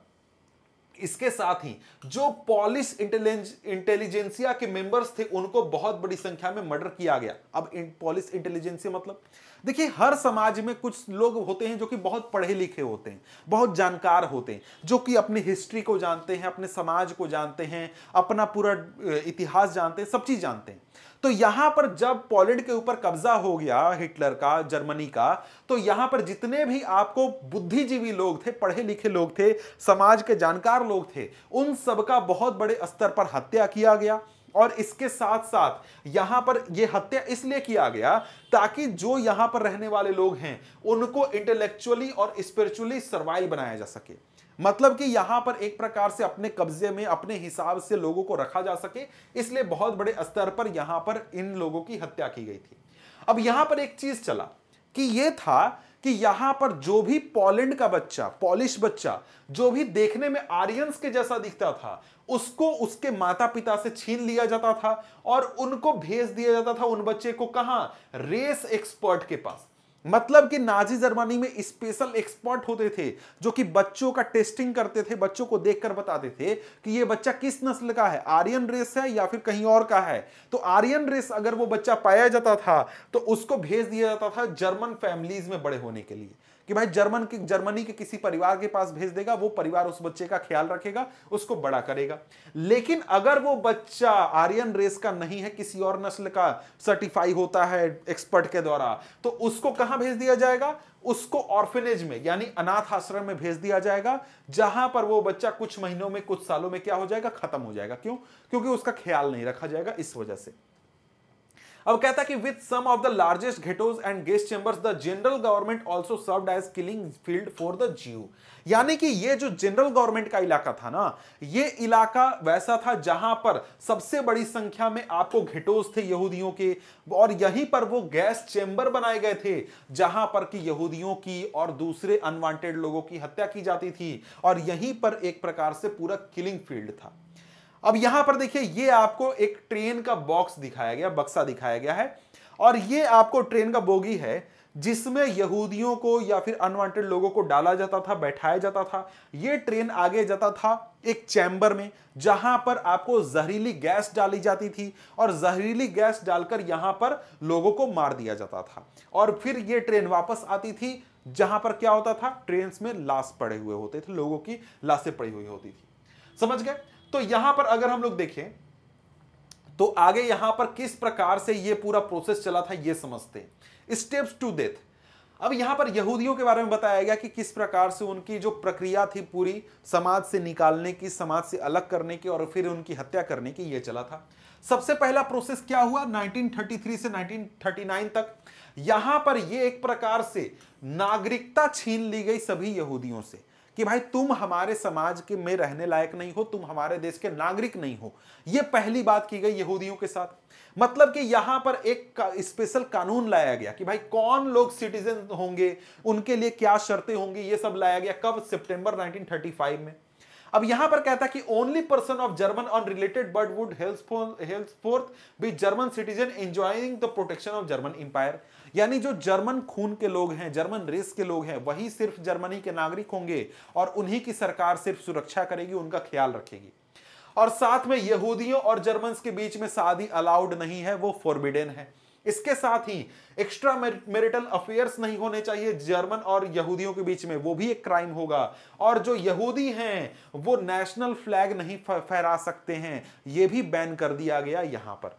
इसके साथ ही जो पॉलिश इंटेलिजेंसिया के मेंबर्स थे उनको बहुत बड़ी संख्या में मर्डर किया गया अब पॉलिश इंटेलिजेंसिया मतलब देखिए हर समाज में कुछ लोग होते हैं जो कि बहुत पढ़े लिखे होते हैं बहुत जानकार होते हैं जो कि अपनी हिस्ट्री को जानते हैं अपने समाज को जानते हैं अपना पूरा इतिहास जानते हैं सब चीज जानते हैं तो यहां पर जब पोलैंड के ऊपर कब्जा हो गया हिटलर का जर्मनी का तो यहां पर जितने भी आपको बुद्धिजीवी लोग थे पढ़े लिखे लोग थे समाज के जानकार लोग थे उन सबका बहुत बड़े स्तर पर हत्या किया गया और इसके साथ साथ यहां पर यह हत्या इसलिए किया गया ताकि जो यहां पर रहने वाले लोग हैं उनको इंटेलेक्चुअली और स्पिरिचुअली सर्वाइव बनाया जा सके मतलब कि यहां पर एक प्रकार से अपने कब्जे में अपने हिसाब से लोगों को रखा जा सके इसलिए बहुत बड़े स्तर पर यहां पर इन लोगों की हत्या की गई थी अब यहां पर एक चीज चला कि यह था कि यहां पर जो भी पोलैंड का बच्चा पॉलिश बच्चा जो भी देखने में आर्यंस के जैसा दिखता था उसको उसके माता पिता से छीन लिया जाता था और उनको भेज दिया जाता था उन बच्चे को कहा रेस एक्सपर्ट के पास मतलब कि नाजी जर्मनी में स्पेशल एक्सपर्ट होते थे जो कि बच्चों का टेस्टिंग करते थे बच्चों को देखकर बताते थे कि ये बच्चा किस नस्ल का है आर्यन रेस है या फिर कहीं और का है तो आर्यन रेस अगर वो बच्चा पाया जाता था तो उसको भेज दिया जाता था जर्मन फैमिलीज में बड़े होने के लिए कि भाई जर्मन की जर्मनी के किसी परिवार के पास भेज देगा वो परिवार उस बच्चे का ख्याल रखेगा उसको बड़ा करेगा लेकिन अगर वो बच्चा आर्यन रेस का नहीं है किसी और नस्ल का सर्टिफाई होता है एक्सपर्ट के द्वारा तो उसको कहां भेज दिया जाएगा उसको ऑर्फेनेज में यानी अनाथ आश्रम में भेज दिया जाएगा जहां पर वो बच्चा कुछ महीनों में कुछ सालों में क्या हो जाएगा खत्म हो जाएगा क्यों क्योंकि उसका ख्याल नहीं रखा जाएगा इस वजह से अब कहता कि with some of the largest ghettos and gas chambers the general government also served as killing field for the Jews यानी कि ये जो जनरल गवर्नमेंट का इलाका था ना ये इलाका वैसा था जहां पर सबसे बड़ी संख्या में आपको घिटोज थे यहूदियों के और यहीं पर वो गैस चेंबर बनाए गए थे जहां पर कि यहूदियों की और दूसरे अनवांटेड लोगों की हत्या की जाती थी और यहीं पर एक प्रकार से पूरा किलिंग फील्ड था अब यहां पर देखिए ये आपको एक ट्रेन का बॉक्स दिखाया गया बक्सा दिखाया गया है और ये आपको ट्रेन का बोगी है जिसमें यहूदियों को या फिर अनवांटेड लोगों को डाला जाता था बैठाया जाता था ये ट्रेन आगे जाता था एक चैम्बर में जहां पर आपको जहरीली गैस डाली जाती थी और जहरीली गैस डालकर यहां पर लोगों को मार दिया जाता था और फिर ये ट्रेन वापस आती थी जहां पर क्या होता था ट्रेन में लाश पड़े हुए होते थे लोगों की लाशें पड़ी हुई होती थी समझ गए तो यहां पर अगर हम लोग देखें तो आगे यहां पर किस प्रकार से यह पूरा प्रोसेस चला था यह समझते स्टेप्स टू डेथ अब यहां पर यहूदियों के बारे में बताया गया कि किस प्रकार से उनकी जो प्रक्रिया थी पूरी समाज से निकालने की समाज से अलग करने की और फिर उनकी हत्या करने की यह चला था सबसे पहला प्रोसेस क्या हुआ 1933 से 1939 तक यहां पर यह एक प्रकार से नागरिकता छीन ली गई सभी यहूदियों से कि भाई तुम हमारे समाज के में रहने लायक नहीं हो तुम हमारे देश के नागरिक नहीं हो यह पहली बात की गई यहूदियों के साथ मतलब कि यहां पर एक का, स्पेशल कानून लाया गया कि भाई कौन लोग सिटीजन होंगे उनके लिए क्या शर्तें होंगी ये सब लाया गया कब सितंबर 1935 में अब यहां पर कहता है कि only person of German related blood would henceforth be German citizen enjoying the protection of German empire यानी जो जर्मन खून के लोग हैं जर्मन रेस के लोग हैं वही सिर्फ जर्मनी के नागरिक होंगे और उन्हीं की सरकार सिर्फ सुरक्षा करेगी उनका ख्याल रखेगी और साथ में यहूदियों और जर्मन के बीच में शादी अलाउड नहीं है वो फॉरबिडेन है इसके साथ ही एक्स्ट्रा मेरिटल अफेयर्स नहीं होने चाहिए जर्मन और यहूदियों के बीच में वो भी एक क्राइम होगा और जो यहूदी हैं वो नेशनल फ्लैग नहीं फहरा सकते हैं ये भी बैन कर दिया गया यहां पर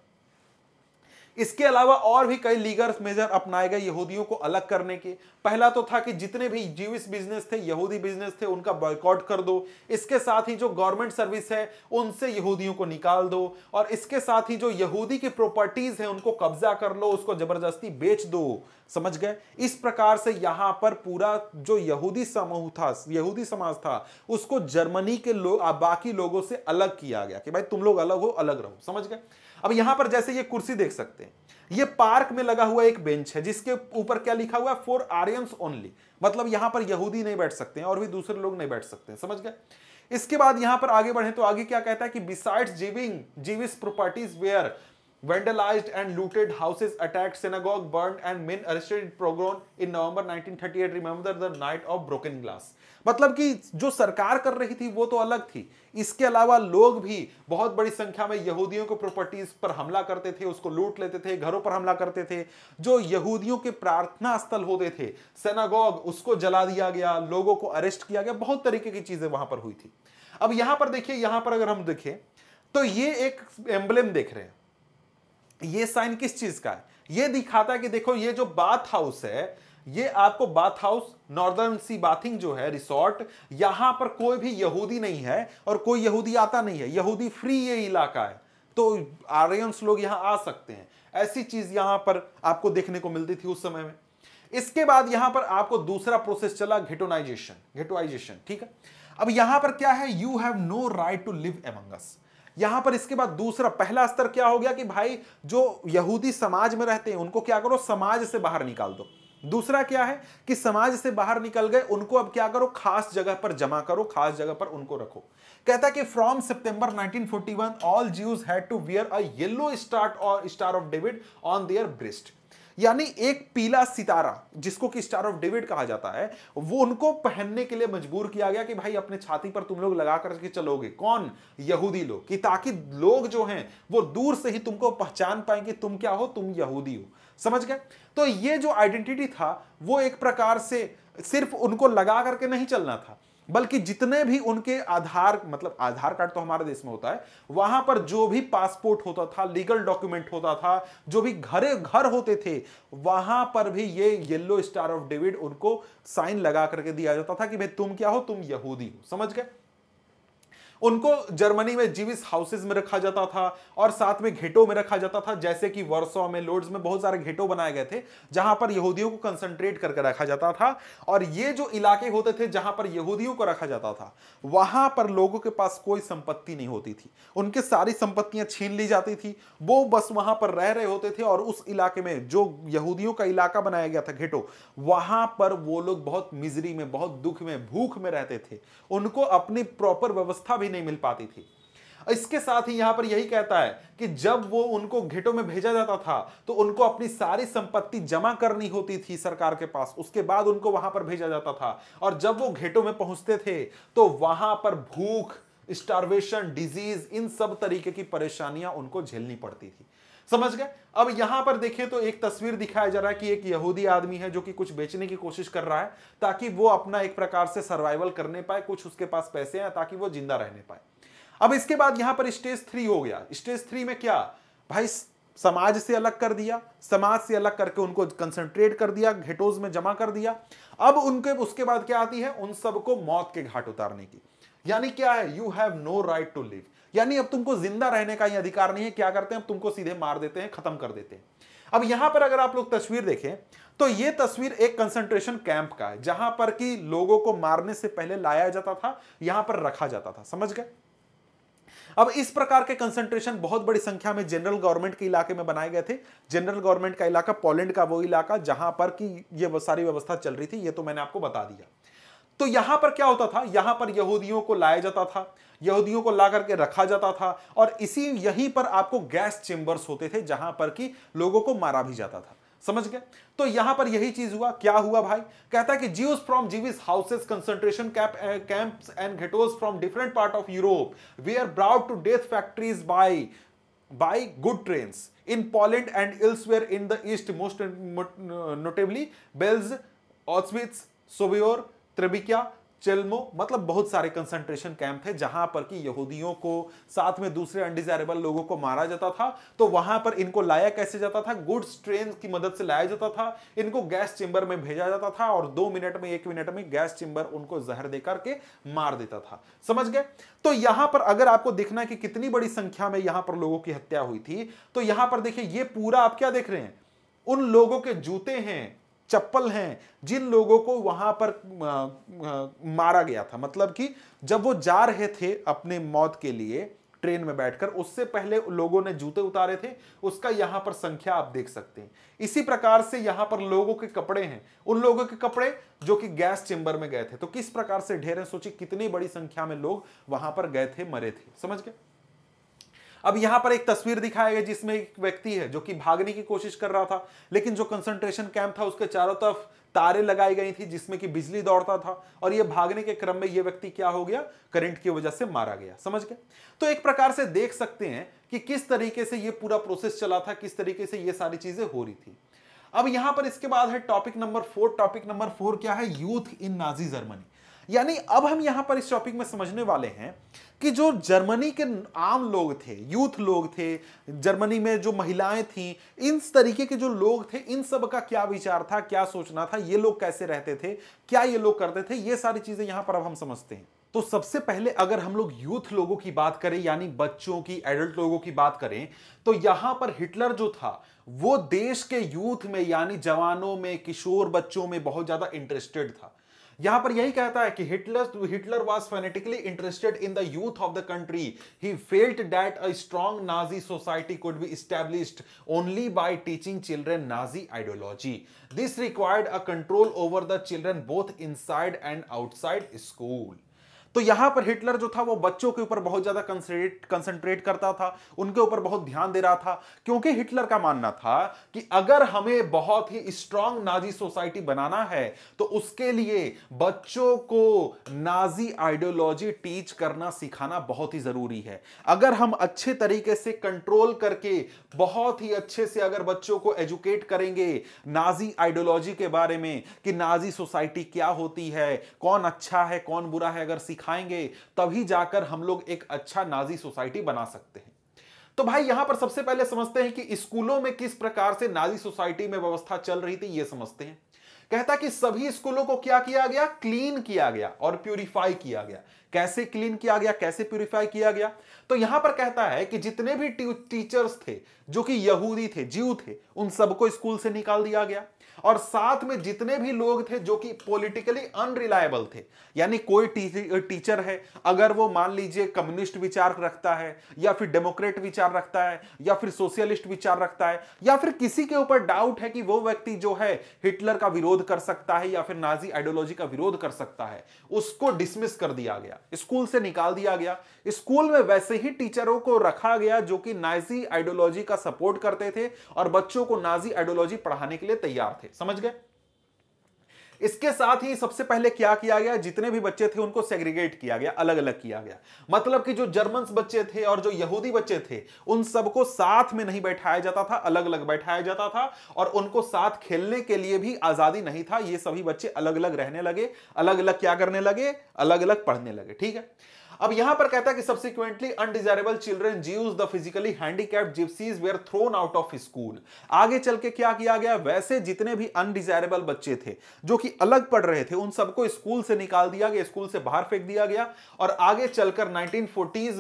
इसके अलावा और भी कई लीगल मेजर अपनाए गए यहूदियों को अलग करने के पहला तो था कि जितने भी जीविस बिजनेस थे यहूदी बिजनेस थे उनका बॉयकॉट कर दो इसके साथ ही जो गवर्नमेंट सर्विस है उनसे यहूदियों को निकाल दो और इसके साथ ही जो यहूदी की प्रॉपर्टीज है उनको कब्जा कर लो उसको जबरदस्ती बेच दो समझ गए इस प्रकार से यहां पर पूरा जो यहूदी समूह था यहूदी समाज था उसको जर्मनी के लोग बाकी लोगों से अलग किया गया कि भाई तुम लोग अलग हो अलग रहो समझ गए अब यहां पर जैसे ये कुर्सी देख सकते हैं ये पार्क में लगा हुआ एक बेंच है जिसके ऊपर क्या लिखा हुआ है फॉर आर्यंस ओनली मतलब यहां पर यहूदी नहीं बैठ सकते हैं और भी दूसरे लोग नहीं बैठ सकते हैं समझ गए इसके बाद यहां पर आगे बढ़े तो आगे क्या कहता है कि बिसाइड्स जीविंग Jewish properties were vandalised and looted houses attack burn and and men arrested in Progon in November 1938 remember the night of broken glass मतलब कि जो सरकार कर रही थी वो तो अलग थी इसके अलावा लोग भी बहुत बड़ी संख्या में यहूदियों के प्रॉपर्टीज पर हमला करते थे उसको लूट लेते थे घरों पर हमला करते थे जो यहूदियों के प्रार्थना स्थल होते थे सेनागोग उसको जला दिया गया लोगों को अरेस्ट किया गया बहुत तरीके की चीजें वहां पर हुई थी अब यहां पर देखिए यहां पर अगर हम देखें तो ये एक एम्बलेम देख रहे हैं ये साइन किस चीज का है ये दिखाता है कि देखो ये जो बाथ हाउस है ये आपको bath house northern sea bathing जो है रिसोर्ट यहां पर कोई भी यहूदी नहीं है और कोई यहूदी आता नहीं है यहूदी फ्री ये इलाका है तो आर्यंस लोग यहां आ सकते हैं ऐसी चीज यहां पर आपको देखने को मिलती थी उस समय में इसके बाद यहां पर आपको दूसरा प्रोसेस चला घिटोनाइजेशन घेटोनाइजेशन ठीक है अब यहां पर क्या है you have no right to live amongst यहां पर इसके बाद दूसरा पहला स्तर क्या हो गया कि भाई जो यहूदी समाज में रहते हैं उनको क्या करो समाज से बाहर निकाल दो दूसरा क्या है कि समाज से बाहर निकल गए उनको अब क्या करो खास जगह पर जमा करो खास जगह पर उनको रखो कहता कि from September 1941 all Jews had to wear a yellow start और star of David on their breast यानी एक पीला सितारा जिसको कि स्टार ऑफ डेविड कहा जाता है वो उनको पहनने के लिए मजबूर किया गया कि भाई अपने छाती पर तुम लोग लगा करके चलोगे कौन यहूदी लोग कि ताकि लोग जो हैं वो दूर से ही तुमको पहचान पाए कि तुम क्या हो तुम यहूदी हो समझ गए तो ये जो आइडेंटिटी था वो एक प्रकार से सिर्फ उनको लगा करके नहीं चलना था बल्कि जितने भी उनके आधार मतलब आधार कार्ड तो हमारे देश में होता है वहां पर जो भी पासपोर्ट होता था लीगल डॉक्यूमेंट होता था जो भी घरे घर होते थे वहां पर भी ये येलो स्टार ऑफ डेविड उनको साइन लगा करके दिया जाता था कि भाई तुम क्या हो तुम यहूदी हो समझ गए उनको जर्मनी में जीविस हाउसेज में रखा जाता था और साथ में घेटों में रखा जाता था जैसे कि वर्सो में लोड्स में बहुत सारे घेटों बनाए गए थे जहां पर यहूदियों को कंसंट्रेट करके रखा जाता था और ये जो इलाके होते थे जहां पर यहूदियों को रखा जाता था वहां पर लोगों के पास कोई संपत्ति नहीं होती थी उनकी सारी संपत्तियां छीन ली जाती थी वो बस वहां पर रह रहे होते थे और उस इलाके में जो यहूदियों का इलाका बनाया गया था घेटो वहां पर वो लोग बहुत मिजरी में बहुत दुख में भूख में रहते थे उनको अपनी प्रॉपर व्यवस्था भी नहीं मिल पाती थी इसके साथ ही यहां पर यही कहता है कि जब वो उनको घेटों में भेजा जाता था तो उनको अपनी सारी संपत्ति जमा करनी होती थी सरकार के पास उसके बाद उनको वहां पर भेजा जाता था और जब वो घेटों में पहुंचते थे तो वहां पर भूख स्टार्वेशन डिजीज इन सब तरीके की परेशानियां उनको झेलनी पड़ती थी समझ गए अब यहां पर देखें तो एक तस्वीर दिखाया जा रहा है कि एक यहूदी आदमी है जो कि कुछ बेचने की कोशिश कर रहा है ताकि वो अपना एक प्रकार से सर्वाइवल करने पाए कुछ उसके पास पैसे हैं ताकि वो जिंदा रहने पाए अब इसके बाद यहां पर स्टेज थ्री हो गया स्टेज थ्री में क्या भाई समाज से अलग कर दिया समाज से अलग करके उनको कंसंट्रेट कर दिया घेटोज में जमा कर दिया अब उनके उसके बाद क्या आती है उन सबको मौत के घाट उतारने की यानी क्या है you have no right to live यानी अब तुमको जिंदा रहने का ही अधिकार नहीं है क्या करते हैं अब तुमको सीधे मार देते हैं खत्म कर देते हैं अब यहां पर अगर आप लोग तस्वीर देखें तो ये तस्वीर एक कंसंट्रेशन कैंप का है जहां पर कि लोगों को मारने से पहले लाया जाता था यहां पर रखा जाता था समझ गए अब इस प्रकार के कंसंट्रेशन बहुत बड़ी संख्या में जनरल गवर्नमेंट के इलाके में बनाए गए थे जनरल गवर्नमेंट का इलाका पोलैंड का वो इलाका जहां पर कि ये सारी व्यवस्था चल रही थी ये तो मैंने आपको बता दिया तो यहां पर क्या होता था यहां पर यहूदियों को लाया जाता था यहूदियों को ला करके रखा जाता था और इसी यहीं पर आपको गैस चेंबर्स होते थे जहां पर कि लोगों को मारा भी जाता था समझ गए तो यहां पर यही चीज हुआ क्या हुआ भाई कहता है कि Jews from Jewish houses concentration camp camp and ghettos from different part of Europe were brought to death factories by by good train in Poland and elsewhere in the east most notably Belz, Auschwitz, Sobibor Treblinka Chelmno मतलब बहुत सारे concentration camp है जहां पर कि यहूदियों को साथ में दूसरे अनडिजायरेबल लोगों को मारा जाता था तो वहां पर इनको लाया कैसे जाता था गुड्स ट्रेन की मदद से लाया जाता था इनको गैस चेंबर में भेजा जाता था और दो मिनट में एक मिनट में गैस चेंबर उनको जहर देकर के मार देता था समझ गए तो यहां पर अगर आपको देखना है कि कितनी बड़ी संख्या में यहां पर लोगों की हत्या हुई थी तो यहां पर देखिए ये पूरा आप क्या देख रहे हैं उन लोगों के जूते हैं चप्पल हैं जिन लोगों को वहां पर मारा गया था मतलब कि जब वो जा रहे थे अपने मौत के लिए ट्रेन में बैठकर उससे पहले लोगों ने जूते उतारे थे उसका यहां पर संख्या आप देख सकते हैं इसी प्रकार से यहाँ पर लोगों के कपड़े हैं उन लोगों के कपड़े जो कि गैस चेंबर में गए थे तो किस प्रकार से ढेर सोचिए कितनी बड़ी संख्या में लोग वहां पर गए थे मरे थे समझ गए अब यहां पर एक तस्वीर दिखाया गया जिसमें एक व्यक्ति है जो कि भागने की कोशिश कर रहा था लेकिन जो कंसंट्रेशन कैंप था उसके चारों तरफ तारे लगाई गई थी जिसमें कि बिजली दौड़ता था और यह भागने के क्रम में यह व्यक्ति क्या हो गया करंट की वजह से मारा गया समझ गए तो एक प्रकार से देख सकते हैं कि किस तरीके से यह पूरा प्रोसेस चला था किस तरीके से यह सारी चीजें हो रही थी अब यहां पर इसके बाद है topic number four topic number four क्या है यूथ इन नाजी जर्मनी यानी अब हम यहां पर इस टॉपिक में समझने वाले हैं कि जो जर्मनी के आम लोग थे यूथ लोग थे जर्मनी में जो महिलाएं थीं इन तरीके के जो लोग थे इन सब का क्या विचार था क्या सोचना था ये लोग कैसे रहते थे क्या ये लोग करते थे ये सारी चीजें यहां पर अब हम समझते हैं तो सबसे पहले अगर हम लोग यूथ लोगों की बात करें यानी बच्चों की एडल्ट लोगों की बात करें तो यहां पर हिटलर जो था वो देश के यूथ में यानी जवानों में किशोर बच्चों में बहुत ज्यादा इंटरेस्टेड था यहां पर यही कहता है कि Hitler Hitler was fanatically interested in the youth of the country he felt that a strong Nazi society could be established only by teaching children Nazi ideology this required a control over the children both inside and outside school तो यहां पर Hitler जो था वो बच्चों के ऊपर बहुत ज्यादा कंसंट्रेट करता था उनके ऊपर बहुत ध्यान दे रहा था क्योंकि हिटलर का मानना था कि अगर हमें बहुत ही स्ट्रांग नाजी सोसाइटी बनाना है तो उसके लिए बच्चों को नाजी आइडियोलॉजी टीच करना सिखाना बहुत ही जरूरी है अगर हम अच्छे तरीके से कंट्रोल करके बहुत ही अच्छे से अगर बच्चों को एजुकेट करेंगे नाजी आइडियोलॉजी के बारे में कि नाजी सोसाइटी क्या होती है कौन अच्छा है कौन बुरा है अगर सिखा सिखाएंगे तभी जाकर हम लोग एक अच्छा नाजी सोसाइटी बना सकते हैं तो भाई यहां पर सबसे पहले समझते हैं कि स्कूलों में किस प्रकार से नाजी सोसाइटी में व्यवस्था चल रही थी यह समझते हैं कहता कि सभी स्कूलों को क्या किया गया क्लीन किया गया और प्यूरिफाई किया गया कैसे क्लीन किया गया कैसे प्यूरिफाई किया गया तो यहां पर कहता है कि जितने भी टीचर्स थे जो कि यहूदी थे जीव थे उन सबको स्कूल से निकाल दिया गया और साथ में जितने भी लोग थे जो कि पॉलिटिकली अनरिलायबल थे यानी कोई टीचर है अगर वो मान लीजिए कम्युनिस्ट विचार रखता है या फिर डेमोक्रेट विचार रखता है या फिर सोशलिस्ट विचार रखता है या फिर किसी के ऊपर डाउट है कि वो व्यक्ति जो है हिटलर का विरोध कर सकता है या फिर नाजी आइडियोलॉजी का विरोध कर सकता है उसको डिसमिस कर दिया गया स्कूल से निकाल दिया गया स्कूल में वैसे ही टीचरों को रखा गया जो कि नाजी आइडियोलॉजी का सपोर्ट करते थे और बच्चों को नाजी आइडियोलॉजी पढ़ाने के लिए तैयार थे समझ गए इसके साथ ही सबसे पहले क्या किया गया जितने भी बच्चे थे उनको सेग्रीगेट किया गया अलग अलग किया गया मतलब कि जो जर्मन बच्चे थे और जो यहूदी बच्चे थे उन सबको साथ में नहीं बैठाया जाता था अलग अलग बैठाया जाता था और उनको साथ खेलने के लिए भी आजादी नहीं था ये सभी बच्चे अलग अलग रहने लगे अलग अलग क्या करने लगे अलग अलग पढ़ने लगे ठीक है अब यहां पर कहता है कि subsequently undesirable children Jews the physically handicap gypsies were thrown out of school आगे चल के क्या किया गया वैसे जितने भी अनडिजायरेबल बच्चे थे जो कि अलग पढ़ रहे थे उन सबको स्कूल से निकाल दिया गया स्कूल से बाहर फेंक दिया गया और आगे चलकर नाइनटीन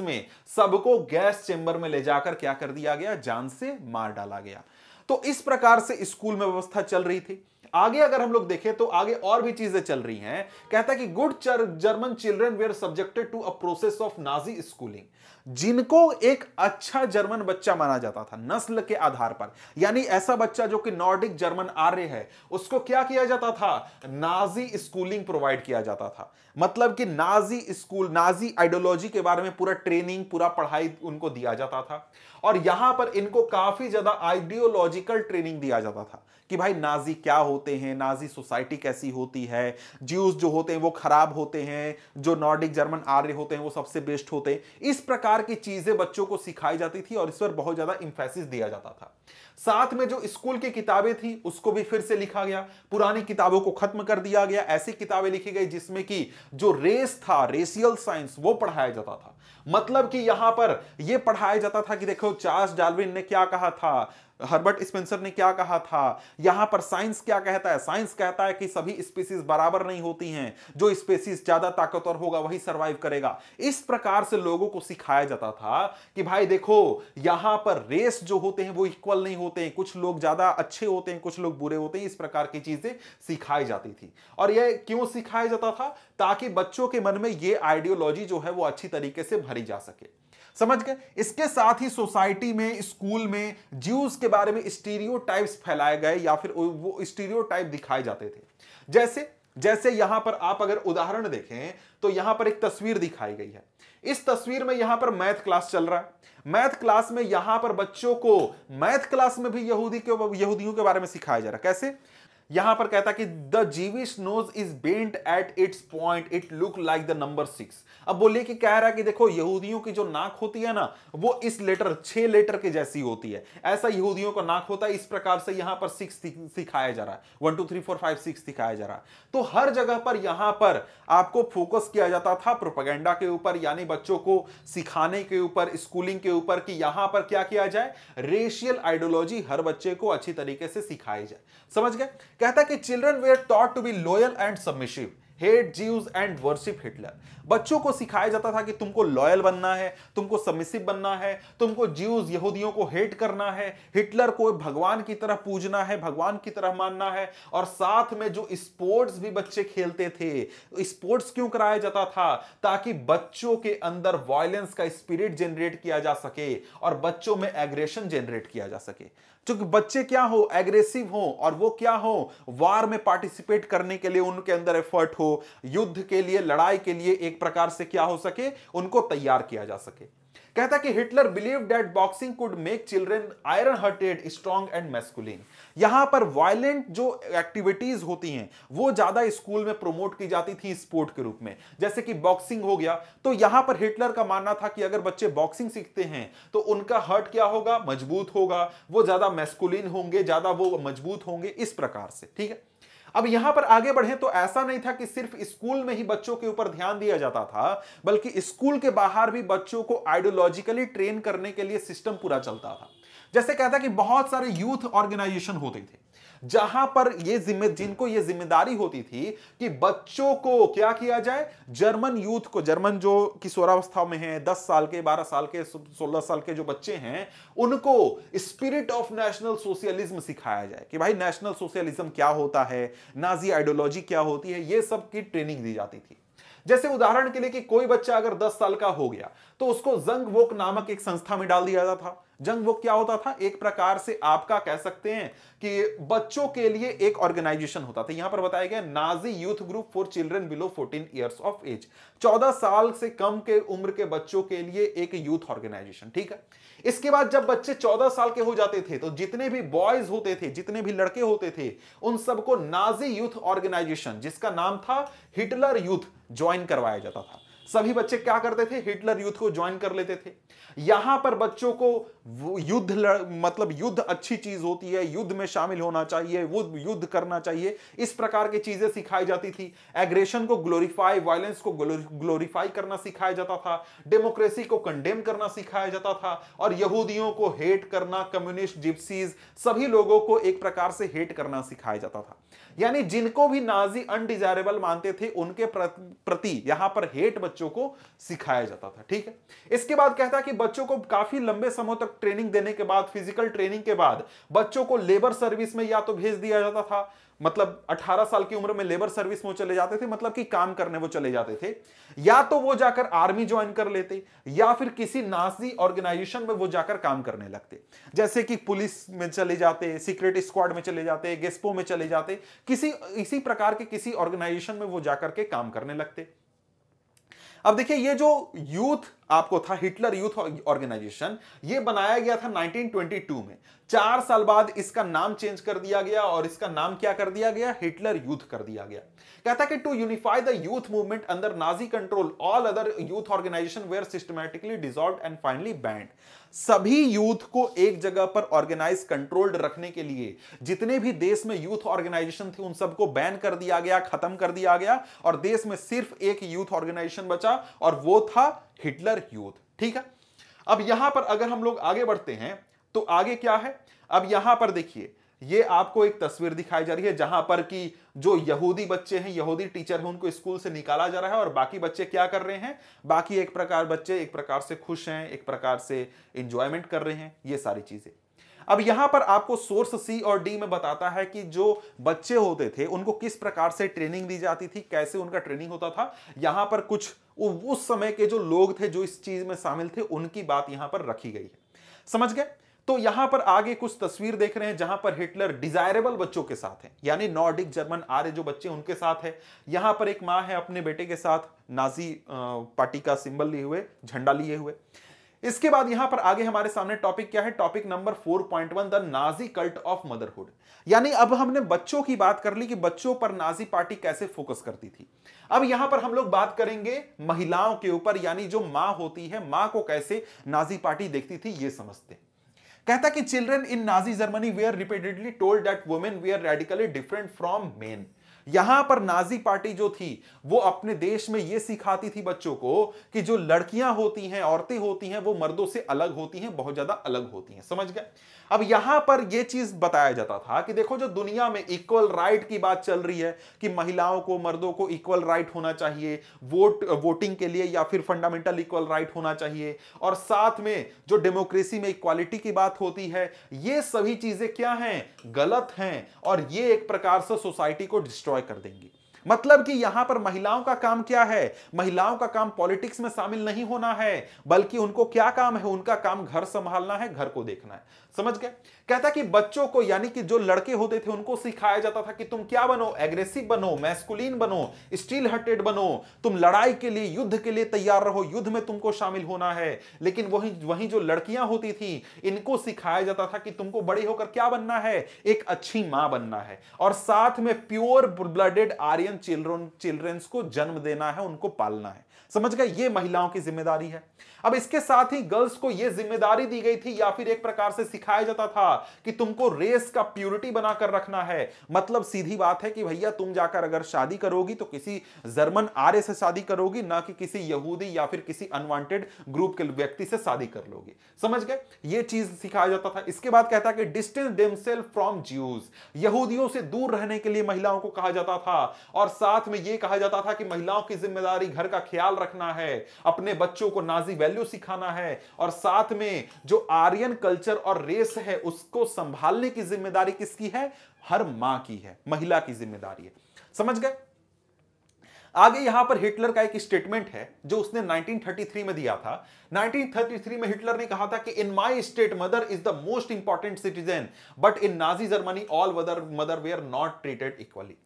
में सबको गैस चेंबर में ले जाकर क्या कर दिया गया जान से मार डाला गया तो इस प्रकार से स्कूल में व्यवस्था चल रही थी आगे अगर हम लोग देखें तो आगे और भी चीजें चल रही हैं कहता है कि good German children were subjected to a process of Nazi schooling जिनको एक अच्छा जर्मन बच्चा माना जाता था नस्ल के आधार पर यानी ऐसा बच्चा जो कि नॉर्डिक जर्मन आर्य है उसको क्या किया जाता था नाजी स्कूलिंग प्रोवाइड किया जाता था मतलब कि नाजी स्कूल नाजी आइडियोलॉजी के बारे में पूरा ट्रेनिंग पूरा पढ़ाई उनको दिया जाता था और यहां पर इनको काफी ज्यादा आइडियोलॉजिकल ट्रेनिंग दिया जाता था कि भाई नाजी क्या होते हैं नाजी सोसाइटी कैसी होती है ज्यूज जो होते हैं वो खराब होते हैं जो नॉर्डिक जर्मन आर्य होते हैं वो सबसे बेस्ट होते हैं इस प्रकार की चीजें बच्चों को सिखाई जाती थी और इस पर बहुत ज्यादा इंफेसिस दिया जाता था साथ में जो स्कूल की किताबें थी उसको भी फिर से लिखा गया पुरानी किताबों को खत्म कर दिया गया ऐसी किताबें लिखी गई जिसमें कि जो रेस था रेसियल साइंस वो पढ़ाया जाता था मतलब कि यहां पर यह पढ़ाया जाता था कि देखो चार्ल्स डार्विन ने क्या कहा था हर्बर्ट स्पेंसर ने क्या कहा था यहां पर साइंस क्या कहता है साइंस कहता है कि सभी स्पीसीज बराबर नहीं होती हैं जो स्पीसीज ज्यादा ताकतवर होगा वही सर्वाइव करेगा इस प्रकार से लोगों को सिखाया जाता था कि भाई देखो यहां पर रेस जो होते हैं वो इक्वल नहीं होते हैं कुछ लोग ज्यादा अच्छे होते हैं कुछ लोग बुरे होते हैं इस प्रकार की चीजें सिखाई जाती थी और यह क्यों सिखाया जाता था ताकि बच्चों के मन में ये आइडियोलॉजी जो है वो अच्छी तरीके से भरी जा सके समझ गए इसके साथ ही सोसाइटी में स्कूल में ज्यूज के बारे में स्टीरियो फैलाए गए या फिर वो स्टीरियो दिखाए जाते थे जैसे जैसे यहां पर आप अगर उदाहरण देखें तो यहां पर एक तस्वीर दिखाई गई है इस तस्वीर में यहां पर मैथ क्लास चल रहा है मैथ क्लास में यहां पर बच्चों को मैथ क्लास में भी यहूदी के यहूदियों के बारे में सिखाया जा रहा है कैसे यहां पर कहता कि the Jewish nose is bent at its point it look like the number six अब बोलिए कि कह रहा है कि देखो यहूदियों की जो नाक होती है ना वो इस लेटर छह लेटर के जैसी होती है ऐसा यहूदियों का नाक होता है इस प्रकार से यहां पर सिक्स सिखाया जा रहा है one two three four five six दिखाया जा रहा है तो हर जगह पर यहां पर आपको फोकस किया जाता था प्रोपागेंडा के ऊपर यानी बच्चों को सिखाने के ऊपर स्कूलिंग के ऊपर कि यहां पर क्या किया जाए रेशियल आइडियोलॉजी हर बच्चे को अच्छी तरीके से सिखाई जाए समझ गए कहता कि children were taught to be loyal and submissive hate Jews and worship Hitler बच्चों को सिखाया जाता था कि तुमको लॉयल बनना है तुमको सबमिसिव बनना है तुमको जीव्स यहूदियों को हेट करना है हिटलर को भगवान की तरह पूजना है भगवान की तरह मानना है और साथ में जो स्पोर्ट्स भी बच्चे खेलते थे स्पोर्ट्स क्यों कराया जाता था ताकि बच्चों के अंदर वायलेंस का स्पिरिट जनरेट किया जा सके और बच्चों में एग्रेशन जनरेट किया जा सके क्योंकि बच्चे क्या हो एग्रेसिव हो और वो क्या हो वार में पार्टिसिपेट करने के लिए उनके अंदर एफर्ट हो युद्ध के लिए लड़ाई के लिए एक प्रकार से क्या हो सके उनको तैयार किया जा सके कहता कि Hitler believe that boxing could make children iron hearted strong and masculine यहां पर वायलेंट जो एक्टिविटीज होती हैं वो ज्यादा स्कूल में प्रोमोट की जाती थी स्पोर्ट के रूप में जैसे कि बॉक्सिंग हो गया तो यहां पर हिटलर का मानना था कि अगर बच्चे बॉक्सिंग सीखते हैं तो उनका हर्ट क्या होगा मजबूत होगा वो ज्यादा मेस्कुलिन होंगे ज्यादा वो मजबूत होंगे इस प्रकार से ठीक है अब यहां पर आगे बढ़े तो ऐसा नहीं था कि सिर्फ स्कूल में ही बच्चों के ऊपर ध्यान दिया जाता था बल्कि स्कूल के बाहर भी बच्चों को आइडियोलॉजिकली ट्रेन करने के लिए सिस्टम पूरा चलता था जैसे कहता कि बहुत सारे यूथ ऑर्गेनाइजेशन होते थे जहां पर ये जिम्मे जिनको ये जिम्मेदारी होती थी कि बच्चों को क्या किया जाए जर्मन यूथ को जर्मन जो किशोरावस्था में है दस साल के बारह साल के सोलह साल के जो बच्चे हैं उनको स्पिरिट ऑफ नेशनल सोशलिज्म सिखाया जाए कि भाई नेशनल सोशलिज्म क्या होता है नाजी आइडियोलॉजी क्या होती है ये सब की ट्रेनिंग दी जाती थी जैसे उदाहरण के लिए कि कोई बच्चा अगर 10 साल का हो गया तो उसको जंग वोक नामक एक संस्था में डाल दिया जाता था जंग वो क्या होता था एक प्रकार से आपका कह सकते हैं कि बच्चों के लिए एक ऑर्गेनाइजेशन होता था यहां पर बताया गया Nazi youth group for children below 14 years of age 14 साल से कम के उम्र के बच्चों के लिए एक यूथ ऑर्गेनाइजेशन ठीक है इसके बाद जब बच्चे 14 साल के हो जाते थे तो जितने भी बॉयज होते थे जितने भी लड़के होते थे उन सबको नाजी यूथ ऑर्गेनाइजेशन जिसका नाम था हिटलर यूथ ज्वाइन करवाया जाता था सभी बच्चे क्या करते थे हिटलर यूथ को ज्वाइन कर लेते थे यहां पर बच्चों को युद्ध मतलब युद्ध अच्छी चीज होती है युद्ध में शामिल होना चाहिए वो युद्ध करना चाहिए इस प्रकार की चीजें सिखाई जाती थी एग्रेशन को ग्लोरीफाई वायलेंस को ग्लोरीफाई करना सिखाया जाता था डेमोक्रेसी को कंडेम करना सिखाया जाता था और यहूदियों को हेट करना कम्युनिस्ट जिप्सीज सभी लोगों को एक प्रकार से हेट करना सिखाया जाता था यानी जिनको भी नाजी अनडिजायरेबल मानते थे उनके प्रति यहां पर हेट बच्चों को सिखाया जाता था ठीक है इसके बाद कहता कि बच्चों को काफी लंबे समय तक ट्रेनिंग देने के बाद फिजिकल ट्रेनिंग के बाद बच्चों को लेबर सर्विस में या तो भेज दिया जाता था मतलब 18 साल की उम्र में लेबर सर्विस में वो चले जाते थे मतलब कि काम करने वो चले जाते थे या तो वो जाकर आर्मी ज्वाइन कर लेते या फिर किसी नाजी ऑर्गेनाइजेशन में वो जाकर काम करने लगते जैसे कि पुलिस में चले जाते सीक्रेट स्क्वाड में चले जाते गेस्पो में चले जाते किसी इसी प्रकार के किसी ऑर्गेनाइजेशन में वो जाकर के काम करने लगते अब देखिए ये जो यूथ आपको था हिटलर यूथ ऑर्गेनाइजेशन ये बनाया गया था 1922 में चार साल बाद इसका नाम चेंज कर दिया गया और इसका नाम क्या कर दिया गया हिटलर यूथ कर दिया गया कहता कि to unify the youth movement under Nazi control all other youth organisation were systematically dissolve and finally banned सभी यूथ को एक जगह पर ऑर्गेनाइज कंट्रोल्ड रखने के लिए जितने भी देश में यूथ ऑर्गेनाइजेशन थे उन सबको बैन कर दिया गया खत्म कर दिया गया और देश में सिर्फ एक यूथ ऑर्गेनाइजेशन बचा और वो था हिटलर यूथ ठीक है अब यहां पर अगर हम लोग आगे बढ़ते हैं तो आगे क्या है अब यहां पर देखिए ये आपको एक तस्वीर दिखाई जा रही है जहां पर कि जो यहूदी बच्चे हैं यहूदी टीचर हैं उनको स्कूल से निकाला जा रहा है और बाकी बच्चे क्या कर रहे हैं बाकी एक प्रकार बच्चे एक प्रकार से खुश हैं एक प्रकार से इंजॉयमेंट कर रहे हैं ये सारी चीजें अब यहां पर आपको सोर्स सी और डी में बताता है कि जो बच्चे होते थे उनको किस प्रकार से ट्रेनिंग दी जाती थी कैसे उनका ट्रेनिंग होता था यहां पर कुछ उस समय के जो लोग थे जो इस चीज में शामिल थे उनकी बात यहां पर रखी गई है समझ गए तो यहां पर आगे कुछ तस्वीर देख रहे हैं जहां पर हिटलर डिजायरेबल बच्चों के साथ है यानी नॉर्डिक जर्मन आर्य जो बच्चे उनके साथ है यहां पर एक मां है अपने बेटे के साथ नाजी पार्टी का सिंबल लिए हुए झंडा लिए हुए इसके बाद यहां पर आगे हमारे सामने टॉपिक क्या है topic number 4.1 the Nazi cult of motherhood यानी अब हमने बच्चों की बात कर ली कि बच्चों पर नाजी पार्टी कैसे फोकस करती थी अब यहां पर हम लोग बात करेंगे महिलाओं के ऊपर यानी जो मां होती है मां को कैसे नाजी पार्टी देखती थी ये समझते कहता कि children in Nazi Germany we are repeatedly told that women we are radically different from men यहां पर नाजी पार्टी जो थी वो अपने देश में यह सिखाती थी बच्चों को कि जो लड़कियां होती हैं औरतें होती हैं वो मर्दों से अलग होती हैं बहुत ज्यादा अलग होती हैं समझ गए अब यहां पर यह चीज बताया जाता था कि देखो जो दुनिया में इक्वल राइट की बात चल रही है कि महिलाओं को मर्दों को इक्वल राइट होना चाहिए वोट वोटिंग के लिए या फिर फंडामेंटल इक्वल राइट होना चाहिए और साथ में जो डेमोक्रेसी में इक्वालिटी की बात होती है ये सभी चीजें क्या हैं गलत हैं और ये एक प्रकार से सोसाइटी को डिस्ट्रॉय कर देंगी मतलब कि यहां पर महिलाओं का काम क्या है महिलाओं का काम पॉलिटिक्स में शामिल नहीं होना है बल्कि उनको क्या काम है उनका काम घर संभालना है घर को देखना है समझ गए कहता कि बच्चों को यानी कि जो लड़के होते थे उनको सिखाया जाता था कि तुम क्या बनो एग्रेसिव बनो मैस्कुलीन बनो स्टील हर्टेड बनो तुम लड़ाई के लिए युद्ध के लिए तैयार रहो युद्ध में तुमको शामिल होना है लेकिन वही वही जो लड़कियां होती थी इनको सिखाया जाता था कि तुमको बड़े होकर क्या बनना है एक अच्छी मां बनना है और साथ में pure blooded Aryan children childrens को जन्म देना है उनको पालना है समझ गए ये महिलाओं की जिम्मेदारी है अब इसके साथ ही गर्ल्स को यह जिम्मेदारी दी गई थी या फिर एक प्रकार से सिखाया जाता था कि तुमको रेस का प्यूरिटी बनाकर रखना है मतलब सीधी बात है कि भैया तुम जाकर अगर शादी करोगी तो किसी जर्मन आर्य से शादी करोगी ना कि किसी यहूदी या फिर किसी अनवांटेड ग्रुप के व्यक्ति से शादी कर लोगी समझ गए ये चीज सिखाया जाता था इसके बाद कहता कि डिस्टेंस डेमसेल्फ फ्रॉम ज्यूज यहूदियों से दूर रहने के लिए महिलाओं को कहा जाता था और साथ में यह कहा जाता था कि महिलाओं की जिम्मेदारी घर का ख्याल रखना है अपने बच्चों को नाजी वैल्यू सिखाना है और साथ में जो आर्यन कल्चर और रेस है उसको संभालने की जिम्मेदारी किसकी है हर मां की है महिला की जिम्मेदारी है समझ गए आगे यहां पर हिटलर का एक स्टेटमेंट है जो उसने 1933 में दिया था 1933 में हिटलर ने कहा था कि in my state mother is the most important citizen but in Nazi Germany all mother mother were not treated equally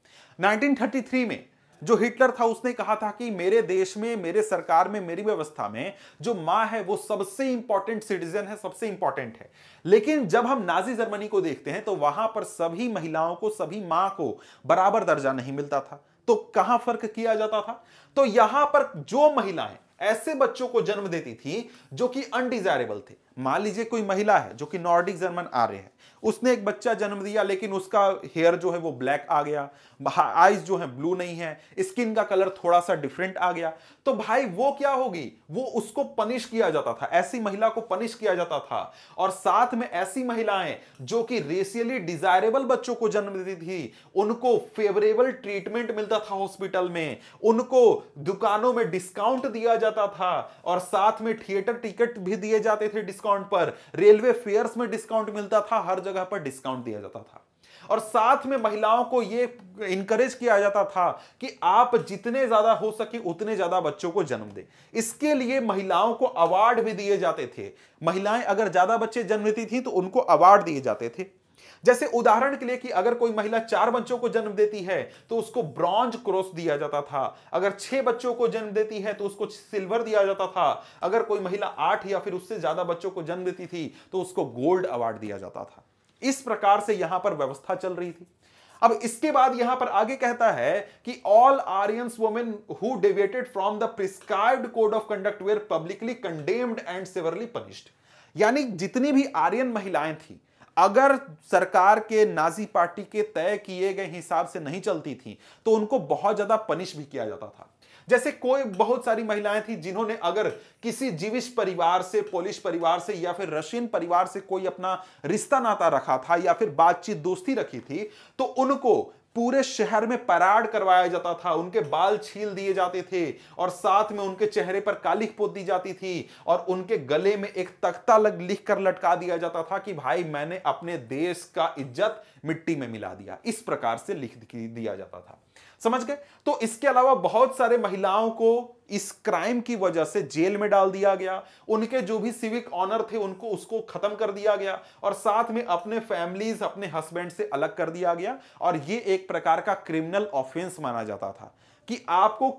1933 में जो हिटलर था उसने कहा था कि मेरे देश में मेरे सरकार में मेरी व्यवस्था में जो मां है वो सबसे इंपॉर्टेंट सिटीजन है सबसे इंपॉर्टेंट है लेकिन जब हम नाजी जर्मनी को देखते हैं तो वहां पर सभी महिलाओं को सभी मां को बराबर दर्जा नहीं मिलता था तो कहां फर्क किया जाता था तो यहां पर जो महिलाएं ऐसे बच्चों को जन्म देती थी जो कि अनडिजायरेबल थे मान लीजिए कोई महिला है जो कि नॉर्डिक जर्मन आ रहे हैं उसने एक बच्चा जन्म दिया लेकिन उसका हेयर जो है वो ब्लैक आ गया आइज जो है ब्लू नहीं है स्किन का कलर थोड़ा सा डिफरेंट आ गया तो भाई वो क्या होगी वो उसको पनिश किया जाता था ऐसी महिला को पनिश किया जाता था और साथ में ऐसी महिलाएं जो कि रेसियली डिजायरेबल बच्चों को जन्म देती थी उनको फेवरेबल ट्रीटमेंट मिलता था हॉस्पिटल में उनको दुकानों में डिस्काउंट दिया जाता था और साथ में थिएटर टिकट भी दिए जाते थे डिस्काउंट पर रेलवे फेयर्स में डिस्काउंट मिलता था हर जगह पर डिस्काउंट दिया जाता था और साथ में महिलाओं को ये इनकरेज किया जाता था कि आप जितने ज्यादा हो सके उतने ज्यादा बच्चों को जन्म दें इसके लिए महिलाओं को अवार्ड भी दिए जाते थे महिलाएं अगर ज्यादा बच्चे जन्म देती थी तो उनको अवार्ड दिए जाते थे जैसे उदाहरण के लिए कि अगर कोई महिला चार बच्चों को जन्म देती है तो उसको ब्रॉन्ज क्रॉस दिया जाता था अगर छह बच्चों को जन्म देती है तो उसको सिल्वर दिया जाता था अगर कोई महिला आठ या फिर उससे ज्यादा बच्चों को जन्म देती थी तो उसको गोल्ड अवार्ड दिया जाता था इस प्रकार से यहां पर व्यवस्था चल रही थी अब इसके बाद यहां पर आगे कहता है कि all Aryans women who deviated from the prescribed code of conduct were publicly condemned and severely punished यानी जितनी भी आर्यन महिलाएं थी अगर सरकार के नाजी पार्टी के तय किए गए हिसाब से नहीं चलती थी तो उनको बहुत ज्यादा पनिश भी किया जाता था जैसे कोई बहुत सारी महिलाएं थी जिन्होंने अगर किसी जीविश परिवार से पोलिश परिवार से या फिर रशियन परिवार से कोई अपना रिश्ता नाता रखा था या फिर बातचीत दोस्ती रखी थी तो उनको पूरे शहर में पराड करवाया जाता था उनके बाल छील दिए जाते थे और साथ में उनके चेहरे पर कालिख पोत दी जाती थी और उनके गले में एक तख्ता लग लिख कर लटका दिया जाता था कि भाई मैंने अपने देश का इज्जत मिट्टी में मिला दिया इस प्रकार से लिख दिया जाता था समझ गए तो इसके अलावा बहुत सारे महिलाओं को इस क्राइम की वजह से जेल में डाल दिया गया उनके जो भी सिविक ऑनर थे उनको उसको खत्म कर दिया गया और साथ में अपने फैमिलीज अपने हस्बैंड से अलग कर दिया गया और ये एक प्रकार का क्रिमिनल ऑफेंस माना जाता था कि आपको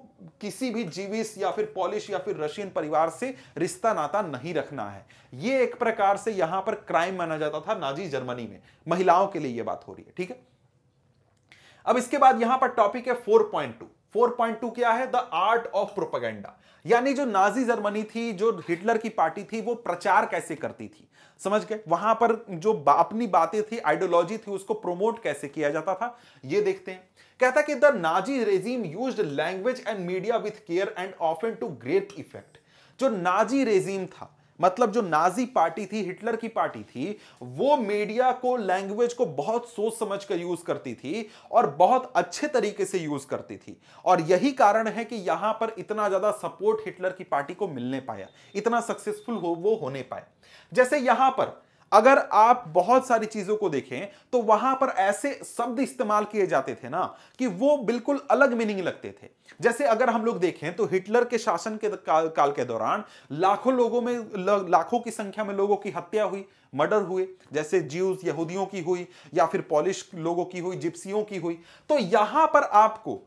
किसी भी जीविस या फिर पॉलिश या फिर रशियन परिवार से रिश्ता नाता नहीं रखना है ये एक प्रकार से यहां पर क्राइम माना जाता था नाजी जर्मनी में महिलाओं के लिए यह बात हो रही है ठीक है अब इसके बाद यहां पर टॉपिक है 4.2 4.2 क्या है द आर्ट ऑफ प्रोपागेंडा यानी जो नाजी जर्मनी थी जो हिटलर की पार्टी थी वो प्रचार कैसे करती थी समझ गए वहां पर जो बा, अपनी बातें थी आइडियोलॉजी थी उसको प्रोमोट कैसे किया जाता था ये देखते हैं कहता कि the Nazi regime use language and media with care and often to great effect जो नाजी रेजिम था मतलब जो नाजी पार्टी थी हिटलर की पार्टी थी वो मीडिया को लैंग्वेज को बहुत सोच समझ कर यूज करती थी और बहुत अच्छे तरीके से यूज करती थी और यही कारण है कि यहां पर इतना ज्यादा सपोर्ट हिटलर की पार्टी को मिलने पाया इतना सक्सेसफुल हो वो होने पाया जैसे यहां पर अगर आप बहुत सारी चीजों को देखें तो वहां पर ऐसे शब्द इस्तेमाल किए जाते थे ना कि वो बिल्कुल अलग मीनिंग लगते थे जैसे अगर हम लोग देखें तो हिटलर के शासन के काल, काल के दौरान लाखों लोगों में लाखों की संख्या में लोगों की हत्या हुई मर्डर हुए जैसे ज्यूज यहूदियों की हुई या फिर पॉलिश लोगों की हुई जिप्सियों की हुई तो यहां पर आपको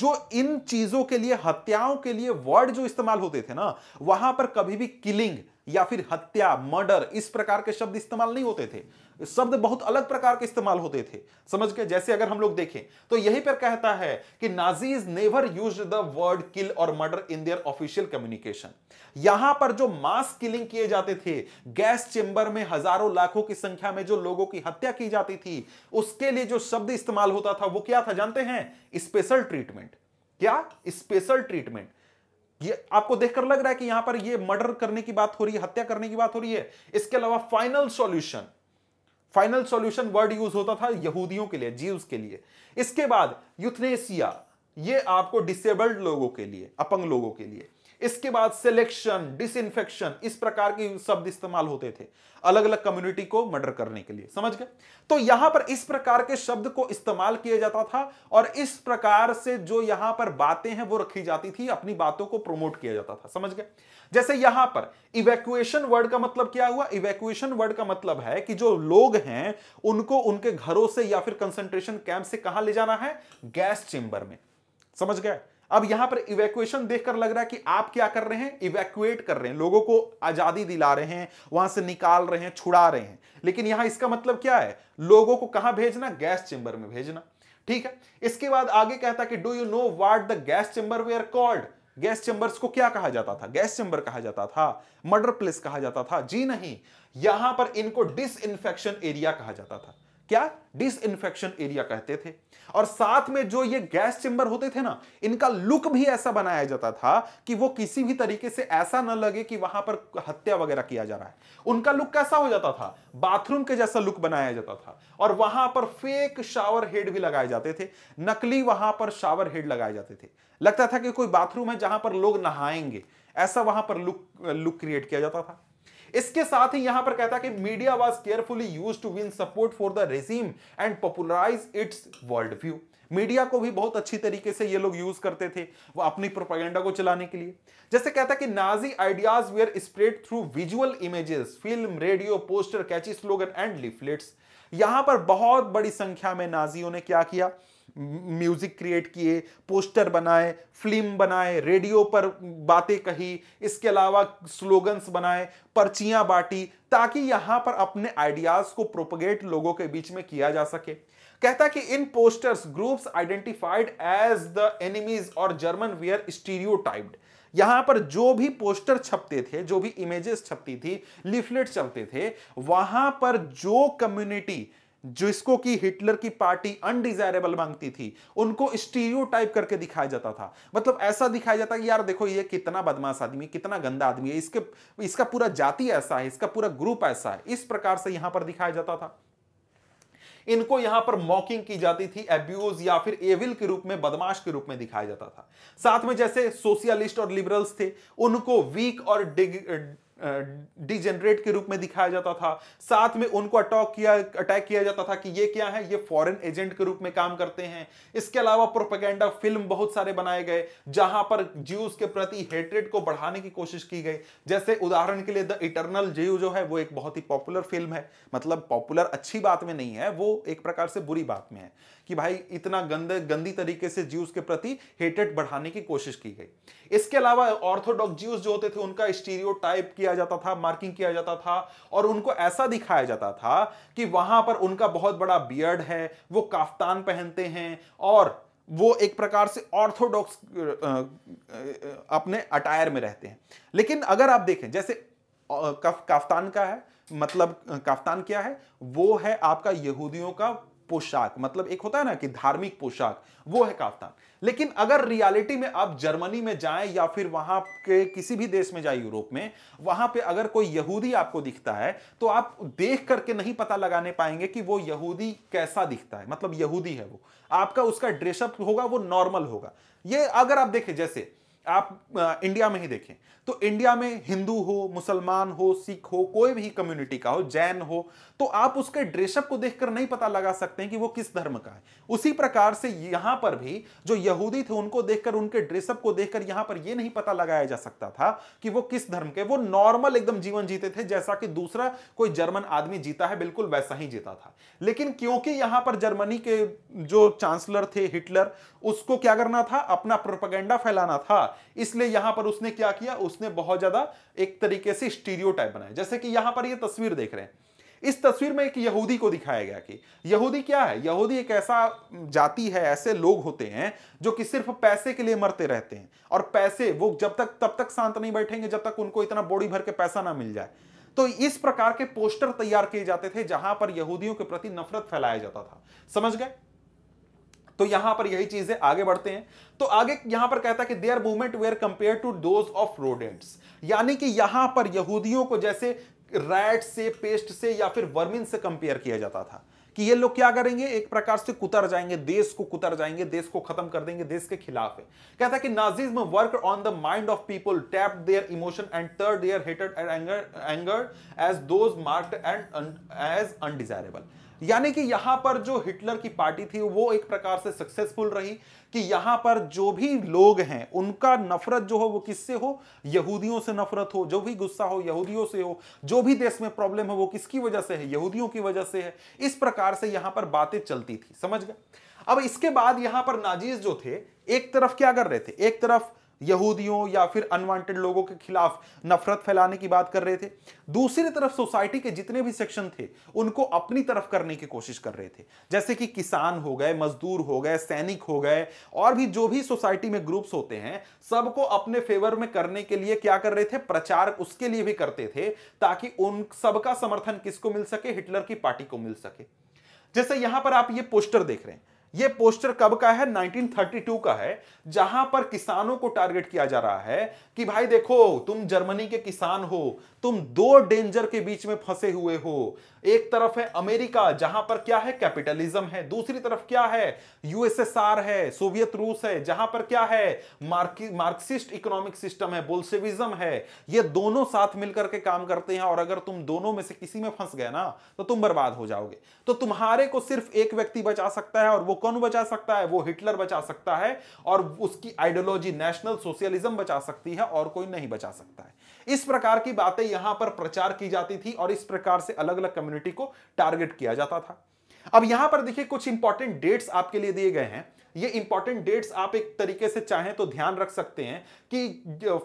जो इन चीजों के लिए हत्याओं के लिए वर्ड जो इस्तेमाल होते थे ना वहां पर कभी भी किलिंग या फिर हत्या मर्डर इस प्रकार के शब्द इस्तेमाल नहीं होते थे शब्द बहुत अलग प्रकार के इस्तेमाल होते थे समझ के जैसे अगर हम लोग देखें तो यही पर कहता है कि Nazis never use the word kill और murder in their official communication यहां पर जो मास किलिंग किए जाते थे गैस चेंबर में हजारों लाखों की संख्या में जो लोगों की हत्या की जाती थी उसके लिए जो शब्द इस्तेमाल होता था वो क्या था जानते हैं स्पेशल ट्रीटमेंट क्या स्पेशल ट्रीटमेंट ये आपको देखकर लग रहा है कि यहां पर ये मर्डर करने की बात हो रही है हत्या करने की बात हो रही है इसके अलावा final solution final solution word use होता था यहूदियों के लिए जीव के लिए इसके बाद यूथनेसिया ये आपको डिसेबल्ड लोगों के लिए अपंग लोगों के लिए इसके बाद सिलेक्शन डिसइंफेक्शन इस प्रकार के शब्द इस्तेमाल होते थे अलग अलग कम्युनिटी को मर्डर करने के लिए समझ गए तो यहां पर इस प्रकार के शब्द को इस्तेमाल किया जाता था और इस प्रकार से जो यहां पर बातें हैं वो रखी जाती थी अपनी बातों को प्रमोट किया जाता था समझ गए जैसे यहां पर इवेक्युएशन वर्ड का मतलब क्या हुआ इवेक्युएशन वर्ड का मतलब है कि जो लोग हैं उनको उनके घरों से या फिर कंसंट्रेशन कैंप से कहां ले जाना है गैस चेंबर में समझ गए अब यहां पर इवैक्यूएशन देखकर लग रहा है कि आप क्या कर रहे हैं इवैक्यूएट कर रहे हैं लोगों को आजादी दिला रहे हैं वहां से निकाल रहे हैं छुड़ा रहे हैं लेकिन यहां इसका मतलब क्या है लोगों को कहां भेजना गैस चेंबर में भेजना ठीक है इसके बाद आगे कहता कि do you know what the gas chamber were called gas chambers को क्या कहा जाता था गैस चेंबर कहा जाता था मर्डर प्लेस कहा जाता था जी नहीं यहां पर इनको डिस एरिया कहा जाता था क्या डिस इन्फेक्शन एरिया कहते थे और साथ में जो ये गैस चेंबर होते थे ना इनका लुक भी ऐसा बनाया जाता था कि वो किसी भी तरीके से ऐसा ना लगे कि वहां पर हत्या वगैरह किया जा रहा है उनका लुक कैसा हो जाता था बाथरूम के जैसा लुक बनाया जाता था और वहां पर फेक शावर हेड भी लगाए जाते थे नकली वहां पर शावर हेड लगाए जाते थे लगता था कि कोई बाथरूम है जहां पर लोग नहाएंगे ऐसा वहां पर लुक लुक क्रिएट किया जाता था इसके साथ ही यहां पर कहता है कि media was carefully use to win support for the regime and popularise its world view media को भी बहुत अच्छी तरीके से ये लोग यूज करते थे वो अपनी प्रोपागेंडा को चलाने के लिए जैसे कहता है कि Nazi ideas were spread through visual images film radio poster catchy slogan and leaflets यहां पर बहुत बड़ी संख्या में नाजियों ने क्या किया म्यूजिक क्रिएट किए पोस्टर बनाए फिल्म बनाए रेडियो पर बातें कही इसके अलावा स्लोगन्स बनाए पर्चियां बांटी ताकि यहां पर अपने आइडियाज को प्रोपोगेट लोगों के बीच में किया जा सके कहता कि in posters groups identified as the enemies और जर्मन वियर स्टीरियो यहां पर जो भी पोस्टर छपते थे जो भी इमेजेस छपती थी लिफलेट चलते थे वहां पर जो कम्युनिटी जिसको कि हिटलर की पार्टी अनडिजायरेबल मांगती थी उनको स्टीरियो टाइप करके दिखाया जाता था मतलब ऐसा दिखाया जाता कि यार देखो ये कितना बदमाश आदमी है कितना गंदा आदमी है इसके इसका पूरा जाति ऐसा है इसका पूरा ग्रुप ऐसा है इस प्रकार से यहां पर दिखाया जाता था इनको यहां पर मॉकिंग की जाती थी एब्यूज या फिर एविल के रूप में बदमाश के रूप में दिखाया जाता था साथ में जैसे सोशियलिस्ट और लिबरल्स थे उनको वीक और डिजेनरेट के रूप में दिखाया जाता था साथ में उनको अटॉक किया अटैक किया जाता था कि ये क्या है ये फॉरेन एजेंट के रूप में काम करते हैं इसके अलावा प्रोपेगेंडा फिल्म बहुत सारे बनाए गए जहां पर ज्यूज के प्रति हेटरेट को बढ़ाने की कोशिश की गई जैसे उदाहरण के लिए द इटरनल ज्यू जो है वो एक बहुत ही पॉपुलर फिल्म है मतलब पॉपुलर अच्छी बात में नहीं है वो एक प्रकार से बुरी बात में है कि भाई इतना गंदे गंदी तरीके से ज्यूस के प्रति हेटेड बढ़ाने की कोशिश की गई इसके अलावा ऑर्थोडॉक्स ज्यूस जो होते थे उनका स्टीरियो किया जाता था मार्किंग किया जाता था और उनको ऐसा दिखाया जाता था कि वहां पर उनका बहुत बड़ा बियर्ड है वो काफ्तान पहनते हैं और वो एक प्रकार से ऑर्थोडॉक्स अपने अटायर में रहते हैं लेकिन अगर आप देखें जैसे काफ्तान का है मतलब काफ्तान क्या है वो है आपका यहूदियों का पोशाक मतलब एक होता है ना कि धार्मिक पोशाक वो है काफ्तान लेकिन अगर रियलिटी में आप जर्मनी में जाएं या फिर वहां के किसी भी देश में जाए यूरोप में वहां पे अगर कोई यहूदी आपको दिखता है तो आप देख करके नहीं पता लगाने पाएंगे कि वो यहूदी कैसा दिखता है मतलब यहूदी है वो आपका उसका ड्रेसअप होगा वो नॉर्मल होगा ये अगर आप देखें जैसे आप इंडिया में ही देखें तो इंडिया में हिंदू हो मुसलमान हो सिख हो कोई भी कम्युनिटी का हो जैन हो तो आप उसके ड्रेसअप को देखकर नहीं पता लगा सकते हैं कि वो किस धर्म का है उसी प्रकार से यहां पर भी जो यहूदी थे उनको देखकर उनके ड्रेसअप को देखकर यहां पर ये नहीं पता लगाया जा सकता था कि वो किस धर्म के वो नॉर्मल एकदम जीवन जीते थे जैसा कि दूसरा कोई जर्मन आदमी जीता है बिल्कुल वैसा ही जीता था लेकिन क्योंकि यहां पर जर्मनी के जो चांसलर थे हिटलर उसको क्या करना था अपना प्रोपगेंडा फैलाना था इसलिए यहां पर उसने क्या किया उस उसने बहुत ज्यादा एक तरीके से स्टीरियो बनाया जैसे कि यहां पर यह तस्वीर देख रहे हैं इस तस्वीर में एक यहूदी को दिखाया गया कि यहूदी क्या है यहूदी एक ऐसा जाति है ऐसे लोग होते हैं जो कि सिर्फ पैसे के लिए मरते रहते हैं और पैसे वो जब तक तब तक शांत नहीं बैठेंगे जब तक उनको इतना बॉडी भर के पैसा ना मिल जाए तो इस प्रकार के पोस्टर तैयार किए जाते थे जहां पर यहूदियों के प्रति नफरत फैलाया जाता था समझ गए तो यहां पर यही चीज है आगे बढ़ते हैं तो आगे यहां पर कहता है कि their movement were compare to those of rodents यानी कि यहां पर यहूदियों को जैसे रैट से पेस्ट से या फिर वर्मिन से कंपेयर किया जाता था कि ये लोग क्या करेंगे एक प्रकार से कुतर जाएंगे देश को कुतर जाएंगे देश को खत्म कर देंगे देश के खिलाफ है कहता है कि Nazism work on the mind of people tap their emotion and turned their hated and anger anger as those marked and as undesirable यानी कि यहां पर जो हिटलर की पार्टी थी वो एक प्रकार से सक्सेसफुल रही कि यहां पर जो भी लोग हैं उनका नफरत जो हो वो किससे हो यहूदियों से नफरत हो जो भी गुस्सा हो यहूदियों से हो जो भी देश में प्रॉब्लम है वो किसकी वजह से है यहूदियों की वजह से है इस प्रकार से यहां पर बातें चलती थी समझ गए अब इसके बाद यहां पर नाजीज जो थे एक तरफ क्या कर रहे थे एक तरफ यहूदियों या फिर अनवांटेड लोगों के खिलाफ नफरत फैलाने की बात कर रहे थे दूसरी तरफ सोसाइटी के जितने भी सेक्शन थे उनको अपनी तरफ करने की कोशिश कर रहे थे जैसे कि किसान हो गए मजदूर हो गए सैनिक हो गए और भी जो भी सोसाइटी में ग्रुप्स होते हैं सबको अपने फेवर में करने के लिए क्या कर रहे थे प्रचार उसके लिए भी करते थे ताकि उन सबका समर्थन किसको मिल सके हिटलर की पार्टी को मिल सके जैसे यहां पर आप ये पोस्टर देख रहे हैं यह पोस्टर कब का है 1932 का है जहां पर किसानों को टारगेट किया जा रहा है कि भाई देखो तुम जर्मनी के किसान हो तुम दो डेंजर के बीच में फंसे हुए हो एक तरफ है अमेरिका जहां पर क्या है कैपिटलिज्म है दूसरी तरफ क्या है यूएसएसआर है सोवियत रूस है जहां पर क्या है मार्क्सिस्ट इकोनॉमिक सिस्टम है बोल्सेविज्म है ये दोनों साथ मिलकर के काम करते हैं और अगर तुम दोनों में से किसी में फंस गए ना तो तुम बर्बाद हो जाओगे तो तुम्हारे को सिर्फ एक व्यक्ति बचा सकता है और वो कौन बचा सकता है वो हिटलर बचा सकता है और उसकी आइडियोलॉजी नेशनल सोशलिज्म बचा सकती है और कोई नहीं बचा सकता है इस प्रकार की बातें यहां पर प्रचार की जाती थी और इस प्रकार से अलग अलग कम्युनिटी को टारगेट किया जाता था अब यहां पर देखिए कुछ इंपॉर्टेंट डेट्स आपके लिए दिए गए हैं ये इंपॉर्टेंट डेट्स आप एक तरीके से चाहें तो ध्यान रख सकते हैं कि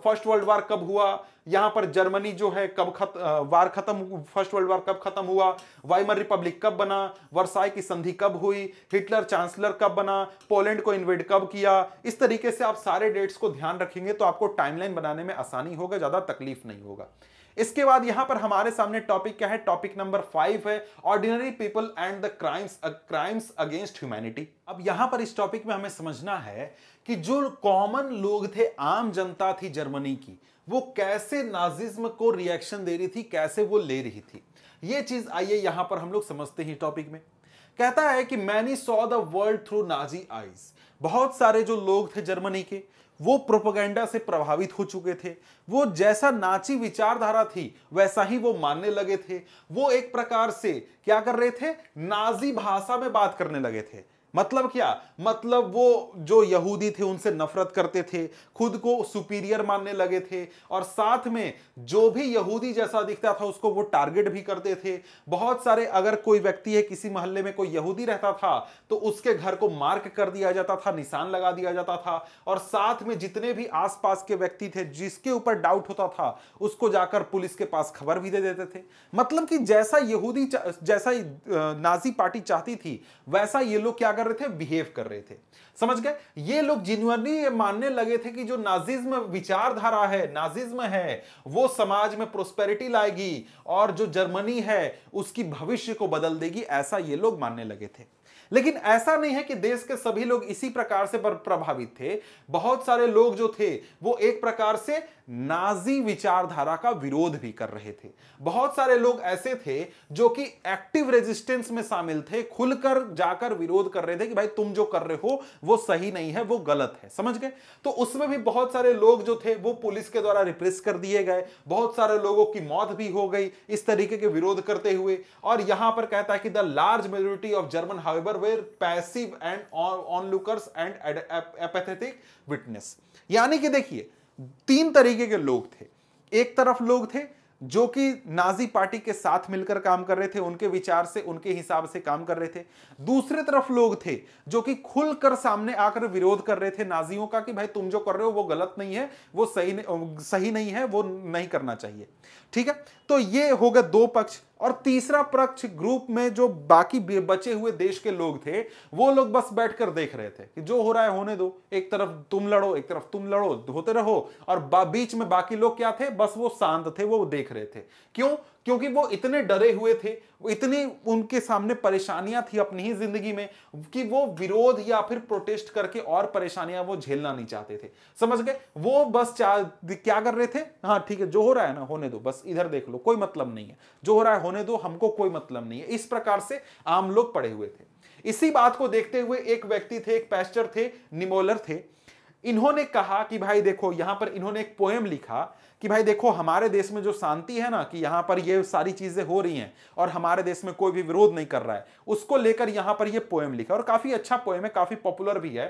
फर्स्ट वर्ल्ड वार कब हुआ यहां पर जर्मनी जो है कब खत, वार खत्म फर्स्ट वर्ल्ड वार कब खत्म हुआ वाइमर रिपब्लिक कब बना वर्साई की संधि कब हुई हिटलर चांसलर कब बना पोलैंड को इन्वेड कब किया इस तरीके से आप सारे डेट्स को ध्यान रखेंगे तो आपको टाइमलाइन बनाने में आसानी होगा ज्यादा तकलीफ नहीं होगा इसके बाद यहां पर हमारे सामने टॉपिक क्या है टॉपिक नंबर फाइव है ordinary people and the crimes crimes against humanity अब यहां पर इस टॉपिक में हमें समझना है कि जो कॉमन लोग थे आम जनता थी जर्मनी की वो कैसे नाजिज्म को रिएक्शन दे रही थी कैसे वो ले रही थी ये चीज आइए यहां पर हम लोग समझते हैं टॉपिक में कहता है कि many saw the world through Nazi eyes बहुत सारे जो लोग थे जर्मनी के वो प्रोपोगंडा से प्रभावित हो चुके थे वो जैसा नाची विचारधारा थी वैसा ही वो मानने लगे थे वो एक प्रकार से क्या कर रहे थे नाजी भाषा में बात करने लगे थे मतलब क्या मतलब वो जो यहूदी थे उनसे नफरत करते थे खुद को सुपीरियर मानने लगे थे और साथ में जो भी यहूदी जैसा दिखता था उसको वो टारगेट भी करते थे बहुत सारे अगर कोई व्यक्ति है किसी मोहल्ले में कोई यहूदी रहता था तो उसके घर को मार्क कर दिया जाता था निशान लगा दिया जाता था और साथ में जितने भी आसपास के व्यक्ति थे जिसके ऊपर डाउट होता था उसको जाकर पुलिस के पास खबर भी दे देते थे मतलब कि जैसा यहूदी जैसा नाजी पार्टी चाहती थी वैसा ये लोग क्या कर कर रहे थे बिहेव कर रहे थे समझ गए ये लोग जिन्युअनली ये मानने लगे थे कि जो नाजिज्म विचारधारा है नाजिज्म है वो समाज में प्रोस्पेरिटी लाएगी और जो जर्मनी है उसकी भविष्य को बदल देगी ऐसा ये लोग मानने लगे थे लेकिन ऐसा नहीं है कि देश के सभी लोग इसी प्रकार से प्रभावित थे बहुत सारे लोग जो थे वो एक प्रकार से नाजी विचारधारा का विरोध भी कर रहे थे बहुत सारे लोग ऐसे थे जो कि एक्टिव रेजिस्टेंस में शामिल थे खुलकर जाकर विरोध कर रहे थे कि भाई तुम जो कर रहे हो वो सही नहीं है वो गलत है समझ गए तो उसमें भी बहुत सारे लोग जो थे वो पुलिस के द्वारा रिप्रेस कर दिए गए बहुत सारे लोगों की मौत भी हो गई इस तरीके के विरोध करते हुए और यहां पर कहता है कि the large majority of German however were passive and onlookers and apathetic witness यानी कि देखिए तीन तरीके के लोग थे एक तरफ लोग थे जो कि नाजी पार्टी के साथ मिलकर काम कर रहे थे उनके विचार से उनके हिसाब से काम कर रहे थे दूसरे तरफ लोग थे जो कि खुलकर सामने आकर विरोध कर रहे थे नाजियों का कि भाई तुम जो कर रहे हो वो गलत नहीं है वो सही नहीं, सही नहीं है वो नहीं करना चाहिए ठीक है तो ये हो गए दो पक्ष और तीसरा पक्ष ग्रुप में जो बाकी बचे हुए देश के लोग थे वो लोग बस बैठकर देख रहे थे कि जो हो रहा है होने दो एक तरफ तुम लड़ो एक तरफ तुम लड़ो होते रहो और बीच में बाकी लोग क्या थे बस वो शांत थे वो देख रहे थे क्यों क्योंकि वो इतने डरे हुए थे इतनी उनके सामने परेशानियां थी अपनी ही जिंदगी में कि वो विरोध या फिर प्रोटेस्ट करके और परेशानियां वो झेलना नहीं चाहते थे समझ गए वो बस क्या कर रहे थे हाँ ठीक है जो हो रहा है ना होने दो बस इधर देख लो कोई मतलब नहीं है जो हो रहा है होने दो हमको कोई मतलब नहीं है इस प्रकार से आम लोग पड़े हुए थे इसी बात को देखते हुए एक व्यक्ति थे एक पैस्टर थे निमोलर थे इन्होंने कहा कि भाई देखो यहां पर इन्होंने एक पोएम लिखा कि भाई देखो हमारे देश में जो शांति है ना कि यहाँ पर ये सारी चीज़ें हो रही हैं और हमारे देश में कोई भी विरोध नहीं कर रहा है उसको लेकर यहाँ पर ये पोएम लिखा और काफ़ी अच्छा पोएम है काफ़ी पॉपुलर भी है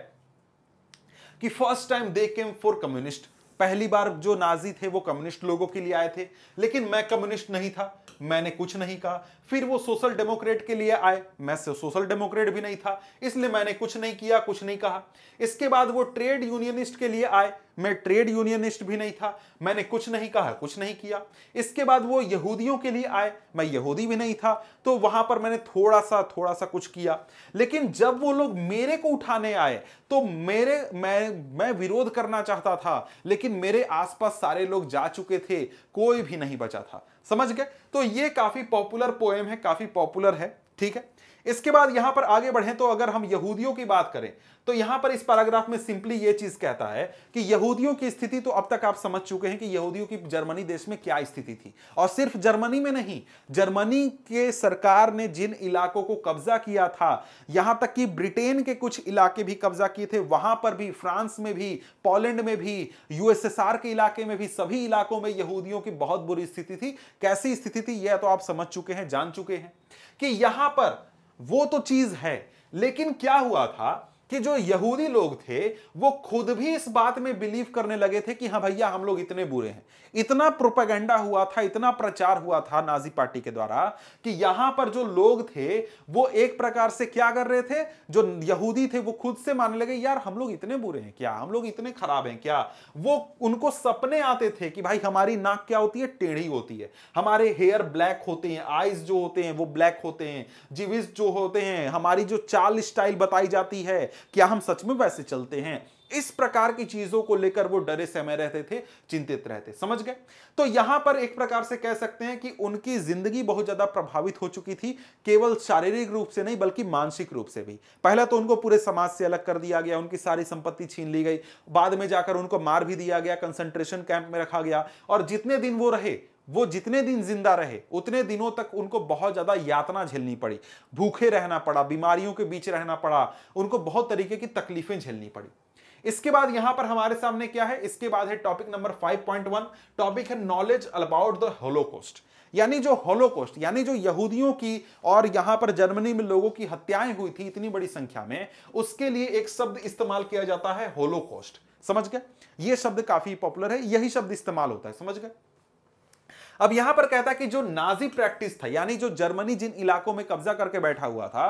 कि first time they came for communist पहली बार जो नाजी थे वो कम्युनिस्ट लोगों के लिए आए थे लेकिन मैं कम्युनिस्ट नहीं था मैंने कुछ नहीं कहा फिर वो सोशल डेमोक्रेट के लिए आए मैं सोशल डेमोक्रेट भी नहीं था इसलिए मैंने कुछ नहीं किया कुछ नहीं कहा इसके बाद वो ट्रेड यूनियनिस्ट के लिए आए मैं ट्रेड यूनियनिस्ट भी नहीं था मैंने कुछ नहीं कहा कुछ नहीं किया इसके बाद वो यहूदियों के लिए आए मैं यहूदी भी नहीं था तो वहां पर मैंने थोड़ा सा थोड़ा सा कुछ किया लेकिन जब वो लोग मेरे को उठाने आए तो मेरे मैं मैं विरोध करना चाहता था लेकिन मेरे आसपास सारे लोग जा चुके थे कोई भी नहीं बचा था समझ गए तो ये काफी पॉपुलर पोएम है काफी पॉपुलर है ठीक है इसके बाद यहां पर आगे बढ़े तो अगर हम यहूदियों की बात करें तो यहां पर इस पैराग्राफ में सिंपली यह चीज कहता है कि यहूदियों की स्थिति तो अब तक आप समझ चुके हैं कि यहूदियों की जर्मनी देश में क्या स्थिति थी और सिर्फ जर्मनी में नहीं जर्मनी के सरकार ने जिन इलाकों को कब्जा किया था यहां तक कि ब्रिटेन के कुछ इलाके भी कब्जा किए थे वहां पर भी फ्रांस में भी पोलैंड में भी यूएसएसआर के इलाके में भी सभी इलाकों में यहूदियों की बहुत बुरी स्थिति थी कैसी स्थिति थी यह तो आप समझ चुके हैं जान चुके हैं कि यहां पर वो तो चीज है लेकिन क्या हुआ था कि जो यहूदी लोग थे वो खुद भी इस बात में बिलीव करने लगे थे कि हाँ भैया हम लोग इतने बुरे हैं इतना प्रोपागेंडा हुआ था इतना प्रचार हुआ था नाजी पार्टी के द्वारा कि यहां पर जो लोग थे वो एक प्रकार से क्या कर रहे थे जो यहूदी थे वो खुद से मानने लगे यार हम लोग इतने बुरे हैं क्या हम लोग इतने खराब हैं क्या वो उनको सपने आते थे कि भाई हमारी नाक क्या होती है टेढ़ी होती है हमारे हेयर ब्लैक होते हैं आईज जो होते हैं वो ब्लैक होते हैं जीविस जो होते हैं हमारी जो चाल स्टाइल बताई जाती है क्या हम सच में वैसे चलते हैं इस प्रकार की चीजों को लेकर वो डरे समय रहते थे चिंतित रहते समझ गए तो यहां पर एक प्रकार से कह सकते हैं कि उनकी जिंदगी बहुत ज्यादा प्रभावित हो चुकी थी केवल शारीरिक रूप से नहीं बल्कि मानसिक रूप से भी पहला तो उनको पूरे समाज से अलग कर दिया गया उनकी सारी संपत्ति छीन ली गई बाद में जाकर उनको मार भी दिया गया कंसंट्रेशन कैंप में रखा गया और जितने दिन वो रहे वो जितने दिन जिंदा रहे उतने दिनों तक उनको बहुत ज्यादा यातना झेलनी पड़ी भूखे रहना पड़ा बीमारियों के बीच रहना पड़ा उनको बहुत तरीके की तकलीफें झेलनी पड़ी इसके बाद यहां पर हमारे सामने क्या है इसके बाद है टॉपिक नंबर 5.1 टॉपिक है नॉलेज अबाउट द होलोकोस्ट यानी जो होलोकोस्ट यानी जो यहूदियों की और यहां पर जर्मनी में लोगों की हत्याएं हुई थी इतनी बड़ी संख्या में उसके लिए एक शब्द इस्तेमाल किया जाता है होलोकोस्ट समझ गए ये शब्द काफी पॉपुलर है यही शब्द इस्तेमाल होता है समझ गए अब यहां पर कहता है कि जो नाजी प्रैक्टिस था यानी जो जर्मनी जिन इलाकों में कब्जा करके बैठा हुआ था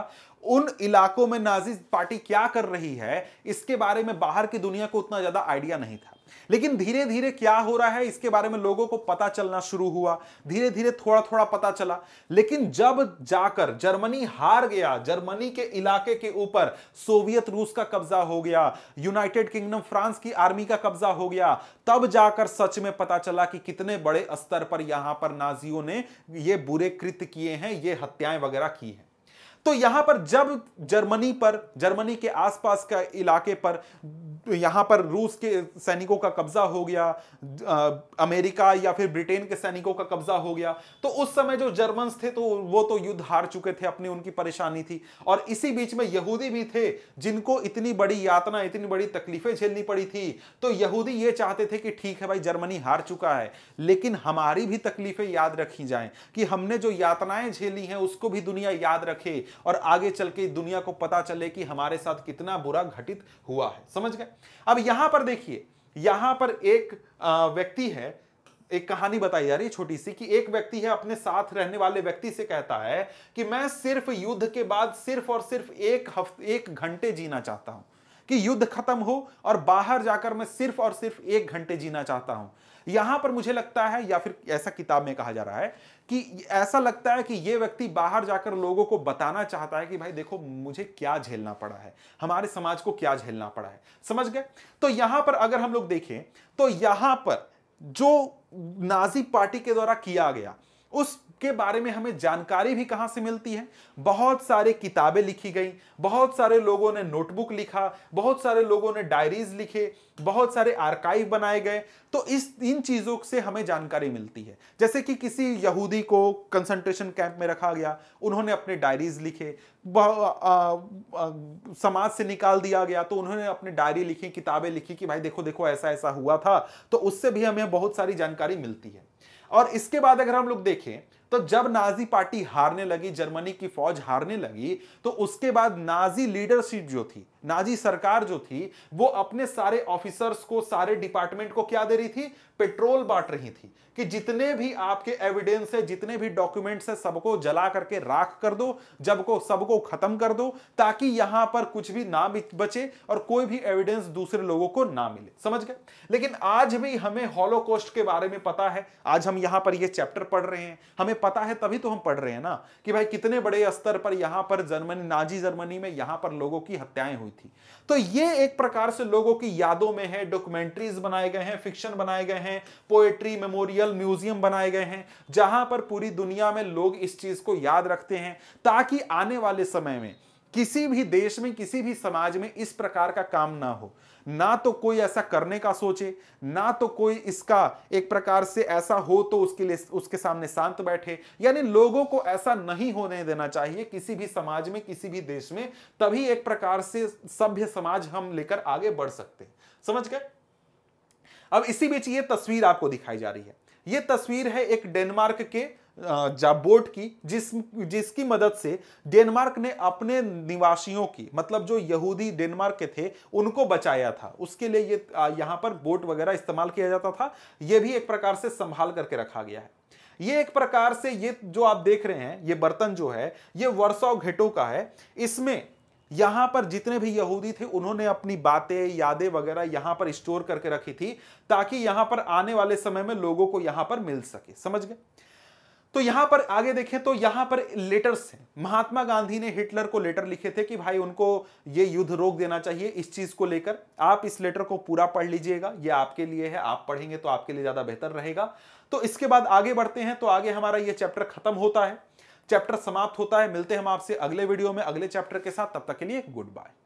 उन इलाकों में नाजी पार्टी क्या कर रही है इसके बारे में बाहर की दुनिया को उतना ज्यादा आइडिया नहीं था लेकिन धीरे धीरे क्या हो रहा है इसके बारे में लोगों को पता चलना शुरू हुआ धीरे धीरे थोड़ा थोड़ा पता चला लेकिन जब जाकर जर्मनी हार गया जर्मनी के इलाके के ऊपर सोवियत रूस का कब्जा हो गया यूनाइटेड किंगडम फ्रांस की आर्मी का कब्जा हो गया तब जाकर सच में पता चला कि कितने बड़े स्तर पर यहां पर नाजियों ने ये बुरे कृत्य किए हैं ये हत्याएं वगैरह की हैं तो यहां पर जब जर्मनी पर जर्मनी के आसपास का इलाके पर यहां पर रूस के सैनिकों का कब्जा हो गया आ, अमेरिका या फिर ब्रिटेन के सैनिकों का कब्जा हो गया तो उस समय जो जर्मन थे तो वो तो युद्ध हार चुके थे अपनी उनकी परेशानी थी और इसी बीच में यहूदी भी थे जिनको इतनी बड़ी यातना इतनी बड़ी तकलीफें झेलनी पड़ी थी तो यहूदी ये चाहते थे कि ठीक है भाई जर्मनी हार चुका है लेकिन हमारी भी तकलीफें याद रखी जाए कि हमने जो यातनाएं झेली हैं उसको भी दुनिया याद रखे और आगे चल के दुनिया को पता चले कि हमारे साथ कितना बुरा घटित हुआ है समझ गए अब यहां पर देखिए यहां पर एक व्यक्ति है एक कहानी बताई जा रही है छोटी सी कि एक व्यक्ति है अपने साथ रहने वाले व्यक्ति से कहता है कि मैं सिर्फ युद्ध के बाद सिर्फ और सिर्फ एक हफ्ते एक घंटे जीना चाहता हूं कि युद्ध खत्म हो और बाहर जाकर मैं सिर्फ और सिर्फ एक घंटे जीना चाहता हूं यहां पर मुझे लगता है या फिर ऐसा किताब में कहा जा रहा है कि ऐसा लगता है कि ये व्यक्ति बाहर जाकर लोगों को बताना चाहता है कि भाई देखो मुझे क्या झेलना पड़ा है हमारे समाज को क्या झेलना पड़ा है समझ गए तो यहां पर अगर हम लोग देखें तो यहां पर जो नाजी पार्टी के द्वारा किया गया उस के बारे में हमें जानकारी भी कहां से मिलती है बहुत सारे किताबें लिखी गई बहुत सारे लोगों ने नोटबुक लिखा बहुत सारे लोगों ने डायरीज लिखे बहुत सारे आर्काइव बनाए गए तो इस इन चीज़ों से हमें जानकारी मिलती है जैसे कि किसी यहूदी को कंसंट्रेशन कैंप में रखा गया उन्होंने अपने डायरीज लिखे आ, आ, आ, समाज से निकाल दिया गया तो उन्होंने अपने डायरी लिखी किताबें लिखी कि भाई देखो देखो ऐसा ऐसा हुआ था तो उससे भी हमें बहुत सारी जानकारी मिलती है और इसके बाद अगर हम लोग देखें तो जब नाजी पार्टी हारने लगी जर्मनी की फौज हारने लगी तो उसके बाद नाजी लीडरशिप जो थी नाजी सरकार जो थी वो अपने सारे ऑफिसर्स को सारे डिपार्टमेंट को क्या दे रही थी पेट्रोल बांट रही थी कि जितने भी आपके एविडेंस है जितने भी डॉक्यूमेंट्स है सबको जला करके राख कर दो जब को सबको खत्म कर दो ताकि यहां पर कुछ भी ना बचे और कोई भी एविडेंस दूसरे लोगों को ना मिले समझ गए लेकिन आज भी हमें हॉलोकॉस्ट के बारे में पता है आज हम यहां पर ये चैप्टर पढ़ रहे हैं हमें पता है तभी तो हम पढ़ रहे हैं ना कि भाई कितने बड़े स्तर पर यहां पर जर्मनी नाजी जर्मनी में यहां पर लोगों की हत्याएं हुई थी तो ये एक प्रकार से लोगों की यादों में है डॉक्यूमेंट्रीज बनाए गए हैं फिक्शन बनाए गए हैं पोएट्री मेमोरियल म्यूजियम बनाए गए हैं जहां पर पूरी दुनिया में लोग इस चीज को याद रखते हैं ताकि आने वाले समय में किसी भी देश में किसी भी समाज में इस प्रकार का काम ना हो ना तो कोई ऐसा करने का सोचे ना तो कोई इसका एक प्रकार से ऐसा हो तो उसके लिए उसके सामने शांत बैठे यानी लोगों को ऐसा नहीं होने देना चाहिए किसी भी समाज में किसी भी देश में तभी एक प्रकार से सभ्य समाज हम लेकर आगे बढ़ सकते हैं समझ गए अब इसी बीच ये तस्वीर आपको दिखाई जा रही है ये तस्वीर है एक डेनमार्क के जाबोट की जिस जिसकी मदद से डेनमार्क ने अपने निवासियों की मतलब जो यहूदी डेनमार्क के थे उनको बचाया था उसके लिए ये यहाँ पर बोट वगैरह इस्तेमाल किया जाता था ये भी एक प्रकार से संभाल करके रखा गया है ये एक प्रकार से ये जो आप देख रहे हैं ये बर्तन जो है ये वर्षा घेटो का है इसमें यहां पर जितने भी यहूदी थे उन्होंने अपनी बातें यादें वगैरह यहां पर स्टोर करके रखी थी ताकि यहां पर आने वाले समय में लोगों को यहां पर मिल सके समझ गए तो यहां पर आगे देखें तो यहां पर लेटर्स हैं महात्मा गांधी ने हिटलर को लेटर लिखे थे कि भाई उनको ये युद्ध रोक देना चाहिए इस चीज को लेकर आप इस लेटर को पूरा पढ़ लीजिएगा ये आपके लिए है आप पढ़ेंगे तो आपके लिए ज्यादा बेहतर रहेगा तो इसके बाद आगे बढ़ते हैं तो आगे हमारा ये चैप्टर खत्म होता है चैप्टर समाप्त होता है मिलते हैं हम आपसे अगले वीडियो में अगले चैप्टर के साथ तब तक के लिए गुड बाय